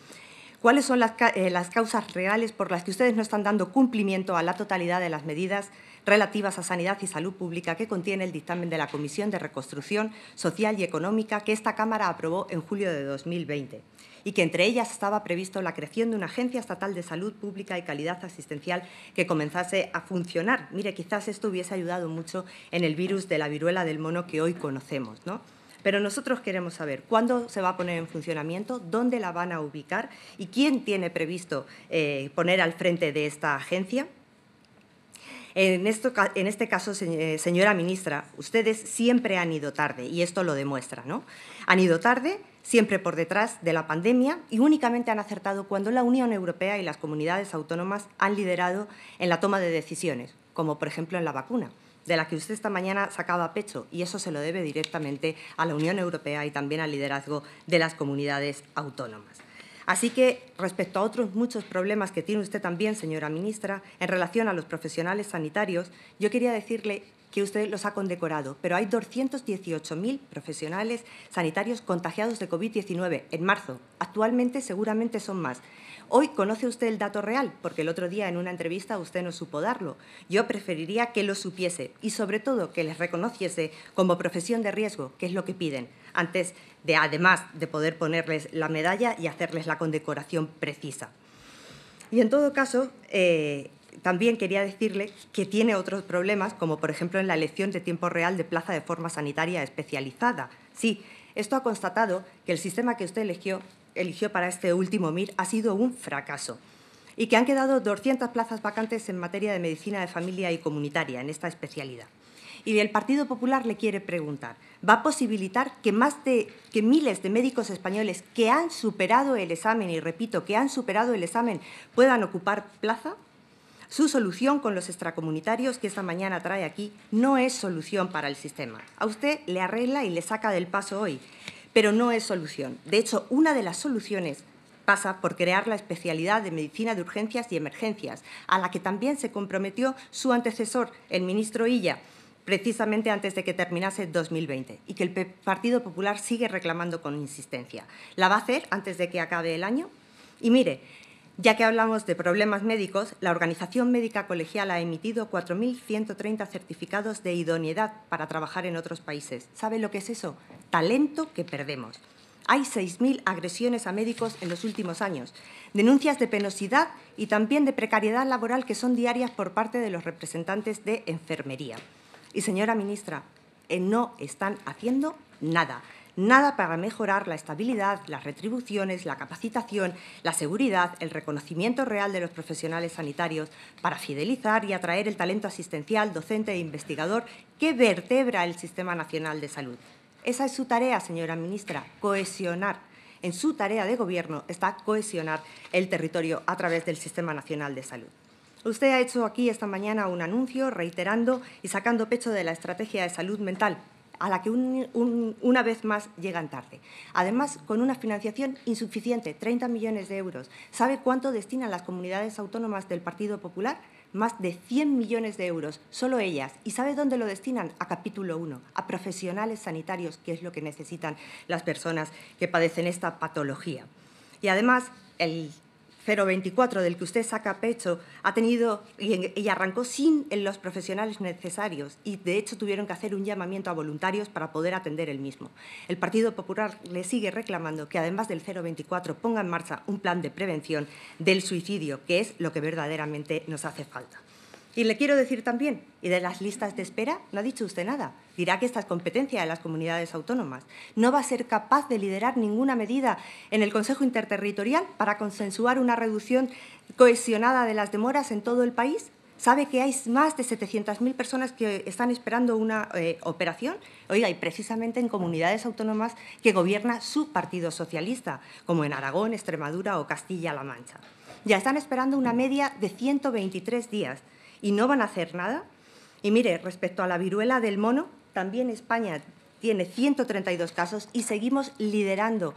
¿Cuáles son las, eh, las, causas reales por las que ustedes no están dando cumplimiento a la totalidad de las medidas relativas a sanidad y salud pública que contiene el dictamen de la Comisión de Reconstrucción Social y Económica que esta Cámara aprobó en julio de 2020 y que entre ellas estaba previsto la creación de una Agencia Estatal de Salud Pública y Calidad Asistencial que comenzase a funcionar. Mire, quizás esto hubiese ayudado mucho en el virus de la viruela del mono que hoy conocemos, ¿no? Pero nosotros queremos saber cuándo se va a poner en funcionamiento, dónde la van a ubicar y quién tiene previsto eh, poner al frente de esta agencia. En, este caso, eh, señora ministra, ustedes siempre han ido tarde y esto lo demuestra, ¿no? Han ido tarde, siempre por detrás de la pandemia y únicamente han acertado cuando la Unión Europea y las comunidades autónomas han liderado en la toma de decisiones, como por ejemplo en la vacuna de la que usted esta mañana sacaba pecho, y eso se lo debe directamente a la Unión Europea y también al liderazgo de las comunidades autónomas. Así que, respecto a otros muchos problemas que tiene usted también, señora ministra, en relación a los profesionales sanitarios, yo quería decirle que usted los ha condecorado, pero hay 218.000 profesionales sanitarios contagiados de COVID-19 en marzo. Actualmente seguramente son más. Hoy conoce usted el dato real, porque el otro día en una entrevista usted no supo darlo. Yo preferiría que lo supiese y sobre todo que les reconociese como profesión de riesgo, que es lo que piden, antes de además de poder ponerles la medalla y hacerles la condecoración precisa. Y en todo caso, eh, también quería decirle que tiene otros problemas, como por ejemplo en la elección de tiempo real de plaza de forma sanitaria especializada. Sí, esto ha constatado que el sistema que usted eligió eligió para este último MIR ha sido un fracaso y que han quedado 200 plazas vacantes en materia de medicina de familia y comunitaria en esta especialidad. Y el Partido Popular le quiere preguntar, ¿va a posibilitar que más de que miles de médicos españoles que han superado el examen, y repito, que han superado el examen, puedan ocupar plaza? Su solución con los extracomunitarios que esta mañana trae aquí no es solución para el sistema. A usted le arregla y le saca del paso hoy, pero no es solución. De hecho, una de las soluciones pasa por crear la especialidad de medicina de urgencias y emergencias, a la que también se comprometió su antecesor, el ministro Illa, precisamente antes de que terminase 2020 y que el Partido Popular sigue reclamando con insistencia. La va a hacer antes de que acabe el año. Y mire, ya que hablamos de problemas médicos, la Organización Médica Colegial ha emitido 4.130 certificados de idoneidad para trabajar en otros países. ¿Sabe lo que es eso? talento que perdemos. Hay 6.000 agresiones a médicos en los últimos años, denuncias de penosidad y también de precariedad laboral que son diarias por parte de los representantes de enfermería. Y señora ministra, eh, no están haciendo nada. Nada para mejorar la estabilidad, las retribuciones, la capacitación, la seguridad, el reconocimiento real de los profesionales sanitarios, para fidelizar y atraer el talento asistencial, docente e investigador que vertebra el Sistema Nacional de Salud. Esa es su tarea, señora ministra, cohesionar. En su tarea de gobierno está cohesionar el territorio a través del Sistema Nacional de Salud. Usted ha hecho aquí esta mañana un anuncio reiterando y sacando pecho de la estrategia de salud mental, a la que una vez más llegan tarde. Además, con una financiación insuficiente, 30 millones de euros. ¿Sabe cuánto destinan las comunidades autónomas del Partido Popular? más de 100 millones de euros, solo ellas. ¿Y sabe dónde lo destinan? A capítulo 1, a profesionales sanitarios, que es lo que necesitan las personas que padecen esta patología. Y además, el 024 del que usted saca pecho ha tenido y, y, arrancó sin los profesionales necesarios y de hecho tuvieron que hacer un llamamiento a voluntarios para poder atender el mismo. El Partido Popular le sigue reclamando que además del 024 ponga en marcha un plan de prevención del suicidio, que es lo que verdaderamente nos hace falta. Y le quiero decir también, y de las listas de espera, no ha dicho usted nada. Dirá que esta es competencia de las comunidades autónomas. No va a ser capaz de liderar ninguna medida en el Consejo Interterritorial para consensuar una reducción cohesionada de las demoras en todo el país. Sabe que hay más de 700.000 personas que están esperando una eh, operación. Oiga, y precisamente en comunidades autónomas que gobierna su Partido Socialista, como en Aragón, Extremadura o Castilla-La Mancha. Ya están esperando una media de 123 días y no van a hacer nada. Y mire, respecto a la viruela del mono, también España tiene 132 casos y seguimos liderando.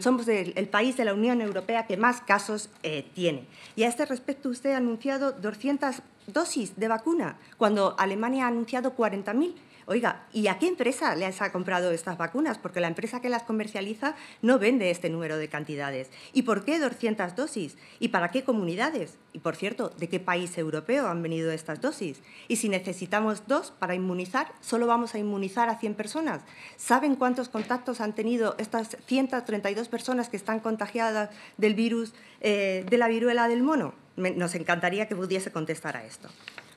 Somos el, país de la Unión Europea que más casos eh, tiene. Y a este respecto usted ha anunciado 200 dosis de vacuna, cuando Alemania ha anunciado 40.000 Oiga, ¿y a qué empresa les ha comprado estas vacunas? Porque la empresa que las comercializa no vende este número de cantidades. ¿Y por qué 200 dosis? ¿Y para qué comunidades? Y por cierto, ¿de qué país europeo han venido estas dosis? Y si necesitamos dos para inmunizar, solo vamos a inmunizar a 100 personas. ¿Saben cuántos contactos han tenido estas 132 personas que están contagiadas del virus eh, de la viruela del mono? nos encantaría que pudiese contestar a esto.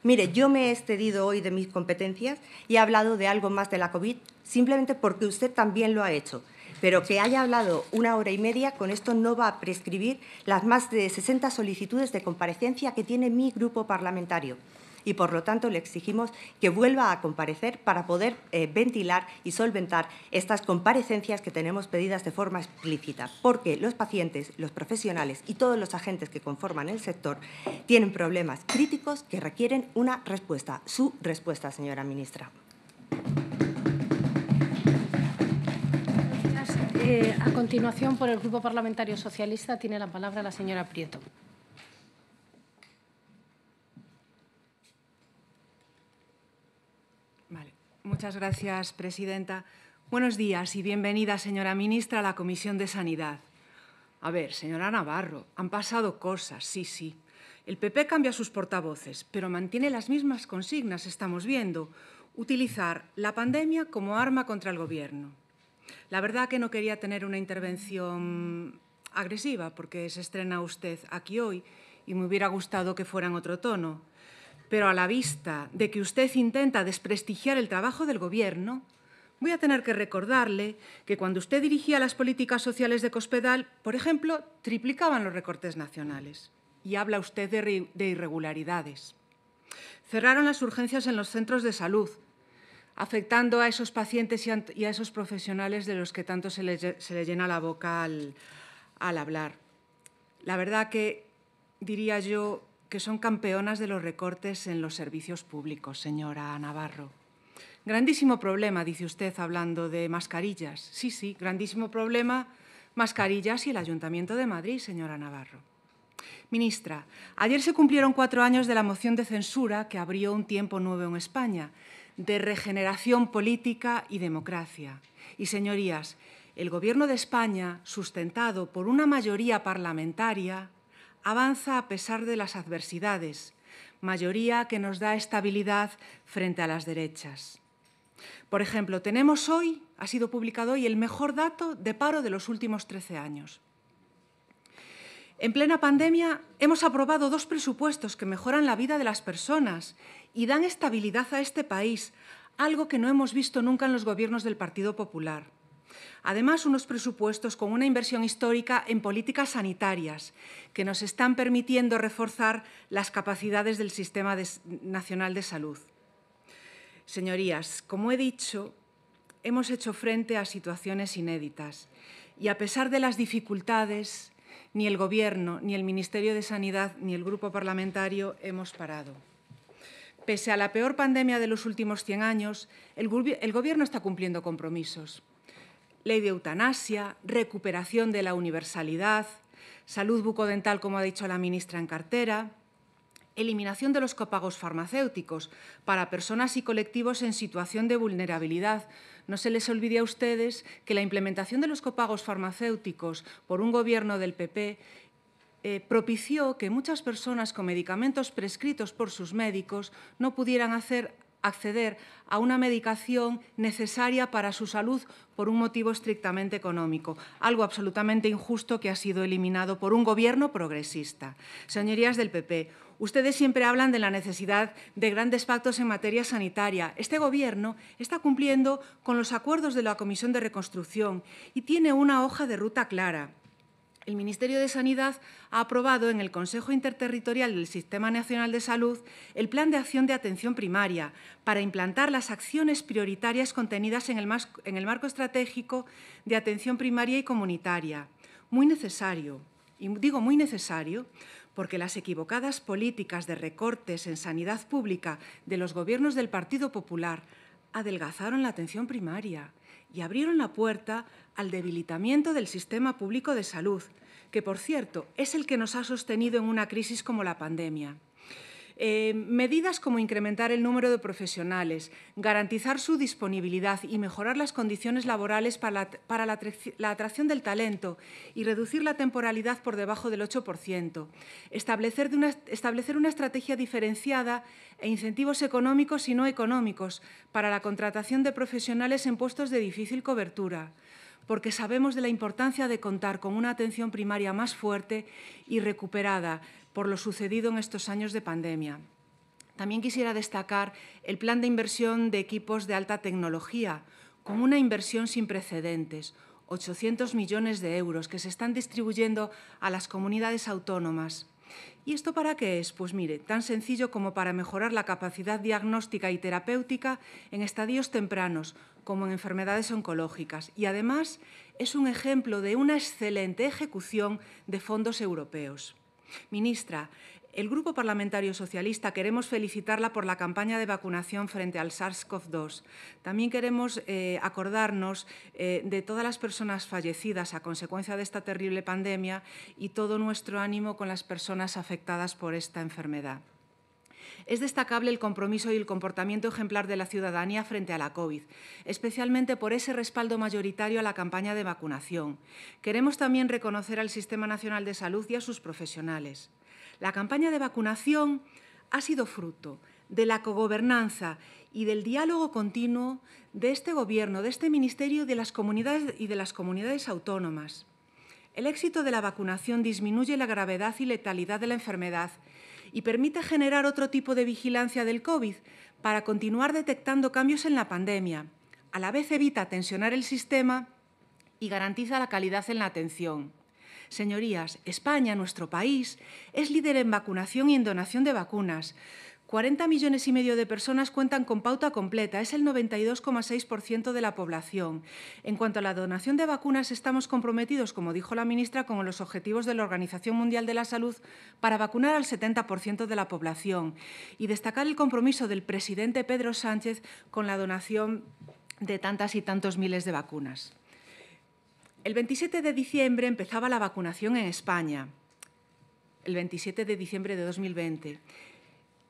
Mire, yo me he excedido hoy de mis competencias y he hablado de algo más de la COVID simplemente porque usted también lo ha hecho. Pero que haya hablado una hora y media, con esto no va a prescribir las más de 60 solicitudes de comparecencia que tiene mi grupo parlamentario y por lo tanto le exigimos que vuelva a comparecer para poder eh, ventilar y solventar estas comparecencias que tenemos pedidas de forma explícita, porque los pacientes, los profesionales y todos los agentes que conforman el sector tienen problemas críticos que requieren una respuesta, su respuesta, señora ministra. Eh, a continuación, por el Grupo Parlamentario Socialista, tiene la palabra la señora Prieto. Muchas gracias, presidenta. Buenos días y bienvenida, señora ministra, a la Comisión de Sanidad. A ver, señora Navarro, han pasado cosas, sí, sí. El PP cambia sus portavoces, pero mantiene las mismas consignas, estamos viendo. Utilizar la pandemia como arma contra el Gobierno. La verdad que no quería tener una intervención agresiva, porque se estrena usted aquí hoy y me hubiera gustado que fuera en otro tono. Pero a la vista de que usted intenta desprestigiar el trabajo del Gobierno, voy a tener que recordarle que cuando usted dirigía las políticas sociales de Cospedal, por ejemplo, triplicaban los recortes nacionales. Y habla usted de, irregularidades. Cerraron las urgencias en los centros de salud, afectando a esos pacientes y a, esos profesionales de los que tanto se le, llena la boca al, al hablar. La verdad que, diría yo, que son campeonas de los recortes en los servicios públicos, señora Navarro. Grandísimo problema, dice usted, hablando de mascarillas. Sí, sí, grandísimo problema, mascarillas y el Ayuntamiento de Madrid, señora Navarro. Ministra, ayer se cumplieron cuatro años de la moción de censura que abrió un tiempo nuevo en España, de regeneración política y democracia. Y, señorías, el Gobierno de España, sustentado por una mayoría parlamentaria, avanza a pesar de las adversidades, mayoría que nos da estabilidad frente a las derechas. Por ejemplo, tenemos hoy, ha sido publicado hoy, el mejor dato de paro de los últimos 13 años. En plena pandemia hemos aprobado dos presupuestos que mejoran la vida de las personas y dan estabilidad a este país, algo que no hemos visto nunca en los gobiernos del Partido Popular. Además, unos presupuestos con una inversión histórica en políticas sanitarias que nos están permitiendo reforzar las capacidades del Sistema Nacional de Salud. Señorías, como he dicho, hemos hecho frente a situaciones inéditas y a pesar de las dificultades, ni el Gobierno, ni el Ministerio de Sanidad, ni el Grupo Parlamentario hemos parado. Pese a la peor pandemia de los últimos 100 años, el Gobierno está cumpliendo compromisos ley de eutanasia, recuperación de la universalidad, salud bucodental, como ha dicho la ministra en cartera, eliminación de los copagos farmacéuticos para personas y colectivos en situación de vulnerabilidad. No se les olvide a ustedes que la implementación de los copagos farmacéuticos por un gobierno del PP eh, propició que muchas personas con medicamentos prescritos por sus médicos no pudieran hacer acceder a una medicación necesaria para su salud por un motivo estrictamente económico, algo absolutamente injusto que ha sido eliminado por un gobierno progresista. Señorías del PP, ustedes siempre hablan de la necesidad de grandes pactos en materia sanitaria. Este gobierno está cumpliendo con los acuerdos de la Comisión de Reconstrucción y tiene una hoja de ruta clara el Ministerio de Sanidad ha aprobado en el Consejo Interterritorial del Sistema Nacional de Salud el Plan de Acción de Atención Primaria para implantar las acciones prioritarias contenidas en el, marco estratégico de atención primaria y comunitaria. Muy necesario, y digo muy necesario, porque las equivocadas políticas de recortes en sanidad pública de los gobiernos del Partido Popular adelgazaron la atención primaria y abrieron la puerta al debilitamiento del sistema público de salud, que por cierto es el que nos ha sostenido en una crisis como la pandemia. Eh, medidas como incrementar el número de profesionales, garantizar su disponibilidad y mejorar las condiciones laborales para, la, atracción del talento y reducir la temporalidad por debajo del 8%, establecer una estrategia diferenciada e incentivos económicos y no económicos para la contratación de profesionales en puestos de difícil cobertura porque sabemos de la importancia de contar con una atención primaria más fuerte y recuperada por lo sucedido en estos años de pandemia. También quisiera destacar el plan de inversión de equipos de alta tecnología, con una inversión sin precedentes, 800 millones de euros que se están distribuyendo a las comunidades autónomas ¿Y esto para qué es? Pues mire, tan sencillo como para mejorar la capacidad diagnóstica y terapéutica en estadios tempranos, como en enfermedades oncológicas. Y además es un ejemplo de una excelente ejecución de fondos europeos. Ministra, el Grupo Parlamentario Socialista queremos felicitarla por la campaña de vacunación frente al SARS-CoV-2. También queremos eh, acordarnos eh, de todas las personas fallecidas a consecuencia de esta terrible pandemia y todo nuestro ánimo con las personas afectadas por esta enfermedad. Es destacable el compromiso y el comportamiento ejemplar de la ciudadanía frente a la COVID, especialmente por ese respaldo mayoritario a la campaña de vacunación. Queremos también reconocer al Sistema Nacional de Salud y a sus profesionales. La campaña de vacunación ha sido fruto de la cogobernanza y del diálogo continuo de este Gobierno, de este Ministerio de las comunidades y de las comunidades autónomas. El éxito de la vacunación disminuye la gravedad y letalidad de la enfermedad y permite generar otro tipo de vigilancia del COVID para continuar detectando cambios en la pandemia. A la vez evita tensionar el sistema y garantiza la calidad en la atención. Señorías, España, nuestro país, es líder en vacunación y en donación de vacunas. 40 millones y medio de personas cuentan con pauta completa, es el 92,6% de la población. En cuanto a la donación de vacunas, estamos comprometidos, como dijo la ministra, con los objetivos de la Organización Mundial de la Salud para vacunar al 70% de la población y destacar el compromiso del presidente Pedro Sánchez con la donación de tantas y tantos miles de vacunas. El 27 de diciembre empezaba la vacunación en España, el 27 de diciembre de 2020.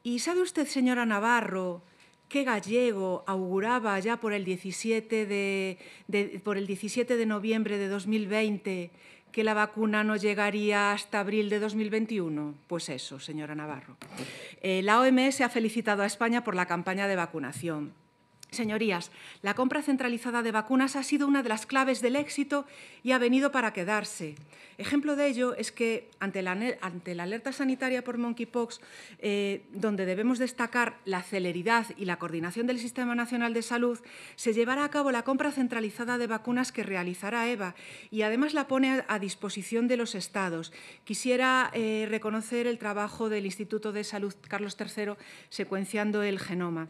¿Y sabe usted, señora Navarro, qué gallego auguraba ya por el 17 de, por el 17 de noviembre de 2020 que la vacuna no llegaría hasta abril de 2021? Pues eso, señora Navarro. Eh, la OMS ha felicitado a España por la campaña de vacunación. Señorías, la compra centralizada de vacunas ha sido una de las claves del éxito y ha venido para quedarse. Ejemplo de ello es que ante la, ante la alerta sanitaria por monkeypox, eh, donde debemos destacar la celeridad y la coordinación del Sistema Nacional de Salud, se llevará a cabo la compra centralizada de vacunas que realizará EVA y además la pone a, disposición de los estados. Quisiera eh, reconocer el trabajo del Instituto de Salud Carlos III secuenciando el genoma.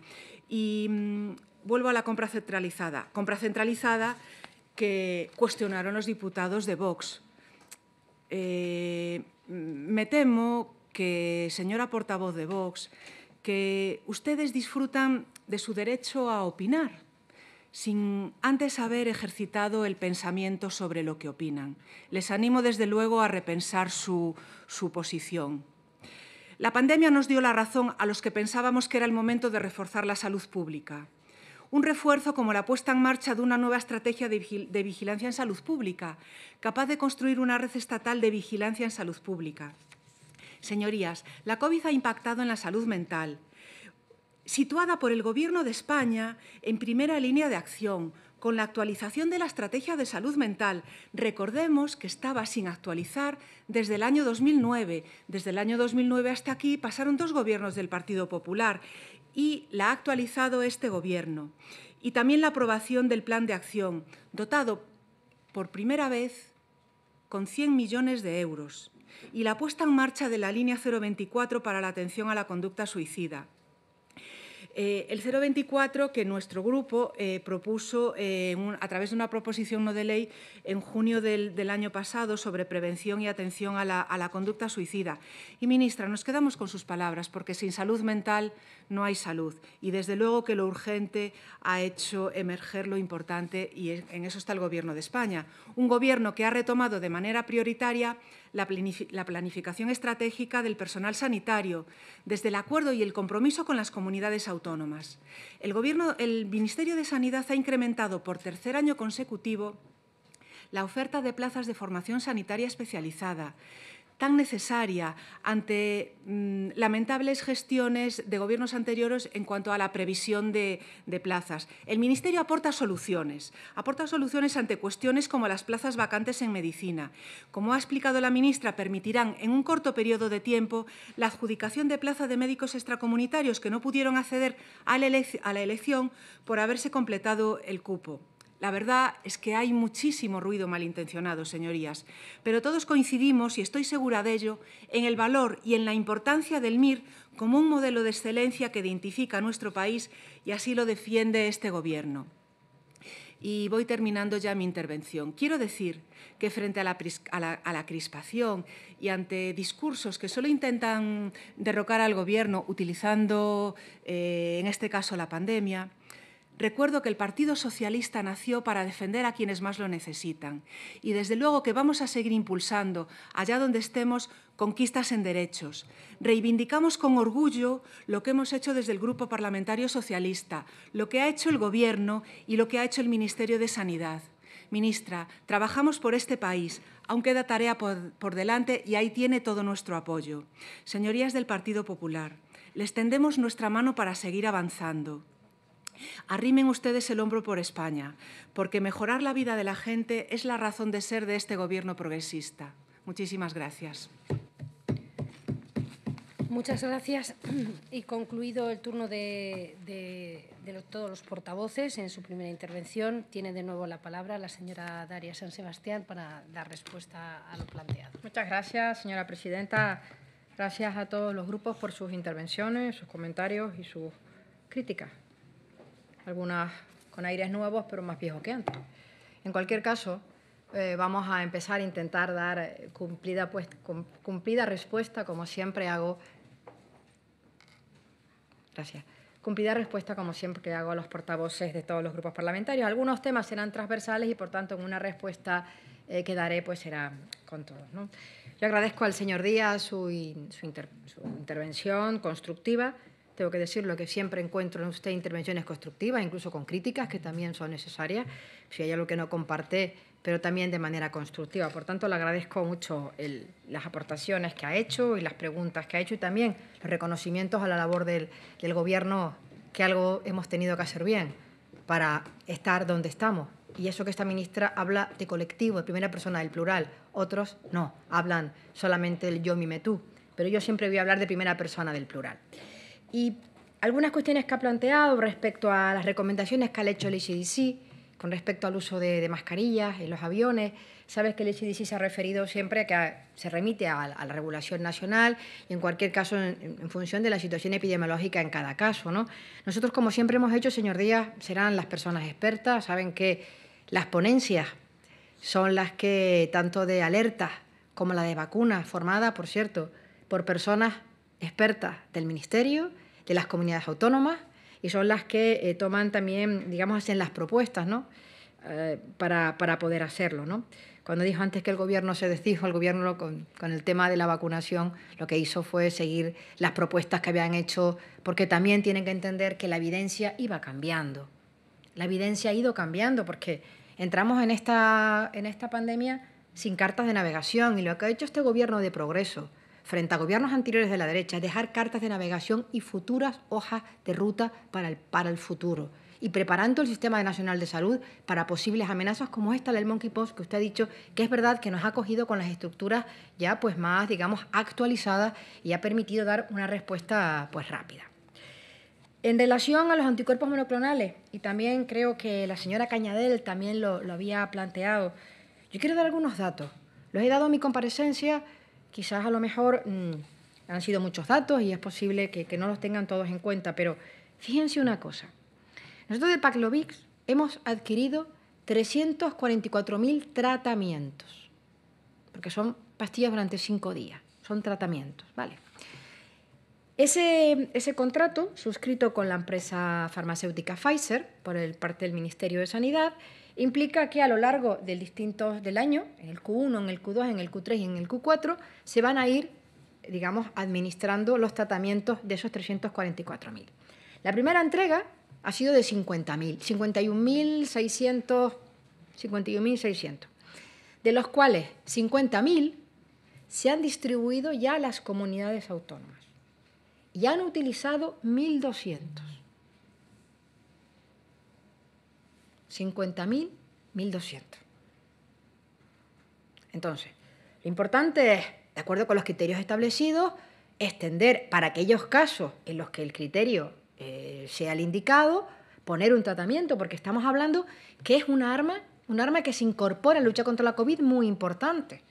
Y mm, vuelvo a la compra centralizada. Compra centralizada que cuestionaron los diputados de Vox. Eh, me temo que, señora portavoz de Vox, que ustedes disfrutan de su derecho a opinar sin antes haber ejercitado el pensamiento sobre lo que opinan. Les animo desde luego a repensar su, su posición. La pandemia nos dio la razón a los que pensábamos que era el momento de reforzar la salud pública un refuerzo como la puesta en marcha de una nueva estrategia de, vigilancia en salud pública, capaz de construir una red estatal de vigilancia en salud pública. Señorías, la COVID ha impactado en la salud mental, situada por el Gobierno de España en primera línea de acción, con la actualización de la Estrategia de Salud Mental. Recordemos que estaba sin actualizar desde el año 2009. Desde el año 2009 hasta aquí pasaron dos gobiernos del Partido Popular y la ha actualizado este Gobierno. Y también la aprobación del Plan de Acción, dotado por primera vez con 100 millones de euros, y la puesta en marcha de la línea 024 para la atención a la conducta suicida, eh, el 024 que nuestro grupo eh, propuso eh, a través de una proposición no de ley en junio del, año pasado sobre prevención y atención a la, a la, conducta suicida. Y, ministra, nos quedamos con sus palabras porque sin salud mental no hay salud. Y, desde luego, que lo urgente ha hecho emerger lo importante y en eso está el Gobierno de España. Un Gobierno que ha retomado de manera prioritaria la, planificación estratégica del personal sanitario, desde el acuerdo y el compromiso con las comunidades autónomas. El, Gobierno, el Ministerio de Sanidad ha incrementado por tercer año consecutivo la oferta de plazas de formación sanitaria especializada tan necesaria ante mm, lamentables gestiones de gobiernos anteriores en cuanto a la previsión de, plazas. El Ministerio aporta soluciones, aporta soluciones ante cuestiones como las plazas vacantes en medicina. Como ha explicado la ministra, permitirán en un corto periodo de tiempo la adjudicación de plaza de médicos extracomunitarios que no pudieron acceder a la elección por haberse completado el cupo. La verdad es que hay muchísimo ruido malintencionado, señorías, pero todos coincidimos, y estoy segura de ello, en el valor y en la importancia del MIR como un modelo de excelencia que identifica a nuestro país y así lo defiende este Gobierno. Y voy terminando ya mi intervención. Quiero decir que frente a la, crispación y ante discursos que solo intentan derrocar al Gobierno utilizando, eh, en este caso, la pandemia, Recuerdo que el Partido Socialista nació para defender a quienes más lo necesitan y desde luego que vamos a seguir impulsando, allá donde estemos, conquistas en derechos. Reivindicamos con orgullo lo que hemos hecho desde el Grupo Parlamentario Socialista, lo que ha hecho el Gobierno y lo que ha hecho el Ministerio de Sanidad. Ministra, trabajamos por este país, aún queda tarea por, por delante y ahí tiene todo nuestro apoyo. Señorías del Partido Popular, les tendemos nuestra mano para seguir avanzando. Arrimen ustedes el hombro por España, porque mejorar la vida de la gente es la razón de ser de este Gobierno progresista. Muchísimas gracias. Muchas gracias. Y concluido el turno de, todos los portavoces, en su primera intervención tiene de nuevo la palabra la señora Daria San Sebastián para dar respuesta a lo planteado. Muchas gracias, señora presidenta. Gracias a todos los grupos por sus intervenciones, sus comentarios y sus críticas algunas con aires nuevos, pero más viejos que antes. En cualquier caso, eh, vamos a empezar a intentar dar eh, cumplida, pues, cumplida respuesta, como siempre hago. Gracias. Cumplida respuesta, como siempre hago a los portavoces de todos los grupos parlamentarios. Algunos temas serán transversales y, por tanto, en una respuesta eh, que daré pues, será con todos. Yo agradezco al señor Díaz su, su intervención constructiva tengo que decirlo, que siempre encuentro en usted intervenciones constructivas, incluso con críticas que también son necesarias, si hay algo que no comparte, pero también de manera constructiva. Por tanto, le agradezco mucho las aportaciones que ha hecho y las preguntas que ha hecho y también los reconocimientos a la labor del, Gobierno, que algo hemos tenido que hacer bien para estar donde estamos. Y eso que esta ministra habla de colectivo, de primera persona, del plural. Otros no, hablan solamente del yo, mi, me, tú. Pero yo siempre voy a hablar de primera persona, del plural. Y algunas cuestiones que ha planteado respecto a las recomendaciones que ha hecho el ICDC con respecto al uso de, mascarillas en los aviones. Sabes que el ICDC se ha referido siempre a que se remite a, la regulación nacional y en cualquier caso en, función de la situación epidemiológica en cada caso. ¿no? Nosotros, como siempre hemos hecho, señor Díaz, serán las personas expertas, saben que las ponencias son las que, tanto de alerta como la de vacuna formada, por cierto, por personas expertas del Ministerio, de las comunidades autónomas y son las que eh, toman también, digamos, hacen las propuestas, ¿no? Eh, para, poder hacerlo, Cuando dijo antes que el gobierno se desdijo, el gobierno con, el tema de la vacunación lo que hizo fue seguir las propuestas que habían hecho, porque también tienen que entender que la evidencia iba cambiando. La evidencia ha ido cambiando porque entramos esta, en esta pandemia sin cartas de navegación y lo que ha hecho este gobierno de progreso, frente a gobiernos anteriores de la derecha, dejar cartas de navegación y futuras hojas de ruta para el, para el futuro y preparando el sistema nacional de salud para posibles amenazas como esta del monkey post... que usted ha dicho, que es verdad que nos ha cogido con las estructuras ya pues más, digamos, actualizadas y ha permitido dar una respuesta pues rápida. En relación a los anticuerpos monoclonales, y también creo que la señora Cañadel también lo, lo había planteado, yo quiero dar algunos datos. Los he dado en mi comparecencia quizás a lo mejor mm, han sido muchos datos y es posible que, no los tengan todos en cuenta, pero fíjense una cosa. Nosotros de Paclovix hemos adquirido 344.000 tratamientos, porque son pastillas durante cinco días, son tratamientos, ¿vale? Ese, contrato, suscrito con la empresa farmacéutica Pfizer por parte del Ministerio de Sanidad, Implica que a lo largo del distintos del año, en el Q1, en el Q2, en el Q3 y en el Q4, se van a ir, digamos, administrando los tratamientos de esos 344.000. La primera entrega ha sido de 50.000, 51.600, 51.600, de los cuales 50.000 se han distribuido ya a las comunidades autónomas y han utilizado 1.200. 50.000, 1.200. Entonces, lo importante es, de acuerdo con los criterios establecidos, extender para aquellos casos en los que el criterio eh, sea el indicado, poner un tratamiento, porque estamos hablando que es un arma, un arma que se incorpora en lucha contra la COVID muy importante,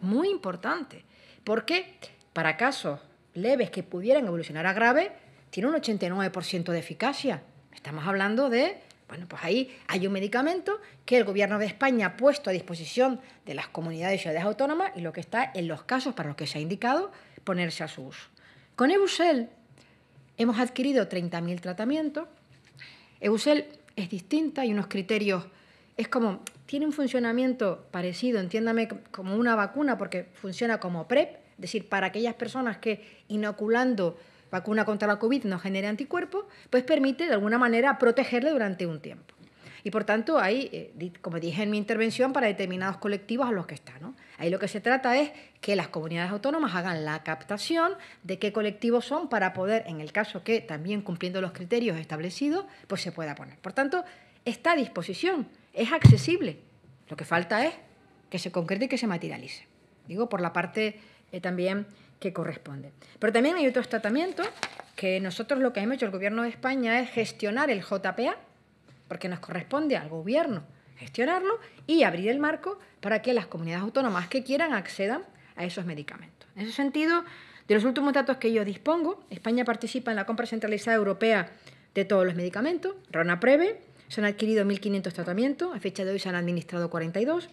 muy importante. Porque para casos leves que pudieran evolucionar a grave, tiene un 89% de eficacia. Estamos hablando de bueno, pues ahí hay un medicamento que el gobierno de España ha puesto a disposición de las comunidades y ciudades autónomas y lo que está en los casos para los que se ha indicado ponerse a su uso. Con Eusel hemos adquirido 30.000 tratamientos. Eusel es distinta, hay unos criterios, es como, tiene un funcionamiento parecido, entiéndame, como una vacuna porque funciona como PrEP, es decir, para aquellas personas que inoculando vacuna contra la COVID no genere anticuerpos, pues permite de alguna manera protegerle durante un tiempo. Y por tanto, hay, eh, como dije en mi intervención, para determinados colectivos a los que está. ¿no? Ahí lo que se trata es que las comunidades autónomas hagan la captación de qué colectivos son para poder, en el caso que también cumpliendo los criterios establecidos, pues se pueda poner. Por tanto, esta disposición, es accesible. Lo que falta es que se concrete y que se materialice. Digo, por la parte eh, también que corresponde. Pero también hay otros tratamientos que nosotros lo que hemos hecho el Gobierno de España es gestionar el JPA, porque nos corresponde al Gobierno gestionarlo y abrir el marco para que las comunidades autónomas que quieran accedan a esos medicamentos. En ese sentido, de los últimos datos que yo dispongo, España participa en la compra centralizada europea de todos los medicamentos, Ronapreve, se han adquirido 1.500 tratamientos, a fecha de hoy se han administrado 42.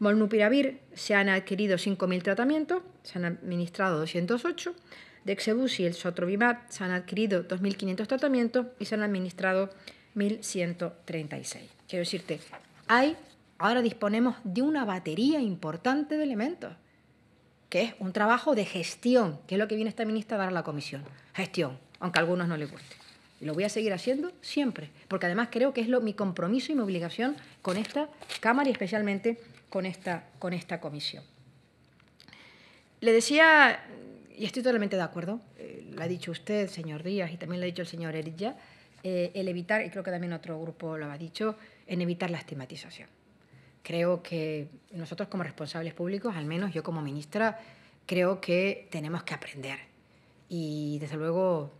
Molnupiravir se han adquirido 5.000 tratamientos, se han administrado 208. Dexebus y el Sotrovimab se han adquirido 2.500 tratamientos y se han administrado 1.136. Quiero decirte, hay, ahora disponemos de una batería importante de elementos, que es un trabajo de gestión, que es lo que viene esta ministra a dar a la comisión. Gestión, aunque a algunos no les guste. Y lo voy a seguir haciendo siempre, porque además creo que es lo, mi compromiso y mi obligación con esta Cámara y especialmente con esta, con esta comisión. Le decía, y estoy totalmente de acuerdo, eh, lo ha dicho usted, señor Díaz, y también lo ha dicho el señor Erilla, eh, el evitar, y creo que también otro grupo lo ha dicho, en evitar la estigmatización. Creo que nosotros como responsables públicos, al menos yo como ministra, creo que tenemos que aprender. Y desde luego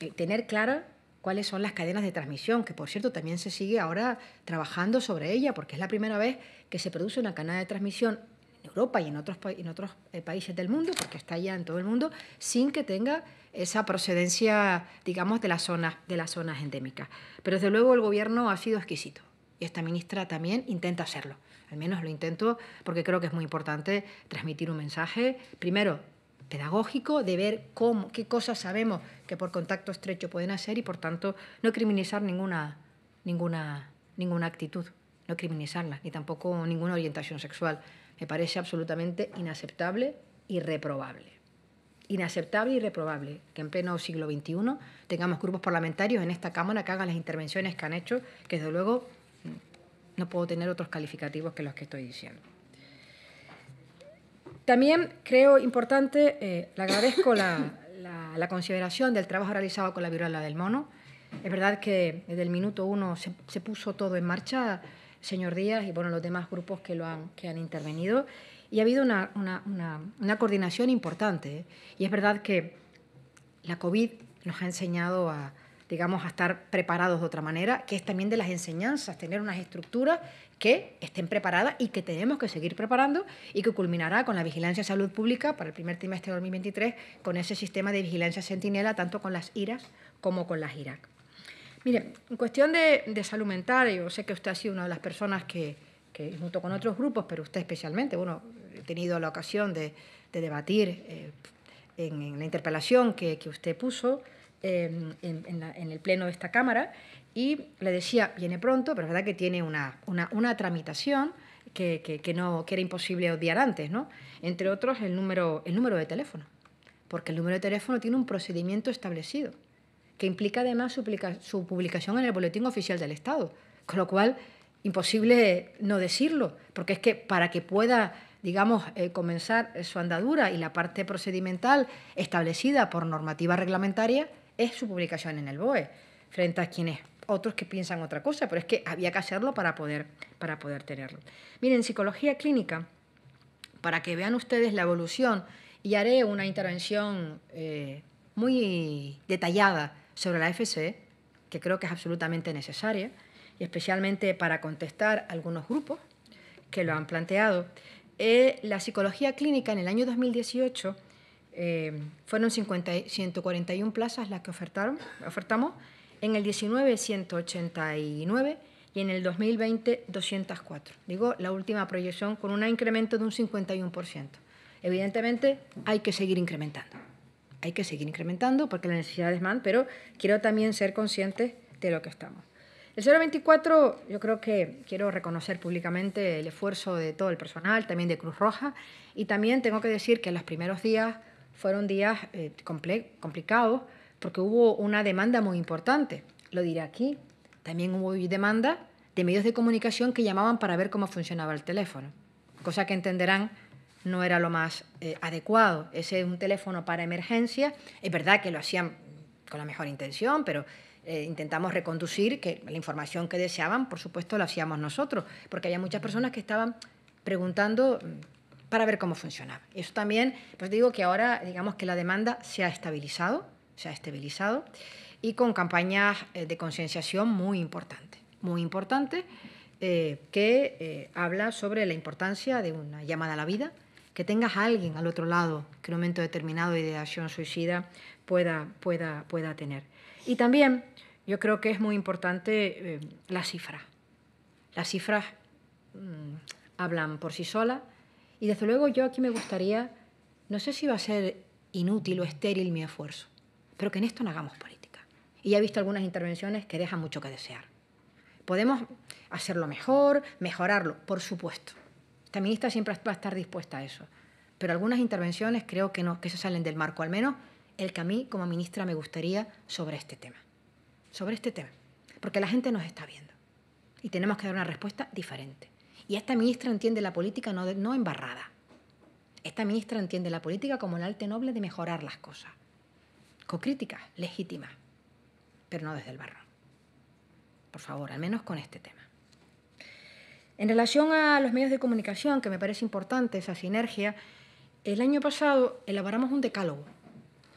eh, tener clara cuáles son las cadenas de transmisión, que por cierto también se sigue ahora trabajando sobre ella, porque es la primera vez que se produce una cadena de transmisión en Europa y en otros, en otros eh, países del mundo, porque está ya en todo el mundo, sin que tenga esa procedencia, digamos, de las zonas, de las endémicas. Pero desde luego el gobierno ha sido exquisito y esta ministra también intenta hacerlo. Al menos lo intento porque creo que es muy importante transmitir un mensaje, primero, pedagógico, de ver cómo, qué cosas sabemos que por contacto estrecho pueden hacer y, por tanto, no criminalizar ninguna, ninguna, ninguna actitud no criminalizarlas, ni tampoco ninguna orientación sexual. Me parece absolutamente inaceptable y reprobable. Inaceptable y reprobable que en pleno siglo XXI tengamos grupos parlamentarios en esta Cámara que hagan las intervenciones que han hecho, que desde luego mm, no puedo tener otros calificativos que los que estoy diciendo. También creo importante, eh, le agradezco la, consideración del trabajo realizado con la viruela del mono. Es verdad que desde el minuto uno se puso todo en marcha señor Díaz y bueno, los demás grupos que, lo han, que han intervenido. Y ha habido una, coordinación importante. ¿eh? Y es verdad que la COVID nos ha enseñado a, digamos, a estar preparados de otra manera, que es también de las enseñanzas, tener unas estructuras que estén preparadas y que tenemos que seguir preparando y que culminará con la vigilancia de salud pública para el primer trimestre de 2023 con ese sistema de vigilancia centinela, tanto con las IRAS como con las IRAC. Mire, en cuestión de, de, salud mental, yo sé que usted ha sido una de las personas que, junto con otros grupos, pero usted especialmente, bueno, he tenido la ocasión de, debatir eh, en, la interpelación que, usted puso em, en, el pleno de esta Cámara, y le decía, viene pronto, pero es verdad que tiene una, tramitación que, no, era imposible odiar antes, ¿no? Entre otros, el número, el número de teléfono, porque el número de teléfono tiene un procedimiento establecido que implica además su, publicación en el Boletín Oficial del Estado. Con lo cual, imposible no decirlo, porque es que para que pueda digamos, eh, comenzar su andadura y la parte procedimental establecida por normativa reglamentaria es su publicación en el BOE, frente a quienes otros que piensan otra cosa, pero es que había que hacerlo para poder, para poder tenerlo. Miren, psicología clínica, para que vean ustedes la evolución, y haré una intervención eh, muy detallada sobre la FCE, que creo que es absolutamente necesaria, y especialmente para contestar a algunos grupos que lo han planteado. Eh, la psicología clínica en el año 2018 eh, fueron 50, 141 plazas las que ofertaron, ofertamos, en el 19 189 y en el 2020 204. Digo, la última proyección con un incremento de un 51%. Evidentemente hay que seguir incrementando hay que seguir incrementando porque la necesidad es más, pero quiero también ser consciente de lo que estamos. El 024, yo creo que quiero reconocer públicamente el esfuerzo de todo el personal, también de Cruz Roja, y también tengo que decir que los primeros días fueron días eh, complicados porque hubo una demanda muy importante. Lo diré aquí. También hubo demanda de medios de comunicación que llamaban para ver cómo funcionaba el teléfono, cosa que entenderán no era lo más eh, adecuado. Ese es un teléfono para emergencia... Es verdad que lo hacían con la mejor intención, pero eh, intentamos reconducir que la información que deseaban, por supuesto, la hacíamos nosotros, porque había muchas personas que estaban preguntando mm, para ver cómo funcionaba. Eso también, pues digo que ahora, digamos que la demanda se ha estabilizado, se ha estabilizado, y con campañas eh, de concienciación muy importantes, muy importantes, que habla sobre la importancia de una llamada a la vida, que tengas a alguien al otro lado que en un momento determinado de ideación suicida pueda, pueda, pueda tener. Y también yo creo que es muy importante eh, la cifra. Las cifras mm, hablan por sí solas y desde luego yo aquí me gustaría, no sé si va a ser inútil o estéril mi esfuerzo, pero que en esto no hagamos política. Y he visto algunas intervenciones que dejan mucho que desear. Podemos hacerlo mejor, mejorarlo, por supuesto, esta ministra siempre va a estar dispuesta a eso. Pero algunas intervenciones creo que no, que se salen del marco, al menos el que a mí como ministra me gustaría sobre este tema. Sobre este tema. Porque la gente nos está viendo. Y tenemos que dar una respuesta diferente. Y esta ministra entiende la política no, no embarrada. Esta ministra entiende la política como el arte noble de mejorar las cosas. Con críticas legítimas, pero no desde el barro. Por favor, al menos con este tema. En relación a los medios de comunicación, que me parece importante esa sinergia, el año pasado elaboramos un decálogo,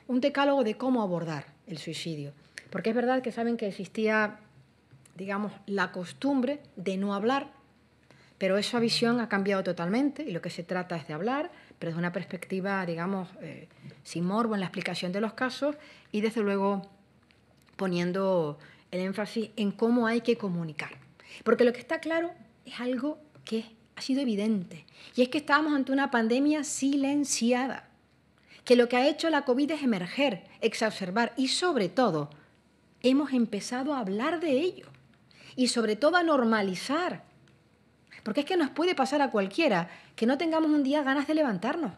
un decálogo de cómo abordar el suicidio, porque es verdad que saben que existía, digamos, la costumbre de no hablar, pero esa visión ha cambiado totalmente y lo que se trata es de hablar, pero desde una perspectiva, digamos, eh, sin morbo en la explicación de los casos y desde luego poniendo el énfasis en cómo hay que comunicar. Porque lo que está claro es algo que ha sido evidente. Y es que estábamos ante una pandemia silenciada, que lo que ha hecho la COVID es emerger, exacerbar y sobre todo hemos empezado a hablar de ello y sobre todo a normalizar. Porque es que nos puede pasar a cualquiera que no tengamos un día ganas de levantarnos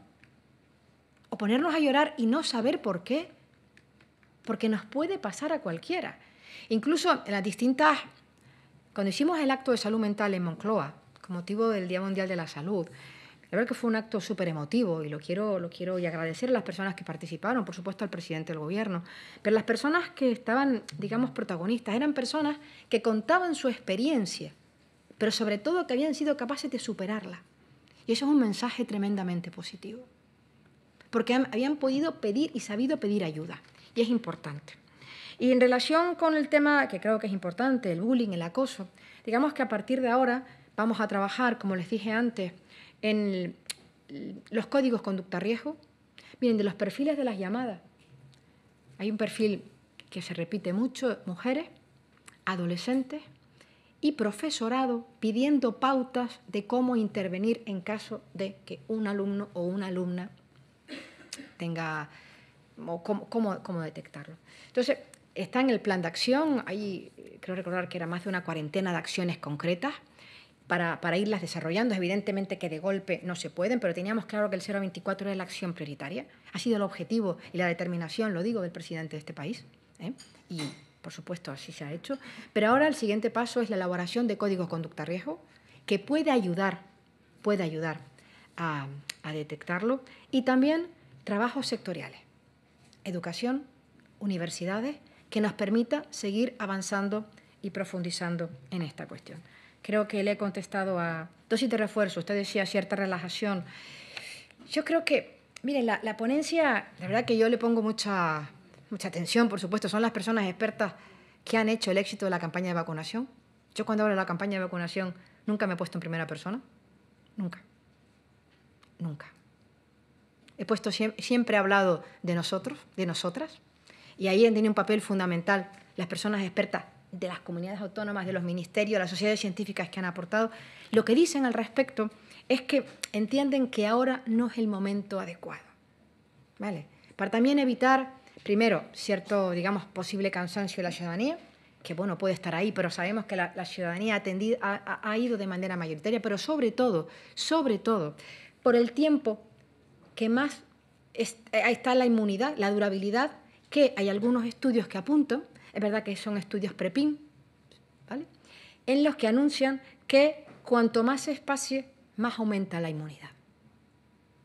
o ponernos a llorar y no saber por qué. Porque nos puede pasar a cualquiera. Incluso en las distintas cuando hicimos el acto de salud mental en Moncloa, con motivo del Día Mundial de la Salud, la verdad que fue un acto súper emotivo y lo quiero, lo quiero y agradecer a las personas que participaron, por supuesto al presidente del gobierno, pero las personas que estaban, digamos, protagonistas, eran personas que contaban su experiencia, pero sobre todo que habían sido capaces de superarla. Y eso es un mensaje tremendamente positivo, porque habían podido pedir y sabido pedir ayuda, y es importante. Y en relación con el tema que creo que es importante, el bullying, el acoso, digamos que a partir de ahora vamos a trabajar, como les dije antes, en los códigos conducta riesgo. Miren, de los perfiles de las llamadas, hay un perfil que se repite mucho, mujeres, adolescentes y profesorado pidiendo pautas de cómo intervenir en caso de que un alumno o una alumna tenga o cómo, detectarlo. Entonces, Está en el plan de acción, ahí creo recordar que era más de una cuarentena de acciones concretas para, irlas desarrollando. Evidentemente que de golpe no se pueden, pero teníamos claro que el 024 era la acción prioritaria. Ha sido el objetivo y la determinación, lo digo, del presidente de este país. ¿eh? Y, por supuesto, así se ha hecho. Pero ahora el siguiente paso es la elaboración de códigos conducta-riesgo que puede ayudar, puede ayudar a detectarlo. Y también trabajos sectoriales, educación, universidades que nos permita seguir avanzando y profundizando en esta cuestión. Creo que le he contestado a dosis de refuerzo. Usted decía cierta relajación. Yo creo que, miren, la, ponencia, la verdad que yo le pongo mucha, mucha atención, por supuesto, son las personas expertas que han hecho el éxito de la campaña de vacunación. Yo cuando hablo de la campaña de vacunación nunca me he puesto en primera persona. Nunca. Nunca. He puesto siempre, siempre he hablado de nosotros, de nosotras, y ahí han tenido un papel fundamental las personas expertas de las comunidades autónomas, de los ministerios, de las sociedades científicas que han aportado. Lo que dicen al respecto es que entienden que ahora no es el momento adecuado. ¿Vale? Para también evitar, primero, cierto, digamos, posible cansancio de la ciudadanía, que bueno, puede estar ahí, pero sabemos que la, ciudadanía ha, ha, ha ido de manera mayoritaria, pero sobre todo, sobre todo, por el tiempo que más está la inmunidad, la durabilidad que hay algunos estudios que apuntan, es verdad que son estudios PREPIN, ¿vale? en los que anuncian que cuanto más se espacie, más aumenta la inmunidad.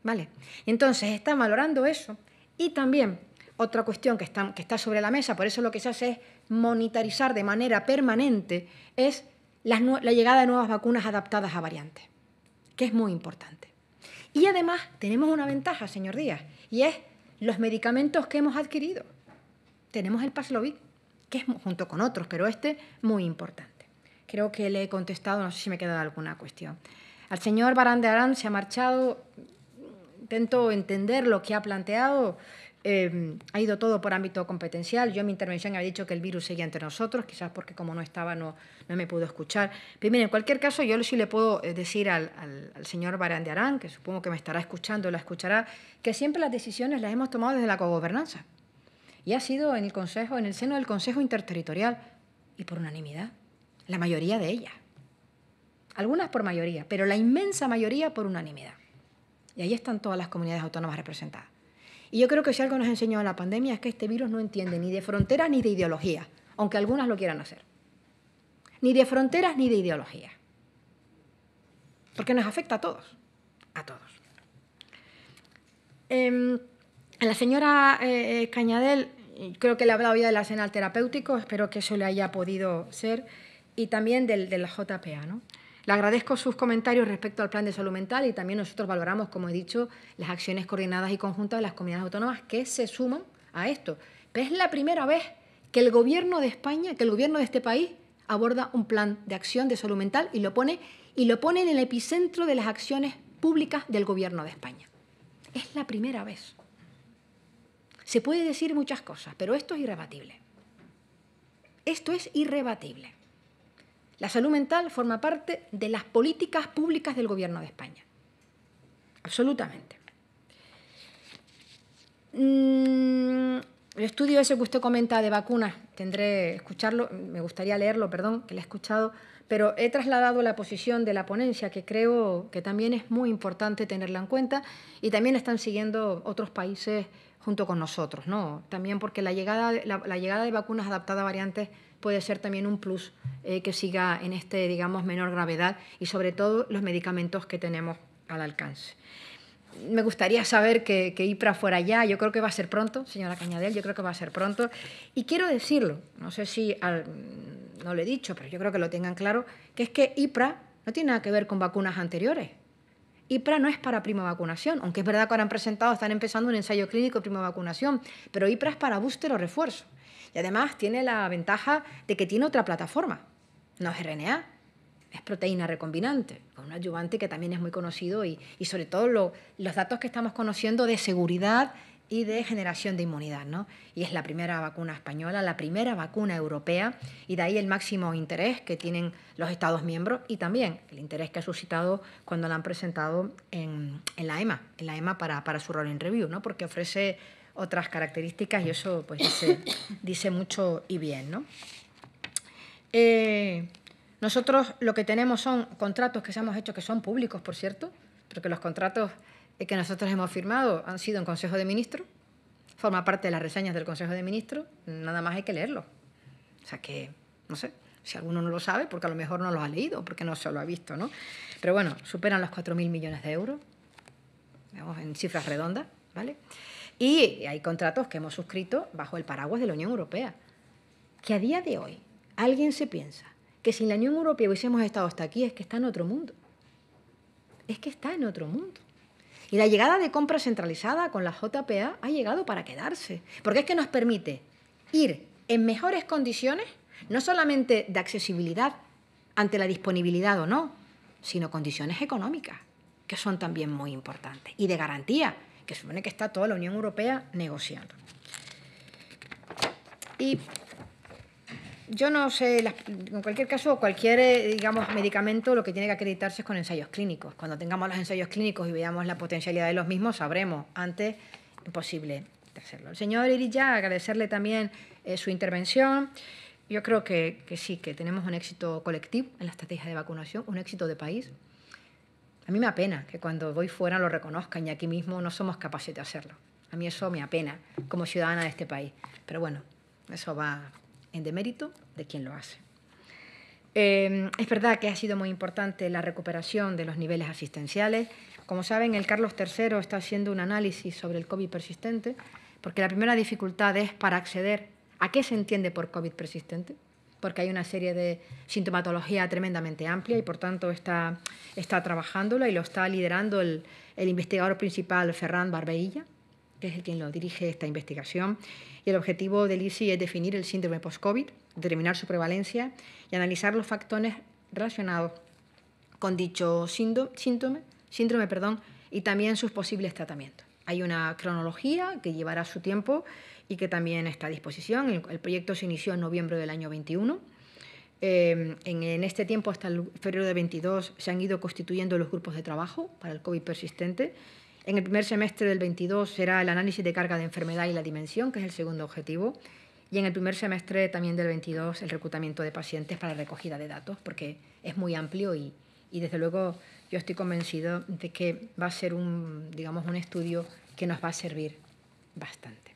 ¿Vale? Entonces, están valorando eso. Y también, otra cuestión que está, que está sobre la mesa, por eso lo que se hace es monitorizar de manera permanente, es la llegada de nuevas vacunas adaptadas a variantes, que es muy importante. Y además, tenemos una ventaja, señor Díaz, y es los medicamentos que hemos adquirido tenemos el PASLOVIC, que es junto con otros, pero este muy importante. Creo que le he contestado, no sé si me queda alguna cuestión. Al señor Barán de Arán se ha marchado, intento entender lo que ha planteado, em, ha ido todo por ámbito competencial. Yo en mi intervención había dicho que el virus seguía entre nosotros, quizás porque como no estaba no, no me pudo escuchar. Pero mire, en cualquier caso, yo sí le puedo eh, decir al, al, al señor Barán de Arán, que supongo que me estará escuchando, la escuchará, que siempre las decisiones las hemos tomado desde la cogobernanza y ha sido en el Consejo, en el seno del Consejo Interterritorial y por unanimidad, la mayoría de ellas. Algunas por mayoría, pero la inmensa mayoría por unanimidad. Y ahí están todas las comunidades autónomas representadas. Y yo creo que si algo nos ha enseñado la pandemia es que este virus no entiende ni de fronteras ni de ideología, aunque algunas lo quieran hacer. Ni de fronteras ni de ideología. Porque nos afecta a todos, a todos. Eh, la señora eh, eh, Cañadel, creo que le ha hablado ya del arsenal terapéutico, espero que eso le haya podido ser, y también del, la JPA. ¿no? Le agradezco sus comentarios respecto al plan de salud mental y también nosotros valoramos, como he dicho, las acciones coordinadas y conjuntas de las comunidades autónomas que se suman a esto. es la primera vez que el gobierno de España, que el gobierno de este país aborda un plan de acción de salud mental y lo pone y lo pone en el epicentro de las acciones públicas del gobierno de España. Es la primera vez. Se puede decir muchas cosas, pero esto es irrebatible. Esto es irrebatible. La salud mental forma parte de las políticas públicas del Gobierno de España. Absolutamente. Mm, el estudio ese que usted comenta de vacunas, tendré escucharlo, me gustaría leerlo, perdón, que lo he escuchado, pero he trasladado la posición de la ponencia, que creo que también es muy importante tenerla en cuenta, y también están siguiendo otros países junto con nosotros, ¿no? También porque la llegada, la, llegada de vacunas adaptadas a variantes puede ser también un plus eh, que siga en este, digamos, menor gravedad y sobre todo los medicamentos que tenemos al alcance. Me gustaría saber que, IPRA fuera ya, yo creo que va a ser pronto, señora Cañadel, yo creo que va a ser pronto. Y quiero decirlo, no sé si no lo he dicho, pero yo creo que lo tengan claro, que es que IPRA no tiene nada que ver con vacunas anteriores. IPRA no es para prima vacunación, aunque es verdad que ahora han presentado, están empezando un ensayo clínico de prima vacunación, pero IPRA es para booster o refuerzo. Y además tiene la ventaja de que tiene otra plataforma, no es RNA, es proteína recombinante, con un adyuvante que también es muy conocido y, sobre todo los datos que estamos conociendo de seguridad y de generación de inmunidad, ¿no? Y es la primera vacuna española, la primera vacuna europea, y de ahí el máximo interés que tienen los Estados miembros y también el interés que ha suscitado cuando la han presentado en, la EMA, en la EMA e para, para su rolling review, ¿no? Porque ofrece otras características y eso pues dice, mucho y bien, ¿no? Eh, nosotros lo que tenemos son contratos que se hemos hecho que son públicos, por cierto, porque los contratos que nosotros hemos firmado han sido en Consejo de Ministros, forma parte de las reseñas del Consejo de Ministros, nada más hay que leerlo. O sea que, no sé, si alguno no lo sabe, porque a lo mejor no lo ha leído, porque no se lo ha visto, ¿no? Pero bueno, superan los 4.000 millones de euros, en cifras redondas, ¿vale? Y hay contratos que hemos suscrito bajo el paraguas de la Unión Europea, que a día de hoy alguien se piensa que si la Unión Europea hubiésemos estado hasta aquí, es que está en otro mundo. Es que está en otro mundo. Y la llegada de compra centralizada con la JPA ha llegado para quedarse, porque es que nos permite ir en mejores condiciones, no solamente de accesibilidad ante la disponibilidad o no, sino condiciones económicas, que son también muy importantes, y de garantía, que supone que está toda la Unión Europea negociando. Y yo no sé, en cualquier caso, cualquier, eh, digamos, medicamento lo que tiene que acreditarse es con ensayos clínicos. Cuando tengamos los ensayos clínicos y veamos la potencialidad de los mismos, sabremos. Antes, imposible hacerlo. El señor Irilla, agradecerle también eh, su intervención. Yo creo que, que sí, que tenemos un éxito colectivo en la estrategia de vacunación, un éxito de país. A mí me apena que cuando voy fuera lo reconozcan y aquí mismo no somos capaces de hacerlo. A mí eso me apena como ciudadana de este país. Pero bueno, eso va en demérito de quien lo hace. Em, es verdad que ha sido muy importante la recuperación de los niveles asistenciales. Como saben, el Carlos III está haciendo un análisis sobre el COVID persistente, porque la primera dificultad es para acceder a qué se entiende por COVID persistente, porque hay una serie de sintomatología tremendamente amplia y, por tanto, está, está trabajándola y lo está liderando el, el investigador principal Ferran Barbeilla, que es el quien lo dirige esta investigación. Y el objetivo del ICI es definir el síndrome post-COVID, determinar su prevalencia y analizar los factores relacionados con dicho síndrome, síndrome, perdón, y también sus posibles tratamientos. Hay una cronología que llevará su tiempo y que también está a disposición. El, proyecto se inició en noviembre del año 21. Em, en, en, este tiempo, hasta el febrero de 22, se han ido constituyendo los grupos de trabajo para el COVID persistente en el primer semestre del 22 será el análisis de carga de enfermedad y la dimensión, que es el segundo objetivo. Y en el primer semestre también del 22 el reclutamiento de pacientes para recogida de datos, porque es muy amplio y, y desde luego yo estoy convencido de que va a ser un, digamos, un estudio que nos va a servir bastante.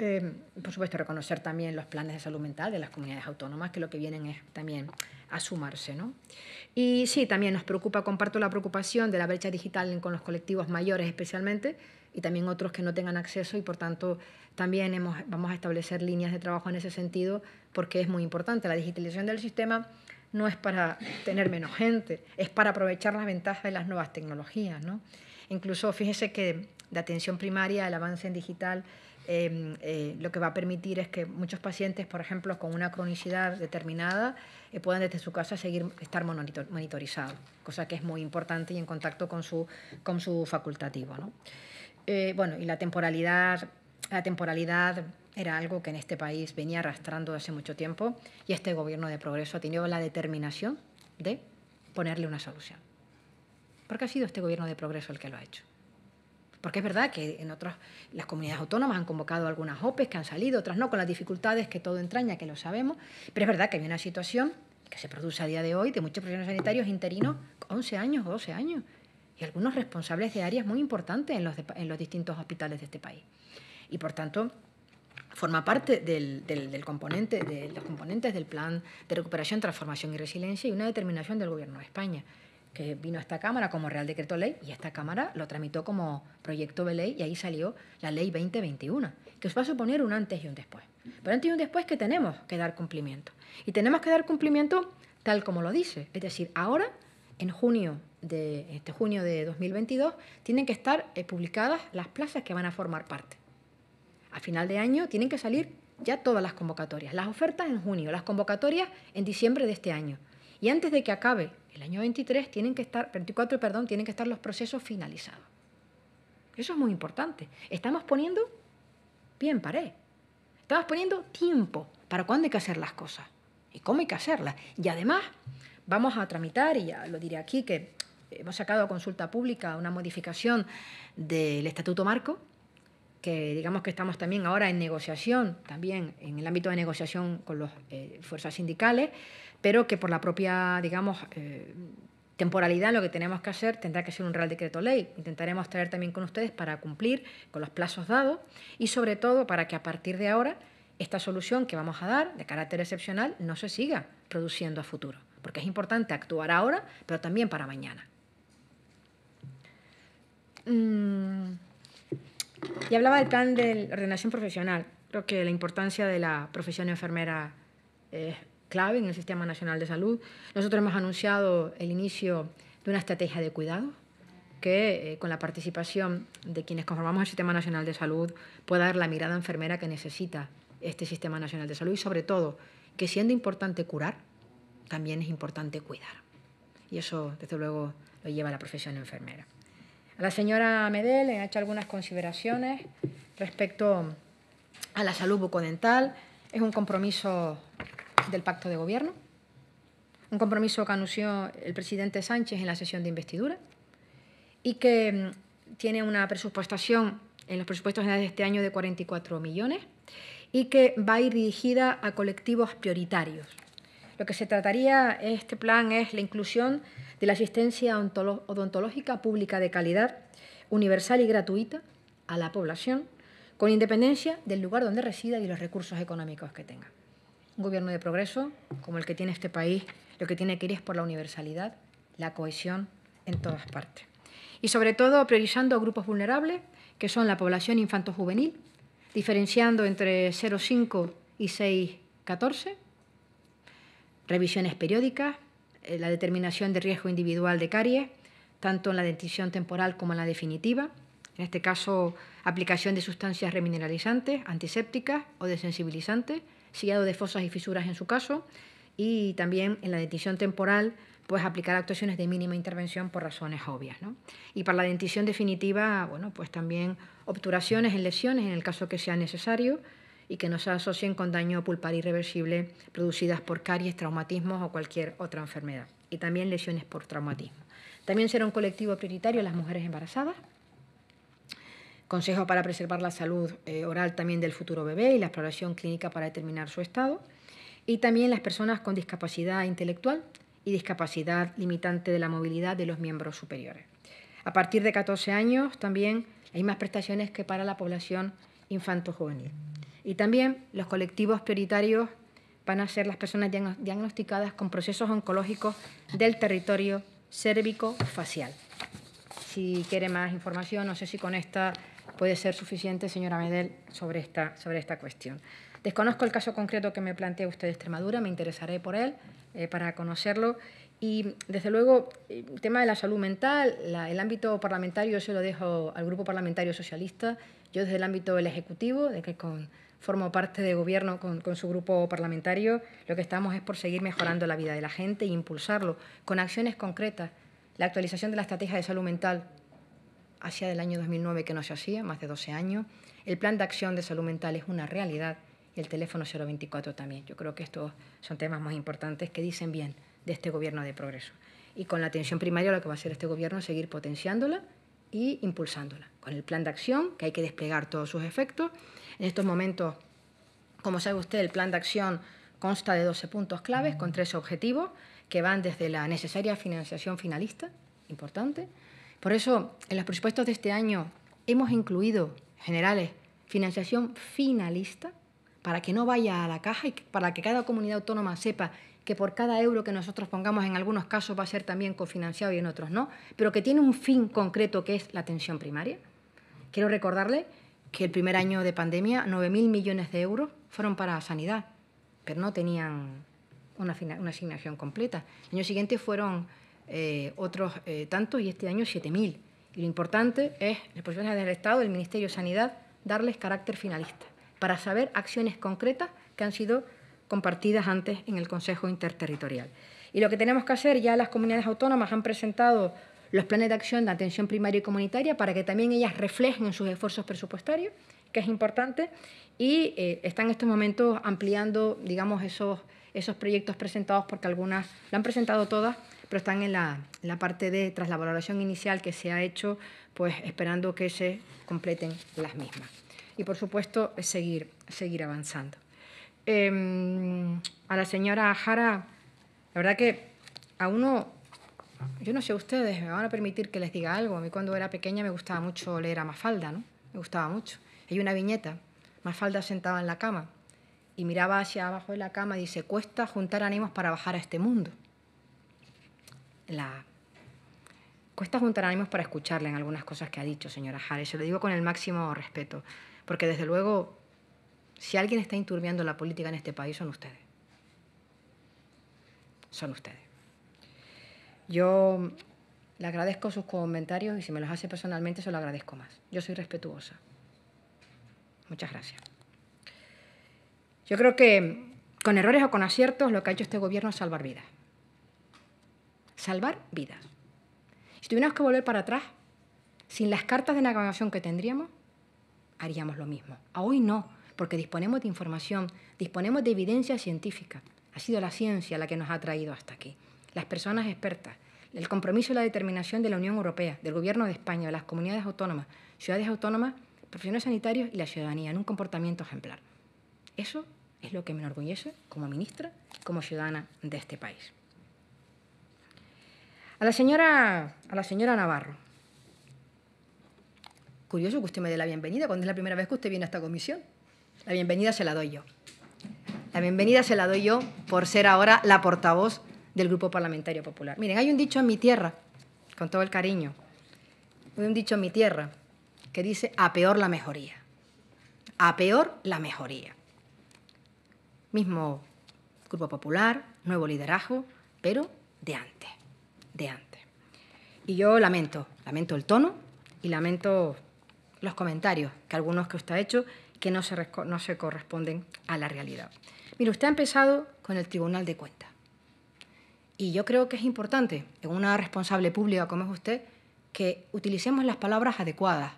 Em, por supuesto, reconocer también los planes de salud mental de las comunidades autónomas, que lo que vienen es también a sumarse. Y sí, también nos preocupa, comparto la preocupación de la brecha digital con los colectivos mayores especialmente, y también otros que no tengan acceso, y por tanto también vamos a establecer líneas de trabajo en ese sentido, porque es muy importante. La digitalización del sistema no es para tener menos gente, es para aprovechar las ventajas de las nuevas tecnologías. Incluso fíjese que de atención primaria, el avance en digital Em, eh, lo que va a permitir es que muchos pacientes, por ejemplo, con una cronicidad determinada, eh, puedan desde su casa seguir estar monitorizado monitorizados, cosa que es muy importante y en contacto con su, con su facultativo. ¿no? Eh, bueno, y la temporalidad, la temporalidad era algo que en este país venía arrastrando hace mucho tiempo y este gobierno de progreso ha tenido la determinación de ponerle una solución. Porque ha sido este gobierno de progreso el que lo ha hecho. Porque es verdad que en otras, las comunidades autónomas han convocado algunas OPEs que han salido, otras no, con las dificultades que todo entraña, que lo sabemos, pero es verdad que hay una situación que se produce a día de hoy de muchos profesionales sanitarios interinos 11 años o 12 años y algunos responsables de áreas muy importantes en los, los distintos hospitales de este país. Y por tanto, forma parte del, componente, de los componentes del Plan de Recuperación, Transformación y Resiliencia y una determinación del Gobierno de España que vino a esta Cámara como Real Decreto Ley y esta Cámara lo tramitó como proyecto de ley y ahí salió la Ley 2021, que os va a suponer un antes y un después. Pero antes y un después que tenemos que dar cumplimiento. Y tenemos que dar cumplimiento tal como lo dice. Es decir, ahora, en junio de, este junio de 2022, tienen que estar eh, publicadas las plazas que van a formar parte. A final de año tienen que salir ya todas las convocatorias, las ofertas en junio, las convocatorias en diciembre de este año. Y antes de que acabe el año 23 tienen que estar 24, perdón, tienen que estar los procesos finalizados. Eso es muy importante. Estamos poniendo bien pared. Estamos poniendo tiempo para cuándo hay que hacer las cosas y cómo hay que hacerlas. Y además vamos a tramitar, y ya lo diré aquí, que hemos sacado a consulta pública una modificación del Estatuto Marco, que digamos que estamos también ahora en negociación, también en el ámbito de negociación con las eh, fuerzas sindicales, pero que por la propia, digamos, eh, temporalidad lo que tenemos que hacer tendrá que ser un Real Decreto Ley. Intentaremos traer también con ustedes para cumplir con los plazos dados y sobre todo para que a partir de ahora esta solución que vamos a dar de carácter excepcional no se siga produciendo a futuro, porque es importante actuar ahora, pero también para mañana. Mm, y hablaba del plan de ordenación profesional. Creo que la importancia de la profesión enfermera es clave en el Sistema Nacional de Salud. Nosotros hemos anunciado el inicio de una estrategia de cuidado que eh, con la participación de quienes conformamos el Sistema Nacional de Salud pueda dar la mirada enfermera que necesita este Sistema Nacional de Salud y sobre todo que siendo importante curar, también es importante cuidar. Y eso desde luego lo lleva la profesión enfermera. A la señora Medel le ha hecho algunas consideraciones respecto a la salud bucodental. Es un compromiso del pacto de gobierno, un compromiso que anunció el presidente Sánchez en la sesión de investidura y que mm, tiene una presupuestación en los presupuestos de este año de 44 millones y que va a ir dirigida a colectivos prioritarios. Lo que se trataría en este plan es la inclusión de la asistencia odontológica pública de calidad, universal y gratuita a la población, con independencia del lugar donde resida y los recursos económicos que tenga. Un gobierno de progreso, como el que tiene este país, lo que tiene que ir es por la universalidad, la cohesión en todas partes. Y sobre todo priorizando grupos vulnerables, que son la población infanto-juvenil, diferenciando entre 0,5 y 6,14, revisiones periódicas, eh, la determinación de riesgo individual de caries, tanto en la dentición temporal como en la definitiva, en este caso aplicación de sustancias remineralizantes, antisépticas o desensibilizantes, sillado de fosas y fisuras en su caso, y también en la dentición temporal, puedes aplicar actuaciones de mínima intervención por razones obvias. Y para la dentición definitiva, bueno, pues también obturaciones en lesiones en el caso que sea necesario y que no se asocien con daño pulpar irreversible producidas por caries, traumatismos o cualquier otra enfermedad. Y también lesiones por traumatismo. También será un colectivo prioritario las mujeres embarazadas. Consejo para preservar la salud eh, oral también del futuro bebé y la exploración clínica para determinar su estado, y también las personas con discapacidad intelectual y discapacidad limitante de la movilidad de los miembros superiores. A partir de 14 años también hay más prestaciones que para la población infanto-juvenil. Y también los colectivos prioritarios van a ser las personas diagnosticadas con procesos oncológicos del territorio cérvico-facial. Si quiere más información, no sé si con esta puede ser suficiente, señora Medel, sobre esta, sobre esta cuestión. Desconozco el caso concreto que me plantea usted de Extremadura, me interesaré por él eh, para conocerlo. Y, desde luego, el tema de la salud mental, el ámbito parlamentario, yo se lo dejo al Grupo Parlamentario Socialista, yo desde el ámbito del Ejecutivo, de que con, formo parte de gobierno con, con, su grupo parlamentario, lo que estamos es por seguir mejorando la vida de la gente e impulsarlo con acciones concretas. La actualización de la estrategia de salud mental, hacia el año 2009 que no se hacía, más de 12 años. El plan de acción de salud mental es una realidad y el teléfono 024 también. Yo creo que estos son temas más importantes que dicen bien de este gobierno de progreso. Y con la atención primaria lo que va a hacer este gobierno es seguir potenciándola y impulsándola. Con el plan de acción, que hay que desplegar todos sus efectos. En estos momentos, como sabe usted, el plan de acción consta de 12 puntos claves con tres objetivos que van desde la necesaria financiación finalista, importante, por eso, en los presupuestos de este año hemos incluido, generales, financiación finalista para que no vaya a la caja y para que cada comunidad autónoma sepa que por cada euro que nosotros pongamos en algunos casos va a ser también cofinanciado y en otros no, pero que tiene un fin concreto que es la atención primaria. Quiero recordarle que el primer año de pandemia 9.000 millones de euros fueron para sanidad, pero no tenían una, una asignación completa. El año siguiente fueron eh, otros eh, tantos y este año 7.000. Y lo importante es, las del Estado, el Ministerio de Sanidad, darles carácter finalista para saber acciones concretas que han sido compartidas antes en el Consejo Interterritorial. Y lo que tenemos que hacer, ya las comunidades autónomas han presentado los planes de acción de atención primaria y comunitaria para que también ellas reflejen en sus esfuerzos presupuestarios, que es importante, y eh, están en estos momentos ampliando, digamos, esos, esos proyectos presentados, porque algunas lo han presentado todas, pero están en la, parte de, tras la valoración inicial que se ha hecho, pues esperando que se completen las mismas. Y por supuesto, seguir, seguir avanzando. Em, a la señora Jara, la verdad que a uno, yo no sé ustedes, me van a permitir que les diga algo. A mí cuando era pequeña me gustaba mucho leer a Mafalda, ¿no? Me gustaba mucho. Hay una viñeta, Mafalda sentada en la cama y miraba hacia abajo de la cama y dice, cuesta juntar ánimos para bajar a este mundo la... Cuesta juntar ánimos para escucharle en algunas cosas que ha dicho, señora Harris. Se lo digo con el máximo respeto, porque desde luego, si alguien está inturbiando la política en este país, son ustedes. Son ustedes. Yo le agradezco sus comentarios y si me los hace personalmente, se lo agradezco más. Yo soy respetuosa. Muchas gracias. Yo creo que con errores o con aciertos, lo que ha hecho este gobierno es salvar vidas salvar vidas. Si tuviéramos que volver para atrás, sin las cartas de navegación que tendríamos, haríamos lo mismo. A hoy no, porque disponemos de información, disponemos de evidencia científica. Ha sido la ciencia la que nos ha traído hasta aquí. Las personas expertas, el compromiso y la determinación de la Unión Europea, del Gobierno de España, de las comunidades autónomas, ciudades autónomas, profesionales sanitarios y la ciudadanía en un comportamiento ejemplar. Eso es lo que me enorgullece como ministra, como ciudadana de este país. A la señora, a la señora Navarro. Curioso que usted me dé la bienvenida cuando es la primera vez que usted viene a esta comisión. La bienvenida se la doy yo. La bienvenida se la doy yo por ser ahora la portavoz del Grupo Parlamentario Popular. Miren, hay un dicho en mi tierra, con todo el cariño, hay un dicho en mi tierra que dice, a peor la mejoría. A peor la mejoría. Mismo Grupo Popular, nuevo liderazgo, pero de antes de antes. Y yo lamento, lamento el tono y lamento los comentarios que algunos que usted ha hecho que no se, no se corresponden a la realidad. Mire, usted ha empezado con el Tribunal de Cuentas. Y yo creo que es importante, en una responsable pública como es usted, que utilicemos las palabras adecuadas.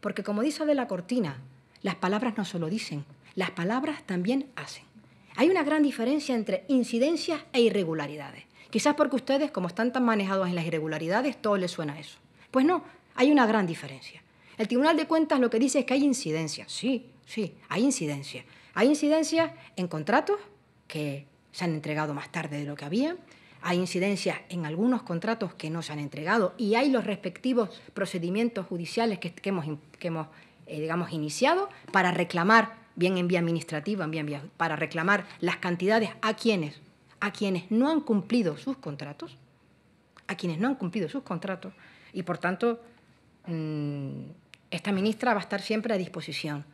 Porque como dice de la cortina, las palabras no solo dicen, las palabras también hacen. Hay una gran diferencia entre incidencias e irregularidades. Quizás porque ustedes, como están tan manejados en las irregularidades, todo les suena a eso. Pues no, hay una gran diferencia. El Tribunal de Cuentas lo que dice es que hay incidencia. Sí, sí, hay incidencia. Hay incidencia en contratos que se han entregado más tarde de lo que había. Hay incidencia en algunos contratos que no se han entregado y hay los respectivos procedimientos judiciales que, hemos, eh, digamos, iniciado para reclamar, bien en vía administrativa, en vía, para reclamar las cantidades a quienes a quienes no han cumplido sus contratos, a quienes no han cumplido sus contratos, y por tanto mm, esta ministra va a estar siempre a disposición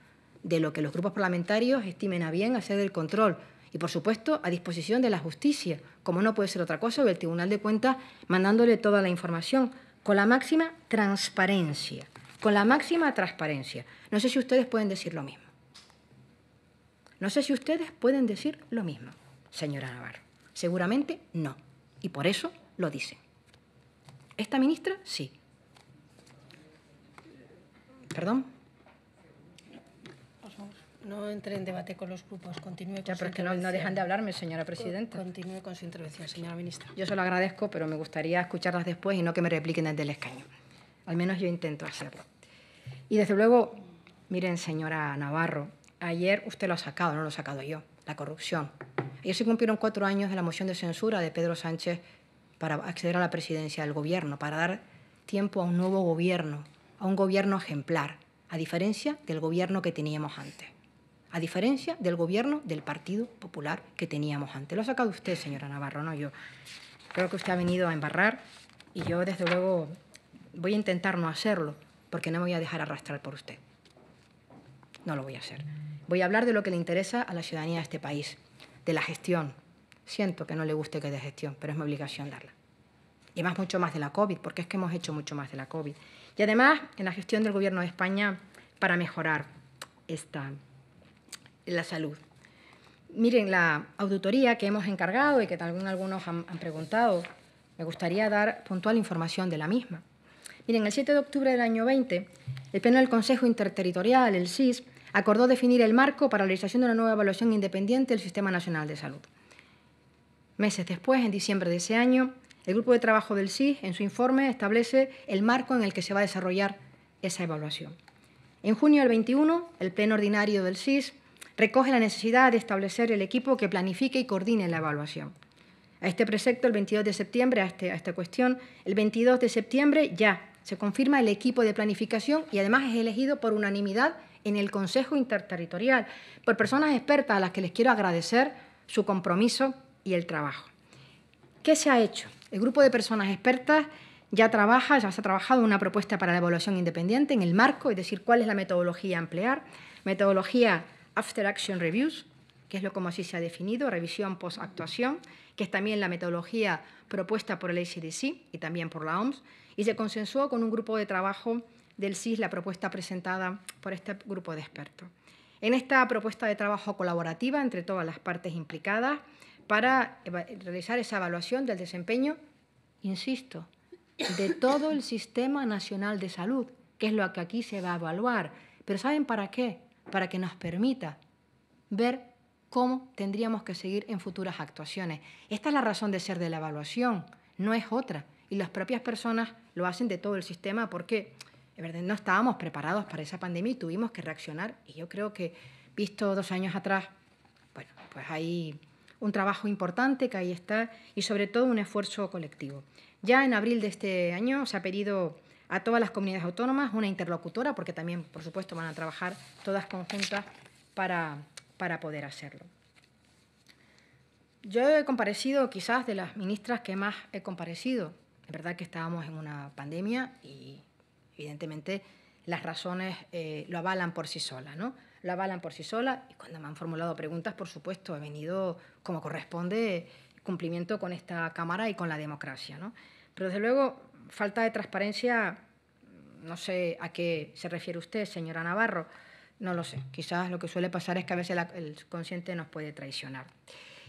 de lo que los grupos parlamentarios estimen a bien hacer el control y, por supuesto, a disposición de la justicia, como no puede ser otra cosa, del Tribunal de Cuentas, mandándole toda la información con la máxima transparencia, con la máxima transparencia. No sé si ustedes pueden decir lo mismo. No sé si ustedes pueden decir lo mismo, señora Navarro. Seguramente no. Y por eso lo dice ¿Esta ministra? Sí. ¿Perdón? No entre en debate con los grupos, continúe con ya, su no, no, dejan de hablarme, señora presidenta. Continúe con su intervención, señora ministra. Yo se lo agradezco, pero me gustaría escucharlas después y no que me repliquen desde el escaño. Al menos yo intento hacerlo. Y desde luego, miren, señora Navarro, ayer usted lo ha sacado, no lo he sacado yo, la corrupción, y se cumplieron cuatro años de la moción de censura de Pedro Sánchez para acceder a la presidencia del gobierno, para dar tiempo a un nuevo gobierno, a un gobierno ejemplar, a diferencia del gobierno que teníamos antes, a diferencia del gobierno del Partido Popular que teníamos antes. Lo ha sacado usted, señora Navarro, no yo. Creo que usted ha venido a embarrar y yo, desde luego, voy a intentar no hacerlo, porque no me voy a dejar arrastrar por usted. No lo voy a hacer. Voy a hablar de lo que le interesa a la ciudadanía de este país de la gestión. Siento que no le guste que de gestión, pero es mi obligación darla. Y más, mucho más de la COVID, porque es que hemos hecho mucho más de la COVID. Y además, en la gestión del Gobierno de España para mejorar esta, la salud. Miren, la auditoría que hemos encargado y que también algunos han, preguntado, me gustaría dar puntual información de la misma. Miren, el 7 de octubre del año 20, el Pleno del Consejo Interterritorial, el SIS, acordó definir el marco para la realización de una nueva evaluación independiente del Sistema Nacional de Salud. Meses después, en diciembre de ese año, el Grupo de Trabajo del SIS, en su informe, establece el marco en el que se va a desarrollar esa evaluación. En junio del 21, el Pleno Ordinario del SIS recoge la necesidad de establecer el equipo que planifique y coordine la evaluación. A este precepto, el 22 de septiembre, a, este, a esta cuestión, el 22 de septiembre ya se confirma el equipo de planificación y además es elegido por unanimidad en el Consejo Interterritorial por personas expertas a las que les quiero agradecer su compromiso y el trabajo. ¿Qué se ha hecho? El grupo de personas expertas ya trabaja, ya se ha trabajado una propuesta para la evaluación independiente en el marco, es decir, cuál es la metodología a emplear, metodología After Action Reviews, que es lo como así se ha definido, revisión post-actuación, que es también la metodología propuesta por el ACDC y también por la OMS, y se consensuó con un grupo de trabajo del CIS la propuesta presentada por este grupo de expertos. En esta propuesta de trabajo colaborativa entre todas las partes implicadas para realizar esa evaluación del desempeño, insisto, de todo el Sistema Nacional de Salud, que es lo que aquí se va a evaluar. Pero ¿saben para qué? Para que nos permita ver cómo tendríamos que seguir en futuras actuaciones. Esta es la razón de ser de la evaluación, no es otra. Y las propias personas lo hacen de todo el sistema porque verdad, no estábamos preparados para esa pandemia y tuvimos que reaccionar. Y yo creo que, visto dos años atrás, pues hay un trabajo importante que ahí está y sobre todo un esfuerzo colectivo. Ya en abril de este año se ha pedido a todas las comunidades autónomas una interlocutora, porque también, por supuesto, van a trabajar todas conjuntas para, para poder hacerlo. Yo he comparecido quizás de las ministras que más he comparecido. Es verdad que estábamos en una pandemia y evidentemente las razones eh, lo avalan por sí solas, ¿no? Lo avalan por sí solas y cuando me han formulado preguntas, por supuesto, he venido como corresponde cumplimiento con esta Cámara y con la democracia, ¿no? Pero desde luego, falta de transparencia, no sé a qué se refiere usted, señora Navarro, no lo sé. Quizás lo que suele pasar es que a veces el consciente nos puede traicionar.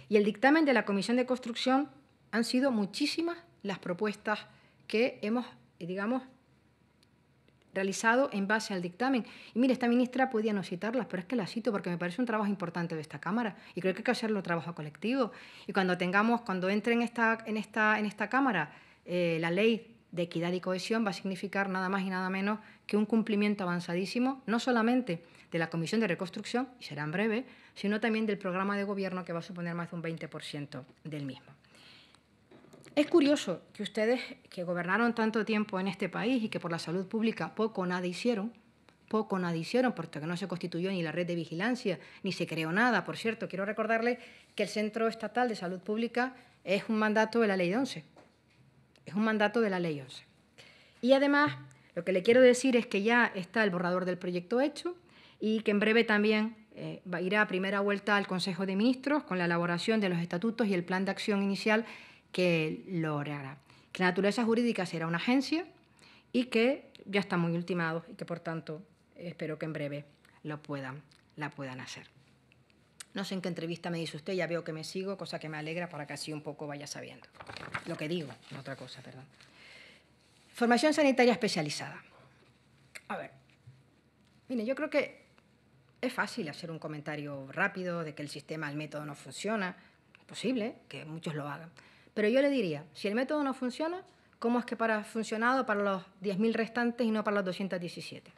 Y el dictamen de la Comisión de Construcción han sido muchísimas las propuestas que hemos, digamos, realizado en base al dictamen. Y mire, esta ministra podía no citarlas, pero es que las cito porque me parece un trabajo importante de esta Cámara y creo que hay que hacerlo trabajo colectivo. Y cuando tengamos, cuando entre en esta, en esta, en esta Cámara eh, la ley de equidad y cohesión va a significar nada más y nada menos que un cumplimiento avanzadísimo, no solamente de la Comisión de Reconstrucción, y será en breve, sino también del programa de gobierno que va a suponer más de un 20% del mismo. Es curioso que ustedes, que gobernaron tanto tiempo en este país y que por la salud pública poco nada hicieron, poco nada hicieron, porque no se constituyó ni la red de vigilancia, ni se creó nada. Por cierto, quiero recordarles que el Centro Estatal de Salud Pública es un mandato de la Ley 11. Es un mandato de la Ley 11. Y además, lo que le quiero decir es que ya está el borrador del proyecto hecho y que en breve también eh, irá a primera vuelta al Consejo de Ministros con la elaboración de los estatutos y el plan de acción inicial que lo hará. Que la naturaleza jurídica será una agencia y que ya está muy ultimado y que por tanto espero que en breve lo puedan, la puedan hacer. No sé en qué entrevista me dice usted, ya veo que me sigo, cosa que me alegra para que así un poco vaya sabiendo. Lo que digo, otra cosa, Formación sanitaria especializada. A ver, mire, yo creo que es fácil hacer un comentario rápido de que el sistema, el método no funciona. Es posible que muchos lo hagan. Pero yo le diría, si el método no funciona, ¿cómo es que para, ha funcionado para los 10.000 restantes y no para los 217?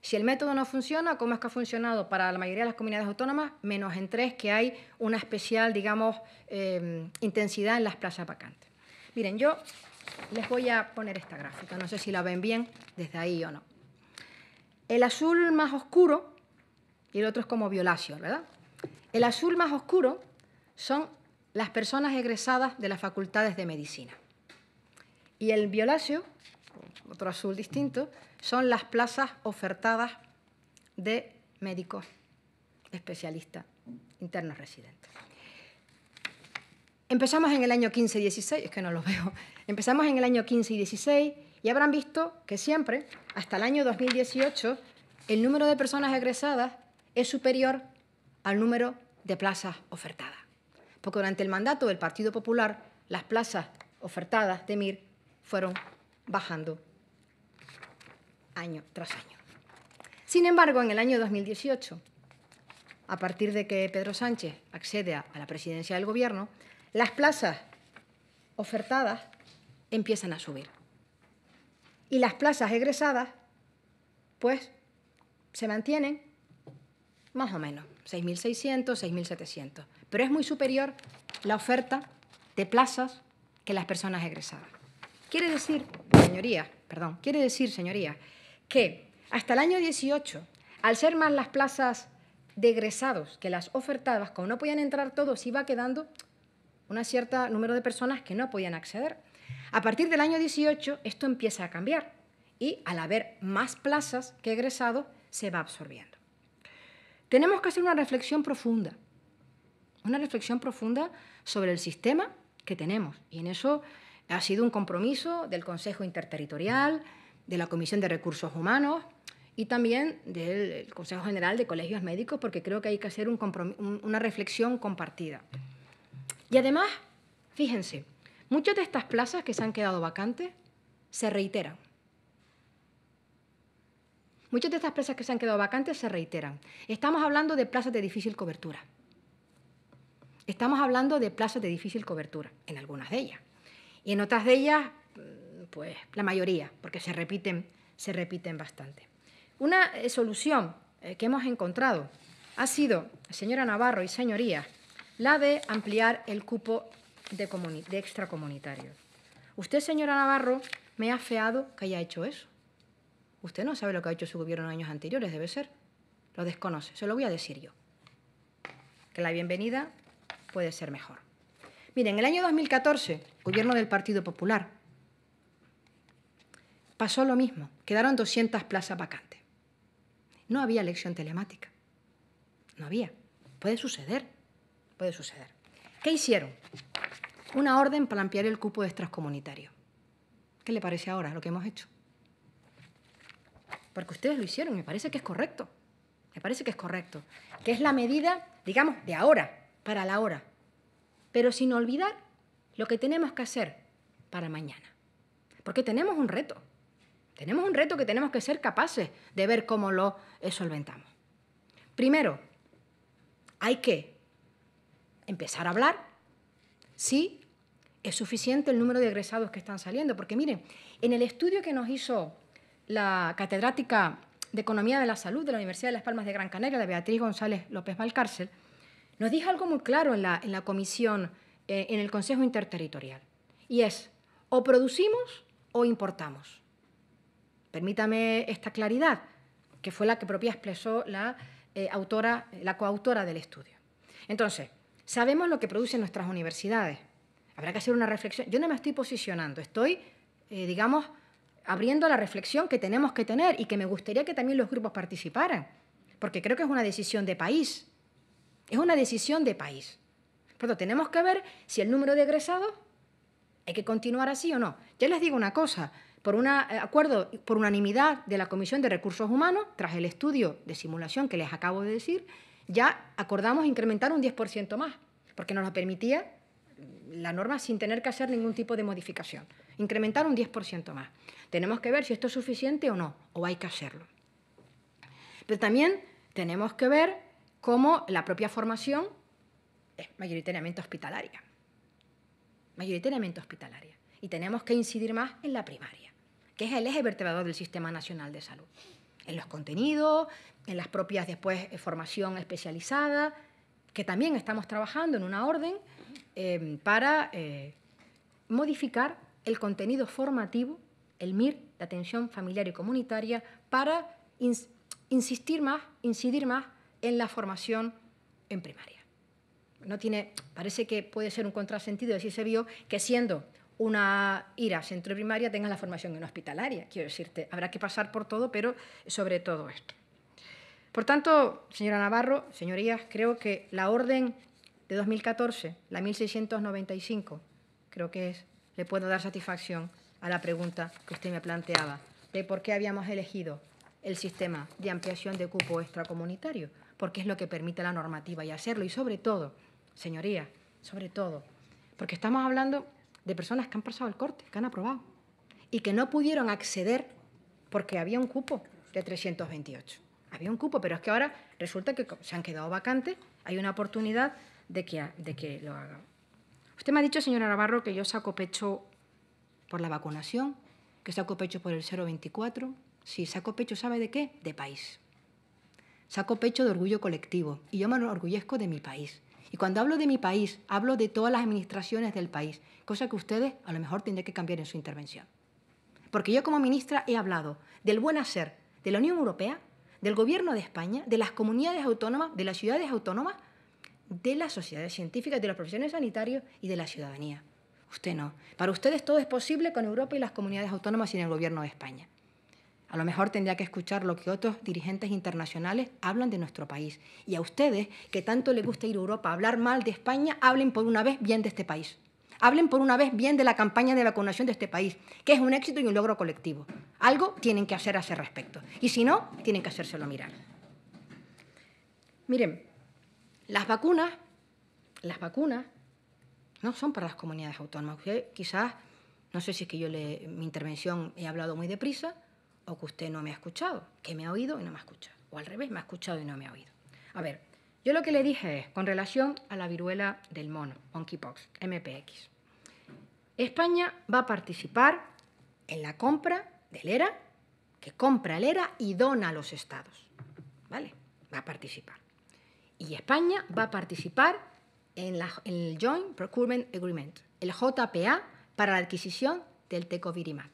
Si el método no funciona, ¿cómo es que ha funcionado para la mayoría de las comunidades autónomas, menos en tres que hay una especial, digamos, em, intensidad en las plazas vacantes? Miren, yo les voy a poner esta gráfica, no sé si la ven bien desde ahí o no. El azul más oscuro, y el otro es como violáceo, ¿verdad? El azul más oscuro son las personas egresadas de las facultades de medicina. Y el violáceo, otro azul distinto, son las plazas ofertadas de médicos especialistas internos residentes. Empezamos en el año 15 y 16, es que no los veo. Empezamos en el año 15 y 16 y habrán visto que siempre, hasta el año 2018, el número de personas egresadas es superior al número de plazas ofertadas porque durante el mandato del Partido Popular las plazas ofertadas de MIR fueron bajando año tras año. Sin embargo, en el año 2018, a partir de que Pedro Sánchez accede a la presidencia del Gobierno, las plazas ofertadas empiezan a subir. Y las plazas egresadas, pues, se mantienen más o menos, 6.600, 6.700 pero es muy superior la oferta de plazas que las personas egresadas. Quiere decir, señoría, perdón, quiere decir, señoría, que hasta el año 18, al ser más las plazas de egresados que las ofertadas, como no podían entrar todos, iba quedando un cierto número de personas que no podían acceder. A partir del año 18 esto empieza a cambiar y al haber más plazas que egresados se va absorbiendo. Tenemos que hacer una reflexión profunda una reflexión profunda sobre el sistema que tenemos. Y en eso ha sido un compromiso del Consejo Interterritorial, de la Comisión de Recursos Humanos y también del Consejo General de Colegios Médicos, porque creo que hay que hacer una reflexión compartida. Y además, fíjense, muchas de estas plazas que se han quedado vacantes se reiteran. Muchas de estas plazas que se han quedado vacantes se reiteran. Estamos hablando de plazas de difícil cobertura. Estamos hablando de plazas de difícil cobertura, en algunas de ellas. Y en otras de ellas, mm, pues la mayoría, porque se repiten, se repiten bastante. Una eh, solución eh, que hemos encontrado ha sido, señora Navarro y señorías, la de ampliar el cupo de, de extracomunitarios. Usted, señora Navarro, me ha feado que haya hecho eso. Usted no sabe lo que ha hecho su gobierno en años anteriores, debe ser. Lo desconoce, se lo voy a decir yo. Que la bienvenida puede ser mejor. Miren, en el año 2014, gobierno del Partido Popular, pasó lo mismo. Quedaron 200 plazas vacantes. No había elección telemática. No había. Puede suceder. Puede suceder. ¿Qué hicieron? Una orden para ampliar el cupo de extracomunitario. ¿Qué le parece ahora lo que hemos hecho? Porque ustedes lo hicieron, me parece que es correcto. Me parece que es correcto. Que es la medida, digamos, de ahora, para la hora, pero sin olvidar lo que tenemos que hacer para mañana. Porque tenemos un reto. Tenemos un reto que tenemos que ser capaces de ver cómo lo solventamos. Primero, hay que empezar a hablar si es suficiente el número de egresados que están saliendo. Porque miren, en el estudio que nos hizo la catedrática de Economía de la Salud de la Universidad de Las Palmas de Gran Canaria, la Beatriz González López Valcárcel, nos dijo algo muy claro en la, comisión, eh, en el Consejo Interterritorial, y es, o producimos o importamos. Permítame esta claridad, que fue la que propia expresó la, eh, autora, la coautora del estudio. Entonces, sabemos lo que producen nuestras universidades. Habrá que hacer una reflexión. Yo no me estoy posicionando, estoy, eh, digamos, abriendo la reflexión que tenemos que tener y que me gustaría que también los grupos participaran, porque creo que es una decisión de país. Es una decisión de país. Por tenemos que ver si el número de egresados hay que continuar así o no. Ya les digo una cosa, por un eh, acuerdo, por unanimidad de la Comisión de Recursos Humanos, tras el estudio de simulación que les acabo de decir, ya acordamos incrementar un 10% más, porque nos lo permitía la norma sin tener que hacer ningún tipo de modificación. Incrementar un 10% más. Tenemos que ver si esto es suficiente o no, o hay que hacerlo. Pero también tenemos que ver como la propia formación es mayoritariamente hospitalaria. Mayoritariamente hospitalaria. Y tenemos que incidir más en la primaria, que es el eje vertebrador del Sistema Nacional de Salud. En los contenidos, en las propias después eh, formación especializada, que también estamos trabajando en una orden em, para eh, modificar el contenido formativo, el MIR, de atención familiar y comunitaria, para insistir más, incidir más en la formación en primaria. No tiene, parece que puede ser un contrasentido decir se vio que siendo una ira centro primaria tenga la formación en hospitalaria. Quiero decirte, habrá que pasar por todo, pero sobre todo esto. Por tanto, señora Navarro, señorías, creo que la orden de 2014, la 1695, creo que es, le puedo dar satisfacción a la pregunta que usted me planteaba de por qué habíamos elegido el sistema de ampliación de cupo extracomunitario porque es lo que permite la normativa y hacerlo. Y sobre todo, señoría, sobre todo, porque estamos hablando de personas que han pasado el corte, que han aprobado y que no pudieron acceder porque había un cupo de 328. Había un cupo, pero es que ahora resulta que se han quedado vacantes, hay una oportunidad de que, de que lo hagan. Usted me ha dicho, señora Navarro, que yo saco pecho por la vacunación, que saco pecho por el 024. Si saco pecho, ¿sabe de qué? De país saco pecho de orgullo colectivo y yo me orgullezco de mi país. Y cuando hablo de mi país, hablo de todas las administraciones del país, cosa que ustedes a lo mejor tendrán que cambiar en su intervención. Porque yo como ministra he hablado del buen hacer de la Unión Europea, del Gobierno de España, de las comunidades autónomas, de las ciudades autónomas, de las sociedades científicas, de las profesiones sanitarias y de la ciudadanía. Usted no. Para ustedes todo es posible con Europa y las comunidades autónomas y el Gobierno de España. A lo mejor tendría que escuchar lo que otros dirigentes internacionales hablan de nuestro país. Y a ustedes, que tanto les gusta ir a Europa a hablar mal de España, hablen por una vez bien de este país. Hablen por una vez bien de la campaña de vacunación de este país, que es un éxito y un logro colectivo. Algo tienen que hacer a ese respecto. Y si no, tienen que hacérselo mirar. Miren, las vacunas, las vacunas no son para las comunidades autónomas. Quizás, no sé si es que yo le, mi intervención he hablado muy deprisa, o que usted no me ha escuchado, que me ha oído y no me ha escuchado, o al revés, me ha escuchado y no me ha oído. A ver, yo lo que le dije es, con relación a la viruela del mono, monkeypox, MPX, España va a participar en la compra del ERA, que compra el ERA y dona a los estados, ¿vale? Va a participar. Y España va a participar en, el Joint Procurement Agreement, el JPA, para la adquisición del tecovirimat.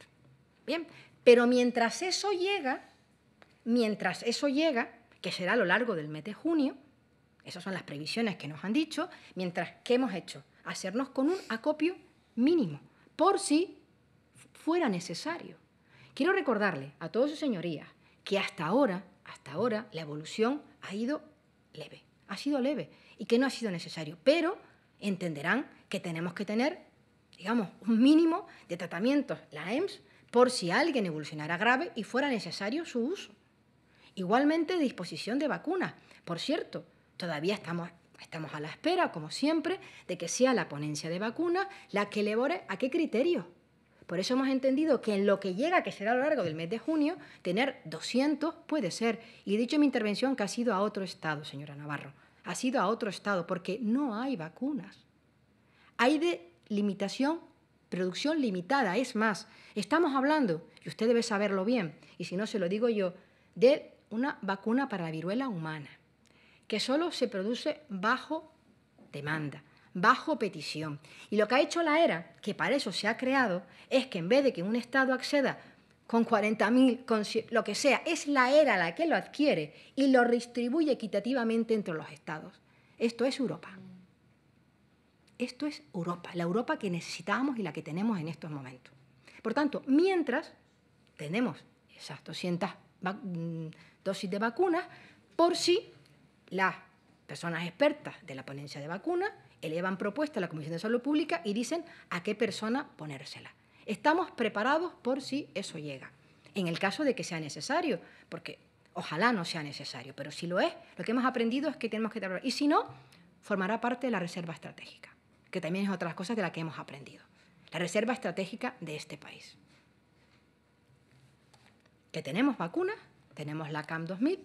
Bien, pero mientras eso llega, mientras eso llega, que será a lo largo del mes de junio, esas son las previsiones que nos han dicho, mientras que hemos hecho hacernos con un acopio mínimo, por si fuera necesario. Quiero recordarle a todos sus señorías que hasta ahora, hasta ahora, la evolución ha ido leve, ha sido leve y que no ha sido necesario, pero entenderán que tenemos que tener, digamos, un mínimo de tratamientos. La EMS por si alguien evolucionara grave y fuera necesario su uso. Igualmente, disposición de vacunas. Por cierto, todavía estamos, estamos a la espera, como siempre, de que sea la ponencia de vacunas la que elabore a qué criterio. Por eso hemos entendido que en lo que llega, que será a lo largo del mes de junio, tener 200 puede ser. Y he dicho en mi intervención que ha sido a otro estado, señora Navarro. Ha sido a otro estado porque no hay vacunas. Hay de limitación producción limitada. Es más, estamos hablando, y usted debe saberlo bien, y si no se lo digo yo, de una vacuna para la viruela humana, que solo se produce bajo demanda, bajo petición. Y lo que ha hecho la ERA, que para eso se ha creado, es que en vez de que un Estado acceda con 40.000, con lo que sea, es la ERA la que lo adquiere y lo distribuye equitativamente entre los Estados. Esto es Europa. Esto es Europa, la Europa que necesitábamos y la que tenemos en estos momentos. Por tanto, mientras tenemos esas 200 mm, dosis de vacunas, por si las personas expertas de la ponencia de vacunas elevan propuesta a la Comisión de Salud Pública y dicen a qué persona ponérsela. Estamos preparados por si eso llega, en el caso de que sea necesario, porque ojalá no sea necesario, pero si lo es, lo que hemos aprendido es que tenemos que trabajar. Y si no, formará parte de la reserva estratégica que también es otra cosa de la que hemos aprendido. La reserva estratégica de este país. Que tenemos vacunas, tenemos la CAM 2000,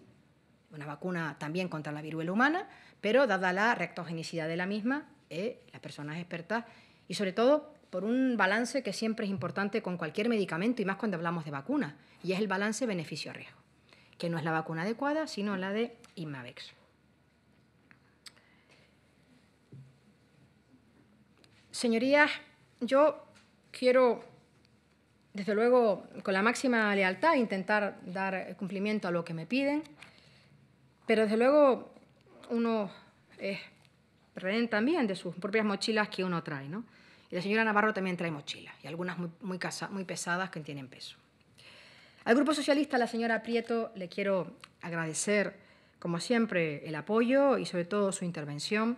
una vacuna también contra la viruela humana, pero dada la rectogenicidad de la misma, eh, las personas expertas y sobre todo por un balance que siempre es importante con cualquier medicamento y más cuando hablamos de vacunas, y es el balance beneficio-riesgo, que no es la vacuna adecuada, sino la de Imavex. Señorías, yo quiero, desde luego, con la máxima lealtad, intentar dar cumplimiento a lo que me piden, pero desde luego uno es eh, también de sus propias mochilas que uno trae, ¿no? Y la señora Navarro también trae mochilas, y algunas muy, muy, muy pesadas que tienen peso. Al Grupo Socialista, la señora Prieto, le quiero agradecer, como siempre, el apoyo y sobre todo su intervención,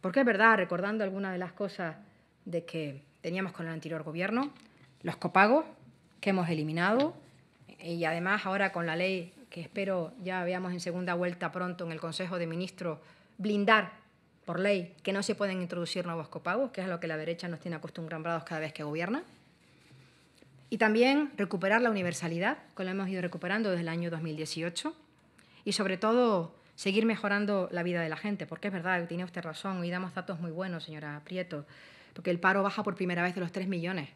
porque es verdad, recordando algunas de las cosas de que teníamos con el anterior gobierno, los copagos que hemos eliminado y además ahora con la ley que espero ya veamos en segunda vuelta pronto en el Consejo de Ministros, blindar por ley que no se pueden introducir nuevos copagos, que es a lo que la derecha nos tiene acostumbrados cada vez que gobierna. Y también recuperar la universalidad, que la hemos ido recuperando desde el año 2018. Y sobre todo, seguir mejorando la vida de la gente, porque es verdad, tiene usted razón, y damos datos muy buenos, señora Prieto porque el paro baja por primera vez de los 3 millones,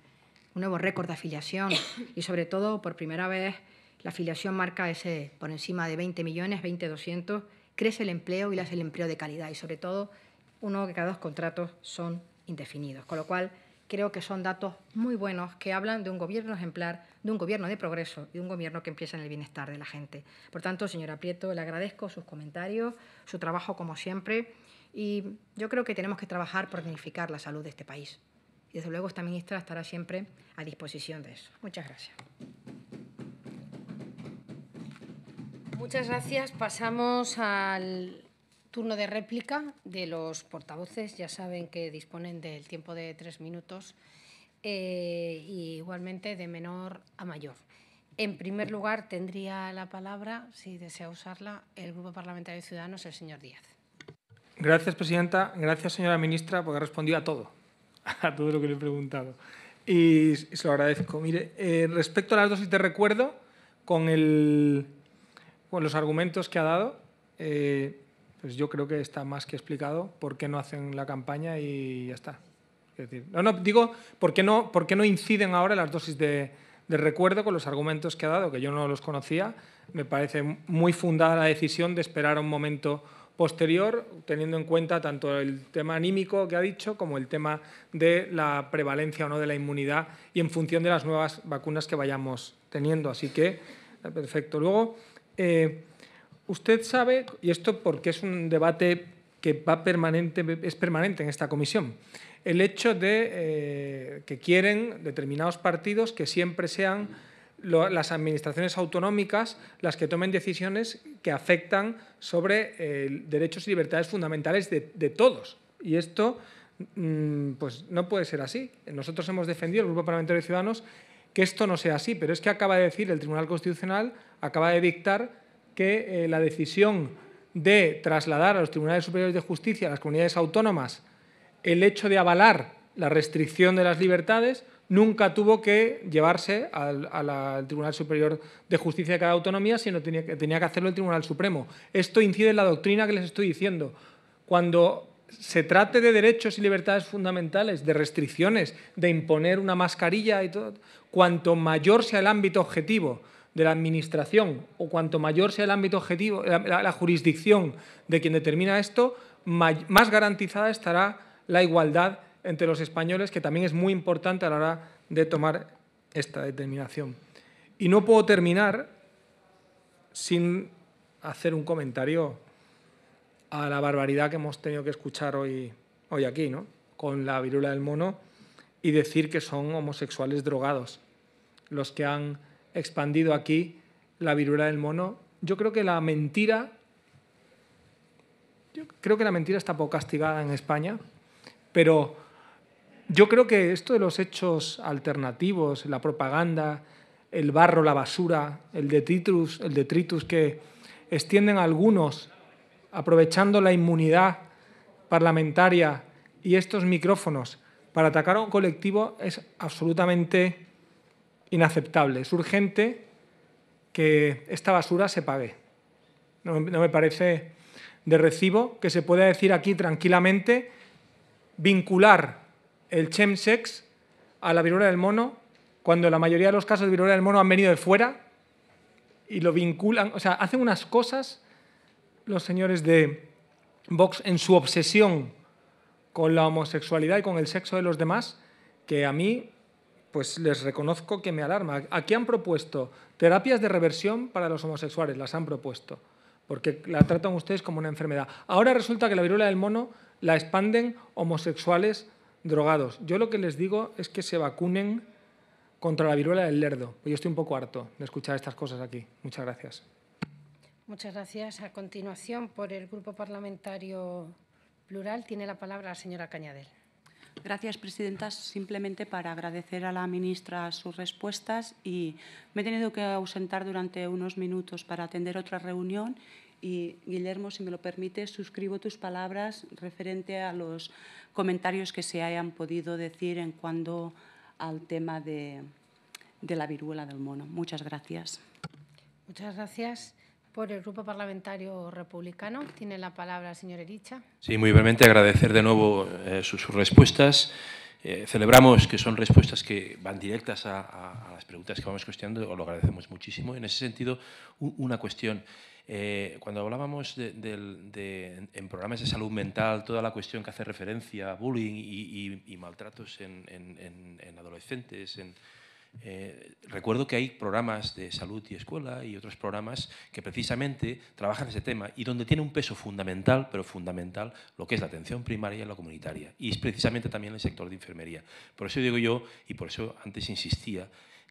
un nuevo récord de afiliación y sobre todo por primera vez la afiliación marca ese por encima de 20 millones, 20.200, crece el empleo y hace el empleo de calidad y sobre todo uno de cada dos contratos son indefinidos, con lo cual creo que son datos muy buenos que hablan de un gobierno ejemplar, de un gobierno de progreso y de un gobierno que empieza en el bienestar de la gente. Por tanto, señora Prieto, le agradezco sus comentarios, su trabajo como siempre y yo creo que tenemos que trabajar por dignificar la salud de este país. Y desde luego esta ministra estará siempre a disposición de eso. Muchas gracias. Muchas gracias. Pasamos al turno de réplica de los portavoces. Ya saben que disponen del tiempo de tres minutos eh, igualmente de menor a mayor. En primer lugar, tendría la palabra, si desea usarla, el Grupo Parlamentario de Ciudadanos, el señor Díaz. Gracias, presidenta. Gracias, señora ministra, porque ha respondido a todo, a todo lo que le he preguntado. Y se lo agradezco. Mire, eh, respecto a las dosis de recuerdo, con, el, con los argumentos que ha dado, eh, pues yo creo que está más que explicado por qué no hacen la campaña y ya está. no, digo, ¿por qué no, por qué no inciden ahora las dosis de, de recuerdo con los argumentos que ha dado, que yo no los conocía? Me parece muy fundada la decisión de esperar un momento posterior, teniendo en cuenta tanto el tema anímico que ha dicho como el tema de la prevalencia o no de la inmunidad y en función de las nuevas vacunas que vayamos teniendo. Así que, perfecto. Luego, eh, usted sabe, y esto porque es un debate que va permanente, es permanente en esta comisión, el hecho de eh, que quieren determinados partidos que siempre sean las administraciones autonómicas las que tomen decisiones que afectan sobre eh, derechos y libertades fundamentales de, todos. Y esto mm, pues no puede ser así. Nosotros hemos defendido, el Grupo Parlamentario de Ciudadanos, que esto no sea así, pero es que acaba de decir el Tribunal Constitucional, acaba de dictar que eh, la decisión de trasladar a los Tribunales Superiores de Justicia, a las comunidades autónomas, el hecho de avalar la restricción de las libertades nunca tuvo que llevarse al, Tribunal Superior de Justicia de cada autonomía, sino tenía, tenía que hacerlo el Tribunal Supremo. Esto incide en la doctrina que les estoy diciendo. Cuando se trate de derechos y libertades fundamentales, de restricciones, de imponer una mascarilla y todo, cuanto mayor sea el ámbito objetivo de la administración o cuanto mayor sea el ámbito objetivo, la, jurisdicción de quien determina esto, más garantizada estará la igualdad entre los españoles, que también es muy importante a la hora de tomar esta determinación. Y no puedo terminar sin hacer un comentario a la barbaridad que hemos tenido que escuchar hoy, hoy aquí, ¿no? con la virula del mono, y decir que son homosexuales drogados los que han expandido aquí la virula del mono. Yo creo que la mentira, yo creo que la mentira está poco castigada en España, pero yo creo que esto de los hechos alternativos, la propaganda, el barro, la basura, el detritus, el detritus que extienden algunos aprovechando la inmunidad parlamentaria y estos micrófonos para atacar a un colectivo es absolutamente inaceptable. Es urgente que esta basura se pague. No, no, me parece de recibo que se pueda decir aquí tranquilamente vincular el chemsex a la viruela del mono, cuando la mayoría de los casos de viruela del mono han venido de fuera y lo vinculan, o sea, hacen unas cosas los señores de Vox en su obsesión con la homosexualidad y con el sexo de los demás, que a mí pues les reconozco que me alarma. Aquí han propuesto terapias de reversión para los homosexuales, las han propuesto, porque la tratan ustedes como una enfermedad. Ahora resulta que la viruela del mono la expanden homosexuales drogados. Yo lo que les digo es que se vacunen contra la viruela del lerdo. Pues yo estoy un poco harto de escuchar estas cosas aquí. Muchas gracias. Muchas gracias. A continuación, por el Grupo Parlamentario Plural, tiene la palabra la señora Cañadel. Gracias, presidenta. Simplemente para agradecer a la ministra sus respuestas y me he tenido que ausentar durante unos minutos para atender otra reunión y Guillermo, si me lo permite, suscribo tus palabras referente a los comentarios que se hayan podido decir en cuanto al tema de, de la viruela del mono. Muchas gracias. Muchas gracias. Por el Grupo Parlamentario Republicano, tiene la palabra el señor Ericha. Sí, muy brevemente agradecer de nuevo eh, sus, respuestas. Eh, celebramos que son respuestas que van directas a, las preguntas que vamos cuestionando, o lo agradecemos muchísimo. En ese sentido, una cuestión. Eh, cuando hablábamos de, en programas de salud mental, toda la cuestión que hace referencia a bullying y, maltratos en, en adolescentes, eh, recuerdo que hay programas de salud y escuela y otros programas que precisamente trabajan ese tema y donde tiene un peso fundamental, pero fundamental, lo que es la atención primaria y la comunitaria. Y es precisamente también el sector de enfermería. Por eso digo yo, y por eso antes insistía,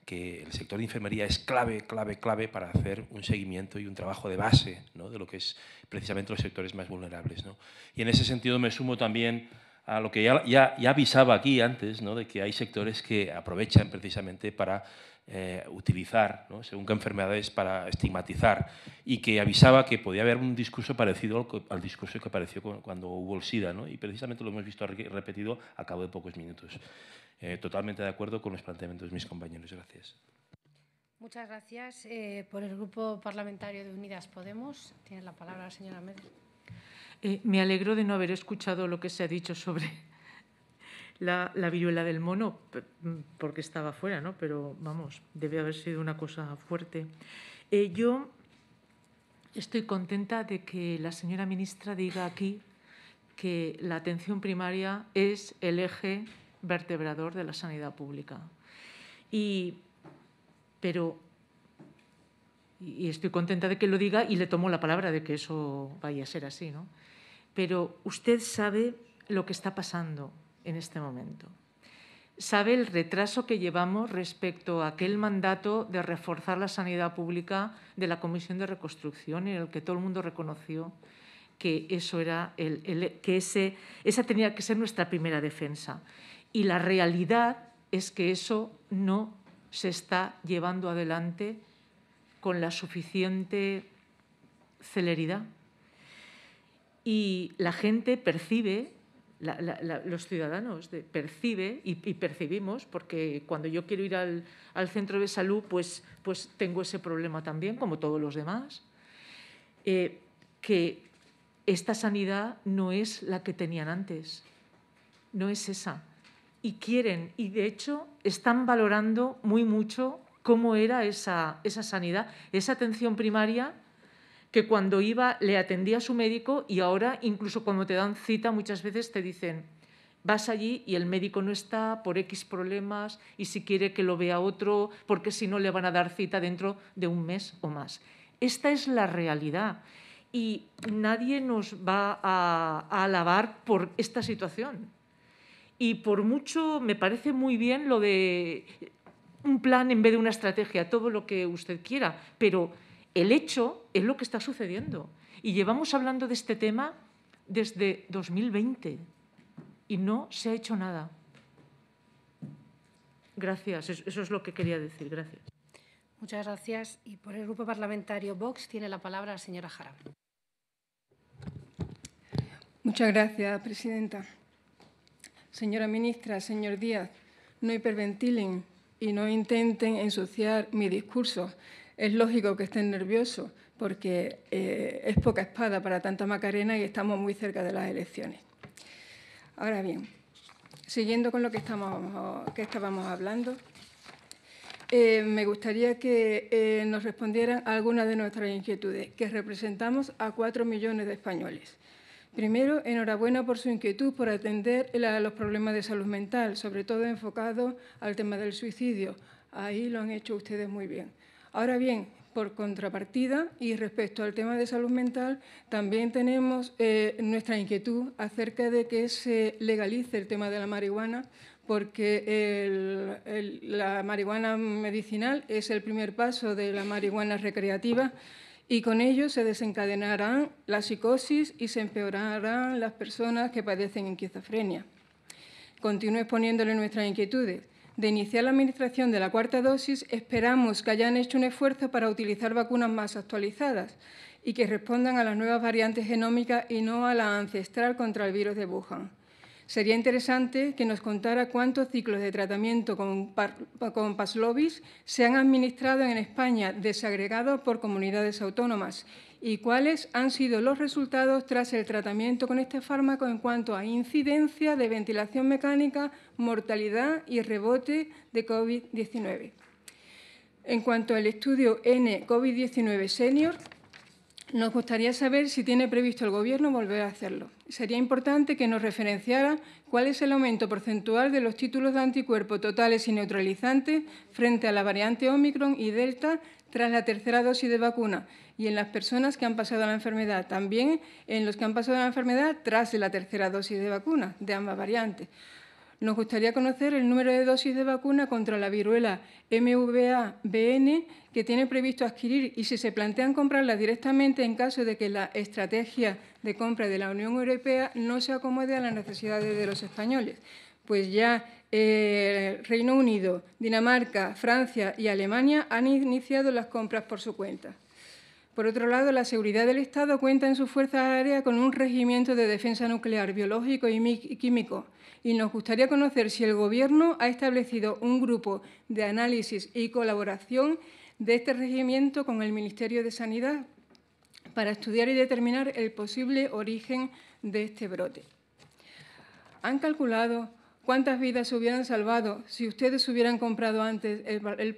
que el sector de enfermería es clave, clave, clave para hacer un seguimiento y un trabajo de base de lo que es precisamente los sectores más vulnerables. Y en ese sentido me sumo también a lo que ya, ya, ya avisaba aquí antes, ¿no? de que hay sectores que aprovechan precisamente para eh, utilizar, según qué enfermedades, para estigmatizar, y que avisaba que podía haber un discurso parecido al, discurso que apareció cuando hubo el SIDA, y precisamente lo hemos visto repetido a cabo de pocos minutos. Eh, totalmente de acuerdo con los planteamientos de mis compañeros. Gracias. Muchas gracias. Eh, por el Grupo Parlamentario de Unidas Podemos, tiene la palabra la señora Méndez. me alegro de no haber escuchado lo que se ha dicho sobre la, viruela del mono mm, porque estaba fuera, ¿no? Pero vamos, debe haber sido una cosa fuerte. Eh, yo estoy contenta de que la señora ministra diga aquí que la atención primaria es el eje vertebrador de la sanidad pública. Y, pero y estoy contenta de que lo diga y le tomo la palabra de que eso vaya a ser así, ¿no? Pero usted sabe lo que está pasando, en este momento. Sabe el retraso que llevamos respecto a aquel mandato de reforzar la sanidad pública de la Comisión de Reconstrucción, en el que todo el mundo reconoció que, eso era el, que ese, esa tenía que ser nuestra primera defensa. Y la realidad es que eso no se está llevando adelante con la suficiente celeridad. Y la gente percibe los ciudadanos de, percibe y, percibimos, porque cuando yo quiero ir al, centro de salud, pues, pues tengo ese problema también, como todos los demás, eh, que esta sanidad no es la que tenían antes, no es esa. Y quieren, y de hecho están valorando muy mucho cómo era esa, esa sanidad, esa atención primaria que cuando iba le atendía a su médico y ahora incluso cuando te dan cita muchas veces te dicen, vas allí y el médico no está por X problemas y si quiere que lo vea otro, porque si no le van a dar cita dentro de un mes o más. Esta es la realidad y nadie nos va a alabar por esta situación. Y por mucho, me parece muy bien lo de un plan en vez de una estrategia, todo lo que usted quiera, pero el hecho es lo que está sucediendo. Y llevamos hablando de este tema desde 2020 y no se ha hecho nada. Gracias, eso es lo que quería decir. Gracias. Muchas gracias. Y por el Grupo Parlamentario Vox tiene la palabra la señora Jara. Muchas gracias, presidenta. Señora ministra, señor Díaz, no hiperventilen y no intenten ensuciar mi discurso es lógico que estén nerviosos porque eh, es poca espada para tanta Macarena y estamos muy cerca de las elecciones. Ahora bien, siguiendo con lo que, estamos, estábamos hablando, eh, me gustaría que eh, nos respondieran algunas de nuestras inquietudes, que representamos a cuatro millones de españoles. Primero, enhorabuena por su inquietud por atender a los problemas de salud mental, sobre todo enfocado al tema del suicidio. Ahí lo han hecho ustedes muy bien. Ahora bien, por contrapartida y respecto al tema de salud mental, también tenemos eh, nuestra inquietud acerca de que se legalice el tema de la marihuana, porque la marihuana medicinal es el primer paso de la marihuana recreativa y con ello se desencadenarán la psicosis y se empeorarán las personas que padecen esquizofrenia. Continúo exponiéndole nuestras inquietudes de iniciar la administración de la cuarta dosis, esperamos que hayan hecho un esfuerzo para utilizar vacunas más actualizadas y que respondan a las nuevas variantes genómicas y no a la ancestral contra el virus de Wuhan. Sería interesante que nos contara cuántos ciclos de tratamiento con, con Paslovis se han administrado en España desagregados por comunidades autónomas y cuáles han sido los resultados tras el tratamiento con este fármaco en cuanto a incidencia de ventilación mecánica, mortalidad y rebote de COVID-19. En cuanto al estudio N-COVID-19 Senior, nos gustaría saber si tiene previsto el Gobierno volver a hacerlo. Sería importante que nos referenciara cuál es el aumento porcentual de los títulos de anticuerpo totales y neutralizantes frente a la variante Omicron y Delta tras la tercera dosis de vacuna y en las personas que han pasado la enfermedad, también en los que han pasado la enfermedad tras la tercera dosis de vacuna de ambas variantes. Nos gustaría conocer el número de dosis de vacuna contra la viruela MVA-BN que tiene previsto adquirir y si se plantean comprarla directamente en caso de que la estrategia de compra de la Unión Europea no se acomode a las necesidades de los españoles. Pues ya eh, Reino Unido, Dinamarca, Francia y Alemania han iniciado las compras por su cuenta. Por otro lado, la seguridad del Estado cuenta en su fuerza aérea con un regimiento de defensa nuclear, biológico y químico. Y nos gustaría conocer si el Gobierno ha establecido un grupo de análisis y colaboración de este regimiento con el Ministerio de Sanidad para estudiar y determinar el posible origen de este brote. ¿Han calculado cuántas vidas se hubieran salvado si ustedes hubieran comprado antes el, el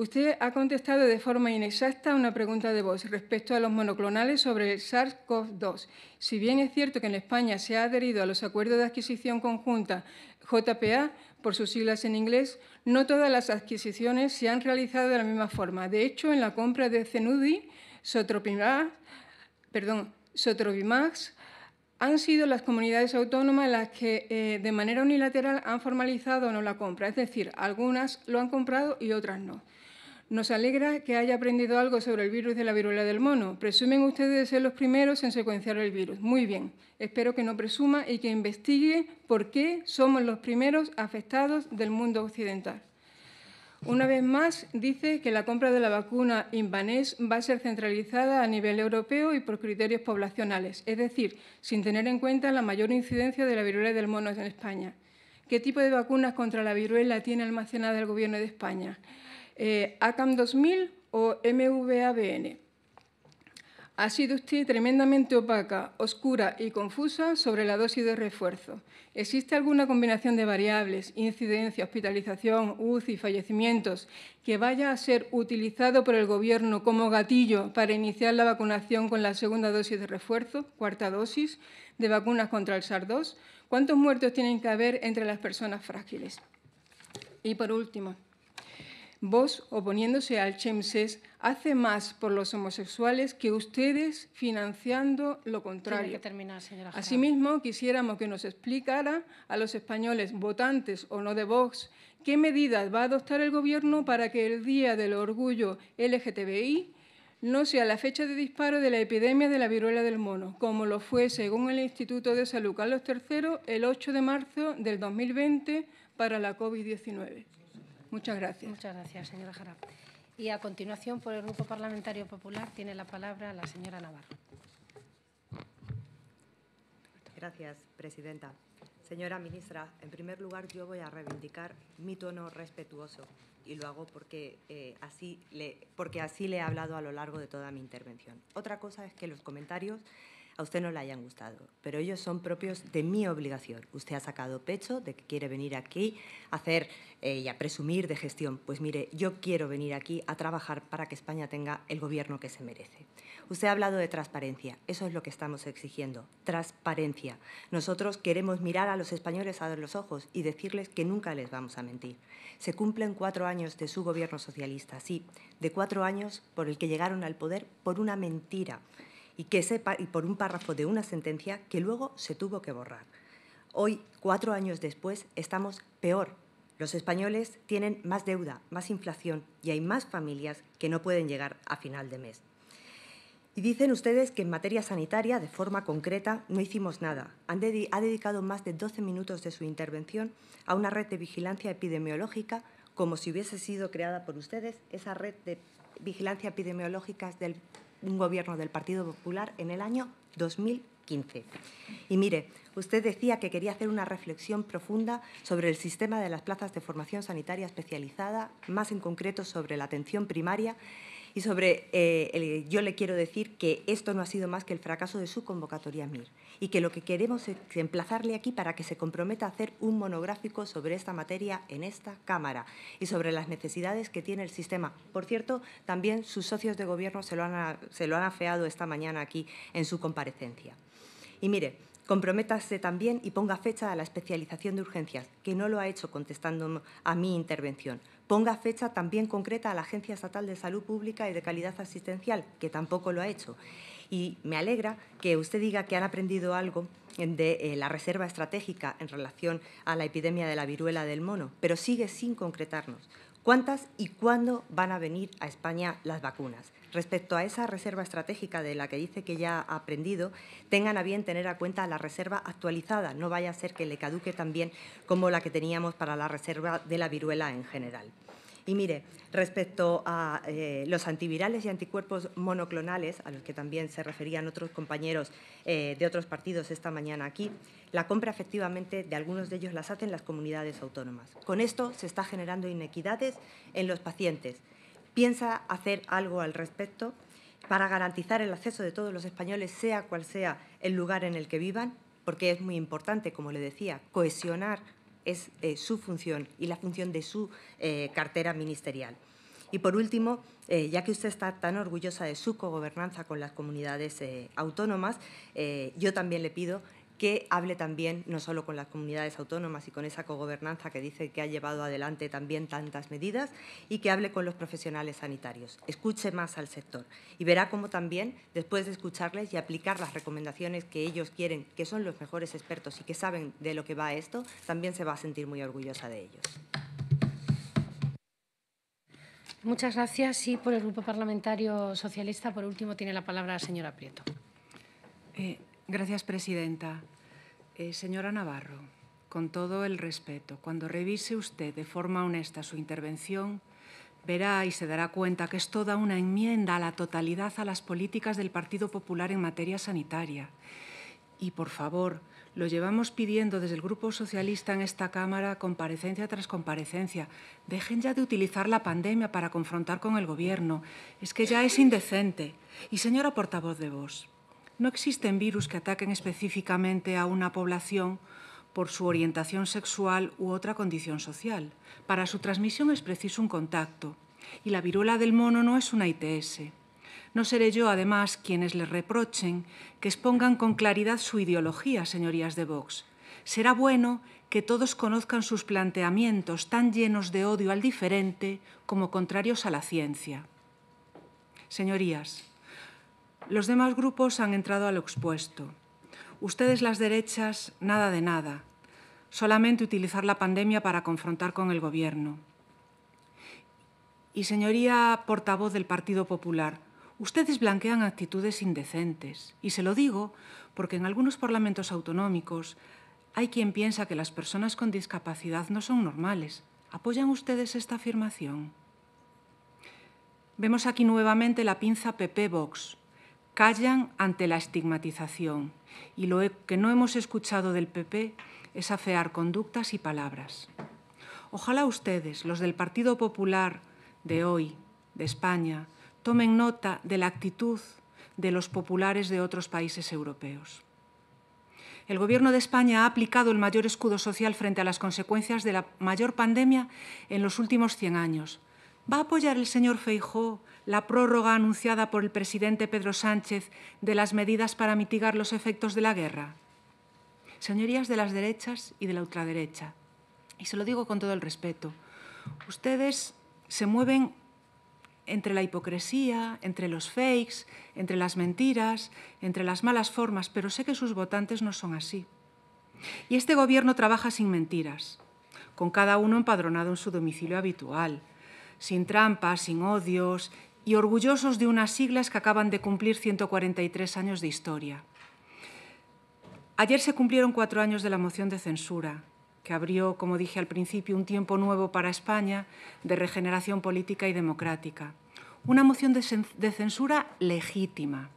Usted ha contestado de forma inexacta una pregunta de voz respecto a los monoclonales sobre el SARS-CoV-2. Si bien es cierto que en España se ha adherido a los acuerdos de adquisición conjunta JPA, por sus siglas en inglés, no todas las adquisiciones se han realizado de la misma forma. De hecho, en la compra de Cenudi, Sotropimax, perdón, Sotrovimax, han sido las comunidades autónomas las que eh, de manera unilateral han formalizado o no la compra. Es decir, algunas lo han comprado y otras no. Nos alegra que haya aprendido algo sobre el virus de la viruela del mono. Presumen ustedes de ser los primeros en secuenciar el virus. Muy bien. Espero que no presuma y que investigue por qué somos los primeros afectados del mundo occidental. Una vez más, dice que la compra de la vacuna Invanés va a ser centralizada a nivel europeo y por criterios poblacionales, es decir, sin tener en cuenta la mayor incidencia de la viruela del mono en España. ¿Qué tipo de vacunas contra la viruela tiene almacenada el Gobierno de España? Eh, ACAM 2000 o MVABN. Ha sido usted tremendamente opaca, oscura y confusa sobre la dosis de refuerzo. ¿Existe alguna combinación de variables, incidencia, hospitalización, UCI, fallecimientos, que vaya a ser utilizado por el Gobierno como gatillo para iniciar la vacunación con la segunda dosis de refuerzo, cuarta dosis, de vacunas contra el SARS-2? ¿Cuántos muertos tienen que haber entre las personas frágiles? Y por último. Vos, oponiéndose al Chemses, hace más por los homosexuales que ustedes financiando lo contrario. Asimismo, quisiéramos que nos explicara a los españoles, votantes o no de Vox, qué medidas va a adoptar el Gobierno para que el Día del Orgullo LGTBI no sea la fecha de disparo de la epidemia de la viruela del mono, como lo fue, según el Instituto de Salud Carlos III, el 8 de marzo del 2020 para la COVID-19. Muchas gracias. Muchas gracias, señora Jara. Y a continuación, por el Grupo Parlamentario Popular, tiene la palabra la señora Navarro. Gracias, presidenta. Señora ministra, en primer lugar yo voy a reivindicar mi tono respetuoso y lo hago porque, eh, así le, porque así le he hablado a lo largo de toda mi intervención. Otra cosa es que los comentarios a usted no le hayan gustado, pero ellos son propios de mi obligación. Usted ha sacado pecho de que quiere venir aquí a hacer eh, y a presumir de gestión. Pues mire, yo quiero venir aquí a trabajar para que España tenga el gobierno que se merece. Usted ha hablado de transparencia, eso es lo que estamos exigiendo, transparencia. Nosotros queremos mirar a los españoles a los ojos y decirles que nunca les vamos a mentir. Se cumplen cuatro años de su gobierno socialista, sí, de cuatro años por el que llegaron al poder por una mentira y, que sepa, y por un párrafo de una sentencia que luego se tuvo que borrar. Hoy, cuatro años después, estamos peor. Los españoles tienen más deuda, más inflación y hay más familias que no pueden llegar a final de mes. Y dicen ustedes que en materia sanitaria, de forma concreta, no hicimos nada. Han ha dedicado más de 12 minutos de su intervención a una red de vigilancia epidemiológica, como si hubiese sido creada por ustedes esa red de vigilancia epidemiológica del un gobierno del Partido Popular en el año 2015. Y mire, usted decía que quería hacer una reflexión profunda sobre el sistema de las plazas de formación sanitaria especializada, más en concreto sobre la atención primaria y sobre eh, yo le quiero decir que esto no ha sido más que el fracaso de su convocatoria MIR y que lo que queremos es emplazarle aquí para que se comprometa a hacer un monográfico sobre esta materia en esta Cámara y sobre las necesidades que tiene el sistema. Por cierto, también sus socios de gobierno se lo han, se lo han afeado esta mañana aquí en su comparecencia. Y mire, Comprométase también y ponga fecha a la especialización de urgencias, que no lo ha hecho contestando a mi intervención. Ponga fecha también concreta a la Agencia Estatal de Salud Pública y de Calidad Asistencial, que tampoco lo ha hecho. Y me alegra que usted diga que han aprendido algo de eh, la reserva estratégica en relación a la epidemia de la viruela del mono, pero sigue sin concretarnos. ¿Cuántas y cuándo van a venir a España las vacunas? respecto a esa reserva estratégica de la que dice que ya ha aprendido, tengan a bien tener a cuenta la reserva actualizada, no vaya a ser que le caduque también como la que teníamos para la reserva de la viruela en general. Y mire, respecto a eh, los antivirales y anticuerpos monoclonales, a los que también se referían otros compañeros eh, de otros partidos esta mañana aquí, la compra efectivamente de algunos de ellos las hacen las comunidades autónomas. Con esto se está generando inequidades en los pacientes piensa hacer algo al respecto para garantizar el acceso de todos los españoles, sea cual sea el lugar en el que vivan, porque es muy importante, como le decía, cohesionar es eh, su función y la función de su eh, cartera ministerial. Y por último, eh, ya que usted está tan orgullosa de su cogobernanza con las comunidades autónomas, yo también le pido que hable también no solo con las comunidades autónomas y con esa cogobernanza que dice que ha llevado adelante también tantas medidas y que hable con los profesionales sanitarios. Escuche más al sector y verá cómo también, después de escucharles y aplicar las recomendaciones que ellos quieren, que son los mejores expertos y que saben de lo que va esto, también se va a sentir muy orgullosa de ellos. Muchas gracias. Y por el Grupo Parlamentario Socialista, por último, tiene la palabra la señora Prieto. Eh, Gracias, presidenta. Eh, señora Navarro, con todo el respeto, cuando revise usted de forma honesta su intervención, verá y se dará cuenta que es toda una enmienda a la totalidad a las políticas del Partido Popular en materia sanitaria. Y, por favor, lo llevamos pidiendo desde el Grupo Socialista en esta Cámara comparecencia tras comparecencia. Dejen ya de utilizar la pandemia para confrontar con el Gobierno. Es que ya es indecente. Y, señora portavoz de voz… No existen virus que ataquen específicamente a una población por su orientación sexual u otra condición social. Para su transmisión es preciso un contacto. Y la viruela del mono no es una ITS. No seré yo, además, quienes les reprochen que expongan con claridad su ideología, señorías de Vox. Será bueno que todos conozcan sus planteamientos tan llenos de odio al diferente como contrarios a la ciencia. Señorías, los demás grupos han entrado a lo expuesto. Ustedes las derechas, nada de nada. Solamente utilizar la pandemia para confrontar con el gobierno. Y señoría portavoz del Partido Popular, ustedes blanquean actitudes indecentes. Y se lo digo porque en algunos parlamentos autonómicos hay quien piensa que las personas con discapacidad no son normales. ¿Apoyan ustedes esta afirmación? Vemos aquí nuevamente la pinza PP Vox, callan ante la estigmatización y lo que no hemos escuchado del PP es afear conductas y palabras. Ojalá ustedes, los del Partido Popular de hoy, de España, tomen nota de la actitud de los populares de otros países europeos. El Gobierno de España ha aplicado el mayor escudo social frente a las consecuencias de la mayor pandemia en los últimos 100 años, ¿Va a apoyar el señor Feijó la prórroga anunciada por el presidente Pedro Sánchez de las medidas para mitigar los efectos de la guerra? Señorías de las derechas y de la ultraderecha, y se lo digo con todo el respeto, ustedes se mueven entre la hipocresía, entre los fakes, entre las mentiras, entre las malas formas, pero sé que sus votantes no son así. Y este gobierno trabaja sin mentiras, con cada uno empadronado en su domicilio habitual, sin trampas, sin odios y orgullosos de unas siglas que acaban de cumplir 143 años de historia. Ayer se cumplieron cuatro años de la moción de censura, que abrió, como dije al principio, un tiempo nuevo para España de regeneración política y democrática. Una moción de, censura legítima,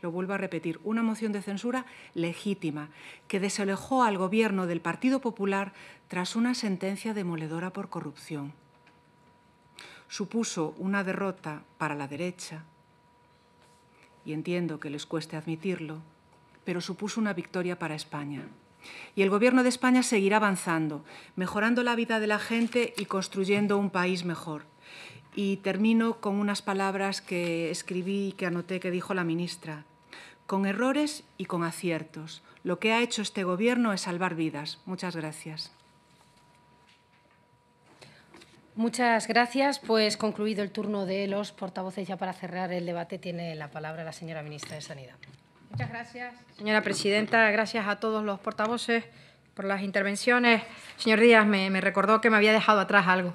lo vuelvo a repetir, una moción de censura legítima, que desalojó al gobierno del Partido Popular tras una sentencia demoledora por corrupción supuso una derrota para la derecha, y entiendo que les cueste admitirlo, pero supuso una victoria para España. Y el Gobierno de España seguirá avanzando, mejorando la vida de la gente y construyendo un país mejor. Y termino con unas palabras que escribí y que anoté que dijo la ministra. Con errores y con aciertos. Lo que ha hecho este Gobierno es salvar vidas. Muchas gracias. Muchas gracias. Pues concluido el turno de los portavoces, ya para cerrar el debate tiene la palabra la señora ministra de Sanidad. Muchas gracias, señora presidenta. Gracias a todos los portavoces por las intervenciones. Señor Díaz, me, recordó que me había dejado atrás algo.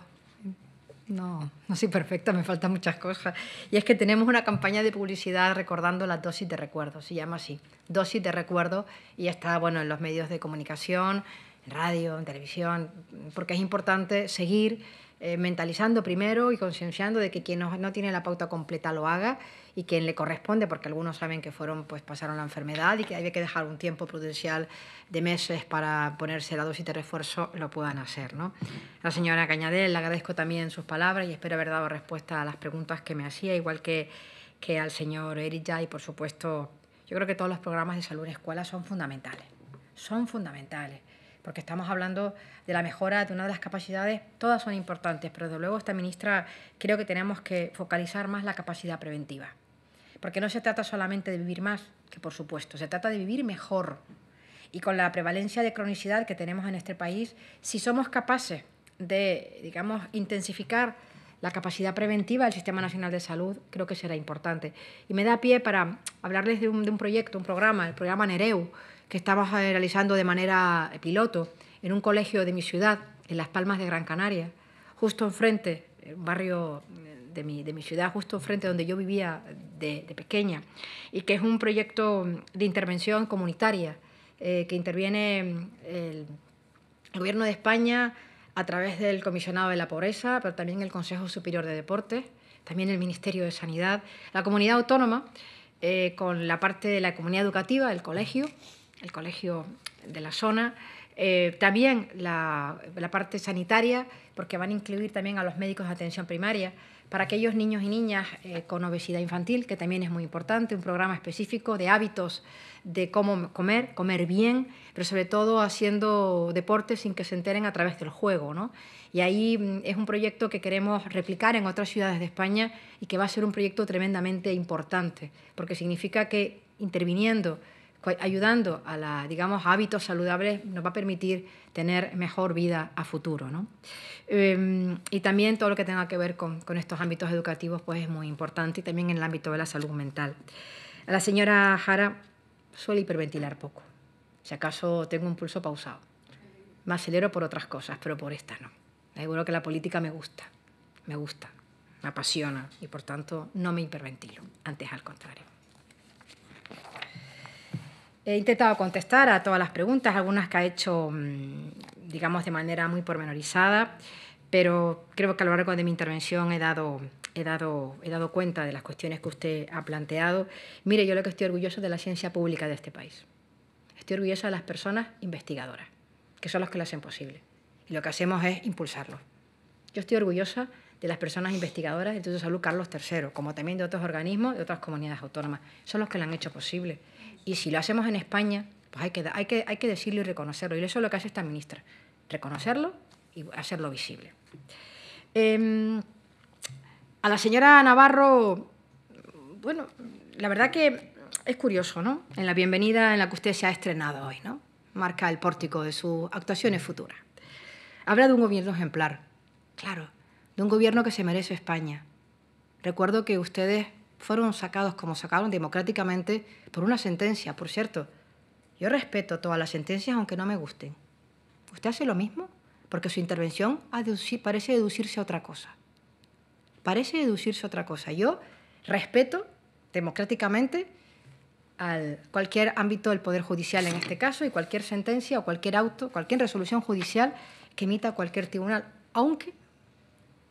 No, no soy perfecta, me faltan muchas cosas. Y es que tenemos una campaña de publicidad recordando las dosis de recuerdo, se llama así, dosis de recuerdo, y está bueno en los medios de comunicación, en radio, en televisión, porque es importante seguir eh, mentalizando primero y concienciando de que quien no, tiene la pauta completa lo haga y quien le corresponde, porque algunos saben que fueron, pues pasaron la enfermedad y que había que dejar un tiempo prudencial de meses para ponerse la dosis de refuerzo, lo puedan hacer. ¿no? La señora Cañadel, le agradezco también sus palabras y espero haber dado respuesta a las preguntas que me hacía, igual que, que al señor ya y, por supuesto, yo creo que todos los programas de salud en escuela son fundamentales. Son fundamentales porque estamos hablando de la mejora de una de las capacidades, todas son importantes, pero desde luego esta ministra creo que tenemos que focalizar más la capacidad preventiva, porque no se trata solamente de vivir más, que por supuesto, se trata de vivir mejor. Y con la prevalencia de cronicidad que tenemos en este país, si somos capaces de, digamos, intensificar la capacidad preventiva del Sistema Nacional de Salud creo que será importante. Y me da pie para hablarles de un, de proyecto, un programa, el programa Nereu, que estamos realizando de manera piloto en un colegio de mi ciudad, en Las Palmas de Gran Canaria, justo enfrente, un barrio eh, de mi, de mi ciudad, justo enfrente donde yo vivía de, pequeña, y que es un proyecto de intervención comunitaria eh, que interviene mm, el, Gobierno de España a través del Comisionado de la Pobreza, pero también el Consejo Superior de Deportes, también el Ministerio de Sanidad, la comunidad autónoma, eh, con la parte de la comunidad educativa, el colegio, el colegio de la zona, eh, también la, parte sanitaria, porque van a incluir también a los médicos de atención primaria, para aquellos niños y niñas eh, con obesidad infantil, que también es muy importante, un programa específico de hábitos de cómo comer, comer bien, pero sobre todo haciendo deporte sin que se enteren a través del juego. ¿no? Y ahí mm, es un proyecto que queremos replicar en otras ciudades de España y que va a ser un proyecto tremendamente importante, porque significa que interviniendo ayudando a la, digamos, hábitos saludables, nos va a permitir tener mejor vida a futuro. ¿no? Em, y también todo lo que tenga que ver con, con, estos ámbitos educativos pues, es muy importante y también en el ámbito de la salud mental. A la señora Jara suele hiperventilar poco. Si acaso tengo un pulso pausado. Me acelero por otras cosas, pero por esta no. Seguro que la política me gusta, me gusta, me apasiona y por tanto no me hiperventilo, antes al contrario. He intentado contestar a todas las preguntas, algunas que ha hecho, mm, digamos, de manera muy pormenorizada, pero creo que a lo largo de mi intervención he dado, he dado, he dado cuenta de las cuestiones que usted ha planteado. Mire, yo lo que estoy orgulloso de la ciencia pública de este país. Estoy orgullosa de las personas investigadoras, que son las que lo hacen posible. Y lo que hacemos es impulsarlo. Yo estoy orgullosa de las personas investigadoras del Instituto de Salud Carlos III, como también de otros organismos, de otras comunidades autónomas. Son los que lo han hecho posible. Y si lo hacemos en España, pues hay que, decirlo y reconocerlo. Y eso es lo que hace esta ministra, reconocerlo y hacerlo visible. Em, a la señora Navarro, bueno, la verdad que es curioso, ¿no? En la bienvenida en la que usted se ha estrenado hoy, ¿no? Marca el pórtico de sus actuaciones futuras. Habla de un gobierno ejemplar, claro, de un gobierno que se merece España. Recuerdo que ustedes fueron sacados como sacaron democráticamente por una sentencia, por cierto. Yo respeto todas las sentencias aunque no me gusten. ¿Usted hace lo mismo? Porque su intervención parece deducirse a otra cosa. Parece deducirse a otra cosa. Yo respeto democráticamente al cualquier ámbito del Poder Judicial en este caso y cualquier sentencia o cualquier auto, cualquier resolución judicial que emita cualquier tribunal, aunque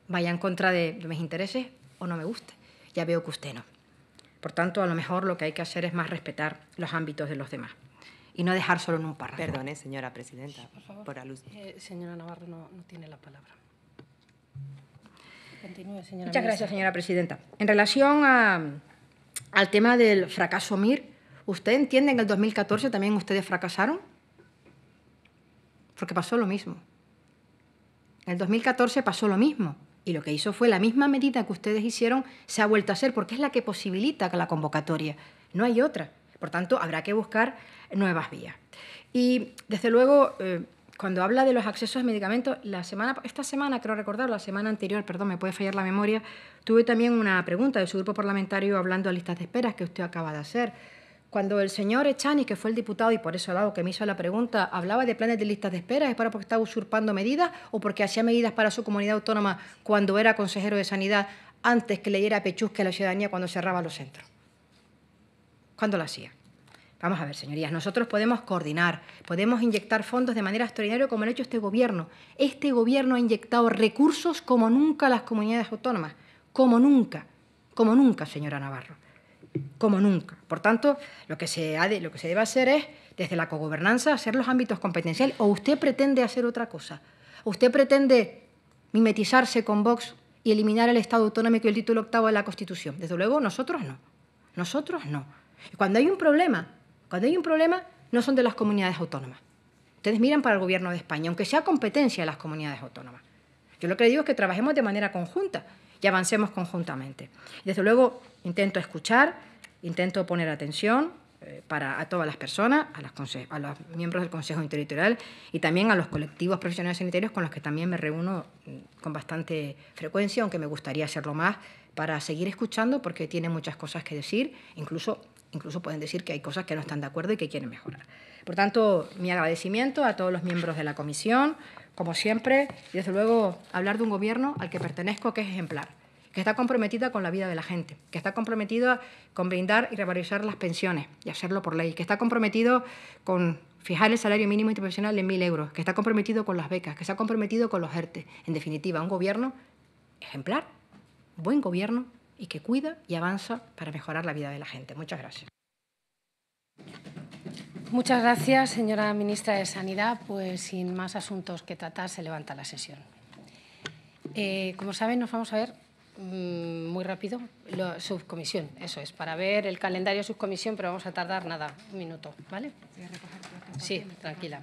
vaya en contra de mis intereses o no me guste ya veo que usted no. Por tanto, a lo mejor lo que hay que hacer es más respetar los ámbitos de los demás y no dejar solo en un par Perdone, señora presidenta, por, eh, señora Navarro no, tiene la palabra. Continúe, señora. Muchas gracias, señora presidenta. En relación al tema del fracaso MIR, ¿usted entiende que en el 2014 también ustedes fracasaron? Porque pasó lo mismo. En el 2014 pasó lo mismo y lo que hizo fue la misma medida que ustedes hicieron se ha vuelto a hacer porque es la que posibilita la convocatoria. No hay otra. Por tanto, habrá que buscar nuevas vías. Y desde luego, eh, cuando habla de los accesos a medicamentos, esta semana, creo recordar, la semana anterior, perdón, me puede fallar la memoria, tuve también una pregunta de su grupo parlamentario hablando de listas de esperas que usted acaba de hacer cuando el señor Echani, que fue el diputado y por eso lado que me hizo la pregunta, hablaba de planes de listas de espera, ¿es para porque estaba usurpando medidas o porque hacía medidas para su comunidad autónoma cuando era consejero de Sanidad antes que leyera pechusque a la ciudadanía cuando cerraba los centros? ¿Cuándo lo hacía? Vamos a ver, señorías, nosotros podemos coordinar, podemos inyectar fondos de manera extraordinaria como lo ha hecho este gobierno. Este gobierno ha inyectado recursos como nunca las comunidades autónomas, como nunca, como nunca, señora Navarro como nunca. Por tanto, lo que se, ha de, lo que se debe hacer es, desde la cogobernanza, hacer los ámbitos competenciales. ¿O usted pretende hacer otra cosa? usted pretende mimetizarse con Vox y eliminar el Estado autonómico y el título octavo de la Constitución? Desde luego, nosotros no. Nosotros no. Y cuando hay un problema, cuando hay un problema, no son de las comunidades autónomas. Ustedes miran para el Gobierno de España, aunque sea competencia de las comunidades autónomas. Yo lo que digo es que trabajemos de manera conjunta y avancemos conjuntamente. Desde luego, Intento escuchar, intento poner atención eh, para a todas las personas, a, los miembros del Consejo Interterritorial y también a los colectivos profesionales sanitarios con los que también me reúno mm, con bastante frecuencia, aunque me gustaría hacerlo más para seguir escuchando porque tienen muchas cosas que decir, incluso incluso pueden decir que hay cosas que no están de acuerdo y que quieren mejorar. Por tanto, mi agradecimiento a todos los miembros de la comisión, como siempre, y desde luego hablar de un gobierno al que pertenezco que es ejemplar que está comprometida con la vida de la gente, que está comprometida con brindar y revalorizar las pensiones y hacerlo por ley, que está comprometido con fijar el salario mínimo interprofesional en 1.000 euros, que está comprometido con las becas, que está comprometido con los ERTE. En definitiva, un gobierno ejemplar, buen gobierno y que cuida y avanza para mejorar la vida de la gente. Muchas gracias. Muchas gracias, señora ministra de Sanidad. Pues sin más asuntos que tratar, se levanta la sesión. Eh, como saben, nos vamos a ver Mm, muy rápido, la subcomisión, eso es, para ver el calendario subcomisión, pero vamos a tardar nada, un minuto, ¿vale? Sí, tranquila.